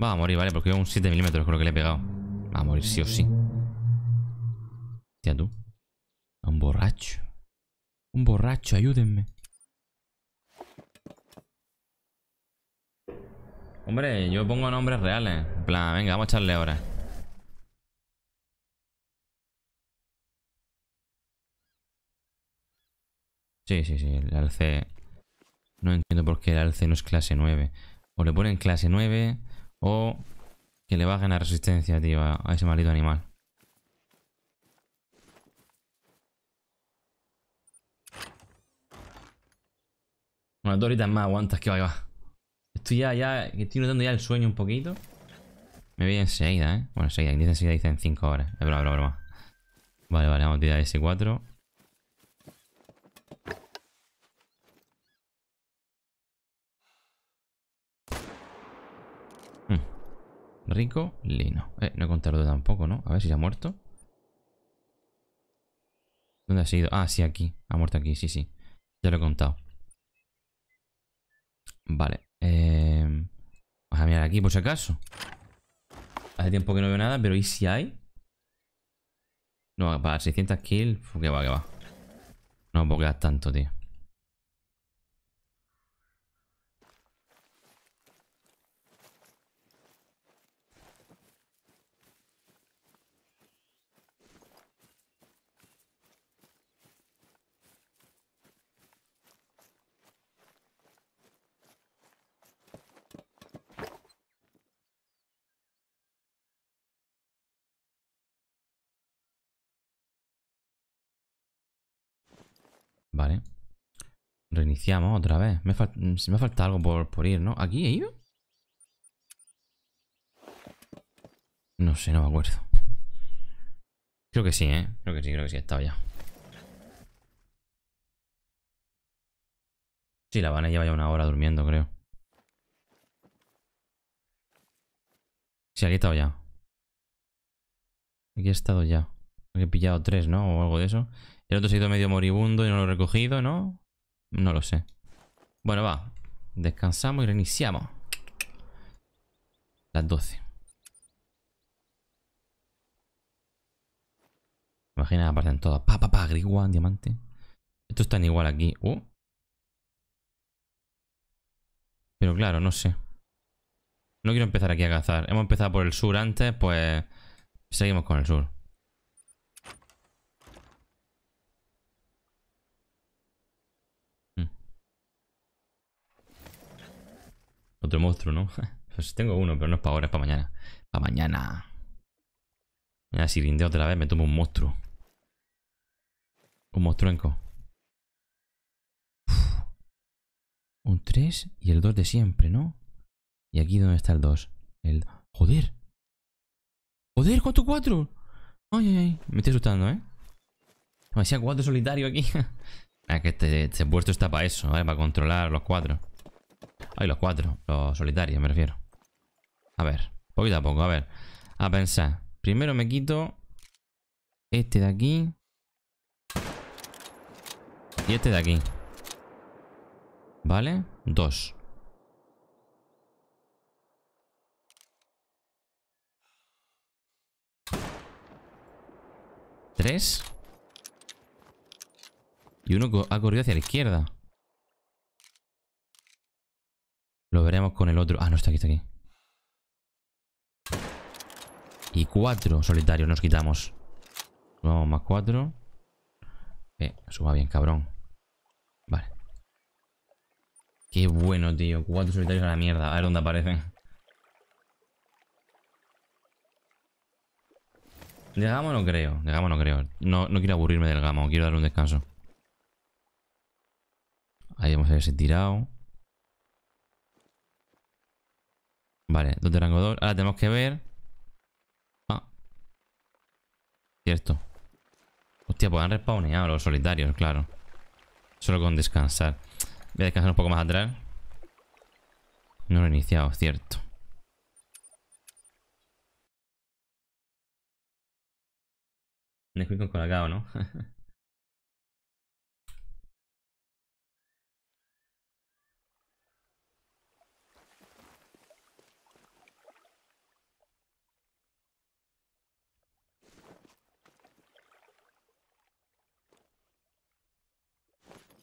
Va a morir, vale, porque un 7 milímetros creo que le he pegado. Va a morir sí o sí. Hostia, tú. un borracho. Un borracho, ayúdenme. Hombre, yo pongo nombres reales. En plan, venga, vamos a echarle ahora Sí, sí, sí, el alce... No entiendo por qué el alce no es clase 9. O le ponen clase 9 o que le bajen la resistencia, tío, a ese maldito animal. Bueno, dos horitas más aguantas que va, va. Estoy ya, ya, estoy notando ya el sueño un poquito. Me voy enseguida, ¿eh? Bueno, enseguida, dicen enseguida, dicen 5 horas. Es broma, broma, Vale, vale, vamos a tirar ese 4. Rico, Lino. Eh, no he contado tampoco, ¿no? A ver si se ha muerto. ¿Dónde ha sido? Ah, sí, aquí. Ha muerto aquí, sí, sí. Ya lo he contado. Vale. Eh, vamos a mirar aquí por si acaso. Hace tiempo que no veo nada, pero ¿y si hay? No, para 600 kills. Que va, que va. No puedo quedar tanto, tío. Vale. Reiniciamos otra vez. Me, falta algo por, por, ir, ¿no? ¿Aquí he ido? No sé, no me acuerdo. Creo que sí, ¿eh? Creo que sí, creo que sí, estaba ya. Sí, la van a llevar ya una hora durmiendo, creo. Sí, aquí he estado ya. Aquí he estado ya. he pillado tres, ¿no? O algo de eso. El otro se ha ido medio moribundo y no lo he recogido, ¿no? No lo sé. Bueno, va. Descansamos y reiniciamos. Las 12. Imagina, aparecen todas. Pa, pa, pa, Griguan, diamante. Estos están igual aquí. Uh. Pero claro, no sé. No quiero empezar aquí a cazar. Hemos empezado por el sur antes, pues seguimos con el sur. Otro monstruo, ¿no? pues tengo uno, pero no es para ahora, es para mañana. Para mañana. ya si rindeo otra vez me tomo un monstruo. Un monstruenco. Un 3 y el 2 de siempre, ¿no? Y aquí dónde está el 2. El... ¡Joder! ¡Joder! ¿Cuánto 4? ¡Ay, ay, ay! Me estoy asustando, ¿eh? hacía 4 solitario aquí. Es ah, que este, este puesto está para eso, Para controlar los 4. Hay los cuatro, los solitarios me refiero. A ver, poquito a poco, a ver. A pensar. Primero me quito este de aquí. Y este de aquí. ¿Vale? Dos. Tres. Y uno ha corrido hacia la izquierda. Lo veremos con el otro. Ah, no, está aquí, está aquí. Y cuatro solitarios nos quitamos. Vamos, más cuatro. Eh, suba bien, cabrón. Vale. Qué bueno, tío. Cuatro solitarios a la mierda. A ver dónde aparecen. De no creo. De no creo. No, quiero aburrirme del Gamo. Quiero darle un descanso. Ahí vamos a ver tirado. Vale, dos de rango 2. Ahora tenemos que ver. Ah. Cierto. Hostia, pues han respawneado los solitarios, claro. Solo con descansar. Voy a descansar un poco más atrás. No lo he iniciado, cierto. Nesquik con colacao, ¿no?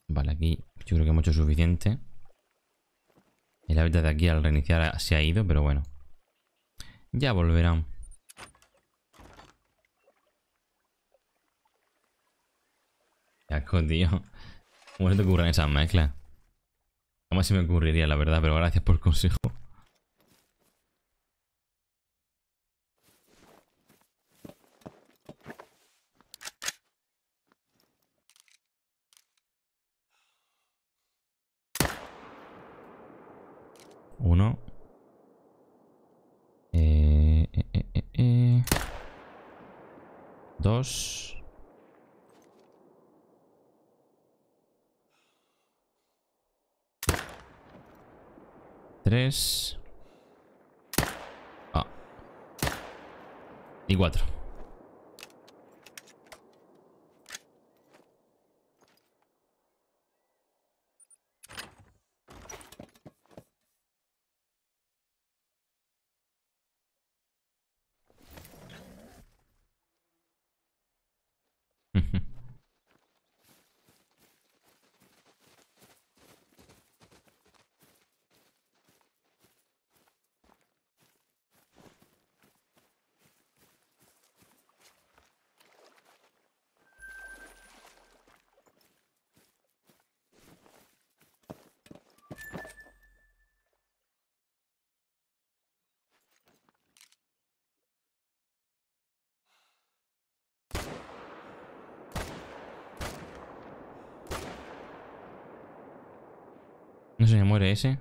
Vale, aquí yo creo que hemos hecho suficiente. El hábitat de aquí al reiniciar se ha ido, pero bueno. Ya volverán. ya asco, tío. ¿Cómo se te ocurren esas mezclas? Jamás se me ocurriría, la verdad, pero gracias por el consejo. 1 2 3 y 4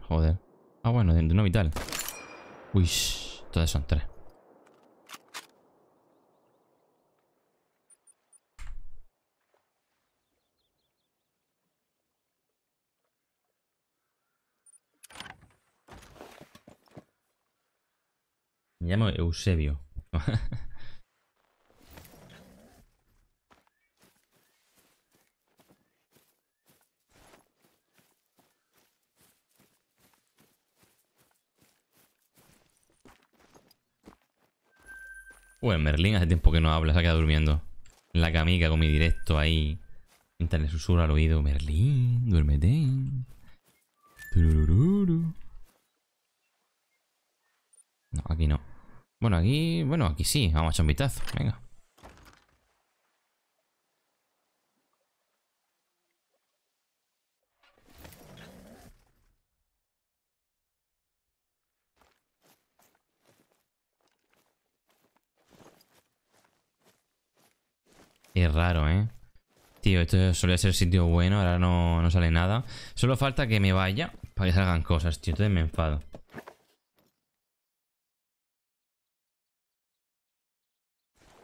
Joder. Ah, bueno, de no vital. Uy, todas son tres. Me llamo Eusebio. En Merlín hace tiempo que no habla, se ha quedado durmiendo. En la camica con mi directo ahí. internet le al oído, Merlín, duérmete. No, aquí no. Bueno, aquí. Bueno, aquí sí. Vamos a echar un vistazo. Venga. Es raro, ¿eh? Tío, esto suele ser sitio bueno, ahora no, sale nada. Solo falta que me vaya para que salgan cosas, tío. Entonces me enfado.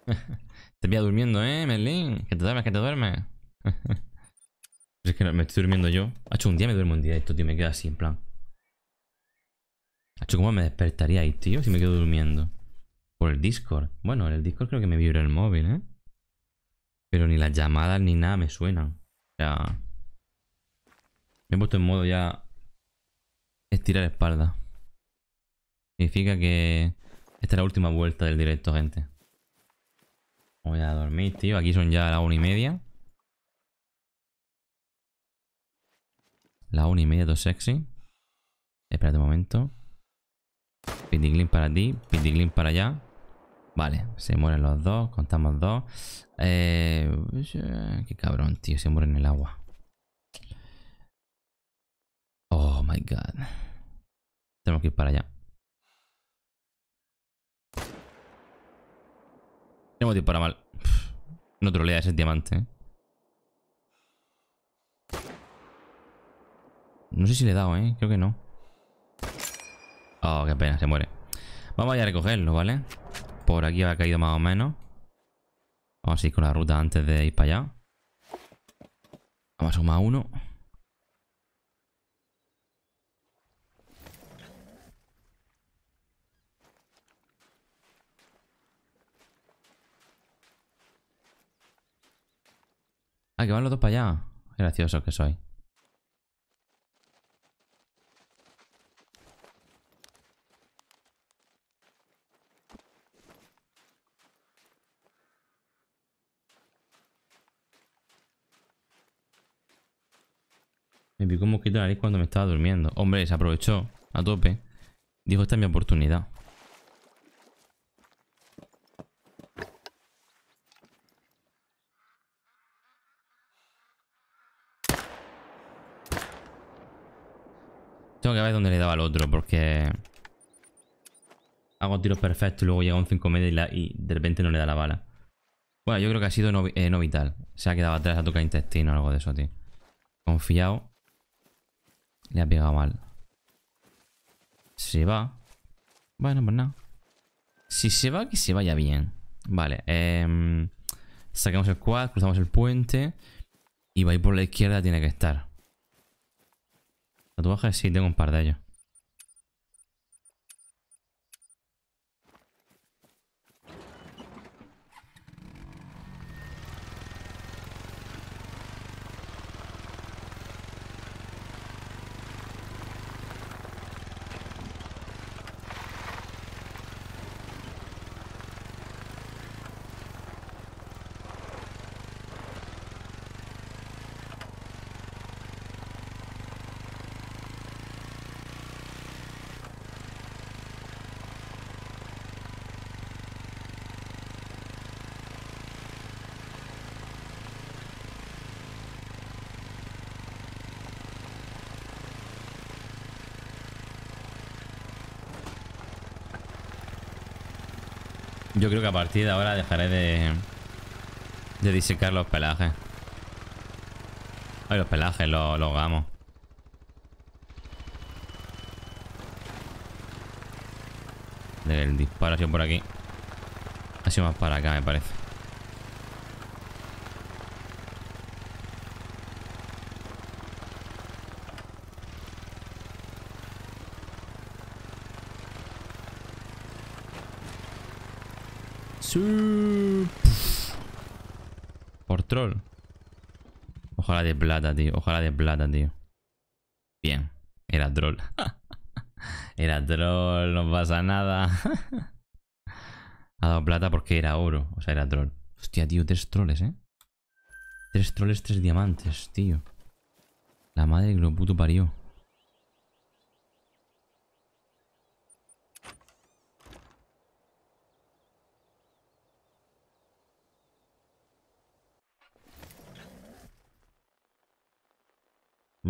te voy a durmiendo, ¿eh, Merlin? Que te duermes, que te duermes. es que me estoy durmiendo yo. Ha un día me duermo un día esto, tío. Me queda así, en plan. Ha hecho ¿cómo me despertaría ahí, tío? Si me quedo durmiendo. Por el Discord. Bueno, en el Discord creo que me vibra el móvil, ¿eh? Pero ni las llamadas ni nada me suenan. O sea... Me he puesto en modo ya... Estirar espalda. Significa que... Esta es la última vuelta del directo, gente. Voy a dormir, tío. Aquí son ya las una y media. La una y media, todo sexy. Espérate un momento. Pitiglin para ti, link para allá. Vale, se mueren los dos, contamos dos. Eh, qué cabrón, tío, se muere en el agua. Oh my god. Tenemos que ir para allá. Tenemos que ir para mal. No trolea ese diamante. Eh. No sé si le he dado, ¿eh? Creo que no. Oh, qué pena, se muere. Vamos ir a recogerlo, ¿vale? vale por aquí había caído más o menos. Vamos a ir con la ruta antes de ir para allá. Vamos a sumar uno. Ah, que van los dos para allá. Gracioso que soy. Me picó un mosquito la nariz cuando me estaba durmiendo. Hombre, se aprovechó a tope. Dijo, esta es mi oportunidad. Tengo que ver dónde le daba al otro, porque... Hago tiros perfectos y luego llega un 5 medio y, de repente no le da la bala. Bueno, yo creo que ha sido no, eh, no vital. Se ha quedado atrás, a tocar intestino o algo de eso, tío. Confiado. Le ha pegado mal. Se va. Bueno, pues nada. Si se va, que se vaya bien. Vale. Em, Saquemos el quad, cruzamos el puente. Y va a ir por la izquierda, tiene que estar. Tatuajes, sí, tengo un par de ellos. Yo creo que a partir de ahora dejaré de... disecar los pelajes. Ay, los pelajes, los, los gamos. El disparo ha sido por aquí. Ha sido más para acá, me parece. de plata, tío. Ojalá de plata, tío. Bien. Era troll. era troll, no pasa nada. ha dado plata porque era oro. O sea, era troll. Hostia, tío, tres troles, ¿eh? Tres troles, tres diamantes, tío. La madre que lo puto parió.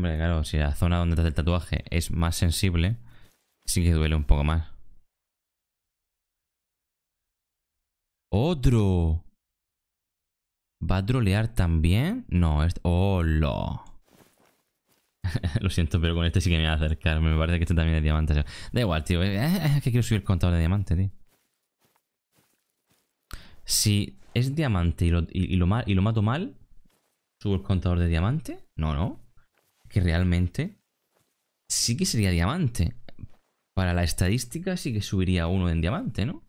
Hombre, claro, si la zona donde está el tatuaje es más sensible, sí que duele un poco más. ¡Otro! ¿Va a trolear también? No, es... Este, oh Lo siento, pero con este sí que me voy a acercar. Me parece que este también es diamante. Da igual, tío. Eh, eh, es que quiero subir el contador de diamante, tío. Si es diamante y lo, y, lo, y lo mato mal, ¿subo el contador de diamante? No, no que realmente sí que sería diamante. Para la estadística sí que subiría uno en diamante, ¿no?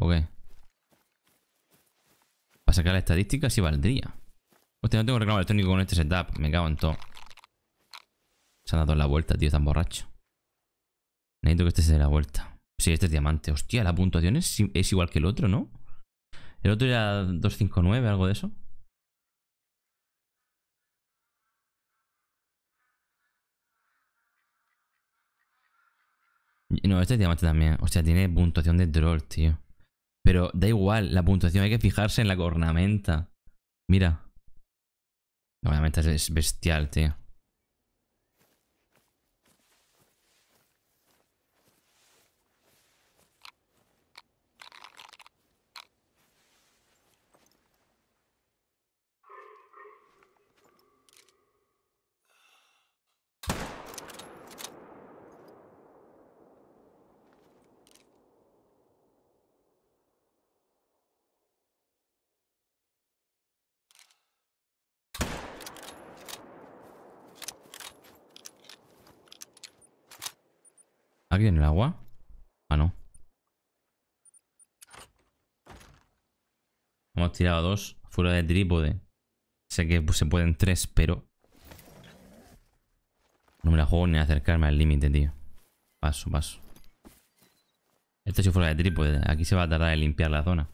¿O qué? Para sacar la estadística sí valdría. Hostia, no tengo reclamo electrónico con este setup. Me cago en todo. Se han dado la vuelta, tío, tan borracho. Necesito que este se dé la vuelta. Sí, este es diamante. Hostia, la puntuación es, es igual que el otro, ¿no? El otro era 259, algo de eso. No, este diamante este también. O sea, tiene puntuación de troll, tío. Pero da igual, la puntuación hay que fijarse en la cornamenta. Mira. La cornamenta es bestial, tío. en el agua? Ah, no. Hemos tirado dos fuera de trípode. Sé que se pueden tres, pero... No me la juego ni acercarme al límite, tío. Paso, paso. Esto si fuera de trípode. Aquí se va a tardar en limpiar la zona.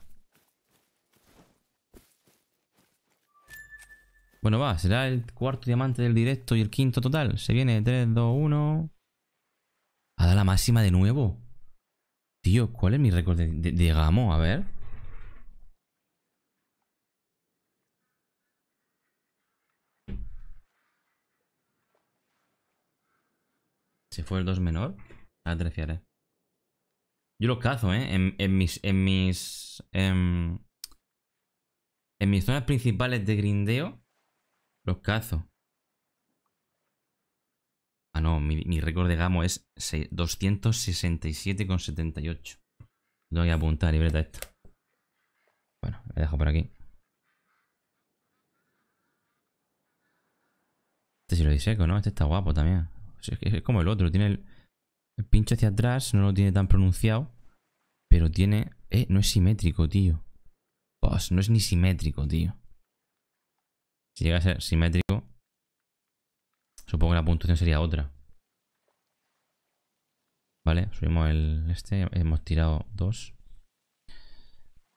Bueno, va. Será el cuarto diamante del directo y el quinto total. Se viene 3, 2, 1... A dar la máxima de nuevo. Tío, ¿cuál es mi récord de, Gamo? A ver. Se fue el 2 menor. a te Yo los cazo, ¿eh? En, mis. En mis. Em, en mis zonas principales de grindeo. Los cazo. Ah, no, mi, récord de Gamo es 267,78. Lo voy a apuntar, libreta esto. Bueno, lo dejo por aquí. Este sí lo diseco, ¿no? Este está guapo también. Es, como el otro, tiene el, pincho pinche hacia atrás, no lo tiene tan pronunciado. Pero tiene... Eh, no es simétrico, tío. Pues, no es ni simétrico, tío. Si llega a ser simétrico... Supongo que la puntuación sería otra. Vale, subimos el este. Hemos tirado dos.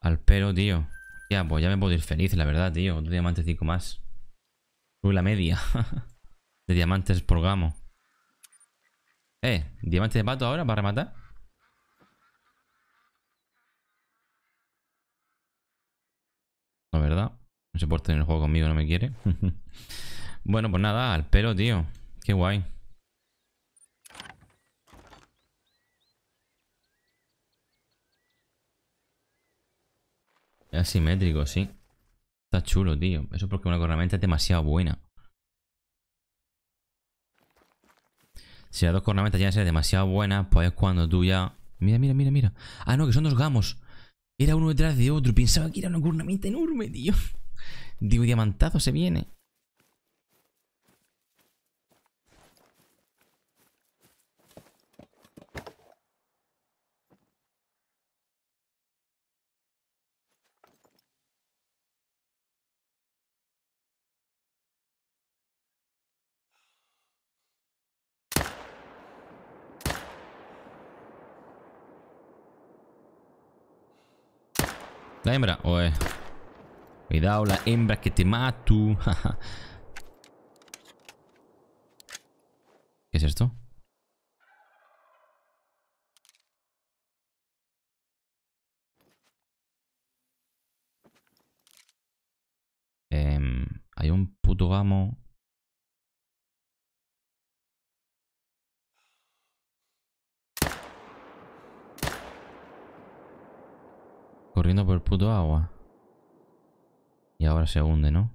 Al pero, tío. Ya, pues ya me puedo ir feliz, la verdad, tío. Dos diamantes, cinco más. Sube la media. de diamantes por gamo. Eh, diamante de pato ahora para rematar. La ¿verdad? No se porta en el juego conmigo, no me quiere. Bueno, pues nada, al pelo, tío. Qué guay. Es asimétrico, sí. Está chulo, tío. Eso porque una cornamenta es demasiado buena. Si las dos cornamentas ya ser demasiado buenas, pues es cuando tú ya... Mira, mira, mira, mira. Ah, no, que son dos gamos. Era uno detrás de otro. Pensaba que era una cornamenta enorme, tío. Digo, diamantado se viene. La hembra, oe. Cuidado, la hembra que te mato. ¿Qué es esto? Em, hay un puto gamo corriendo por el puto agua. Y ahora se hunde, ¿no?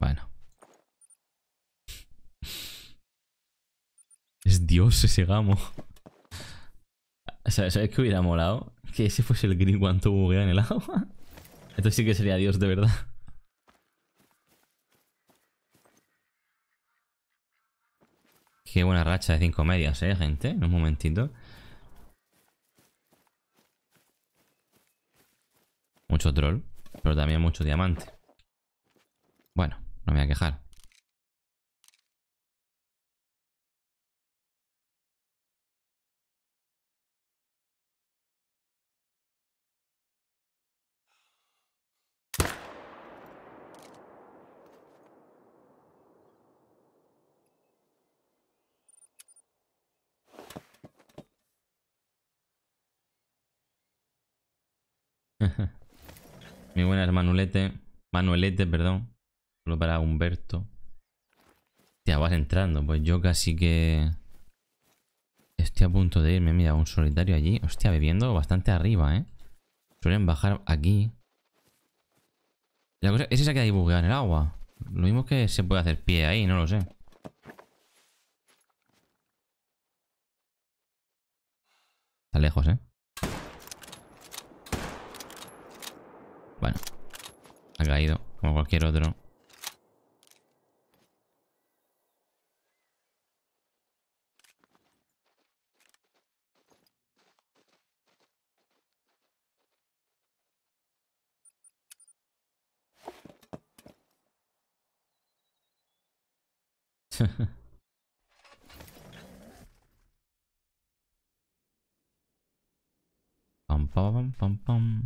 Bueno. Es Dios ese gamo. ¿Sabes, qué hubiera molado? Que ese fuese el Green cuando buguea en el agua. Esto sí que sería Dios de verdad. Qué buena racha de cinco medias, eh, gente. en Un momentito. Mucho troll, pero también mucho diamante. Bueno, no me voy a quejar. Muy buenas, Manuelete. Manuelete, perdón. Solo para Humberto. Hostia, vas entrando. Pues yo casi que... Estoy a punto de irme. Mira, un solitario allí. Hostia, bebiendo bastante arriba, ¿eh? Suelen bajar aquí. La cosa es esa que hay bugueada en el agua. Lo mismo que se puede hacer pie ahí, no lo sé. Está lejos, ¿eh? Bueno. Ha caído, como cualquier otro. pam pam pam pam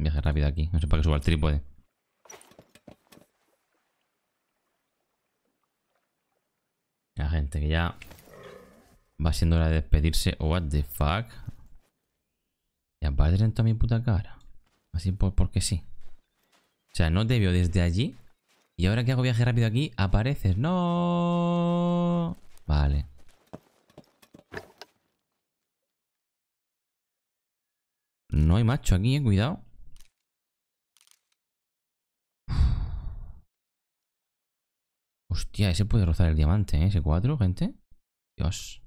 Viaje rápido aquí. No sé para qué suba el trípode. La gente que ya va siendo hora de despedirse. What the fuck. Y aparece en toda mi puta cara. Así por, porque sí. O sea, no te veo desde allí. Y ahora que hago viaje rápido aquí, apareces. No. Vale. No hay macho aquí, eh. Cuidado. Hostia, ese puede rozar el diamante, ¿eh? Ese 4, gente. Dios.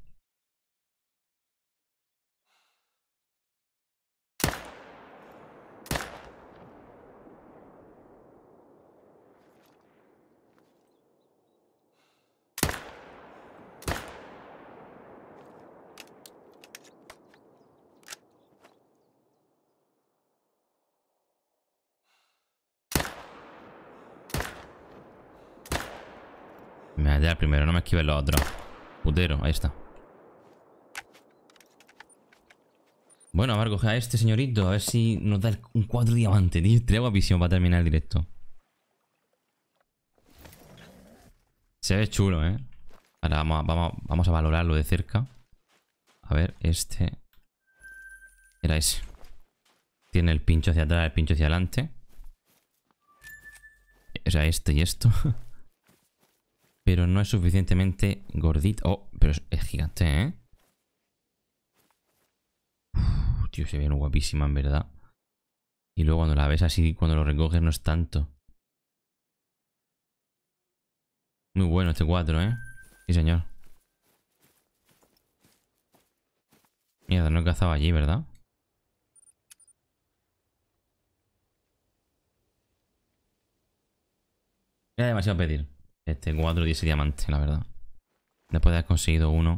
Pero no me esquiven los otros. Putero, ahí está. Bueno, vamos a coge a este señorito, a ver si nos da un cuatro diamante, tío. Estaría guapísimo para terminar el directo. Se ve chulo, ¿eh? Ahora vamos a, vamos, vamos a valorarlo de cerca. A ver, este... Era ese. Tiene el pincho hacia atrás, el pincho hacia adelante. O sea, este y esto. pero no es suficientemente gordito. Oh, pero es, gigante, ¿eh? Uf, tío, se ve guapísima, en verdad. Y luego cuando la ves así, cuando lo recoges, no es tanto. Muy bueno este 4, ¿eh? Sí, señor. Mierda, no he cazado allí, ¿verdad? Era demasiado pedir. Este 4 y ese diamante, la verdad. Después de haber conseguido uno.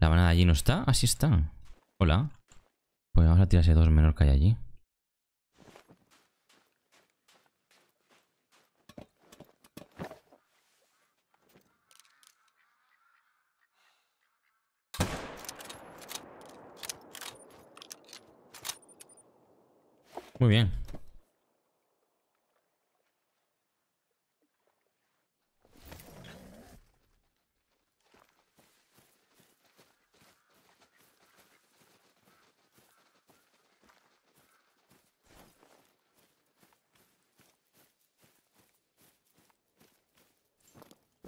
La manada allí no está. Así está. Hola. Pues vamos a tirarse dos menor que hay allí. Muy bien.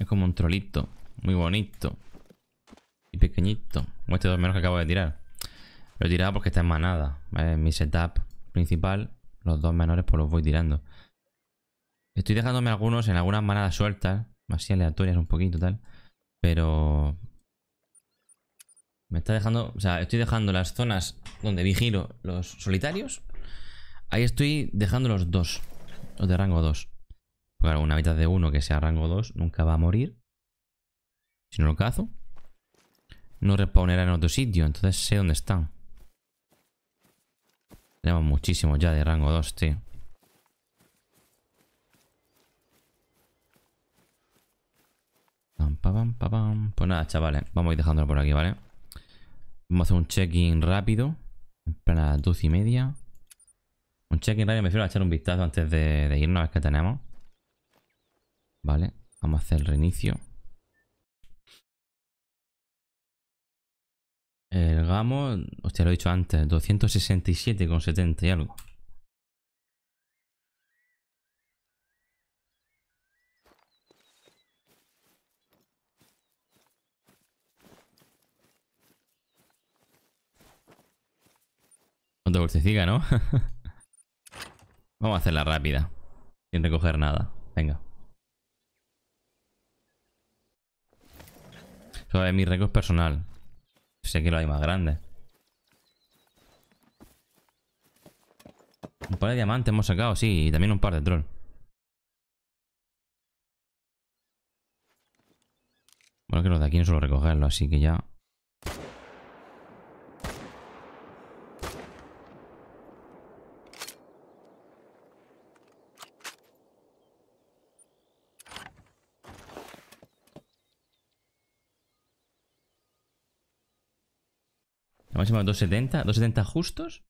como un trolito. Muy bonito. Y pequeñito. Como este dos menores que acabo de tirar. Lo he tirado porque está en manada. En mi setup principal, los dos menores pues los voy tirando. Estoy dejándome algunos en algunas manadas sueltas. Así aleatorias un poquito tal. Pero... Me está dejando... O sea, estoy dejando las zonas donde vigilo los solitarios. Ahí estoy dejando los dos. Los de rango 2. Pues claro, una mitad de uno que sea rango 2 nunca va a morir. Si no lo cazo. No respawnerá en otro sitio, entonces sé dónde están. Tenemos muchísimos ya de rango 2, tío. Pam, pam, pam, Pues nada, chavales, vamos a ir dejándolo por aquí, ¿vale? Vamos a hacer un check-in rápido. para 12 y media. Un check-in rápido me refiero a echar un vistazo antes de, de irnos a que tenemos. Vale, vamos a hacer el reinicio. El gamo, hostia, lo he dicho antes, 267,70 y algo. Cuánto siga, ¿no? Vamos a hacerla rápida. Sin recoger nada. Venga. Sobre mi récord personal. Sé que lo hay más grande. Un par de diamantes hemos sacado, sí. Y también un par de troll. Bueno, que los de aquí no suelo recogerlo, así que ya... Máximo 270. 270 justos.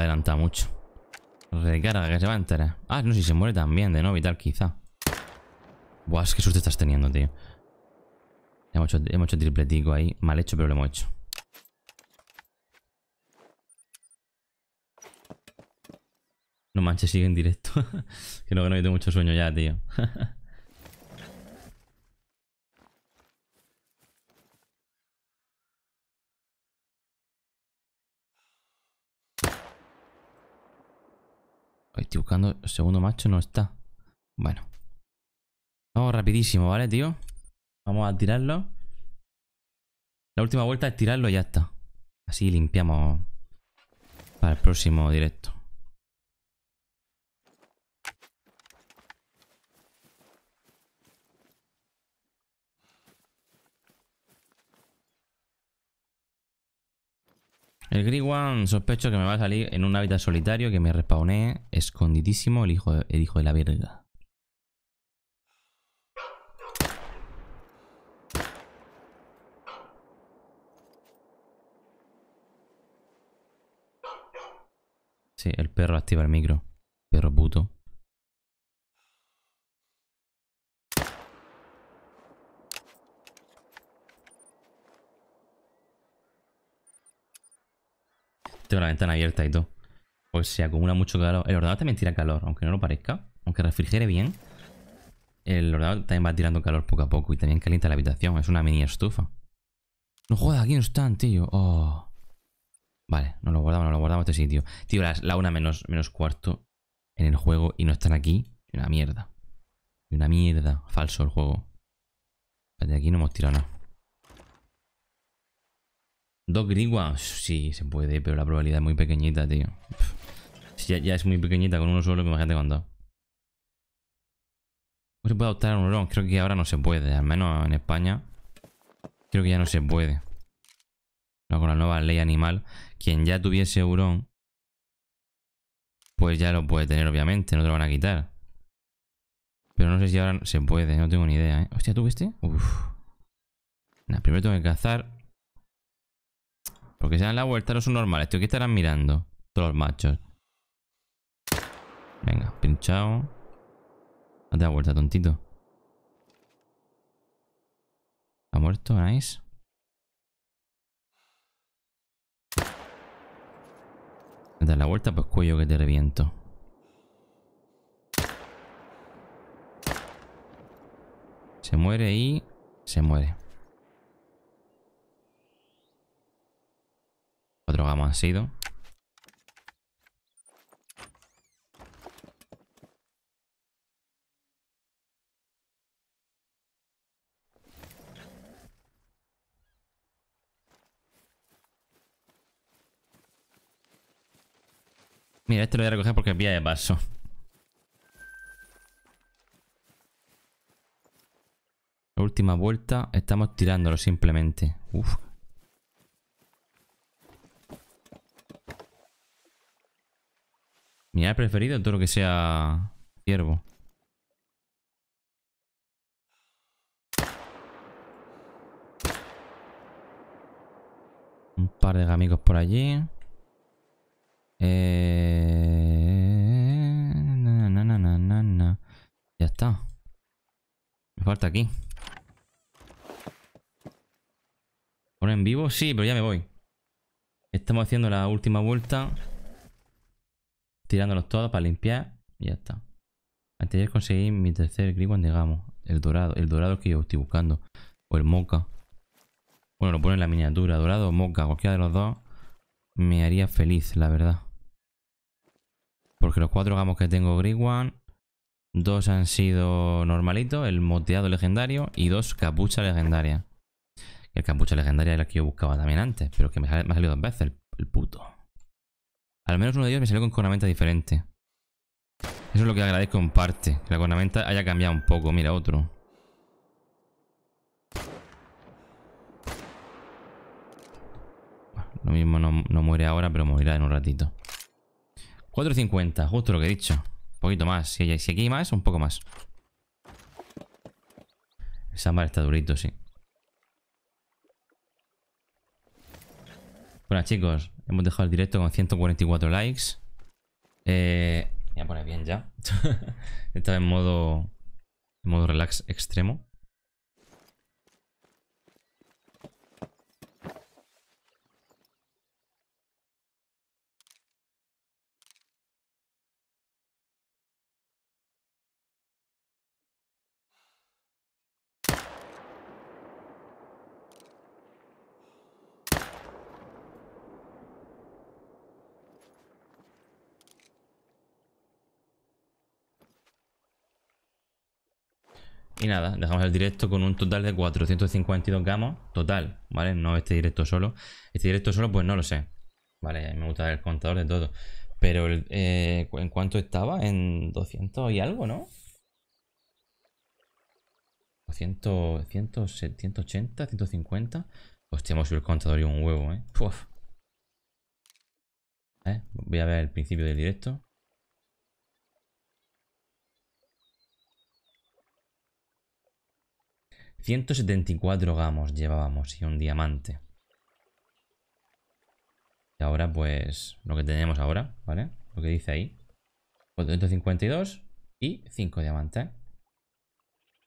adelantado mucho mucho. Recarga, que se va a enterar. Ah, no, si se muere también, de no vital quizá. Buah, es que suerte estás teniendo, tío. Hemos hecho, hemos hecho tripletico ahí. Mal hecho, pero lo hemos hecho. No manches, sigue en directo. Creo que no, yo tengo mucho sueño ya, tío. Estoy buscando el segundo macho, no está. Bueno. Vamos rapidísimo, ¿vale, tío? Vamos a tirarlo. La última vuelta es tirarlo y ya está. Así limpiamos para el próximo directo. El One, sospecho que me va a salir en un hábitat solitario que me respawné escondidísimo el hijo, el hijo de la verga. Sí, el perro activa el micro. Perro puto. Tengo la ventana abierta y todo. Pues se acumula mucho calor. El ordenador también tira calor, aunque no lo parezca. Aunque refrigere bien, el ordenador también va tirando calor poco a poco y también calienta la habitación. Es una mini estufa. No jodas, aquí no están, tío. Oh. Vale, no lo guardamos, no lo guardamos este sitio. Tío, la, la una menos, menos cuarto en el juego y no están aquí. Una mierda. Una mierda. Falso el juego. De aquí no hemos tirado nada. Dos griguas. Sí, se puede, pero la probabilidad es muy pequeñita, tío. Si ya, es muy pequeñita con uno solo, imagínate con dos. ¿Cómo se puede adoptar un hurón. Creo que ahora no se puede, al menos en España. Creo que ya no se puede. con la nueva ley animal, quien ya tuviese hurón, pues ya lo puede tener, obviamente. No te lo van a quitar. Pero no sé si ahora se puede, no tengo ni idea, ¿eh? Hostia, ¿tú viste? Uf. primero tengo que cazar porque se dan la vuelta no son normales. esto que estarán mirando? Todos los machos. Venga, pinchado. Date la vuelta, tontito. ¿Ha muerto? Nice. ¿Te la vuelta? Pues cuello que te reviento. Se muere y... Se muere. Otro ha han sido. Mira, este lo voy a recoger porque es vía de paso. La última vuelta, estamos tirándolo simplemente. Uf, Mi ha preferido todo lo que sea ciervo. Un par de amigos por allí. Eh... ya está. Me falta aquí. ¿Por en vivo? Sí, pero ya me voy. Estamos haciendo la última vuelta tirándolos todos para limpiar y ya está. Antes de conseguir mi tercer Grigwan Digamos el dorado, el dorado que yo estoy buscando, o el moca. Bueno, lo pone en la miniatura, dorado o moca, cualquiera de los dos me haría feliz, la verdad. Porque los cuatro gamos que tengo Grigwan, dos han sido normalitos, el moteado legendario y dos capucha legendaria. El capucha legendaria era el que yo buscaba también antes, pero que me ha salido dos veces el puto. Al menos uno de ellos me salió con cornamenta diferente. Eso es lo que agradezco en parte. Que la cornamenta haya cambiado un poco. Mira, otro. Ah, lo mismo no, muere ahora, pero morirá en un ratito. 4.50, justo lo que he dicho. Un poquito más. Si, aquí hay más, un poco más. El sambar está durito, sí. Bueno, chicos, Hemos dejado el directo con 144 likes. Eh, voy a poner bien ya. Está en modo, en modo relax extremo. Y nada, dejamos el directo con un total de 452 gamos total, ¿vale? No este directo solo. Este directo solo, pues no lo sé. Vale, me gusta el contador de todo. Pero eh, ¿en cuánto estaba? En 200 y algo, ¿no? 200, 100, 180, 150. Hostia, hemos subido el contador y un huevo, ¿eh? ¿eh? Voy a ver el principio del directo. 174 gamos llevábamos y un diamante. Y ahora pues lo que tenemos ahora, ¿vale? Lo que dice ahí. 452 y 5 diamantes.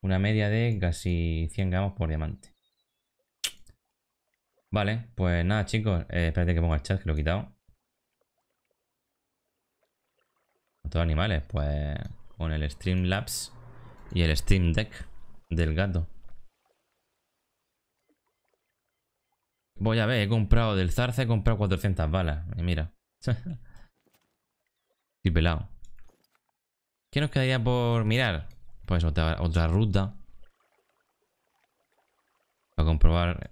Una media de casi 100 gramos por diamante. Vale, pues nada chicos. Eh, espérate que ponga el chat que lo he quitado. Todos animales, pues con el Streamlabs y el Stream Deck del gato. Voy a ver, he comprado del zarza, he comprado 400 balas. mira. Estoy pelado. ¿Qué nos quedaría por mirar? Pues otra, otra ruta. Para comprobar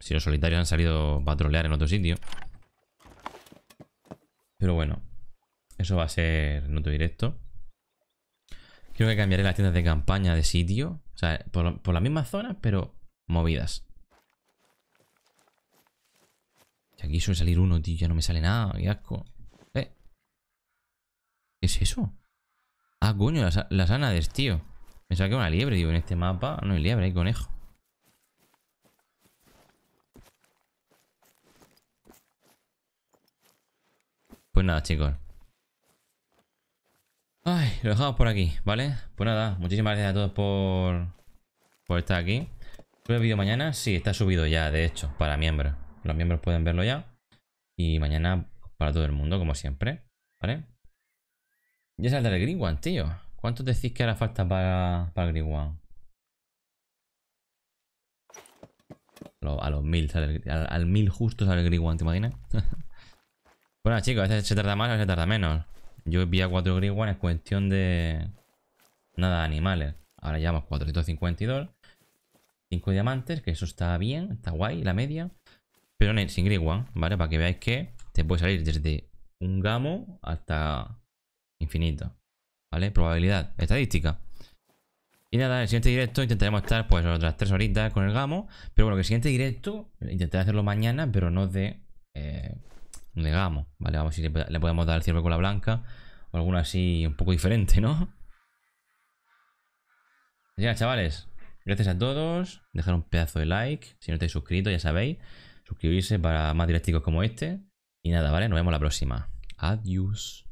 si los solitarios han salido a patrolear en otro sitio. Pero bueno, eso va a ser no directo. Creo que cambiaré las tiendas de campaña de sitio. O sea, por, por las mismas zonas, pero movidas. aquí suele salir uno, tío. Ya no me sale nada. Qué asco. ¿Qué es eso? Ah, coño, las, las anades, tío. Me saqué una liebre, digo. En este mapa no hay liebre, hay conejo. Pues nada, chicos. Ay, lo dejamos por aquí, ¿vale? Pues nada, muchísimas gracias a todos por, por estar aquí. ¿Sube el vídeo mañana? Sí, está subido ya, de hecho, para miembros. Los miembros pueden verlo ya. Y mañana para todo el mundo, como siempre. ¿Vale? Ya saldrá el Green One, tío. ¿Cuánto decís que hará falta para, para el Green A los mil, al, mil justo sale el Green ¿te imaginas? bueno, chicos, a veces se tarda más, a se tarda menos. Yo vi a 4 Green One, cuestión de... Nada, animales. Ahora llevamos 452. 5 diamantes, que eso está bien, está guay, la media pero en sin single One, ¿vale? Para que veáis que te puede salir desde un gamo hasta infinito, ¿vale? Probabilidad, estadística. Y nada, en el siguiente directo intentaremos estar pues otras tres horitas con el gamo. Pero bueno, que el siguiente directo intentaré hacerlo mañana, pero no de, eh, gamo, ¿vale? Vamos a ver si le, podemos dar el cierre con la blanca o alguna así un poco diferente, ¿no? Ya, chavales, gracias a todos. Dejar un pedazo de like. Si no estáis suscrito, ya sabéis suscribirse para más directicos como este. Y nada, ¿vale? Nos vemos la próxima. Adiós.